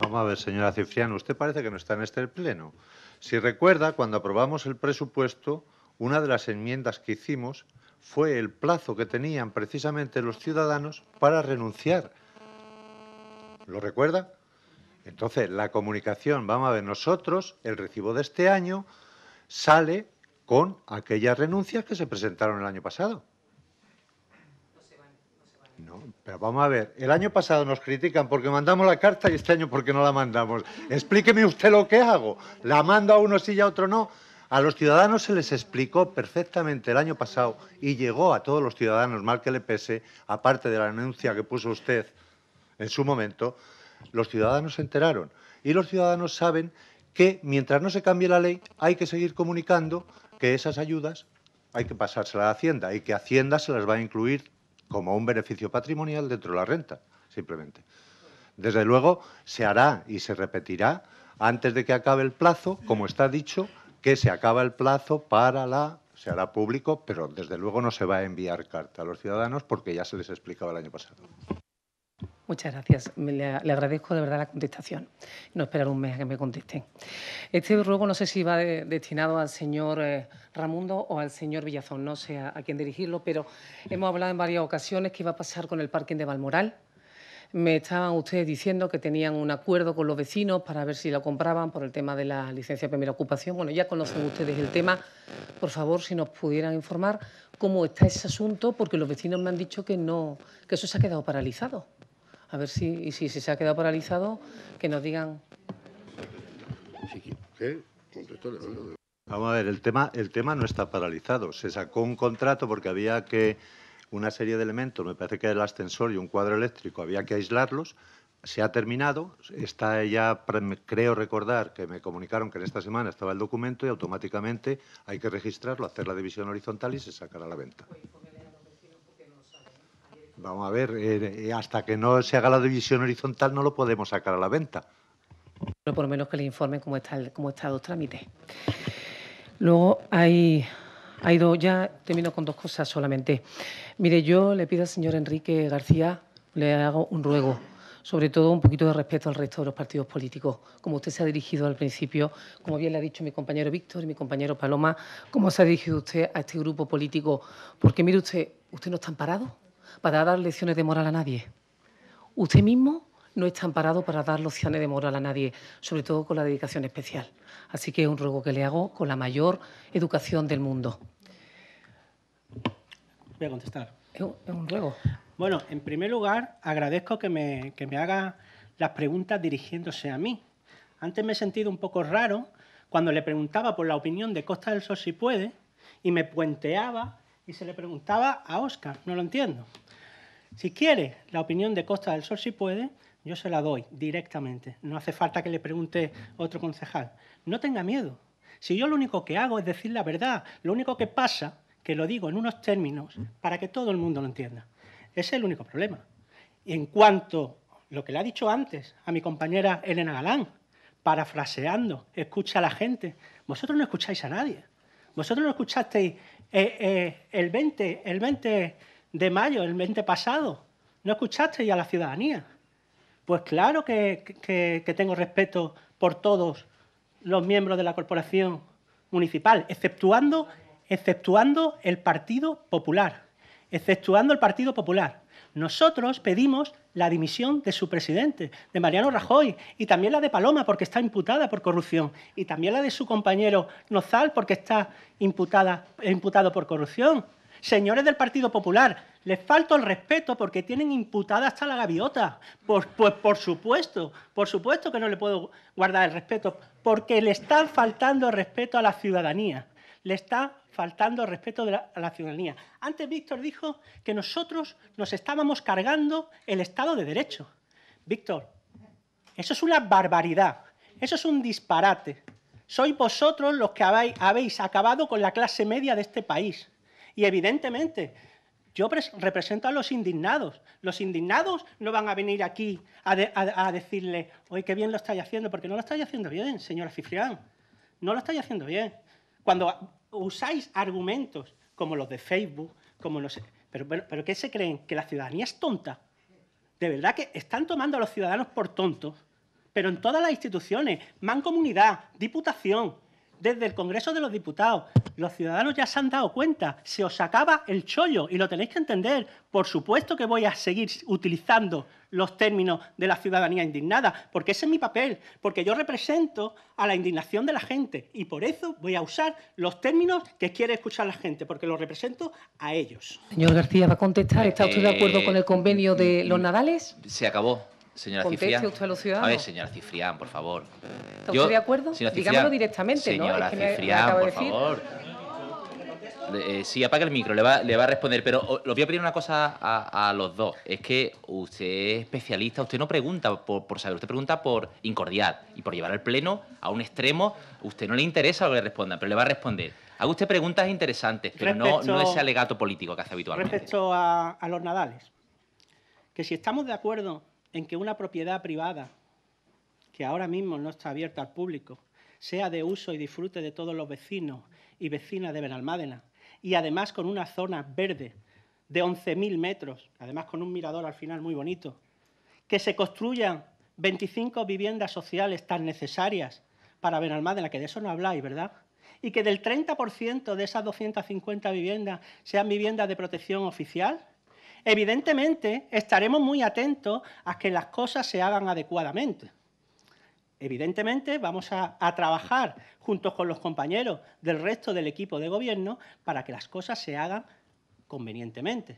Vamos a ver, señora Cifriano, usted parece que no está en este pleno. Si recuerda, cuando aprobamos el presupuesto, una de las enmiendas que hicimos fue el plazo que tenían precisamente los ciudadanos para renunciar. ¿Lo recuerda? Entonces, la comunicación, vamos a ver, nosotros, el recibo de este año sale con aquellas renuncias que se presentaron el año pasado. No, pero vamos a ver, el año pasado nos critican porque mandamos la carta y este año porque no la mandamos. Explíqueme usted lo que hago. ¿La mando a uno sí y a otro no? A los ciudadanos se les explicó perfectamente el año pasado y llegó a todos los ciudadanos, mal que le pese, aparte de la anuncia que puso usted en su momento, los ciudadanos se enteraron. Y los ciudadanos saben que mientras no se cambie la ley hay que seguir comunicando que esas ayudas hay que pasárselas a Hacienda y que Hacienda se las va a incluir como un beneficio patrimonial dentro de la renta, simplemente. Desde luego, se hará y se repetirá antes de que acabe el plazo, como está dicho, que se acaba el plazo para la se hará público, pero desde luego no se va a enviar carta a los ciudadanos porque ya se les explicaba el año pasado. Muchas gracias. Le, agradezco de verdad la contestación. No esperar un mes a que me contesten. Este ruego no sé si va destinado al señor eh, Ramundo o al señor Villazón, no sé a, quién dirigirlo, pero hemos hablado en varias ocasiones que iba a pasar con el parking de Valmoral. Me estaban ustedes diciendo que tenían un acuerdo con los vecinos para ver si lo compraban por el tema de la licencia de primera ocupación. Bueno, ya conocen ustedes el tema. Por favor, si nos pudieran informar cómo está ese asunto, porque los vecinos me han dicho que no, que eso se ha quedado paralizado. A ver si, si, se ha quedado paralizado, que nos digan. Vamos a ver, el tema, el tema no está paralizado. Se sacó un contrato porque había que una serie de elementos, me parece que el ascensor y un cuadro eléctrico, había que aislarlos. Se ha terminado, está ya, creo recordar que me comunicaron que en esta semana estaba el documento y automáticamente hay que registrarlo, hacer la división horizontal y se sacará a la venta. Vamos a ver, eh, eh, hasta que no se haga la división horizontal no lo podemos sacar a la venta. Pero por lo menos que le informen cómo están cómo los trámites. Luego hay, dos, ya termino con dos cosas solamente. Mire, yo le pido al señor Enrique García, le hago un ruego, sobre todo un poquito de respeto al resto de los partidos políticos, como usted se ha dirigido al principio, como bien le ha dicho mi compañero Víctor y mi compañero Paloma, cómo se ha dirigido usted a este grupo político, porque mire usted, usted no está amparado para dar lecciones de moral a nadie. Usted mismo no está amparado para dar lecciones de moral a nadie, sobre todo con la dedicación especial. Así que es un ruego que le hago con la mayor educación del mundo. Voy a contestar. Es un ruego. Bueno, en primer lugar, agradezco que me, que me haga las preguntas dirigiéndose a mí. Antes me he sentido un poco raro cuando le preguntaba por la opinión de Costa del Sol si puede y me puenteaba y se le preguntaba a Oscar, no lo entiendo. Si quiere la opinión de Costa del Sol, si puede, yo se la doy directamente. No hace falta que le pregunte otro concejal. No tenga miedo. Si yo lo único que hago es decir la verdad, lo único que pasa, que lo digo en unos términos mm. para que todo el mundo lo entienda. Ese es el único problema. Y en cuanto lo que le ha dicho antes a mi compañera Elena Galán, parafraseando, escucha a la gente. Vosotros no escucháis a nadie. Vosotros no escuchasteis eh, eh, el, 20, de mayo, el 20 pasado, ¿no escuchaste ya a la ciudadanía? Pues claro que, que tengo respeto por todos los miembros de la corporación municipal, exceptuando, exceptuando el Partido Popular, exceptuando el Partido Popular. Nosotros pedimos la dimisión de su presidente, de Mariano Rajoy, y también la de Paloma, porque está imputada por corrupción, y también la de su compañero Nozal, porque está imputado por corrupción. Señores del Partido Popular, les falto el respeto porque tienen imputada hasta la gaviota. pues, pues por supuesto, por supuesto que no le puedo guardar el respeto, porque le están faltando el respeto a la ciudadanía. Le está faltando respeto a la ciudadanía. Antes Víctor dijo que nosotros nos estábamos cargando el Estado de Derecho. Víctor, eso es una barbaridad, eso es un disparate. Sois vosotros los que habéis, acabado con la clase media de este país. Y evidentemente, yo represento a los indignados. Los indignados no van a venir aquí a, decirle, hoy qué bien lo estáis haciendo, porque no lo estáis haciendo bien, señora Cifrián. No lo estáis haciendo bien. Cuando usáis argumentos como los de Facebook, como los, Pero, pero ¿qué se creen? ¿Que la ciudadanía es tonta? De verdad que están tomando a los ciudadanos por tontos, pero en todas las instituciones, mancomunidad, diputación, desde el Congreso de los Diputados. Los ciudadanos ya se han dado cuenta, se os acaba el chollo y lo tenéis que entender. Por supuesto que voy a seguir utilizando los términos de la ciudadanía indignada, porque ese es mi papel, porque yo represento a la indignación de la gente y por eso voy a usar los términos que quiere escuchar la gente, porque los represento a ellos. Señor García, va a contestar. ¿Está usted de acuerdo eh, con el convenio de los mm, Nadales? Se acabó. Señora Cifrián. a ver, señora Cifrián, por favor. ¿Está usted de acuerdo? Digámoslo directamente, señora ¿no? Cifrián, por favor. Eh, sí, apaga el micro, le va, a responder, pero le voy a pedir una cosa a, los dos. Es que usted es especialista, usted no pregunta por, saber, usted pregunta por incordiar y por llevar al pleno a un extremo. Usted no le interesa lo que le responda pero le va a responder. Haga usted preguntas interesantes, pero no, no ese alegato político que hace habitualmente. Respecto a los Nadales, que si estamos de acuerdo en que una propiedad privada, que ahora mismo no está abierta al público, sea de uso y disfrute de todos los vecinos y vecinas de Benalmádena, y además con una zona verde de 11.000 metros, además con un mirador al final muy bonito, que se construyan 25 viviendas sociales tan necesarias para Benalmádena, que de eso no habláis, ¿verdad? Y que del 30% de esas 250 viviendas sean viviendas de protección oficial, Evidentemente, estaremos muy atentos a que las cosas se hagan adecuadamente. Evidentemente, vamos a, trabajar juntos con los compañeros del resto del equipo de gobierno para que las cosas se hagan convenientemente.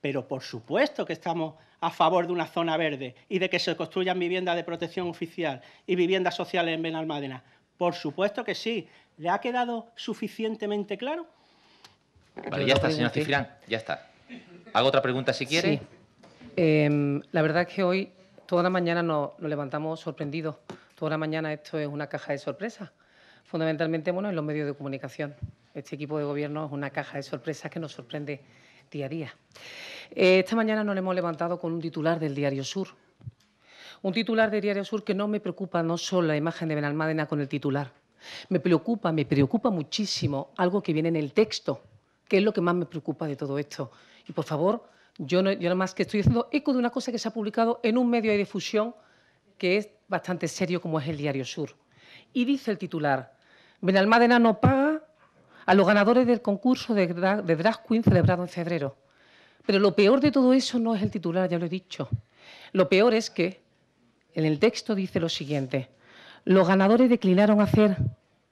Pero por supuesto que estamos a favor de una zona verde y de que se construyan viviendas de protección oficial y viviendas sociales en Benalmádena. Por supuesto que sí. ¿Le ha quedado suficientemente claro? Vale, ya está, señor Cifrán, ya está. Hago otra pregunta si quiere. Em, la verdad es que hoy, toda la mañana nos, levantamos sorprendidos. Toda la mañana esto es una caja de sorpresas. Fundamentalmente, bueno, en los medios de comunicación. Este equipo de gobierno es una caja de sorpresas que nos sorprende día a día. Eh, esta mañana nos hemos levantado con un titular del Diario Sur. Un titular del Diario Sur que no me preocupa no solo la imagen de Benalmádena con el titular. Me preocupa, me preocupa muchísimo algo que viene en el texto, que es lo que más me preocupa de todo esto, y por favor, yo, no, nada más que estoy haciendo eco de una cosa que se ha publicado en un medio de difusión que es bastante serio, como es el Diario Sur. Y dice el titular: Benalmádena no paga a los ganadores del concurso de de drag Queen celebrado en febrero. Pero lo peor de todo eso no es el titular, ya lo he dicho. Lo peor es que en el texto dice lo siguiente: los ganadores declinaron hacer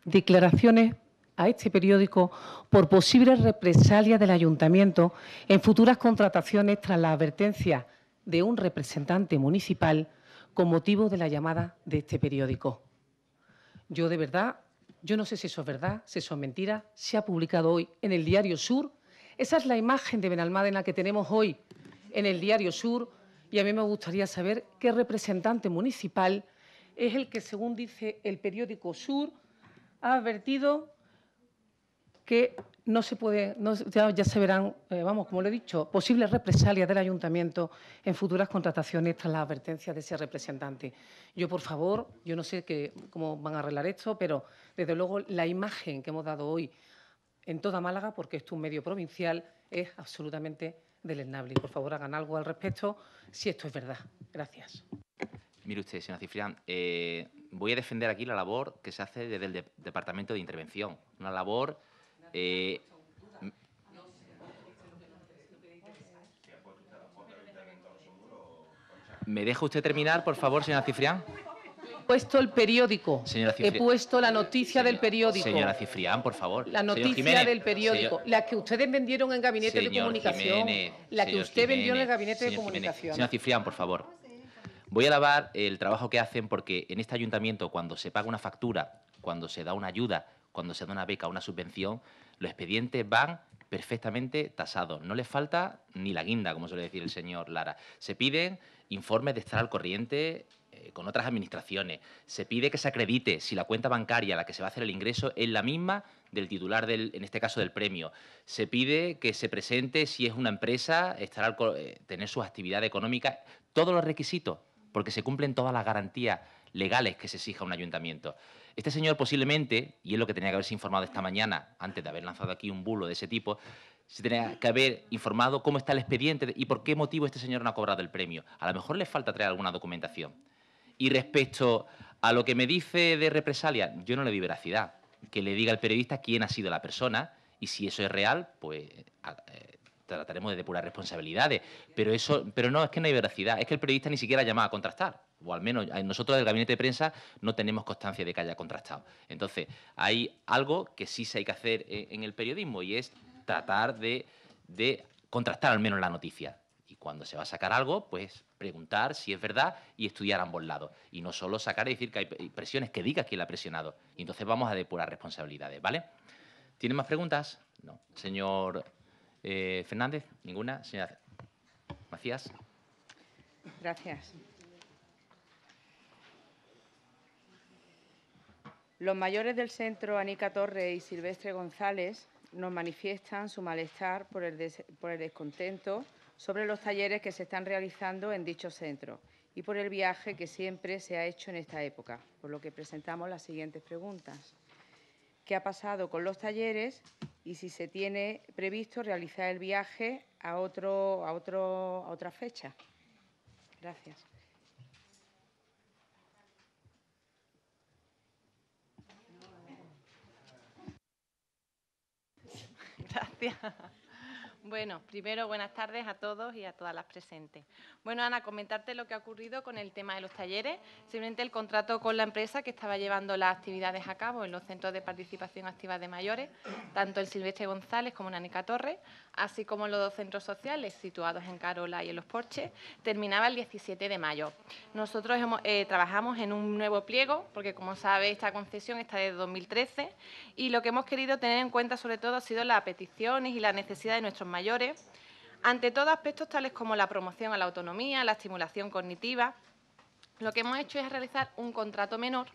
declaraciones a este periódico por posibles represalias del ayuntamiento en futuras contrataciones tras la advertencia de un representante municipal con motivo de la llamada de este periódico. Yo de verdad, yo no sé si eso es verdad, si eso es mentira, se ha publicado hoy en el Diario Sur. Esa es la imagen de Benalmádena que tenemos hoy en el Diario Sur y a mí me gustaría saber qué representante municipal es el que, según dice el periódico Sur, ha advertido que no se puede, ya, se verán, eh, vamos, como lo he dicho, posibles represalias del ayuntamiento en futuras contrataciones tras la advertencia de ese representante. Yo, por favor, yo no sé cómo van a arreglar esto, pero desde luego la imagen que hemos dado hoy en toda Málaga, porque esto es un medio provincial, es absolutamente deleznable. Y, por favor, hagan algo al respecto si esto es verdad. Gracias. Mire usted, señora eh, voy a defender aquí la labor que se hace desde el Departamento de Intervención, una labor eh, ¿Me deja usted terminar, por favor, señora Cifrián? He puesto el periódico. He puesto la noticia del periódico. Señora Cifrián, por favor. La noticia del periódico. la que ustedes vendieron en gabinete de comunicación. la que usted vendió en el gabinete de comunicación. Señora Cifrián, por favor. Voy a alabar el trabajo que hacen porque en este ayuntamiento, cuando se paga una factura, cuando se da una ayuda, cuando se da una beca, una subvención, los expedientes van perfectamente tasados. No les falta ni la guinda, como suele decir el señor Lara. Se piden informes de estar al corriente eh, con otras administraciones. Se pide que se acredite si la cuenta bancaria a la que se va a hacer el ingreso es la misma del titular, del, en este caso del premio. Se pide que se presente si es una empresa, estar eh, tener su actividad económica, todos los requisitos, porque se cumplen todas las garantías legales que se exija un ayuntamiento. Este señor posiblemente, y es lo que tenía que haberse informado esta mañana, antes de haber lanzado aquí un bulo de ese tipo, se tenía que haber informado cómo está el expediente y por qué motivo este señor no ha cobrado el premio. A lo mejor le falta traer alguna documentación. Y respecto a lo que me dice de represalia, yo no le di veracidad. Que le diga al periodista quién ha sido la persona y si eso es real, pues eh, trataremos de depurar responsabilidades. Pero eso, pero no, es que no hay veracidad, es que el periodista ni siquiera ha llamado a contrastar. O al menos eh, nosotros del gabinete de prensa no tenemos constancia de que haya contrastado. Entonces, hay algo que sí se hay que hacer eh, en el periodismo y es tratar de, contrastar al menos la noticia. Y cuando se va a sacar algo, pues preguntar si es verdad y estudiar ambos lados. Y no solo sacar y decir que hay presiones, que diga quién la ha presionado. Y entonces vamos a depurar responsabilidades, ¿vale? ¿Tiene más preguntas? No. Señor eh, Fernández, ninguna. Señora Macías. Gracias. Los mayores del centro, Anica Torres y Silvestre González, nos manifiestan su malestar por el, por el descontento sobre los talleres que se están realizando en dicho centro y por el viaje que siempre se ha hecho en esta época, por lo que presentamos las siguientes preguntas. ¿Qué ha pasado con los talleres y si se tiene previsto realizar el viaje a, otro, a, otro, a otra fecha. Gracias. Gracias. Bueno, primero buenas tardes a todos y a todas las presentes. Bueno, Ana, comentarte lo que ha ocurrido con el tema de los talleres. Simplemente el contrato con la empresa que estaba llevando las actividades a cabo en los centros de participación activa de mayores, tanto el Silvestre González como Nanica Torres, así como los dos centros sociales situados en Carola y en Los Porches, terminaba el 17 de mayo. Nosotros hemos, eh, trabajamos en un nuevo pliego, porque como sabe esta concesión está desde 2013, y lo que hemos querido tener en cuenta sobre todo ha sido las peticiones y la necesidad de nuestros mayores, ante todo aspectos tales como la promoción a la autonomía, la estimulación cognitiva. Lo que hemos hecho es realizar un contrato menor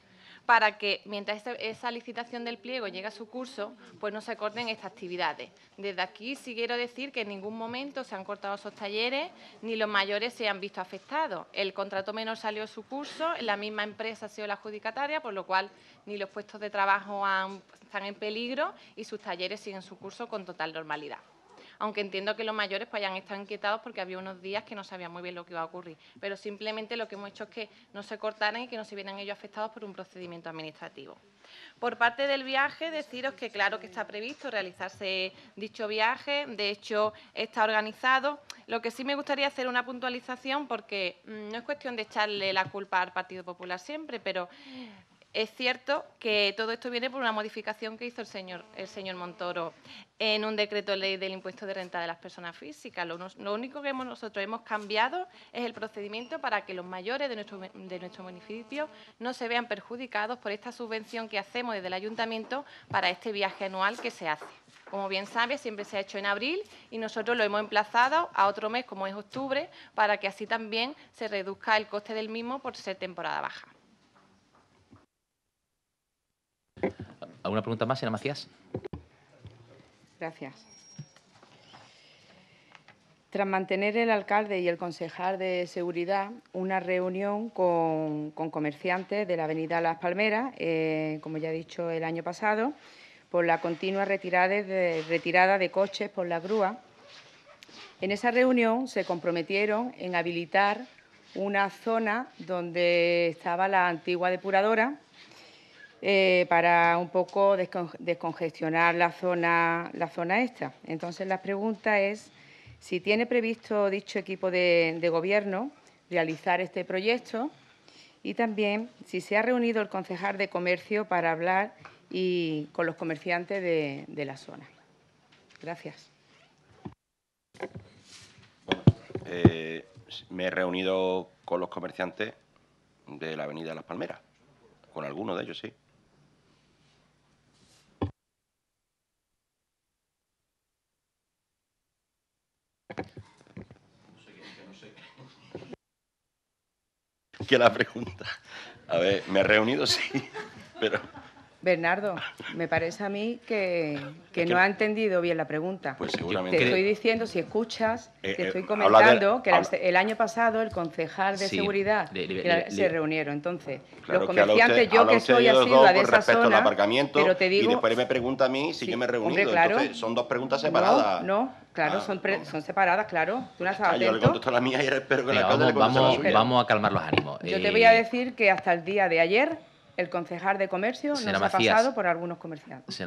para que mientras este, esa licitación del pliego llegue a su curso, pues no se corten estas actividades. Desde aquí sí quiero decir que en ningún momento se han cortado esos talleres ni los mayores se han visto afectados. El contrato menor salió a su curso, la misma empresa ha sido la adjudicataria, por lo cual ni los puestos de trabajo están en peligro y sus talleres siguen su curso con total normalidad aunque entiendo que los mayores pues, hayan estado inquietados porque había unos días que no sabían muy bien lo que iba a ocurrir. Pero simplemente lo que hemos hecho es que no se cortaran y que no se vieran ellos afectados por un procedimiento administrativo. Por parte del viaje, deciros que claro que está previsto realizarse dicho viaje, de hecho está organizado. Lo que sí me gustaría hacer una puntualización, porque mm, no es cuestión de echarle la culpa al Partido Popular siempre, pero es cierto que todo esto viene por una modificación que hizo el señor, Montoro en un decreto ley del impuesto de renta de las personas físicas. Lo, único que hemos, nosotros hemos cambiado es el procedimiento para que los mayores de nuestro, de nuestro municipio no se vean perjudicados por esta subvención que hacemos desde el ayuntamiento para este viaje anual que se hace. Como bien sabe, siempre se ha hecho en abril y nosotros lo hemos emplazado a otro mes, como es octubre, para que así también se reduzca el coste del mismo por ser temporada baja. ¿Alguna pregunta más, señora Macías? Gracias. Tras mantener el alcalde y el concejal de seguridad una reunión con, comerciantes de la avenida Las Palmeras, eh, como ya he dicho el año pasado, por la continua retirada de, retirada de coches por la grúa, en esa reunión se comprometieron en habilitar una zona donde estaba la antigua depuradora eh, para un poco descongestionar la zona, la zona esta. Entonces, la pregunta es si tiene previsto dicho equipo de, gobierno realizar este proyecto y también si se ha reunido el concejal de comercio para hablar y con los comerciantes de, la zona. Gracias. Eh, me he reunido con los comerciantes de la Avenida de Las Palmeras, con algunos de ellos sí. que la pregunta. A ver, me he reunido, sí, pero... Bernardo, me parece a mí que, que no ha entendido bien la pregunta. Pues seguramente. Te estoy diciendo, si escuchas, eh, te eh, estoy comentando que el año pasado el concejal de seguridad se reunieron. Entonces, los comerciantes, yo que soy asidua de esa zona, al pero te digo, y después me pregunta a mí si sí, yo me he reunido. claro, Entonces, son dos preguntas separadas. No, no claro, ah, son, separadas, claro. Tú yo le contesto la mía y espero que la vamos, vamos, a calmar los ánimos. Yo te eh, voy a decir que hasta el día de ayer el concejal de comercio nos ha pasado por algunos comerciantes.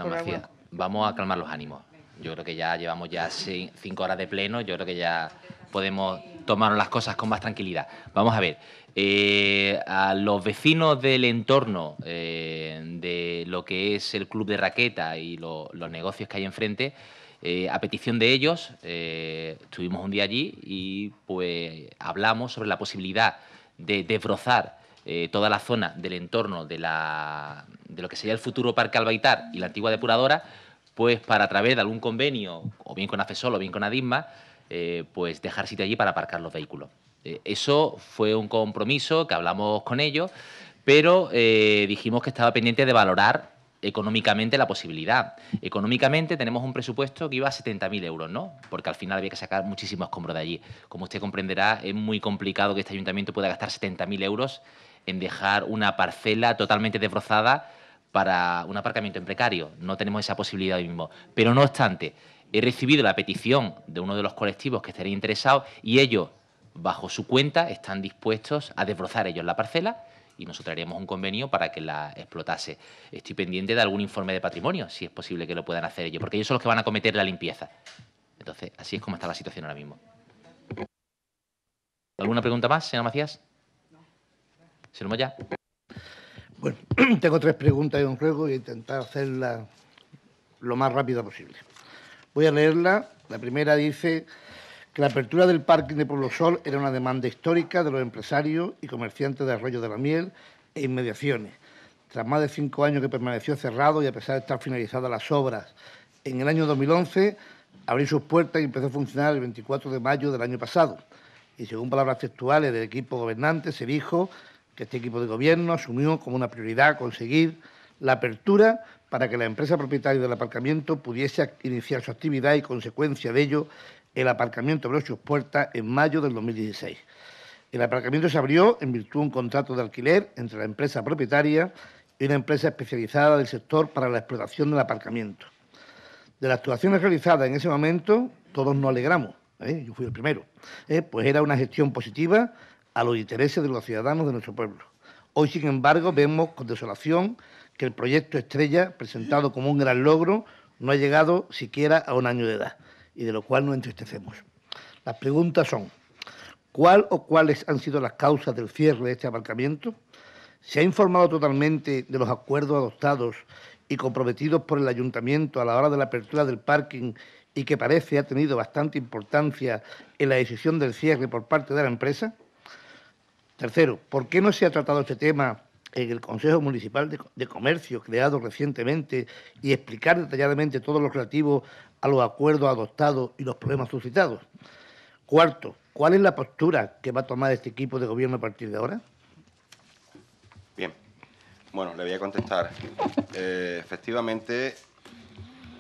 vamos a calmar los ánimos. Yo creo que ya llevamos ya cinco horas de pleno, yo creo que ya podemos tomar las cosas con más tranquilidad. Vamos a ver, eh, a los vecinos del entorno eh, de lo que es el club de raqueta y los negocios que hay enfrente, eh, a petición de ellos, eh, estuvimos un día allí y pues hablamos sobre la posibilidad de desbrozar eh, toda la zona del entorno de, lo que sería el futuro Parque Albaitar y la antigua depuradora, pues para a través de algún convenio, o bien con AFESOL o bien con ADISMA, pues dejar sitio allí para aparcar los vehículos. eso fue un compromiso que hablamos con ellos, pero dijimos que estaba pendiente de valorar económicamente la posibilidad. Económicamente tenemos un presupuesto que iba a 70.000 euros, ¿no? Porque al final había que sacar muchísimos escombros de allí. Como usted comprenderá, es muy complicado que este ayuntamiento pueda gastar 70.000 euros en dejar una parcela totalmente desbrozada para un aparcamiento en precario. No tenemos esa posibilidad hoy mismo. Pero no obstante, he recibido la petición de uno de los colectivos que estaría interesado y ellos, bajo su cuenta, están dispuestos a desbrozar ellos la parcela y nosotros haríamos un convenio para que la explotase. Estoy pendiente de algún informe de patrimonio, si es posible que lo puedan hacer ellos, porque ellos son los que van a cometer la limpieza. Entonces, así es como está la situación ahora mismo. ¿Alguna pregunta más, señor Macías? Señor Moya. Bueno, *clears throat* tengo tres preguntas y un ruego y intentar hacerlas lo más rápido posible. Voy a leerla. La primera dice, que la apertura del parking de Pueblo Sol era una demanda histórica de los empresarios y comerciantes de Arroyo de la Miel e inmediaciones. Tras más de cinco años que permaneció cerrado y a pesar de estar finalizadas las obras, en el año 2011 abrió sus puertas y empezó a funcionar el 24 de mayo del año pasado. Y según palabras textuales del equipo gobernante, se dijo que este equipo de gobierno asumió como una prioridad conseguir la apertura para que la empresa propietaria del aparcamiento pudiese iniciar su actividad y consecuencia de ello el aparcamiento abrió sus puertas en mayo del 2016. El aparcamiento se abrió en virtud de un contrato de alquiler entre la empresa propietaria y una empresa especializada del sector para la explotación del aparcamiento. De las actuaciones realizadas en ese momento, todos nos alegramos, ¿eh? yo fui el primero, ¿Eh? pues era una gestión positiva a los intereses de los ciudadanos de nuestro pueblo. Hoy, sin embargo, vemos con desolación que el proyecto Estrella, presentado como un gran logro, no ha llegado siquiera a un año de edad y de lo cual nos entristecemos. Las preguntas son, ¿cuál o cuáles han sido las causas del cierre de este aparcamiento? ¿Se ha informado totalmente de los acuerdos adoptados y comprometidos por el ayuntamiento a la hora de la apertura del parking y que parece ha tenido bastante importancia en la decisión del cierre por parte de la empresa? Tercero, ¿por qué no se ha tratado este tema en el Consejo Municipal de, Comercio creado recientemente y explicar detalladamente todo lo relativo a los acuerdos adoptados y los problemas suscitados. Cuarto, ¿cuál es la postura que va a tomar este equipo de gobierno a partir de ahora? Bien, bueno, le voy a contestar. Eh, efectivamente,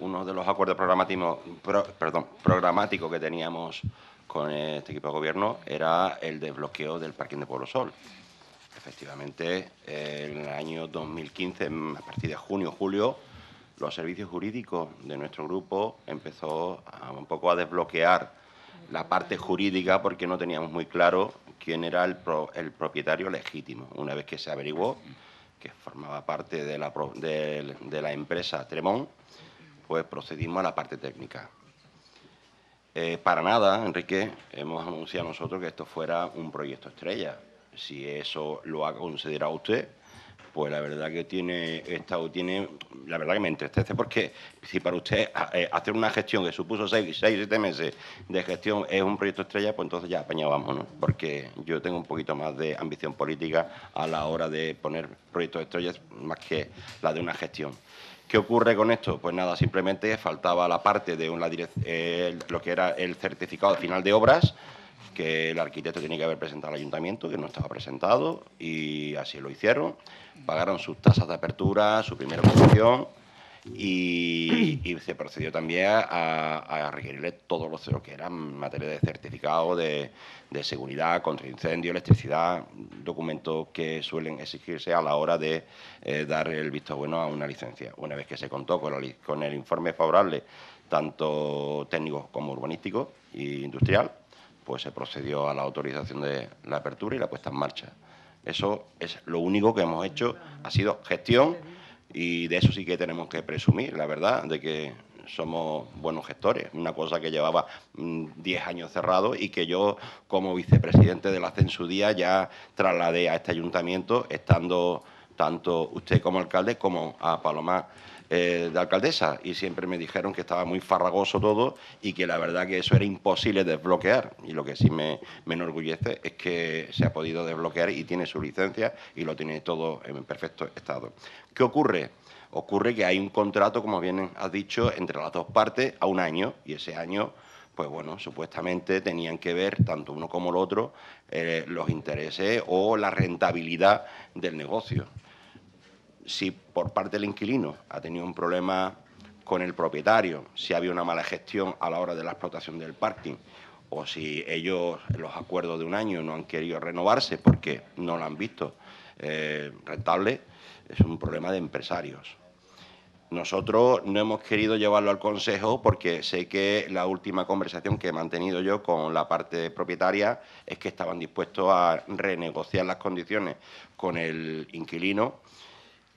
uno de los acuerdos programáticos, perdón, que teníamos con este equipo de gobierno era el desbloqueo del parking de Pueblo Sol. Efectivamente, en el año 2015, a partir de junio, julio, los servicios jurídicos de nuestro grupo empezó un poco a desbloquear la parte jurídica porque no teníamos muy claro quién era el, propietario legítimo. Una vez que se averiguó que formaba parte de la, empresa Tremón pues procedimos a la parte técnica. Eh, para nada, Enrique, hemos anunciado nosotros que esto fuera un proyecto estrella si eso lo ha considerado usted, pues la verdad que tiene estado tiene la verdad que me entristece porque si para usted eh, hacer una gestión que supuso seis, seis siete meses de gestión es un proyecto estrella pues entonces ya apañábamos ¿no? porque yo tengo un poquito más de ambición política a la hora de poner proyectos estrellas más que la de una gestión ¿Qué ocurre con esto? Pues nada, simplemente faltaba la parte de eh, lo que era el certificado final de obras, que el arquitecto tenía que haber presentado al ayuntamiento, que no estaba presentado, y así lo hicieron. Pagaron sus tasas de apertura, su primera posición, y, se procedió también a, requerirle todo lo que eran en materia de certificado de, seguridad contra incendio, electricidad, documentos que suelen exigirse a la hora de eh, dar el visto bueno a una licencia. Una vez que se contó con, con el informe favorable, tanto técnico como urbanístico e industrial, pues se procedió a la autorización de la apertura y la puesta en marcha. Eso es lo único que hemos hecho, ha sido gestión y de eso sí que tenemos que presumir, la verdad, de que somos buenos gestores. Una cosa que llevaba 10 mm, años cerrado y que yo, como vicepresidente de la Censudía, ya trasladé a este ayuntamiento, estando tanto usted como alcalde como a Paloma eh, de alcaldesa y siempre me dijeron que estaba muy farragoso todo y que la verdad que eso era imposible desbloquear. Y lo que sí me, enorgullece es que se ha podido desbloquear y tiene su licencia y lo tiene todo en perfecto estado. ¿Qué ocurre? Ocurre que hay un contrato, como bien has dicho, entre las dos partes a un año y ese año pues bueno, supuestamente tenían que ver, tanto uno como el otro, eh, los intereses o la rentabilidad del negocio si por parte del inquilino ha tenido un problema con el propietario, si ha habido una mala gestión a la hora de la explotación del parking o si ellos los acuerdos de un año no han querido renovarse porque no lo han visto eh, rentable, es un problema de empresarios. Nosotros no hemos querido llevarlo al Consejo porque sé que la última conversación que he mantenido yo con la parte propietaria es que estaban dispuestos a renegociar las condiciones con el inquilino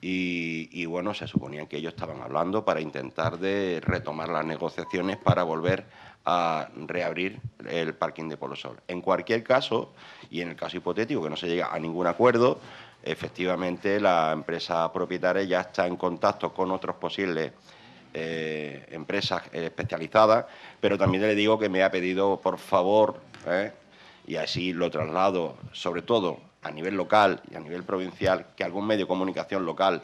y, bueno, se suponía que ellos estaban hablando para intentar de retomar las negociaciones para volver a reabrir el parking de Polo Sol. En cualquier caso, y en el caso hipotético que no se llega a ningún acuerdo, efectivamente la empresa propietaria ya está en contacto con otros posibles eh, empresas eh, especializadas, pero también le digo que me ha pedido, por favor, eh, y así lo traslado, sobre todo a nivel local y a nivel provincial que algún medio de comunicación local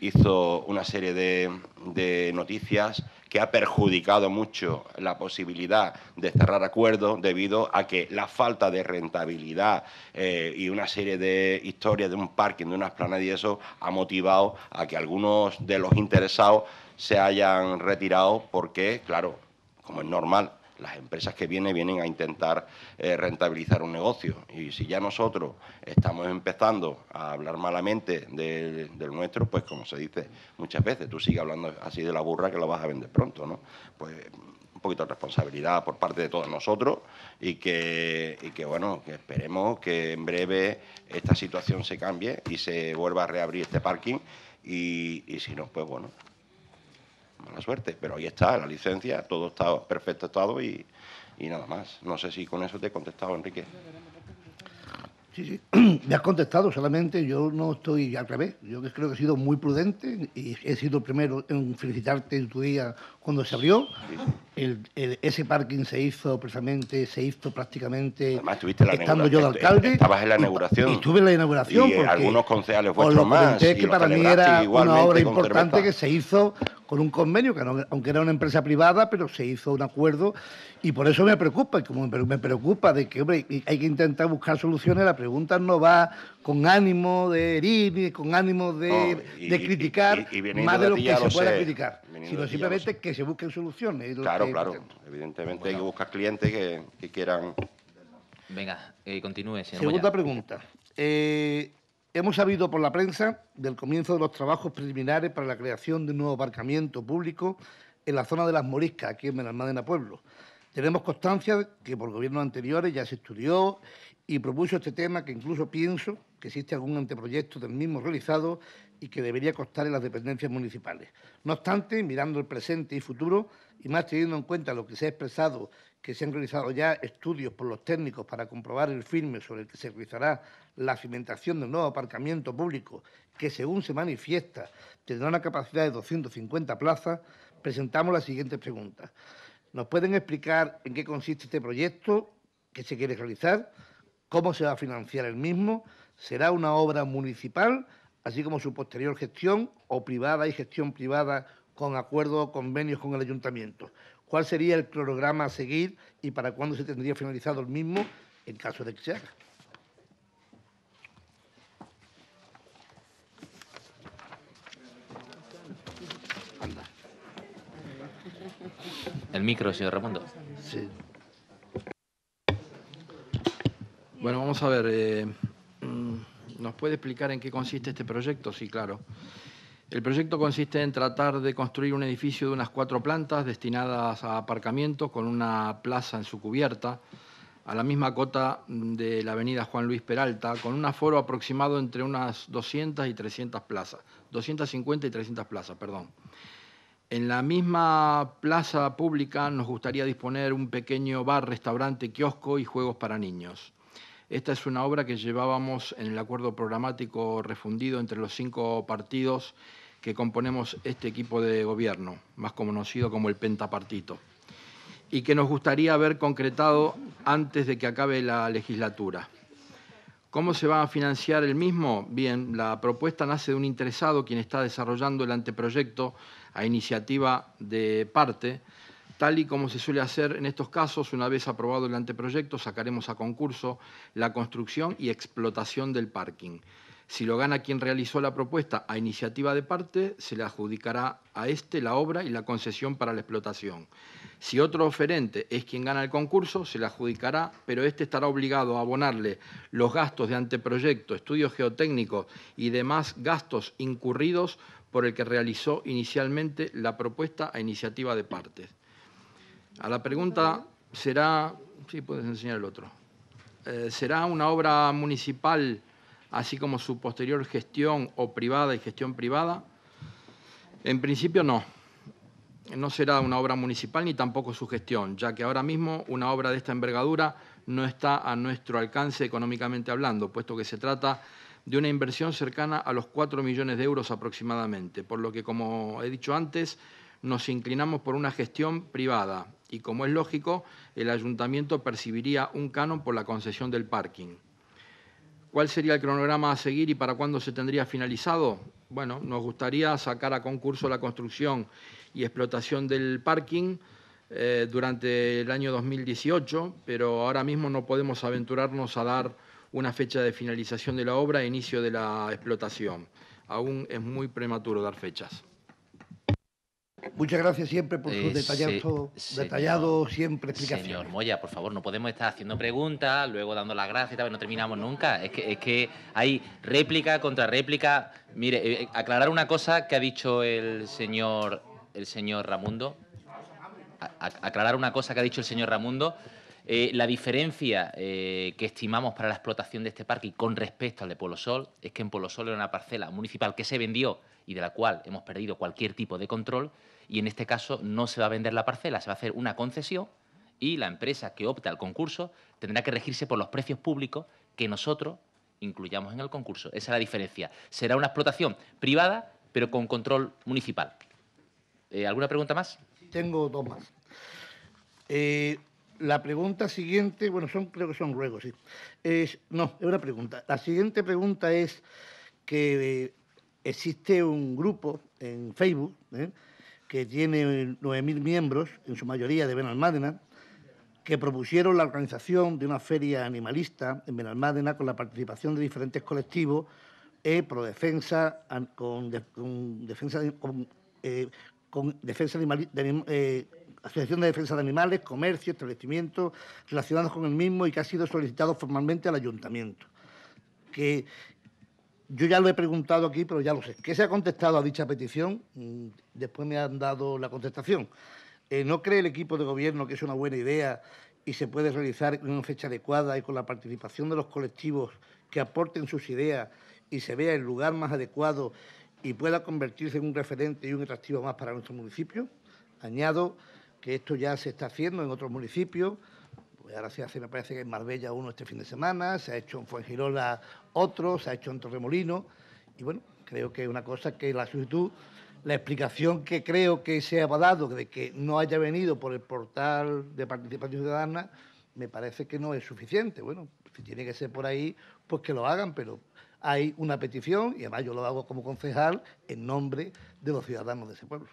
hizo una serie de, noticias que ha perjudicado mucho la posibilidad de cerrar acuerdos debido a que la falta de rentabilidad eh, y una serie de historias de un parking, de unas planas y eso ha motivado a que algunos de los interesados se hayan retirado porque, claro, como es normal, las empresas que vienen vienen a intentar eh, rentabilizar un negocio y si ya nosotros estamos empezando a hablar malamente del, nuestro, pues como se dice muchas veces, tú sigues hablando así de la burra que la vas a vender pronto, ¿no? Pues un poquito de responsabilidad por parte de todos nosotros y que, que bueno, que esperemos que en breve esta situación se cambie y se vuelva a reabrir este parking y, y si no, pues bueno, mala suerte. Pero ahí está, la licencia, todo está perfecto estado y, nada más. No sé si con eso te he contestado, Enrique. Sí, sí, *clears throat* me has contestado solamente, yo no estoy al revés, yo creo que he sido muy prudente y he sido el primero en felicitarte en tu día cuando se abrió, ese parking se hizo precisamente, se hizo prácticamente estando yo de alcalde. Estabas en la inauguración. Y, estuve en la inauguración. Y porque, algunos concejales vuestros más. Y que para mí era una obra importante que se hizo con un convenio, que aunque era una empresa privada, pero se hizo un acuerdo. Y por eso me preocupa, y como me preocupa de que, hombre, hay que intentar buscar soluciones, la pregunta no va con ánimo de herir, ni con ánimo de, de criticar, más de lo que se pueda criticar, sino simplemente que se busquen soluciones. Claro, claro. Evidentemente hay que buscar clientes que, quieran. Venga, eh, continúe, señor. Segunda pregunta. Eh, hemos sabido por la prensa del comienzo de los trabajos preliminares para la creación de un nuevo aparcamiento público en la zona de las Moriscas, aquí en Benalmádena Pueblo. Tenemos constancia que por gobiernos anteriores ya se estudió y propuso este tema, que incluso pienso que existe algún anteproyecto del mismo realizado y que debería costar en las dependencias municipales. No obstante, mirando el presente y futuro, y más teniendo en cuenta lo que se ha expresado, que se han realizado ya estudios por los técnicos para comprobar el firme sobre el que se realizará la cimentación del nuevo aparcamiento público, que según se manifiesta tendrá una capacidad de 250 plazas, presentamos la siguiente pregunta: ¿Nos pueden explicar en qué consiste este proyecto ¿Qué se quiere realizar? ¿Cómo se va a financiar el mismo? ¿Será una obra municipal? así como su posterior gestión o privada y gestión privada con acuerdo o convenios con el ayuntamiento. ¿Cuál sería el cronograma a seguir y para cuándo se tendría finalizado el mismo en caso de que se haga? El micro, señor Ramondo. Sí. Bueno, vamos a ver. Eh, mm, ¿Nos puede explicar en qué consiste este proyecto? Sí, claro. El proyecto consiste en tratar de construir un edificio de unas cuatro plantas destinadas a aparcamientos con una plaza en su cubierta, a la misma cota de la avenida Juan Luis Peralta, con un aforo aproximado entre unas 200 y 300 plazas, 250 y 300 plazas, perdón. En la misma plaza pública nos gustaría disponer un pequeño bar, restaurante, kiosco y juegos para niños. Esta es una obra que llevábamos en el acuerdo programático refundido entre los cinco partidos que componemos este equipo de gobierno, más conocido como el pentapartito, y que nos gustaría haber concretado antes de que acabe la legislatura. ¿Cómo se va a financiar el mismo? Bien, la propuesta nace de un interesado quien está desarrollando el anteproyecto a iniciativa de parte, Tal y como se suele hacer en estos casos, una vez aprobado el anteproyecto, sacaremos a concurso la construcción y explotación del parking. Si lo gana quien realizó la propuesta a iniciativa de parte, se le adjudicará a este la obra y la concesión para la explotación. Si otro oferente es quien gana el concurso, se le adjudicará, pero este estará obligado a abonarle los gastos de anteproyecto, estudios geotécnicos y demás gastos incurridos por el que realizó inicialmente la propuesta a iniciativa de parte. A la pregunta será, sí puedes enseñar el otro, eh, será una obra municipal, así como su posterior gestión o privada y gestión privada. En principio no. No será una obra municipal ni tampoco su gestión, ya que ahora mismo una obra de esta envergadura no está a nuestro alcance económicamente hablando, puesto que se trata de una inversión cercana a los 4 millones de euros aproximadamente, por lo que, como he dicho antes, nos inclinamos por una gestión privada, y como es lógico, el ayuntamiento percibiría un canon por la concesión del parking. ¿Cuál sería el cronograma a seguir y para cuándo se tendría finalizado? Bueno, nos gustaría sacar a concurso la construcción y explotación del parking eh, durante el año 2018, pero ahora mismo no podemos aventurarnos a dar una fecha de finalización de la obra e inicio de la explotación. Aún es muy prematuro dar fechas. Muchas gracias siempre por su eh, detallado, siempre explicación. Señor Moya, por favor, no podemos estar haciendo preguntas, luego dando las gracias, tal, no terminamos nunca. Es que, hay réplica contra réplica. Mire, eh, eh, aclarar una cosa que ha dicho el señor, el señor Ramundo. aclarar una cosa que ha dicho el señor Ramundo. la diferencia que estimamos para la explotación de este parque con respecto al de Pueblo Sol es que en Pueblo Sol era una parcela municipal que se vendió y de la cual hemos perdido cualquier tipo de control y en este caso no se va a vender la parcela, se va a hacer una concesión y la empresa que opte al concurso tendrá que regirse por los precios públicos que nosotros incluyamos en el concurso. Esa es la diferencia. Será una explotación privada, pero con control municipal. Eh, ¿Alguna pregunta más? tengo dos más. Eh, la pregunta siguiente, bueno, son, creo que son ruegos, sí. no, es una pregunta. La siguiente pregunta es que eh, existe un grupo en Facebook que tiene 9.000 miembros, en su mayoría de Benalmádena, que propusieron la organización de una feria animalista en Benalmádena con la participación de diferentes colectivos eh, pro con, defensa, eh, defensa de, eh, Asociación de Defensa de Animales, comercio, establecimientos relacionados con el mismo y que ha sido solicitado formalmente al ayuntamiento. Que, yo ya lo he preguntado aquí, pero ya lo sé. ¿Qué se ha contestado a dicha petición? Mm, después me han dado la contestación. Eh, ¿No cree el equipo de gobierno que es una buena idea y se puede realizar en una fecha adecuada y con la participación de los colectivos que aporten sus ideas y se vea el lugar más adecuado y pueda convertirse en un referente y un atractivo más para nuestro municipio? Añado que esto ya se está haciendo en otros municipios pues ahora se hace, me parece que en Marbella uno este fin de semana, se ha hecho en Fuengirola otro, se ha hecho en Torremolino. Y bueno, creo que es una cosa que la solicitud, la explicación que creo que se ha dado de que no haya venido por el portal de participación ciudadana, me parece que no es suficiente. Bueno, si tiene que ser por ahí, pues que lo hagan, pero hay una petición y además yo lo hago como concejal en nombre de los ciudadanos de ese pueblo.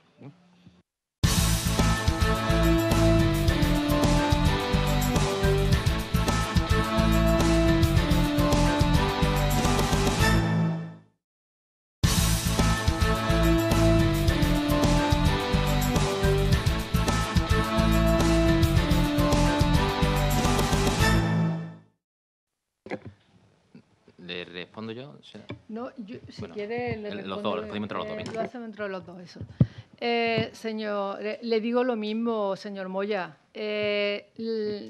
No, si quiere... los dos, dos. Eh, los dos, eh, señor, le digo lo mismo, señor Moya. Eh,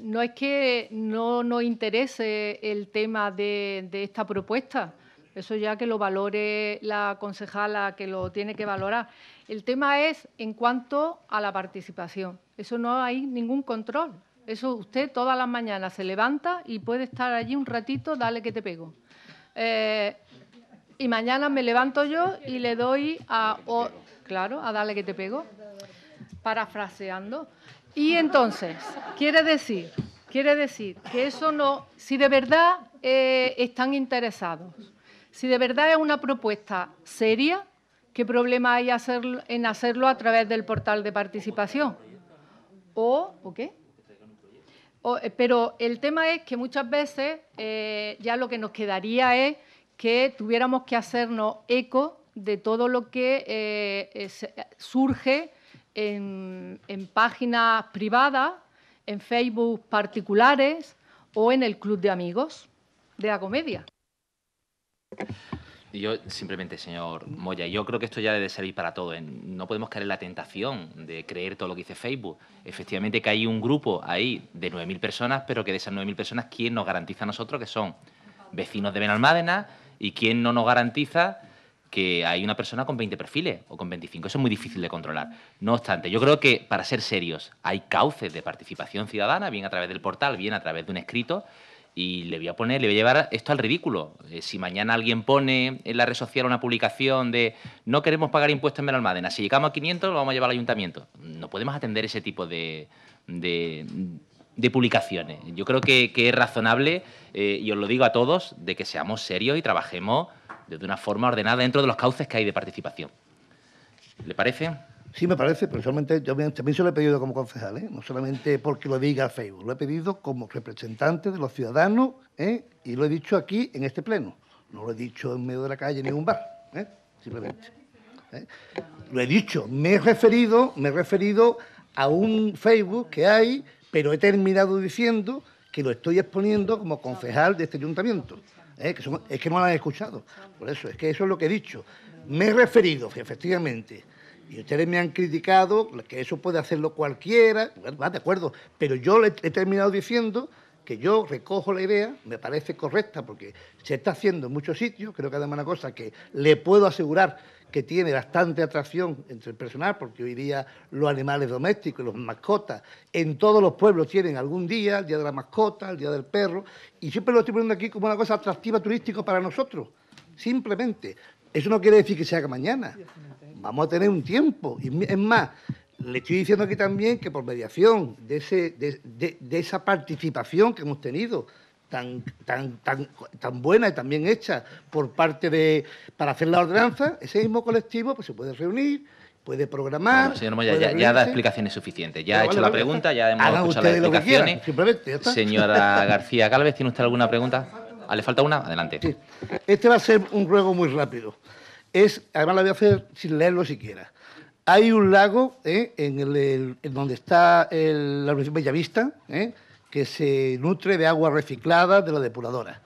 no es que no nos interese el tema de esta propuesta, eso ya que lo valore la concejala que lo tiene que valorar. El tema es en cuanto a la participación. Eso no hay ningún control. Eso usted todas las mañanas se levanta y puede estar allí un ratito, dale que te pego. Eh, y mañana me levanto yo y le doy a... claro, a darle que te pego, parafraseando. Y entonces, quiere decir, quiere decir que eso no, si de verdad eh, están interesados, si de verdad es una propuesta seria, ¿qué problema hay hacerlo en hacerlo a través del portal de participación? ¿O, ¿o qué? Eh, pero el tema es que muchas veces eh, ya lo que nos quedaría es que tuviéramos que hacernos eco de todo lo que eh, surge en, en páginas privadas, en Facebook particulares o en el club de amigos de la comedia. Yo simplemente, señor Moya, yo creo que esto ya debe servir para todo. ¿eh? No podemos caer en la tentación de creer todo lo que dice Facebook. Efectivamente que hay un grupo ahí de 9.000 personas, pero que de esas 9.000 personas, ¿quién nos garantiza a nosotros que son vecinos de Benalmádena y quién no nos garantiza que hay una persona con 20 perfiles o con 25. Eso es muy difícil de controlar. No obstante, yo creo que, para ser serios, hay cauces de participación ciudadana, bien a través del portal, bien a través de un escrito, y le voy a poner, le voy a llevar esto al ridículo. Eh, si mañana alguien pone en la red social una publicación de no queremos pagar impuestos en Benalmádena, si llegamos a 500 lo vamos a llevar al ayuntamiento. No podemos atender ese tipo de, de, publicaciones. Yo creo que, es razonable, eh, y os lo digo a todos, de que seamos serios y trabajemos de una forma ordenada dentro de los cauces que hay de participación. ¿Le parece? Sí, me parece, pero solamente yo también se lo he pedido como concejal, ¿eh? no solamente porque lo diga Facebook, lo he pedido como representante de los ciudadanos ¿eh? y lo he dicho aquí en este pleno. No lo he dicho en medio de la calle ni en un bar, ¿eh? simplemente. Lo he dicho, me he referido, me he referido a un Facebook que hay, pero he terminado diciendo que lo estoy exponiendo como concejal de este ayuntamiento. es que no lo han escuchado. Por eso, es que eso es lo que he dicho. Me he referido, efectivamente, y ustedes me han criticado que eso puede hacerlo cualquiera, bueno, de acuerdo, pero yo le he terminado diciendo que yo recojo la idea, me parece correcta porque se está haciendo en muchos sitios, creo que además una cosa que le puedo asegurar que tiene bastante atracción entre el personal, porque hoy día los animales domésticos y los mascotas en todos los pueblos tienen algún día, el día de la mascota, el día del perro, y siempre lo estoy poniendo aquí como una cosa atractiva turística para nosotros, simplemente. Eso no quiere decir que se haga mañana, vamos a tener un tiempo. Y es más, le estoy diciendo aquí también que por mediación de, ese, de, de, esa participación que hemos tenido, tan, tan, tan, tan buena y tan bien hecha por parte de. para hacer la ordenanza, ese mismo colectivo pues, se puede reunir, puede programar. señor Moya, ya, ya, da explicaciones suficientes. Ya ha hecho la pregunta, ya hemos escuchado las explicaciones. Señora García Galvez, ¿tiene usted alguna pregunta? Ah, ¿Le falta una? Adelante. Este va a ser un ruego muy rápido es, además la voy a hacer sin leerlo siquiera. Hay un lago eh, en, el, donde está la Universidad Bellavista eh, que se nutre de agua reciclada de la depuradora.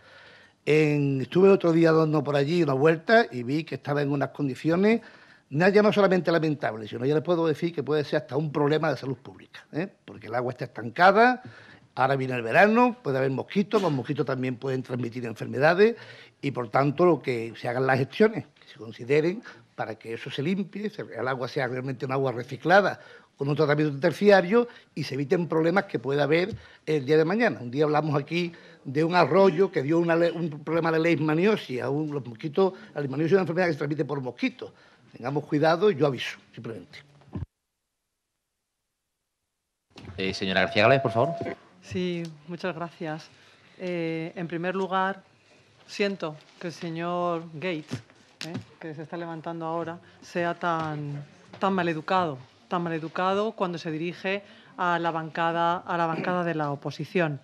estuve otro día dando por allí una vuelta y vi que estaba en unas condiciones no, ya no solamente lamentables, sino ya les puedo decir que puede ser hasta un problema de salud pública, eh, porque el agua está estancada, ahora viene el verano, puede haber mosquitos, los mosquitos también pueden transmitir enfermedades y por tanto lo que se hagan las gestiones que se consideren para que eso se limpie, el agua sea realmente un agua reciclada con un tratamiento terciario y se eviten problemas que pueda haber el día de mañana. Un día hablamos aquí de un arroyo que dio un problema de leishmaniosis, un, la leishmaniosis es una enfermedad que se transmite por mosquitos. Tengamos cuidado y yo aviso, simplemente. Eh, señora García Gales, por favor. Sí, muchas gracias. Eh, en primer lugar, siento que el señor Gates, ¿eh? que se está levantando ahora, sea tan, maleducado, tan maleducado cuando se dirige a la bancada, de la oposición.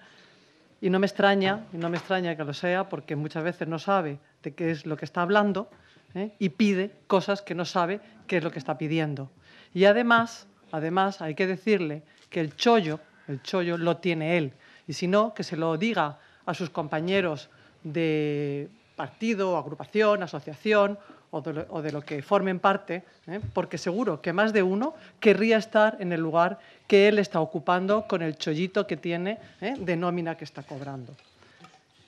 Y no me extraña, no me extraña que lo sea, porque muchas veces no sabe de qué es lo que está hablando ¿eh? y pide cosas que no sabe qué es lo que está pidiendo. Y además, además hay que decirle que el chollo, el chollo lo tiene él. Y si no, que se lo diga a sus compañeros de partido, agrupación, asociación o de, lo, que formen parte, ¿eh? porque seguro que más de uno querría estar en el lugar que él está ocupando con el chollito que tiene ¿eh? de nómina que está cobrando.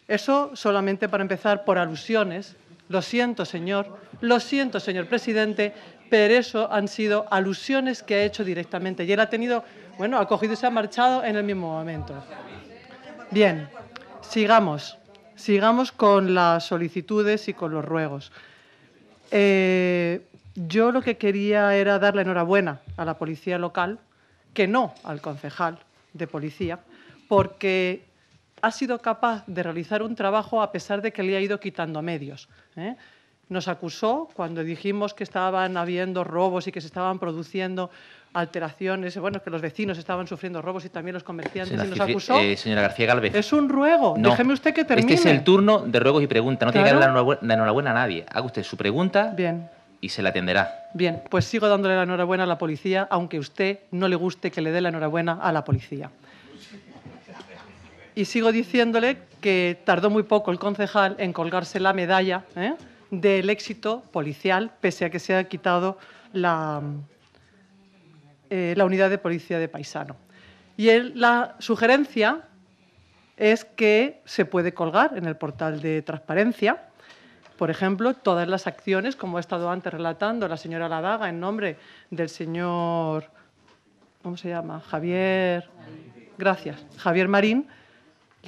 Eso solamente para empezar por alusiones. Lo siento, señor, lo siento, señor presidente, pero eso han sido alusiones que ha hecho directamente. Y él ha tenido, bueno, ha cogido y se ha marchado en el mismo momento. Bien, sigamos. Sigamos con las solicitudes y con los ruegos. Eh, yo lo que quería era darle enhorabuena a la policía local, que no al concejal de policía, porque ha sido capaz de realizar un trabajo a pesar de que le ha ido quitando medios. ¿eh? nos acusó cuando dijimos que estaban habiendo robos y que se estaban produciendo alteraciones, bueno, que los vecinos estaban sufriendo robos y también los comerciantes y nos acusó. Eh, señora García Galvez. Es un ruego, déjeme usted que termine. Este es el turno de ruegos y preguntas, no tiene que darle la enhorabuena a nadie. Haga usted su pregunta. y se la atenderá. Bien, pues sigo dándole la enhorabuena a la policía, aunque usted no le guste que le dé la enhorabuena a la policía. Y sigo diciéndole que tardó muy poco el concejal en colgarse la medalla, ¿eh? del éxito policial, pese a que se ha quitado la, eh, la unidad de policía de paisano. Y la sugerencia es que se puede colgar en el portal de transparencia, por ejemplo, todas las acciones, como ha estado antes relatando la señora Ladaga en nombre del señor, ¿cómo se llama? Javier, gracias, Javier Marín,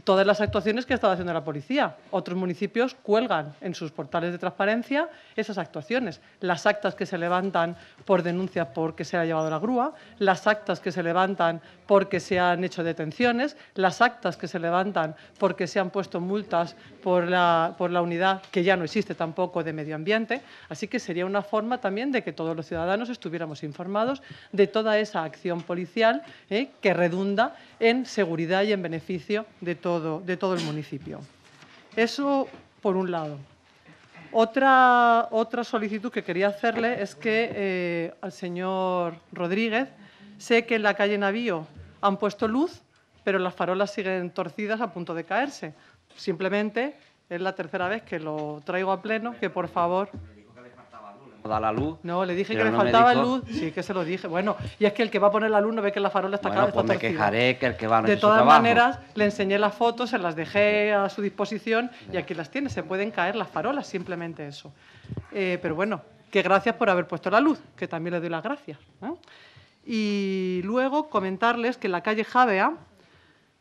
todas las actuaciones que ha estado haciendo la policía. Otros municipios cuelgan en sus portales de transparencia esas actuaciones, las actas que se levantan por denuncia porque se ha llevado la grúa, las actas que se levantan porque se han hecho detenciones, las actas que se levantan porque se han puesto multas por la, unidad que ya no existe tampoco de medio ambiente. Así que sería una forma también de que todos los ciudadanos estuviéramos informados de toda esa acción policial ¿eh? que redunda en seguridad y en beneficio de todo, de todo el municipio. Eso por un lado. Otra, otra solicitud que quería hacerle es que eh, al señor Rodríguez Sé que en la calle Navío han puesto luz, pero las farolas siguen torcidas a punto de caerse. Simplemente es la tercera vez que lo traigo a pleno, que por favor da la luz. No, le dije que le faltaba luz. Sí, que se lo dije. Bueno, y es que el que va a poner la luz no ve que la farola está bueno, cada pues me quejaré que el que va no De todas maneras, le enseñé las fotos, se las dejé a su disposición y aquí las tiene. Se pueden caer las farolas, simplemente eso. Eh, pero bueno, que gracias por haber puesto la luz, que también le doy las gracias. Y luego comentarles que en la calle Javea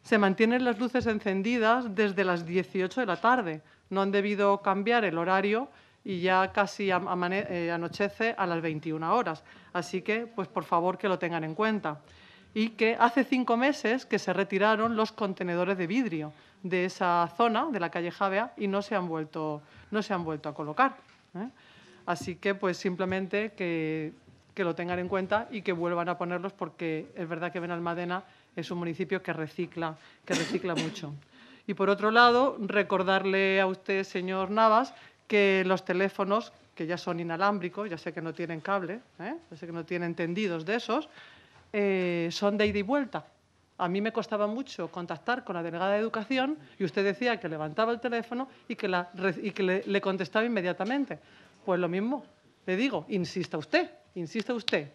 se mantienen las luces encendidas desde las 18 de la tarde. No han debido cambiar el horario y ya casi eh, anochece a las 21 horas. Así que, pues por favor, que lo tengan en cuenta. Y que hace cinco meses que se retiraron los contenedores de vidrio de esa zona, de la calle Javea, y no se han vuelto, no se han vuelto a colocar. ¿eh? Así que, pues simplemente que que lo tengan en cuenta y que vuelvan a ponerlos porque es verdad que Benalmadena es un municipio que recicla, que recicla mucho. Y por otro lado, recordarle a usted, señor Navas, que los teléfonos, que ya son inalámbricos, ya sé que no tienen cable, ¿eh? ya sé que no tienen tendidos de esos, eh, son de ida y vuelta. A mí me costaba mucho contactar con la delegada de educación y usted decía que levantaba el teléfono y que, le contestaba inmediatamente. Pues lo mismo, le digo, insista usted, insista usted,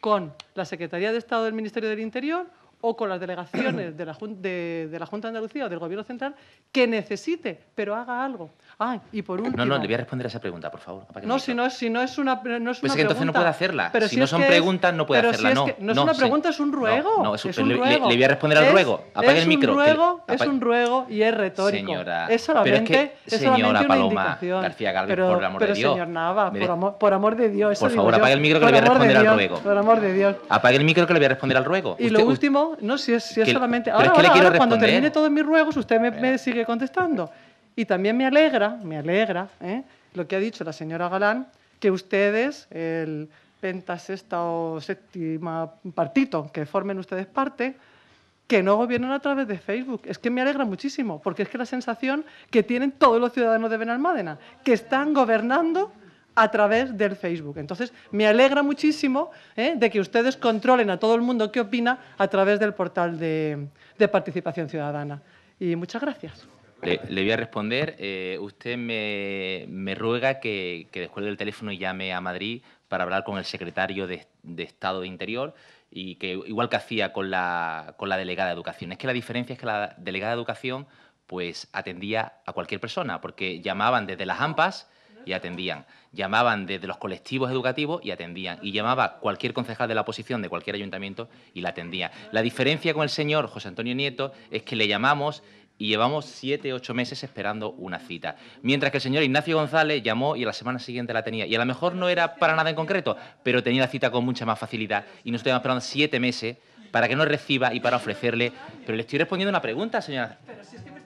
con la Secretaría de Estado del Ministerio del Interior o con las delegaciones de la, de, la, Junta de Andalucía o del Gobierno Central que necesite, pero haga algo. Ah, y por último... No, no, le voy a responder a esa pregunta, por favor. No, si no, si no es una, no es pues una es que entonces no puede hacerla. si, no son preguntas, no puede hacerla. no, es no, es una pregunta, es un ruego. No, es, un, le, ruego. voy a responder al ruego. Apague el micro. Ruego, es un ruego y es retórico. Señora, es solamente, pero es señora Paloma García Galvez, por el amor de Dios. señor Nava, por amor, de Dios. Por favor, apague el micro que le voy a responder al ruego. Por amor de Dios. Apague el micro que le voy a responder al ruego. Y lo último, no, si es, solamente... Ahora, ahora, cuando termine todos mis ruegos, usted me, sigue contestando. Y también me alegra, me alegra, ¿eh? lo que ha dicho la señora Galán, que ustedes, el pentasexta o séptima partito, que formen ustedes parte, que no gobiernan a través de Facebook. Es que me alegra muchísimo, porque es que la sensación que tienen todos los ciudadanos de Benalmádena, que están gobernando a través del Facebook. Entonces, me alegra muchísimo ¿eh? de que ustedes controlen a todo el mundo qué opina a través del portal de, participación ciudadana. Y muchas gracias. Le, voy a responder. Eh, usted me, ruega que, que, del el teléfono y llame a Madrid para hablar con el secretario de, Estado de Interior y que, igual que hacía con la, con la delegada de Educación. Es que la diferencia es que la delegada de Educación pues atendía a cualquier persona, porque llamaban desde las AMPAs y atendían. Llamaban desde los colectivos educativos y atendían. Y llamaba cualquier concejal de la oposición de cualquier ayuntamiento y la atendía. La diferencia con el señor José Antonio Nieto es que le llamamos y llevamos siete, ocho meses esperando una cita. Mientras que el señor Ignacio González llamó y la semana siguiente la tenía. Y a lo mejor no era para nada en concreto, pero tenía la cita con mucha más facilidad. Y nosotros esperando siete meses para que no reciba y para ofrecerle. Pero le estoy respondiendo una pregunta, señora.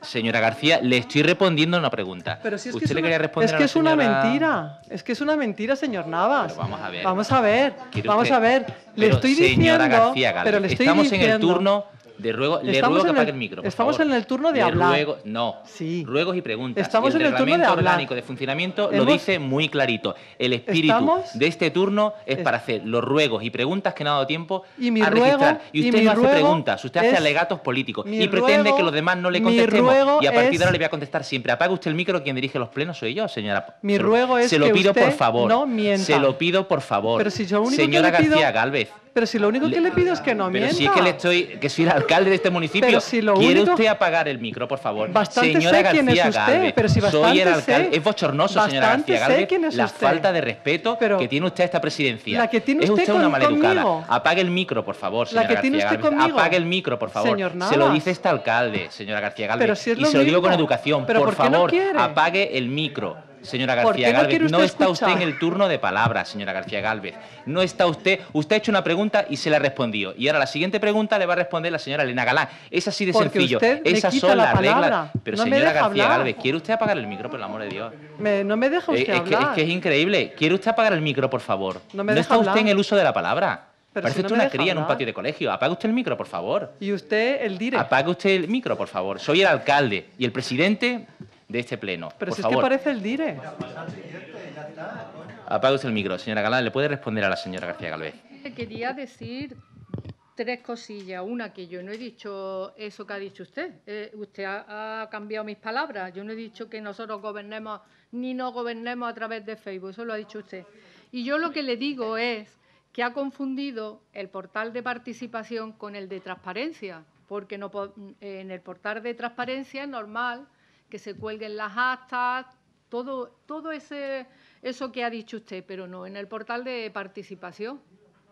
Señora García, le estoy respondiendo una pregunta. Pero si es ¿Usted que le quería responder es que es una mentira. Es que es una mentira, señor Navas. vamos a ver. Vamos a ver. Vamos a ver. Le estoy diciendo. pero le estoy estamos en el turno le ruego que apague el, micro. estamos en el turno de le no, sí. ruegos y preguntas. Estamos el en el turno de orgánico de funcionamiento lo dice muy clarito. El espíritu de este turno es, para hacer los ruegos y preguntas que no ha dado tiempo y a registrar. y usted no hace preguntas, usted hace alegatos políticos y pretende que los demás no le contestemos. Y a partir de ahora le voy a contestar siempre. Apague usted el micro, quien dirige los plenos soy yo, señora. Mi ruego es que pido usted por favor. No Se lo pido por favor. Pero si yo Señora García Galvez, pero si lo único que le pido es que no mire. mienta. Pero si es que le estoy, que soy el alcalde de este municipio. ¿Quiere usted apagar el micro, por favor? Bastante señora sé García quién es usted, pero si bastante soy el alcalde. es bochornoso, señora García Galvez, es la falta de respeto que tiene usted a esta presidencia. La que tiene usted es usted una maleducada. Apague el micro, por favor, señora la que García tiene usted Galvez. Conmigo. Apague el micro, por favor. Se lo dice este alcalde, señora García Galvez. y se lo digo con educación, por favor, apague el micro señora García Galvez, no, está usted en el turno de palabra, señora García Galvez. No está usted. Usted ha hecho una pregunta y se la respondió. Y ahora la siguiente pregunta le va a responder la señora Elena Galán. Es así de sencillo. Esas son las reglas. Pero señora García Galvez, ¿quiere usted apagar el micro, por el amor de Dios? no me deja eh, usted. hablar. Es, que, es, increíble. ¿Quiere usted apagar el micro, por favor? No, me deja está usted en el uso de la palabra. Parece usted una cría en un patio de colegio. Apaga usted el micro, por favor. Y usted el directo. Apaga usted el micro, por favor. Soy el alcalde y el presidente de este pleno. Pero si es que parece el dire. Apague el micro, señora Galán. ¿Le puede responder a la señora García Galvez? Quería decir tres cosillas. Una, que yo no he dicho eso que ha dicho usted. Eh, usted ha, cambiado mis palabras. Yo no he dicho que nosotros gobernemos ni no gobernemos a través de Facebook. Eso lo ha dicho usted. Y yo lo que le digo es que ha confundido el portal de participación con el de transparencia, porque no, en el portal de transparencia es normal que se cuelguen las actas, todo, todo ese, eso que ha dicho usted, pero no en el portal de participación.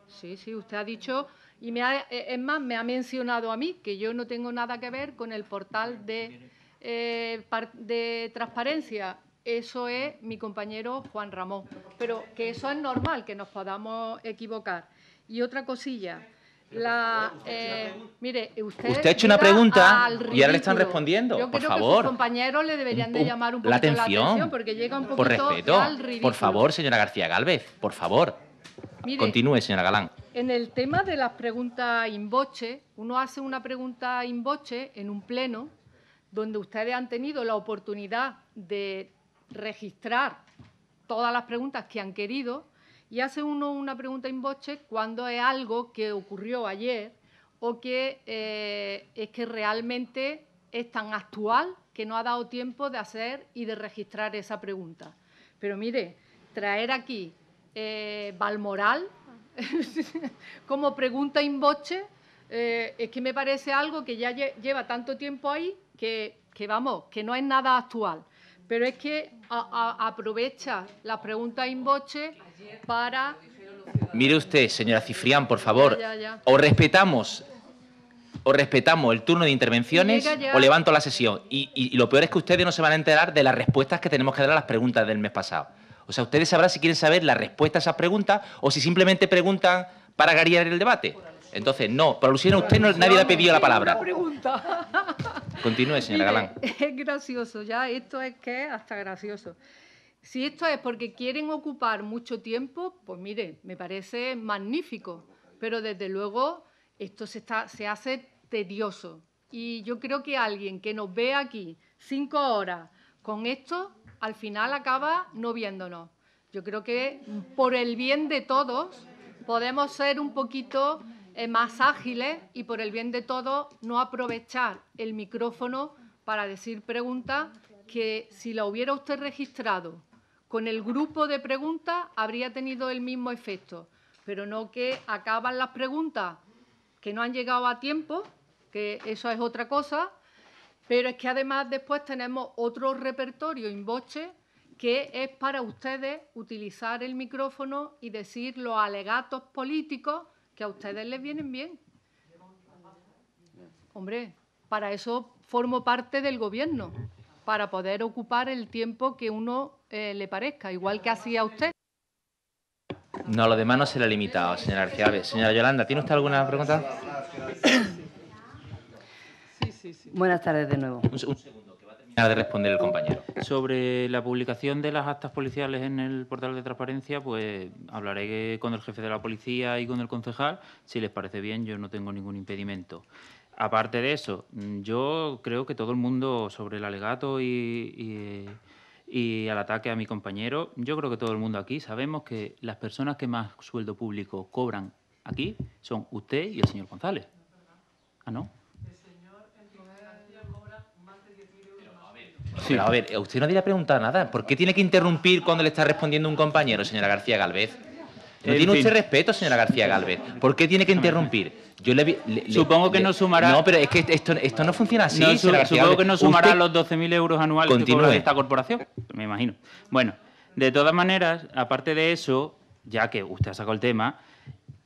Sí, sí, usted ha dicho, y me eh, es más, me ha mencionado a mí, que yo no tengo nada que ver con el portal de, eh, de transparencia. Eso es mi compañero Juan Ramón. Pero que eso es normal, que nos podamos equivocar. Y otra cosilla, la, eh, mire, usted, ha hecho una pregunta y ahora le están respondiendo. por favor. que sus compañeros le deberían de llamar un poco la atención, porque llega un poco por respeto. Al ridículo. Por favor, señora García Galvez, por favor. Continúe, señora Galán. En el tema de las preguntas in uno hace una pregunta in en un pleno donde ustedes han tenido la oportunidad de registrar todas las preguntas que han querido y hace uno una pregunta en boche cuando es algo que ocurrió ayer o que eh, es que realmente es tan actual que no ha dado tiempo de hacer y de registrar esa pregunta. Pero mire, traer aquí Valmoral eh, Balmoral *laughs* como pregunta in boche eh, es que me parece algo que ya lleva tanto tiempo ahí que, vamos, que no es nada actual. Pero es que aprovecha las preguntas in boche para... Mire usted, señora Cifrián, por favor, o respetamos o respetamos el turno de intervenciones o levanto la sesión. Y, lo peor es que ustedes no se van a enterar de las respuestas que tenemos que dar a las preguntas del mes pasado. O sea, ustedes sabrán si quieren saber la respuesta a esas preguntas o si simplemente preguntan para garillar el debate. Entonces, no, por alusión usted nadie le ha pedido la palabra. Continúe, señora Galán. Es gracioso, ya esto es que hasta gracioso. Si esto es porque quieren ocupar mucho tiempo, pues mire, me parece magnífico, pero desde luego esto se, hace tedioso. Y yo creo que alguien que nos ve aquí cinco horas con esto, al final acaba no viéndonos. Yo creo que por el bien de todos podemos ser un poquito eh, más ágiles y por el bien de todos no aprovechar el micrófono para decir preguntas que si la hubiera usted registrado con el grupo de preguntas habría tenido el mismo efecto, pero no que acaban las preguntas que no han llegado a tiempo, que eso es otra cosa, pero es que además después tenemos otro repertorio en boche que es para ustedes utilizar el micrófono y decir los alegatos políticos que a ustedes les vienen bien. Hombre, para eso formo parte del gobierno para poder ocupar el tiempo que uno eh, le parezca, igual que hacía usted. No, lo demás no se le ha limitado, señora Arciabe. Señora Yolanda, ¿tiene usted alguna pregunta? Buenas tardes de nuevo. Un, un segundo, que va a terminar de responder el compañero. Sobre la publicación de las actas policiales en el portal de transparencia, pues hablaré con el jefe de la policía y con el concejal. Si les parece bien, yo no tengo ningún impedimento. Aparte de eso, mm, yo creo que todo el mundo sobre el alegato y, al ataque a mi compañero, yo creo que todo el mundo aquí sabemos que las personas que más sueldo público cobran aquí son usted y el señor González. ¿Ah, no? Pero, a ver, usted no dirá preguntado nada. ¿Por qué tiene que interrumpir cuando le está respondiendo un compañero, señora García Galvez? No tiene usted respeto, señora García Galvez. ¿Por qué tiene que interrumpir? Yo supongo que no sumará. No, pero es que esto, no funciona así. supongo que no sumará los 12.000 euros anuales que cobra esta corporación. Me imagino. Bueno, de todas maneras, aparte de eso, ya que usted ha sacado el tema,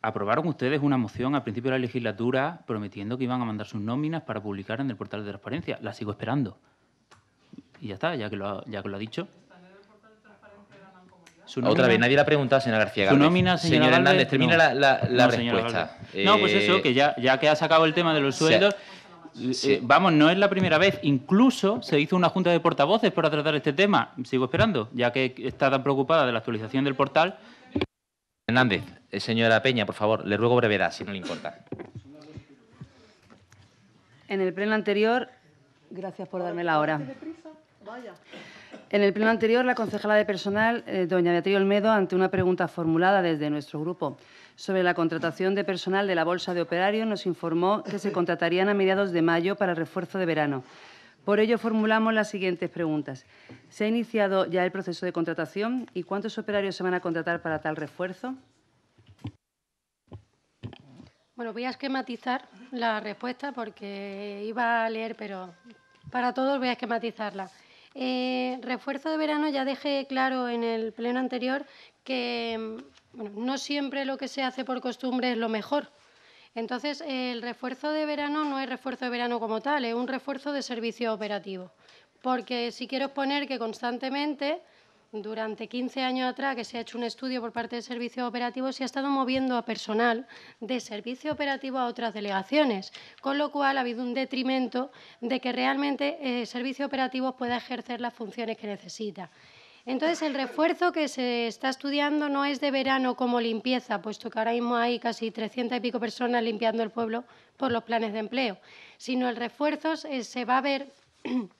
aprobaron ustedes una moción al principio de la legislatura prometiendo que iban a mandar sus nóminas para publicar en el portal de transparencia. La sigo esperando. Y ya está, ya que lo ha dicho. Otra vez, nadie la ha preguntado señora García Su nómina, señora, Hernández, termina la, respuesta. no, pues eso, eh, que ya, ya que ha sacado el tema de los sueldos, eh, eh, vamos, no es la primera vez. Incluso se hizo una junta de portavoces para tratar este tema. Sigo esperando, ya que está tan preocupada de la actualización del portal. Hernández, señora Peña, por favor, le ruego brevedad, si no le importa. En el pleno anterior, gracias por darme la hora. Vaya. En el pleno anterior, la concejala de personal, eh, doña Beatriz Olmedo, ante una pregunta formulada desde nuestro grupo sobre la contratación de personal de la Bolsa de Operarios, nos informó que se contratarían a mediados de mayo para refuerzo de verano. Por ello, formulamos las siguientes preguntas. ¿Se ha iniciado ya el proceso de contratación y cuántos operarios se van a contratar para tal refuerzo? Bueno, voy a esquematizar la respuesta porque iba a leer, pero para todos voy a esquematizarla. El eh, refuerzo de verano ya dejé claro en el pleno anterior que mm, bueno, no siempre lo que se hace por costumbre es lo mejor. Entonces, el refuerzo de verano no es refuerzo de verano como tal, es un refuerzo de servicio operativo. Porque si quiero exponer que constantemente durante 15 años atrás que se ha hecho un estudio por parte de servicio operativo, se ha estado moviendo a personal de servicio operativo a otras delegaciones, con lo cual ha habido un detrimento de que realmente el eh, servicio operativo pueda ejercer las funciones que necesita. Entonces, el refuerzo que se está estudiando no es de verano como limpieza, puesto que ahora mismo hay casi 300 y pico personas limpiando el pueblo por los planes de empleo, sino el refuerzo se va a ver *clears throat*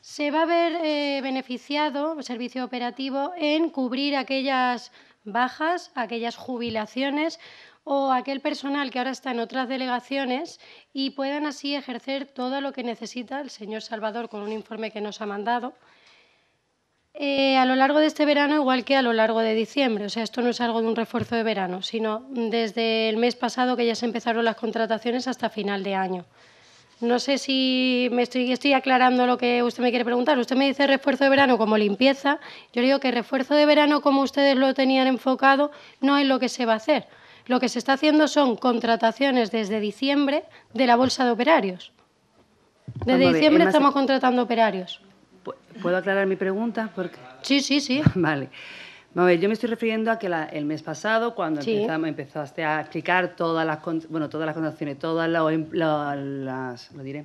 se va a ver eh, beneficiado el servicio operativo en cubrir aquellas bajas, aquellas jubilaciones o aquel personal que ahora está en otras delegaciones y puedan así ejercer todo lo que necesita el señor Salvador con un informe que nos ha mandado. Eh, a lo largo de este verano, igual que a lo largo de diciembre. O sea, esto no es algo de un refuerzo de verano, sino desde el mes pasado que ya se empezaron las contrataciones hasta final de año. No sé si me estoy, aclarando lo que usted me quiere preguntar. Usted me dice refuerzo de verano como limpieza. Yo digo que refuerzo de verano, como ustedes lo tenían enfocado, no es lo que se va a hacer. Lo que se está haciendo son contrataciones desde diciembre de la bolsa de operarios. Desde diciembre estamos contratando operarios. ¿Puedo aclarar mi pregunta? Porque... Sí, sí, sí. *laughs* vale yo me estoy refiriendo a que el mes pasado, cuando empezaste a explicar todas las, bueno, todas las contrataciones, todas em, las, lo diré,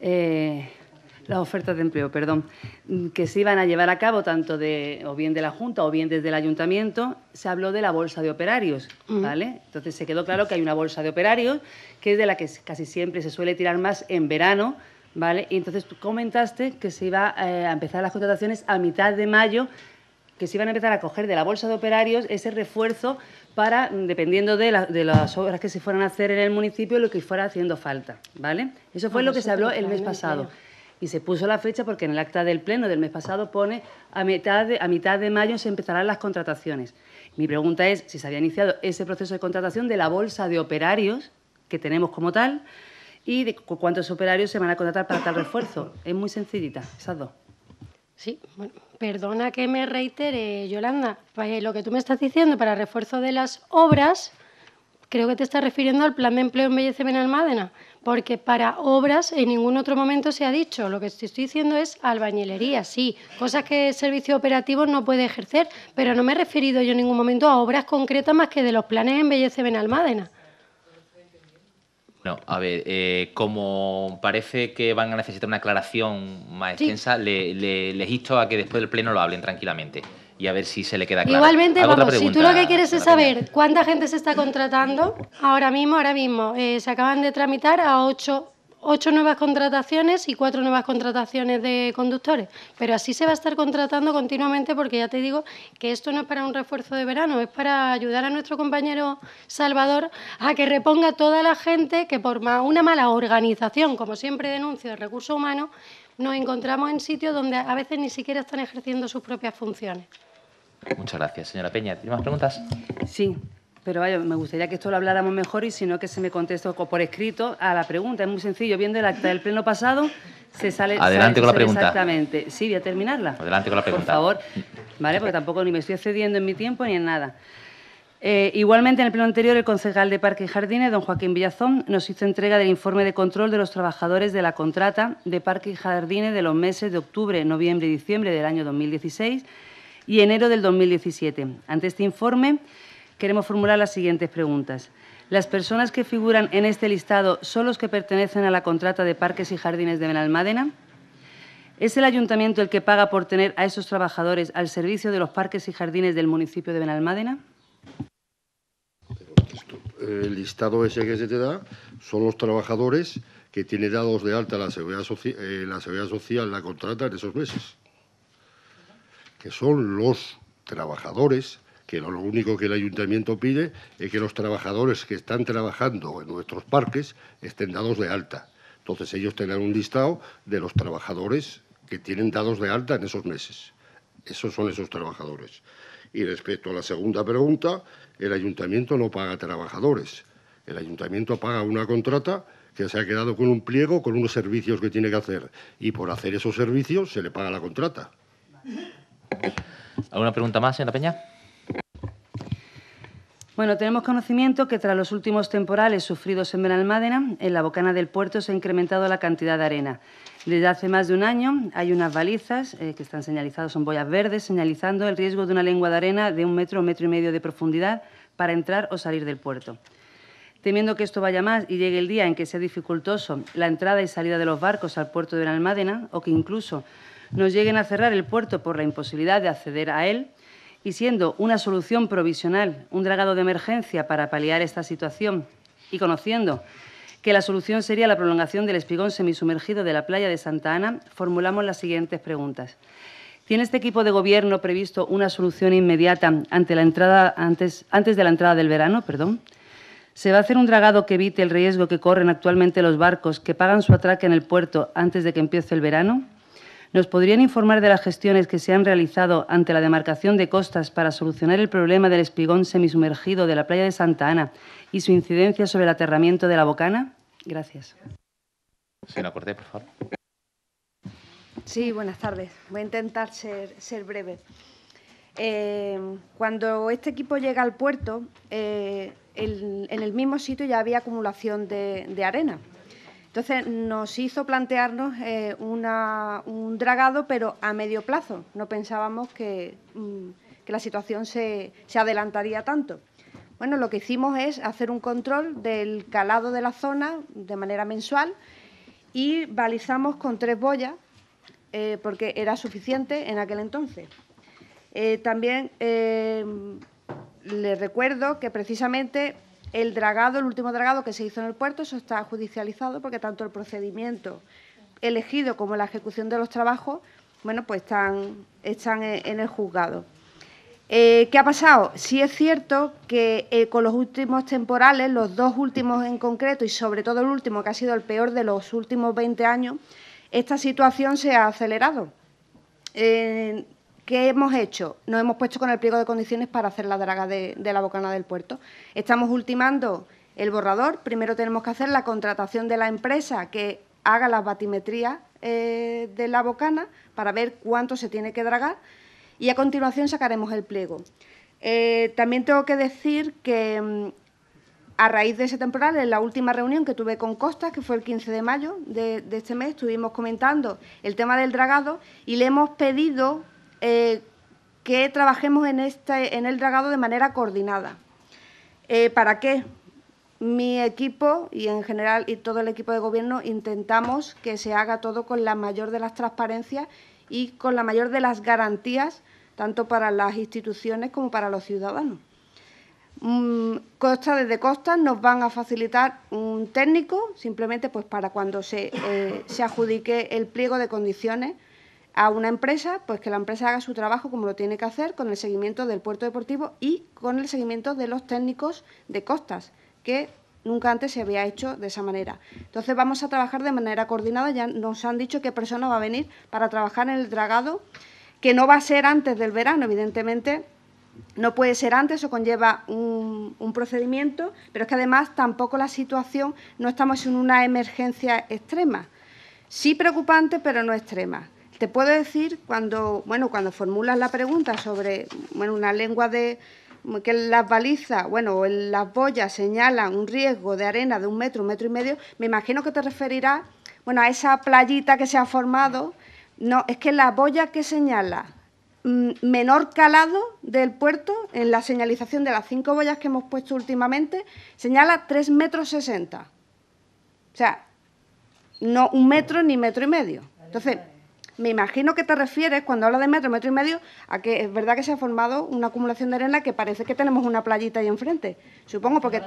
eh, las ofertas de empleo, perdón, que se iban a llevar a cabo tanto de, o bien de la Junta o bien desde el Ayuntamiento, se habló de la bolsa de operarios, ¿vale? Entonces se quedó claro que hay una bolsa de operarios, que es de la que casi siempre se suele tirar más en verano, ¿vale? Y entonces tú comentaste que se iba eh, a empezar las contrataciones a mitad de mayo que se iban a empezar a coger de la bolsa de operarios ese refuerzo para, dependiendo de, las obras que se fueran a hacer en el municipio, lo que fuera haciendo falta, ¿vale? Eso fue ah, lo pues que se habló el mes pasado. Y se puso la fecha porque en el acta del Pleno del mes pasado pone a mitad de, a mitad de mayo se empezarán las contrataciones. Mi pregunta es si se había iniciado ese proceso de contratación de la bolsa de operarios que tenemos como tal y de cuántos operarios se van a contratar para tal refuerzo. Es muy sencillita, esas dos. Sí, bueno, Perdona que me reitere, Yolanda. Pues, lo que tú me estás diciendo para refuerzo de las obras, creo que te estás refiriendo al plan de empleo en Embellece Benalmádena, porque para obras en ningún otro momento se ha dicho. Lo que estoy diciendo es albañilería, sí, cosas que el servicio operativo no puede ejercer, pero no me he referido yo en ningún momento a obras concretas más que de los planes Embellece Benalmádena. No, a ver, eh, como parece que van a necesitar una aclaración más extensa, le, le, les insto a que después del pleno lo hablen tranquilamente y a ver si se le queda claro. Igualmente, si tú lo que quieres es saber cuánta gente se está contratando ahora mismo, ahora mismo, eh, se acaban de tramitar a ocho ocho nuevas contrataciones y cuatro nuevas contrataciones de conductores. Pero así se va a estar contratando continuamente porque ya te digo que esto no es para un refuerzo de verano, es para ayudar a nuestro compañero Salvador a que reponga toda la gente que por una mala organización, como siempre denuncio, de recursos humanos, nos encontramos en sitios donde a veces ni siquiera están ejerciendo sus propias funciones. Muchas gracias, señora Peña. ¿Tiene más preguntas? Sí. Pero vaya, me gustaría que esto lo habláramos mejor y si no que se me conteste por escrito a la pregunta. Es muy sencillo. Viendo el acta del pleno pasado, se sale... Adelante con la pregunta. Exactamente. Sí, voy a terminarla. Adelante con la pregunta. Por favor. Vale, porque tampoco ni me estoy excediendo en mi tiempo ni en nada. Eh, igualmente, en el pleno anterior, el concejal de Parque y Jardines, don Joaquín Villazón, nos hizo entrega del informe de control de los trabajadores de la contrata de Parque y Jardines de los meses de octubre, noviembre y diciembre del año 2016 y enero del 2017. Ante este informe queremos formular las siguientes preguntas. ¿Las personas que figuran en este listado son los que pertenecen a la contrata de parques y jardines de Benalmádena? ¿Es el ayuntamiento el que paga por tener a esos trabajadores al servicio de los parques y jardines del municipio de Benalmádena? Eh, el listado ese que se te da son los trabajadores que tiene dados de alta la seguridad, eh, la seguridad social, la contrata en esos meses, que son los trabajadores que lo único que el ayuntamiento pide es que los trabajadores que están trabajando en nuestros parques estén dados de alta. Entonces ellos tendrán un listado de los trabajadores que tienen dados de alta en esos meses. Esos son esos trabajadores. Y respecto a la segunda pregunta, el ayuntamiento no paga trabajadores. El ayuntamiento paga una contrata que se ha quedado con un pliego, con unos servicios que tiene que hacer. Y por hacer esos servicios se le paga la contrata. ¿Alguna pregunta más, señora Peña? Bueno, tenemos conocimiento que tras los últimos temporales sufridos en Benalmádena, en la bocana del puerto se ha incrementado la cantidad de arena. Desde hace más de un año hay unas balizas eh, que están señalizadas, son boyas verdes, señalizando el riesgo de una lengua de arena de un metro o metro y medio de profundidad para entrar o salir del puerto. Temiendo que esto vaya más y llegue el día en que sea dificultoso la entrada y salida de los barcos al puerto de Benalmádena o que incluso nos lleguen a cerrar el puerto por la imposibilidad de acceder a él, y siendo una solución provisional un dragado de emergencia para paliar esta situación y conociendo que la solución sería la prolongación del espigón semisumergido de la playa de Santa Ana, formulamos las siguientes preguntas. ¿Tiene este equipo de gobierno previsto una solución inmediata ante la entrada, antes, antes de la entrada del verano? Perdón? ¿Se va a hacer un dragado que evite el riesgo que corren actualmente los barcos que pagan su atraque en el puerto antes de que empiece el verano? ¿Nos podrían informar de las gestiones que se han realizado ante la demarcación de costas para solucionar el problema del espigón semisumergido de la playa de Santa Ana y su incidencia sobre el aterramiento de la bocana? Gracias. Señora Corté, por favor. Sí, buenas tardes. Voy a intentar ser, breve. Eh, cuando este equipo llega al puerto, eh, en el mismo sitio ya había acumulación de arena. Entonces nos hizo plantearnos eh, un dragado, pero a medio plazo. No pensábamos que, mm, la situación se, adelantaría tanto. Bueno, lo que hicimos es hacer un control del calado de la zona de manera mensual y balizamos con tres boyas, eh, porque era suficiente en aquel entonces. Eh, también les recuerdo que precisamente el dragado, el último dragado que se hizo en el puerto, eso está judicializado porque tanto el procedimiento elegido como la ejecución de los trabajos, bueno, pues están, están e, en el juzgado. Eh, ¿Qué ha pasado? Sí es cierto que eh, con los últimos temporales, los dos últimos en concreto y sobre todo el último, que ha sido el peor de los últimos 20 años, esta situación se ha acelerado. Eh, ¿Qué hemos hecho? Nos hemos puesto con el pliego de condiciones para hacer la draga de, la bocana del puerto. Estamos ultimando el borrador. Primero tenemos que hacer la contratación de la empresa que haga las batimetrías eh, de la bocana para ver cuánto se tiene que dragar y a continuación sacaremos el pliego. Eh, también tengo que decir que mm, a raíz de ese temporal, en la última reunión que tuve con Costas, que fue el 15 de mayo de este mes, estuvimos comentando el tema del dragado y le hemos pedido eh, que trabajemos este, en, el dragado de manera coordinada. Eh, ¿Para qué? Mi equipo y en general y todo el equipo de gobierno intentamos que se haga todo con la mayor de las transparencias y con la mayor de las garantías, tanto para las instituciones como para los ciudadanos. Mm, costa desde Costa nos van a facilitar un técnico simplemente pues para cuando se, eh, se adjudique el pliego de condiciones a una empresa, pues que la empresa haga su trabajo como lo tiene que hacer, con el seguimiento del puerto deportivo y con el seguimiento de los técnicos de costas, que nunca antes se había hecho de esa manera. Entonces vamos a trabajar de manera coordinada, ya nos han dicho qué persona va a venir para trabajar en el dragado, que no va a ser antes del verano, evidentemente. No puede ser antes, o conlleva un, un procedimiento, pero es que además tampoco la situación, no estamos en una emergencia extrema. Sí preocupante, pero no extrema te puedo decir cuando, bueno, cuando formulas la pregunta sobre bueno, una lengua de que las balizas, bueno, las boyas señalan un riesgo de arena de un metro, un metro y medio, me imagino que te referirás, bueno, a esa playita que se ha formado. No, es que la boya que señala mm, menor calado del puerto en la señalización de las cinco boyas que hemos puesto últimamente señala 3 metros 60. O sea, no un metro ni metro y medio. Entonces, me imagino que te refieres, cuando hablas de metro, metro y medio, a que es verdad que se ha formado una acumulación de arena que parece que tenemos una playita ahí enfrente. Supongo porque...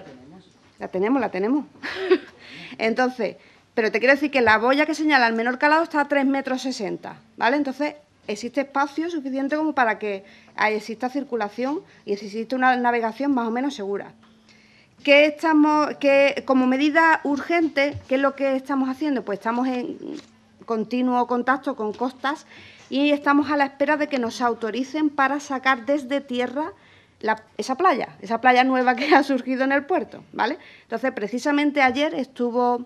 La tenemos, la tenemos. *laughs* Entonces, pero te quiero decir que la boya que señala el menor calado está a 3,60 metros, 60, ¿vale? Entonces, existe espacio suficiente como para que exista circulación y exista una navegación más o menos segura. ¿Qué estamos, qué, como medida urgente, qué es lo que estamos haciendo? Pues estamos en, continuo contacto con costas y estamos a la espera de que nos autoricen para sacar desde tierra esa playa, esa playa nueva que *laughs* ha surgido en el puerto, ¿vale? Entonces, precisamente ayer estuvo,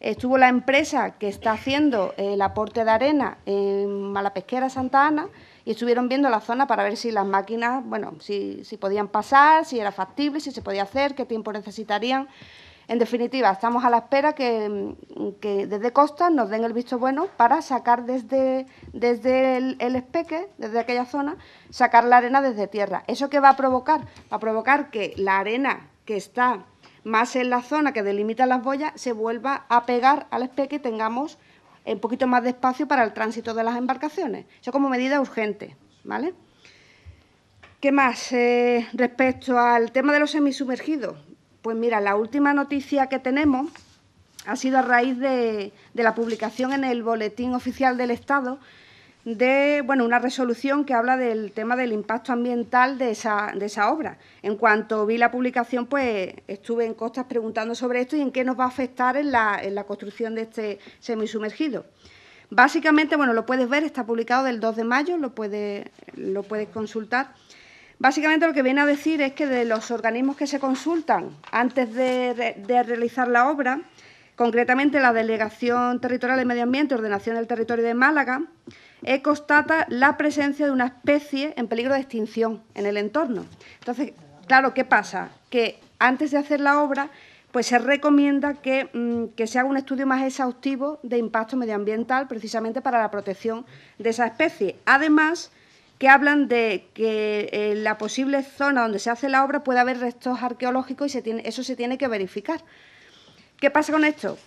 estuvo la empresa que está haciendo el aporte de arena en Malapesquera, Santa Ana, y estuvieron viendo la zona para ver si las máquinas, bueno, si, si podían pasar, si era factible, si se podía hacer, qué tiempo necesitarían. En definitiva, estamos a la espera que, desde Costa nos den el visto bueno para sacar desde, desde el, espeque, desde aquella zona, sacar la arena desde tierra. ¿Eso qué va a provocar? Va a provocar que la arena que está más en la zona que delimita las boyas se vuelva a pegar al espeque y tengamos un poquito más de espacio para el tránsito de las embarcaciones. Eso como medida urgente, ¿vale? ¿Qué más? Eh, respecto al tema de los semisumergidos, pues mira, la última noticia que tenemos ha sido a raíz de, la publicación en el Boletín Oficial del Estado de bueno, una resolución que habla del tema del impacto ambiental de esa, obra. En cuanto vi la publicación, pues estuve en costas preguntando sobre esto y en qué nos va a afectar en la, construcción de este semisumergido. Básicamente, bueno, lo puedes ver, está publicado del 2 de mayo, lo puedes consultar. Básicamente lo que viene a decir es que de los organismos que se consultan antes de, realizar la obra, concretamente la Delegación Territorial de Medio Ambiente, y Ordenación del Territorio de Málaga, eh, constata la presencia de una especie en peligro de extinción en el entorno. Entonces, claro, ¿qué pasa? Que antes de hacer la obra, pues se recomienda que, mm, que, se haga un estudio más exhaustivo de impacto medioambiental, precisamente para la protección de esa especie. Además, que hablan de que en eh, la posible zona donde se hace la obra puede haber restos arqueológicos y eso se tiene que verificar. ¿Qué pasa con esto?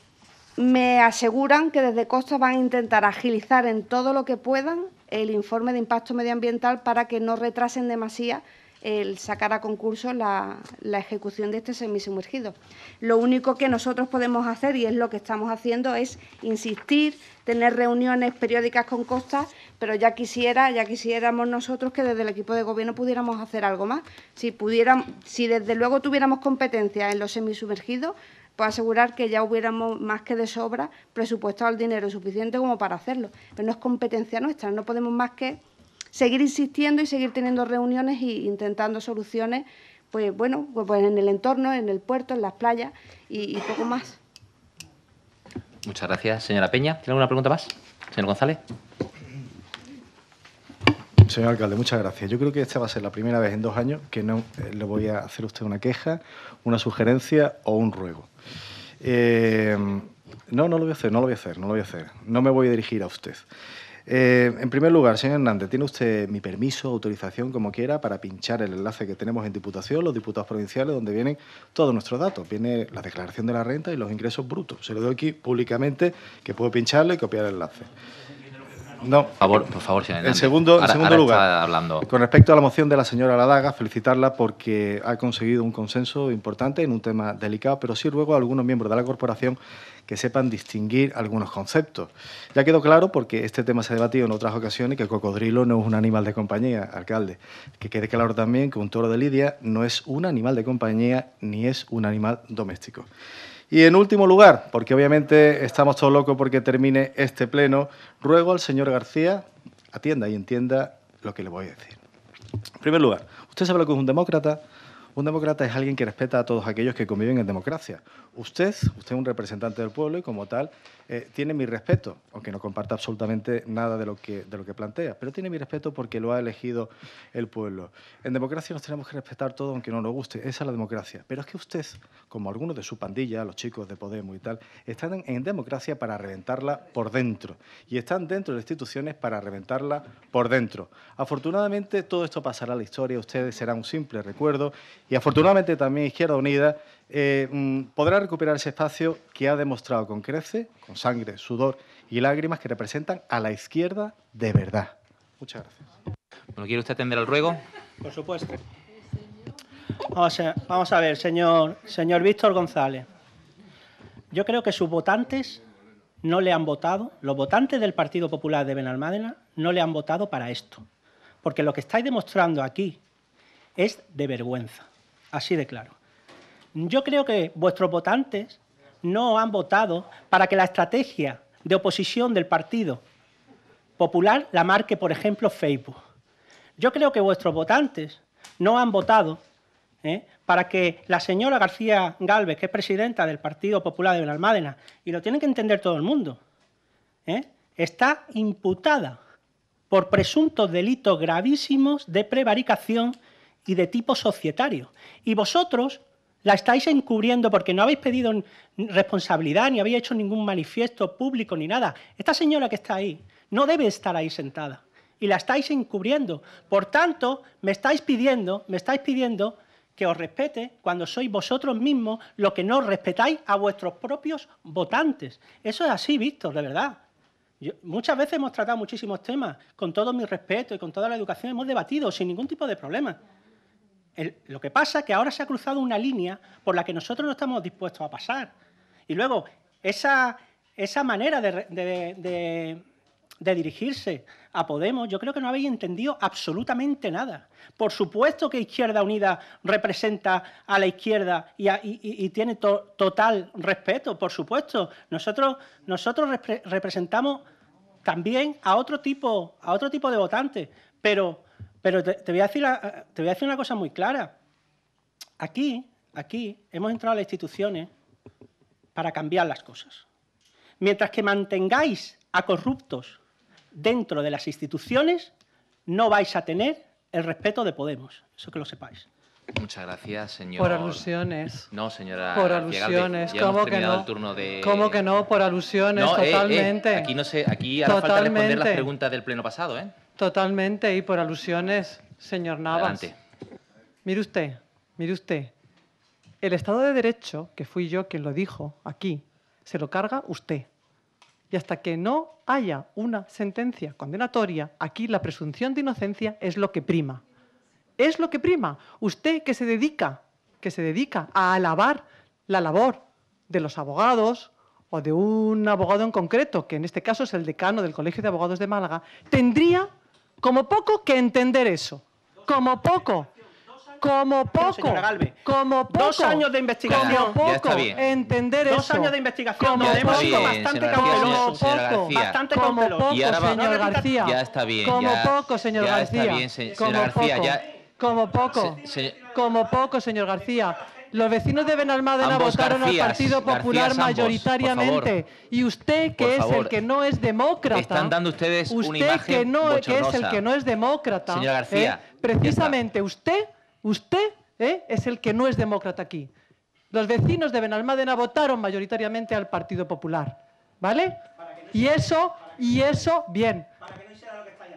Me aseguran que desde Costa van a intentar agilizar en todo lo que puedan el informe de impacto medioambiental para que no retrasen demasiado el sacar a concurso la, ejecución de este semisumergido. Lo único que nosotros podemos hacer, y es lo que estamos haciendo, es insistir, tener reuniones periódicas con costas, pero ya quisiera, ya quisiéramos nosotros que desde el equipo de gobierno pudiéramos hacer algo más. Si pudiéramos, si desde luego tuviéramos competencia en los semisumergidos, pues asegurar que ya hubiéramos más que de sobra presupuestado el dinero suficiente como para hacerlo. Pero no es competencia nuestra, no podemos más que seguir insistiendo y seguir teniendo reuniones e intentando soluciones, pues bueno, pues, pues en el entorno, en el puerto, en las playas y, poco más. Muchas gracias, señora Peña. ¿Tiene alguna pregunta más? Señor González. Señor alcalde, muchas gracias. Yo creo que esta va a ser la primera vez en dos años que no eh, le voy a hacer usted una queja, una sugerencia o un ruego. Eh, no, no lo voy a hacer, no lo voy a hacer, no lo voy a hacer. No me voy a dirigir a usted. Eh, en primer lugar, señor Hernández, tiene usted mi permiso, autorización, como quiera, para pinchar el enlace que tenemos en Diputación, los diputados provinciales, donde vienen todos nuestros datos. Viene la declaración de la renta y los ingresos brutos. Se lo doy aquí públicamente, que puedo pincharle y copiar el enlace. No. Por favor, por En segundo, segundo lugar, hablando. con respecto a la moción de la señora Ladaga, felicitarla porque ha conseguido un consenso importante en un tema delicado, pero sí ruego a algunos miembros de la corporación que sepan distinguir algunos conceptos. Ya quedó claro, porque este tema se ha debatido en otras ocasiones, que el cocodrilo no es un animal de compañía, alcalde. Que quede claro también que un toro de lidia no es un animal de compañía ni es un animal doméstico. Y en último lugar, porque obviamente estamos todos locos porque termine este pleno, ruego al señor García atienda y entienda lo que le voy a decir. En primer lugar, usted sabe lo que es un demócrata, un demócrata es alguien que respeta a todos aquellos que conviven en democracia. Usted, usted es un representante del pueblo y como tal eh, tiene mi respeto, aunque no comparta absolutamente nada de lo, que, de lo que plantea, pero tiene mi respeto porque lo ha elegido el pueblo. En democracia nos tenemos que respetar todo aunque no nos guste, esa es la democracia. Pero es que usted, como algunos de su pandilla, los chicos de Podemos y tal, están en, democracia para reventarla por dentro y están dentro de instituciones para reventarla por dentro. Afortunadamente todo esto pasará a la historia, ustedes serán un simple recuerdo y afortunadamente también Izquierda Unida eh, mm, podrá recuperar ese espacio que ha demostrado con crece, con sangre, sudor y lágrimas que representan a la izquierda de verdad. Muchas gracias. Bueno, ¿quiere usted atender al ruego? Por supuesto. Vamos a, ver, señor, señor Víctor González. Yo creo que sus votantes no le han votado, los votantes del Partido Popular de Benalmádena no le han votado para esto. Porque lo que estáis demostrando aquí es de vergüenza así de claro. Yo creo que vuestros votantes no han votado para que la estrategia de oposición del Partido Popular la marque, por ejemplo, Facebook. Yo creo que vuestros votantes no han votado ¿eh? para que la señora García Galvez, que es presidenta del Partido Popular de Almádena, y lo tiene que entender todo el mundo, ¿eh? está imputada por presuntos delitos gravísimos de prevaricación y de tipo societario. Y vosotros la estáis encubriendo porque no habéis pedido responsabilidad, ni habéis hecho ningún manifiesto público, ni nada. Esta señora que está ahí no debe estar ahí sentada. Y la estáis encubriendo. Por tanto, me estáis pidiendo, me estáis pidiendo que os respete cuando sois vosotros mismos lo que no respetáis a vuestros propios votantes. Eso es así, Víctor, de verdad. muchas veces hemos tratado muchísimos temas, con todo mi respeto y con toda la educación hemos debatido sin ningún tipo de problema lo que pasa es que ahora se ha cruzado una línea por la que nosotros no estamos dispuestos a pasar. Y luego, esa, esa manera de, dirigirse a Podemos, yo creo que no habéis entendido absolutamente nada. Por supuesto que Izquierda Unida representa a la izquierda y, tiene total respeto, por supuesto. Nosotros, nosotros representamos también a otro tipo, a otro tipo de votantes, pero pero te, voy a decir te voy a decir una cosa muy clara. Aquí, aquí, hemos entrado a las instituciones para cambiar las cosas. Mientras que mantengáis a corruptos dentro de las instituciones, no vais a tener el respeto de Podemos. Eso que lo sepáis. Muchas gracias, señor. Por alusiones. No, señora. Por alusiones. ¿Cómo que no? El turno de... ¿Cómo que no? Por alusiones, eh, eh, totalmente. Aquí no sé, aquí hará falta responder las preguntas del pleno pasado, ¿eh? Totalmente, y por alusiones, señor Navas. Mire usted, mire usted. El Estado de Derecho, que fui yo quien lo dijo aquí, se lo carga usted. Y hasta que no haya una sentencia condenatoria, aquí la presunción de inocencia es lo que prima. Es lo que prima. Usted que se dedica, que se dedica a alabar la labor de los abogados, o de un abogado en concreto, que en este caso es el decano del Colegio de Abogados de Málaga, tendría como poco que entender eso. Como poco. Como poco. Como poco. Dos años de investigación. Como poco. Entender eso. Dos años de investigación. Como poco. Bastante cauteloso. Bastante cauteloso. Y señor García. Ya está bien. Como poco, señor García. Como poco. Como poco, señor García. Los vecinos de Benalmádena votaron al Partido Popular mayoritariamente. y usted, que es el que no es demócrata. Están dando ustedes usted que, no, es el que no es demócrata. ¿eh? García. precisamente usted, usted ¿eh? es el que no es demócrata aquí. Los vecinos de Benalmádena votaron mayoritariamente al Partido Popular. ¿Vale? Y eso, y eso, bien.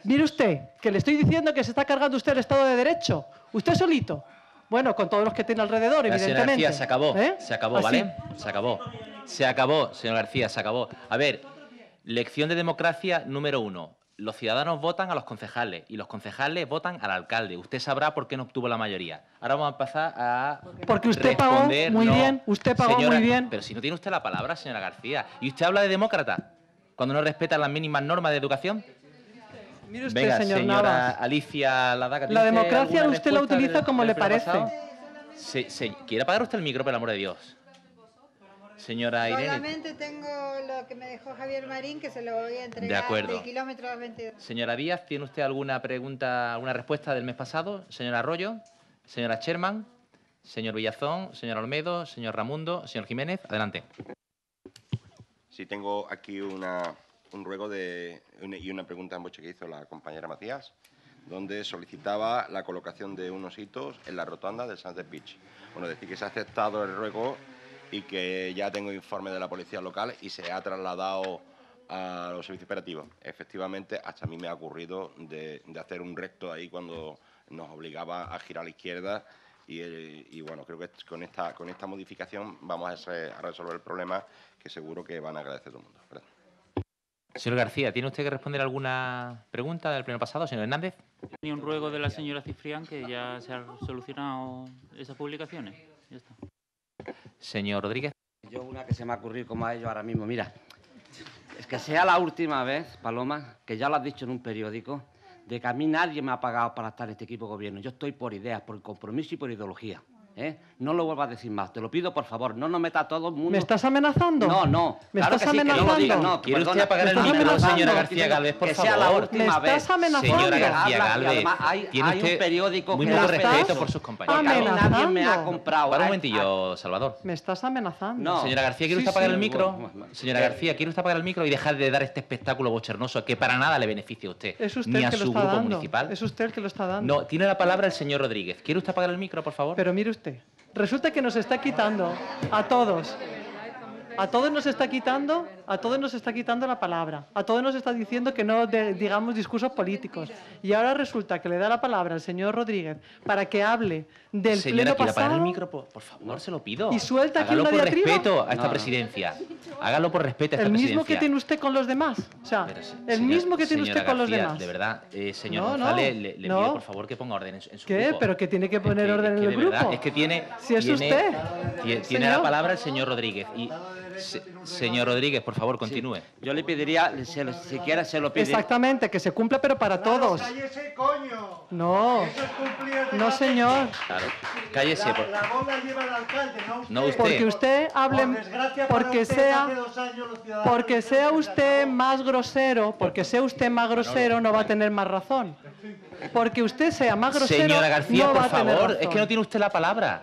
Mire usted, que le estoy diciendo que se está cargando usted el Estado de Derecho. Usted solito. Bueno, con todos los que tiene alrededor, evidentemente. García, se acabó, ¿Eh? se acabó, ¿vale? Ah, se acabó, se acabó, señor García, se acabó. A ver, lección de democracia número uno. Los ciudadanos votan a los concejales y los concejales votan al alcalde. Usted sabrá por qué no obtuvo la mayoría. Ahora vamos a pasar a Porque usted pagó muy bien, usted pagó muy bien. Pero si no tiene usted la palabra, señora García, y usted habla de demócrata cuando no respeta las mínimas normas de educación. Mire usted, señora Alicia La democracia usted la utiliza como le parece. Se, ¿Quiere apagar usted el micro, por el amor de Dios? Señora Irene. Solamente tengo lo que me dejó Javier Marín, que se lo voy a entregar. De acuerdo. kilómetro 22. Señora Díaz, ¿tiene usted alguna pregunta, alguna respuesta del mes pasado? Señora Arroyo, señora Sherman, señor Villazón, señor Olmedo, señor Ramundo, señor Jiménez. Adelante. Sí, tengo aquí una un ruego de, y una pregunta en boche que hizo la compañera Macías, donde solicitaba la colocación de unos hitos en la rotonda del Sunset Beach. Bueno, decir que se ha aceptado el ruego y que ya tengo informe de la policía local y se ha trasladado a los servicios operativos. Efectivamente, hasta a mí me ha ocurrido de, hacer un recto ahí cuando nos obligaba a girar a la izquierda y, bueno, creo que con esta, con esta modificación vamos a, resolver el problema que seguro que van a agradecer todo el mundo. Gracias. Señor García, ¿tiene usted que responder alguna pregunta del pleno pasado, señor Hernández? Ni un ruego de la señora Cifrián que ya se han solucionado esas publicaciones. Señor Rodríguez. Yo una que se me ha ocurrido como a ellos ahora mismo, mira. Es que sea la última vez, Paloma, que ya lo has dicho en un periódico, de que a mí nadie me ha pagado para estar en este equipo de gobierno. Yo estoy por ideas, por compromiso y por ideología. ¿eh? No lo vuelvas a decir más, te lo pido por favor, no nos meta a todo el mundo. ¿Me estás amenazando? No, no. ¿Me claro estás que sí, amenazando? Que no lo diga no. ¿Quiere usted apagar el micro, señora García Galvez, por favor? la última ¿Me estás amenazando? Señora García Galvez, ¿tiene usted un periódico muy poco respeto por sus compañeros. Nadie me ha comprado. Para un momentillo, Salvador. ¿Me estás amenazando? No. Señora García, ¿quiere usted apagar el micro? Señora García, ¿quiere usted apagar el micro y dejar de dar este espectáculo bochernoso que para nada le beneficia a usted? Es usted ni a su grupo municipal. Es usted el que lo está dando. No, tiene la palabra el señor Rodríguez. ¿Quiere usted apagar el micro, por favor? Pero mire usted Resulta que nos está quitando a todos a todos nos está quitando, a todos nos está quitando la palabra. A todos nos está diciendo que no digamos discursos políticos. Y ahora resulta que le da la palabra al señor Rodríguez para que hable del pleno pasado. el micro, por, favor, se lo pido. Y suelta aquí una por respeto a esta presidencia. Hágalo por respeto a esta el presidencia. El mismo que tiene usted con los demás. O sea, el mismo que tiene usted con los demás. De verdad, eh, señor González, le, pido por favor que ponga orden en, su grupo. ¿Qué? Pero que tiene que poner orden en el grupo. es que tiene. Si es usted. Tiene, tiene la palabra el señor Rodríguez. Y, señor Rodríguez, por favor, continúe. Yo le pediría, si quiera, se lo pide. Exactamente, que se cumpla, pero para todos. Cállese, coño. No. no, señor. Cállese. La, lleva alcalde, no usted. Porque usted hable, porque sea, porque sea usted más grosero, porque sea usted más grosero, no va a tener más razón. Porque usted sea más grosero, Señora García, no va por favor, es que no tiene usted la palabra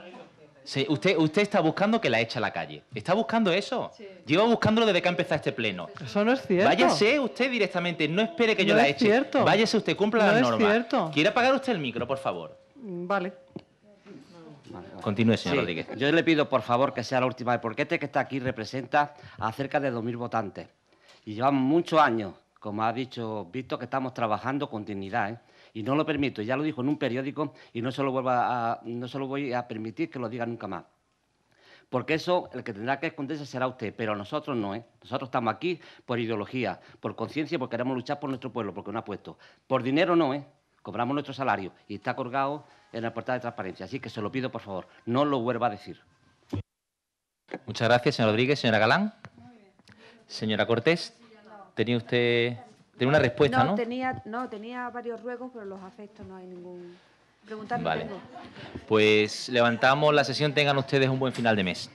usted, está buscando que la eche a la calle. ¿Está buscando eso? Sí. Lleva buscándolo desde que ha empezado este pleno. Eso no es cierto. Váyase usted directamente, no espere que yo la eche. Cierto. Váyase usted, cumpla las normas. Es cierto. ¿Quiere apagar usted el micro, por favor? Mm, vale. Continúe, señor Rodríguez. Yo le pido, por favor, que sea la última vez, porque este que está aquí representa a cerca de 2.000 votantes. Y llevamos muchos años, como ha dicho Víctor, que estamos trabajando con dignidad. ¿eh? y no lo permito. Ya lo dijo en un periódico y no se lo, vuelva a, no se lo voy a permitir que lo diga nunca más. Porque eso, el que tendrá que esconderse será usted, pero nosotros no, ¿eh? Nosotros estamos aquí por ideología, por conciencia, porque queremos luchar por nuestro pueblo, porque no ha puesto. Por dinero no, ¿eh? Cobramos nuestro salario y está colgado en la portal de transparencia. Así que se lo pido, por favor, no lo vuelva a decir. Muchas gracias, señor Rodríguez. Señora Galán. Señora Cortés, ¿tenía usted Tenía una respuesta, ¿no? ¿no? Tenía, no, tenía varios ruegos, pero los afectos no hay ningún... Preguntarme vale. Pues levantamos la sesión. Tengan ustedes un buen final de mes.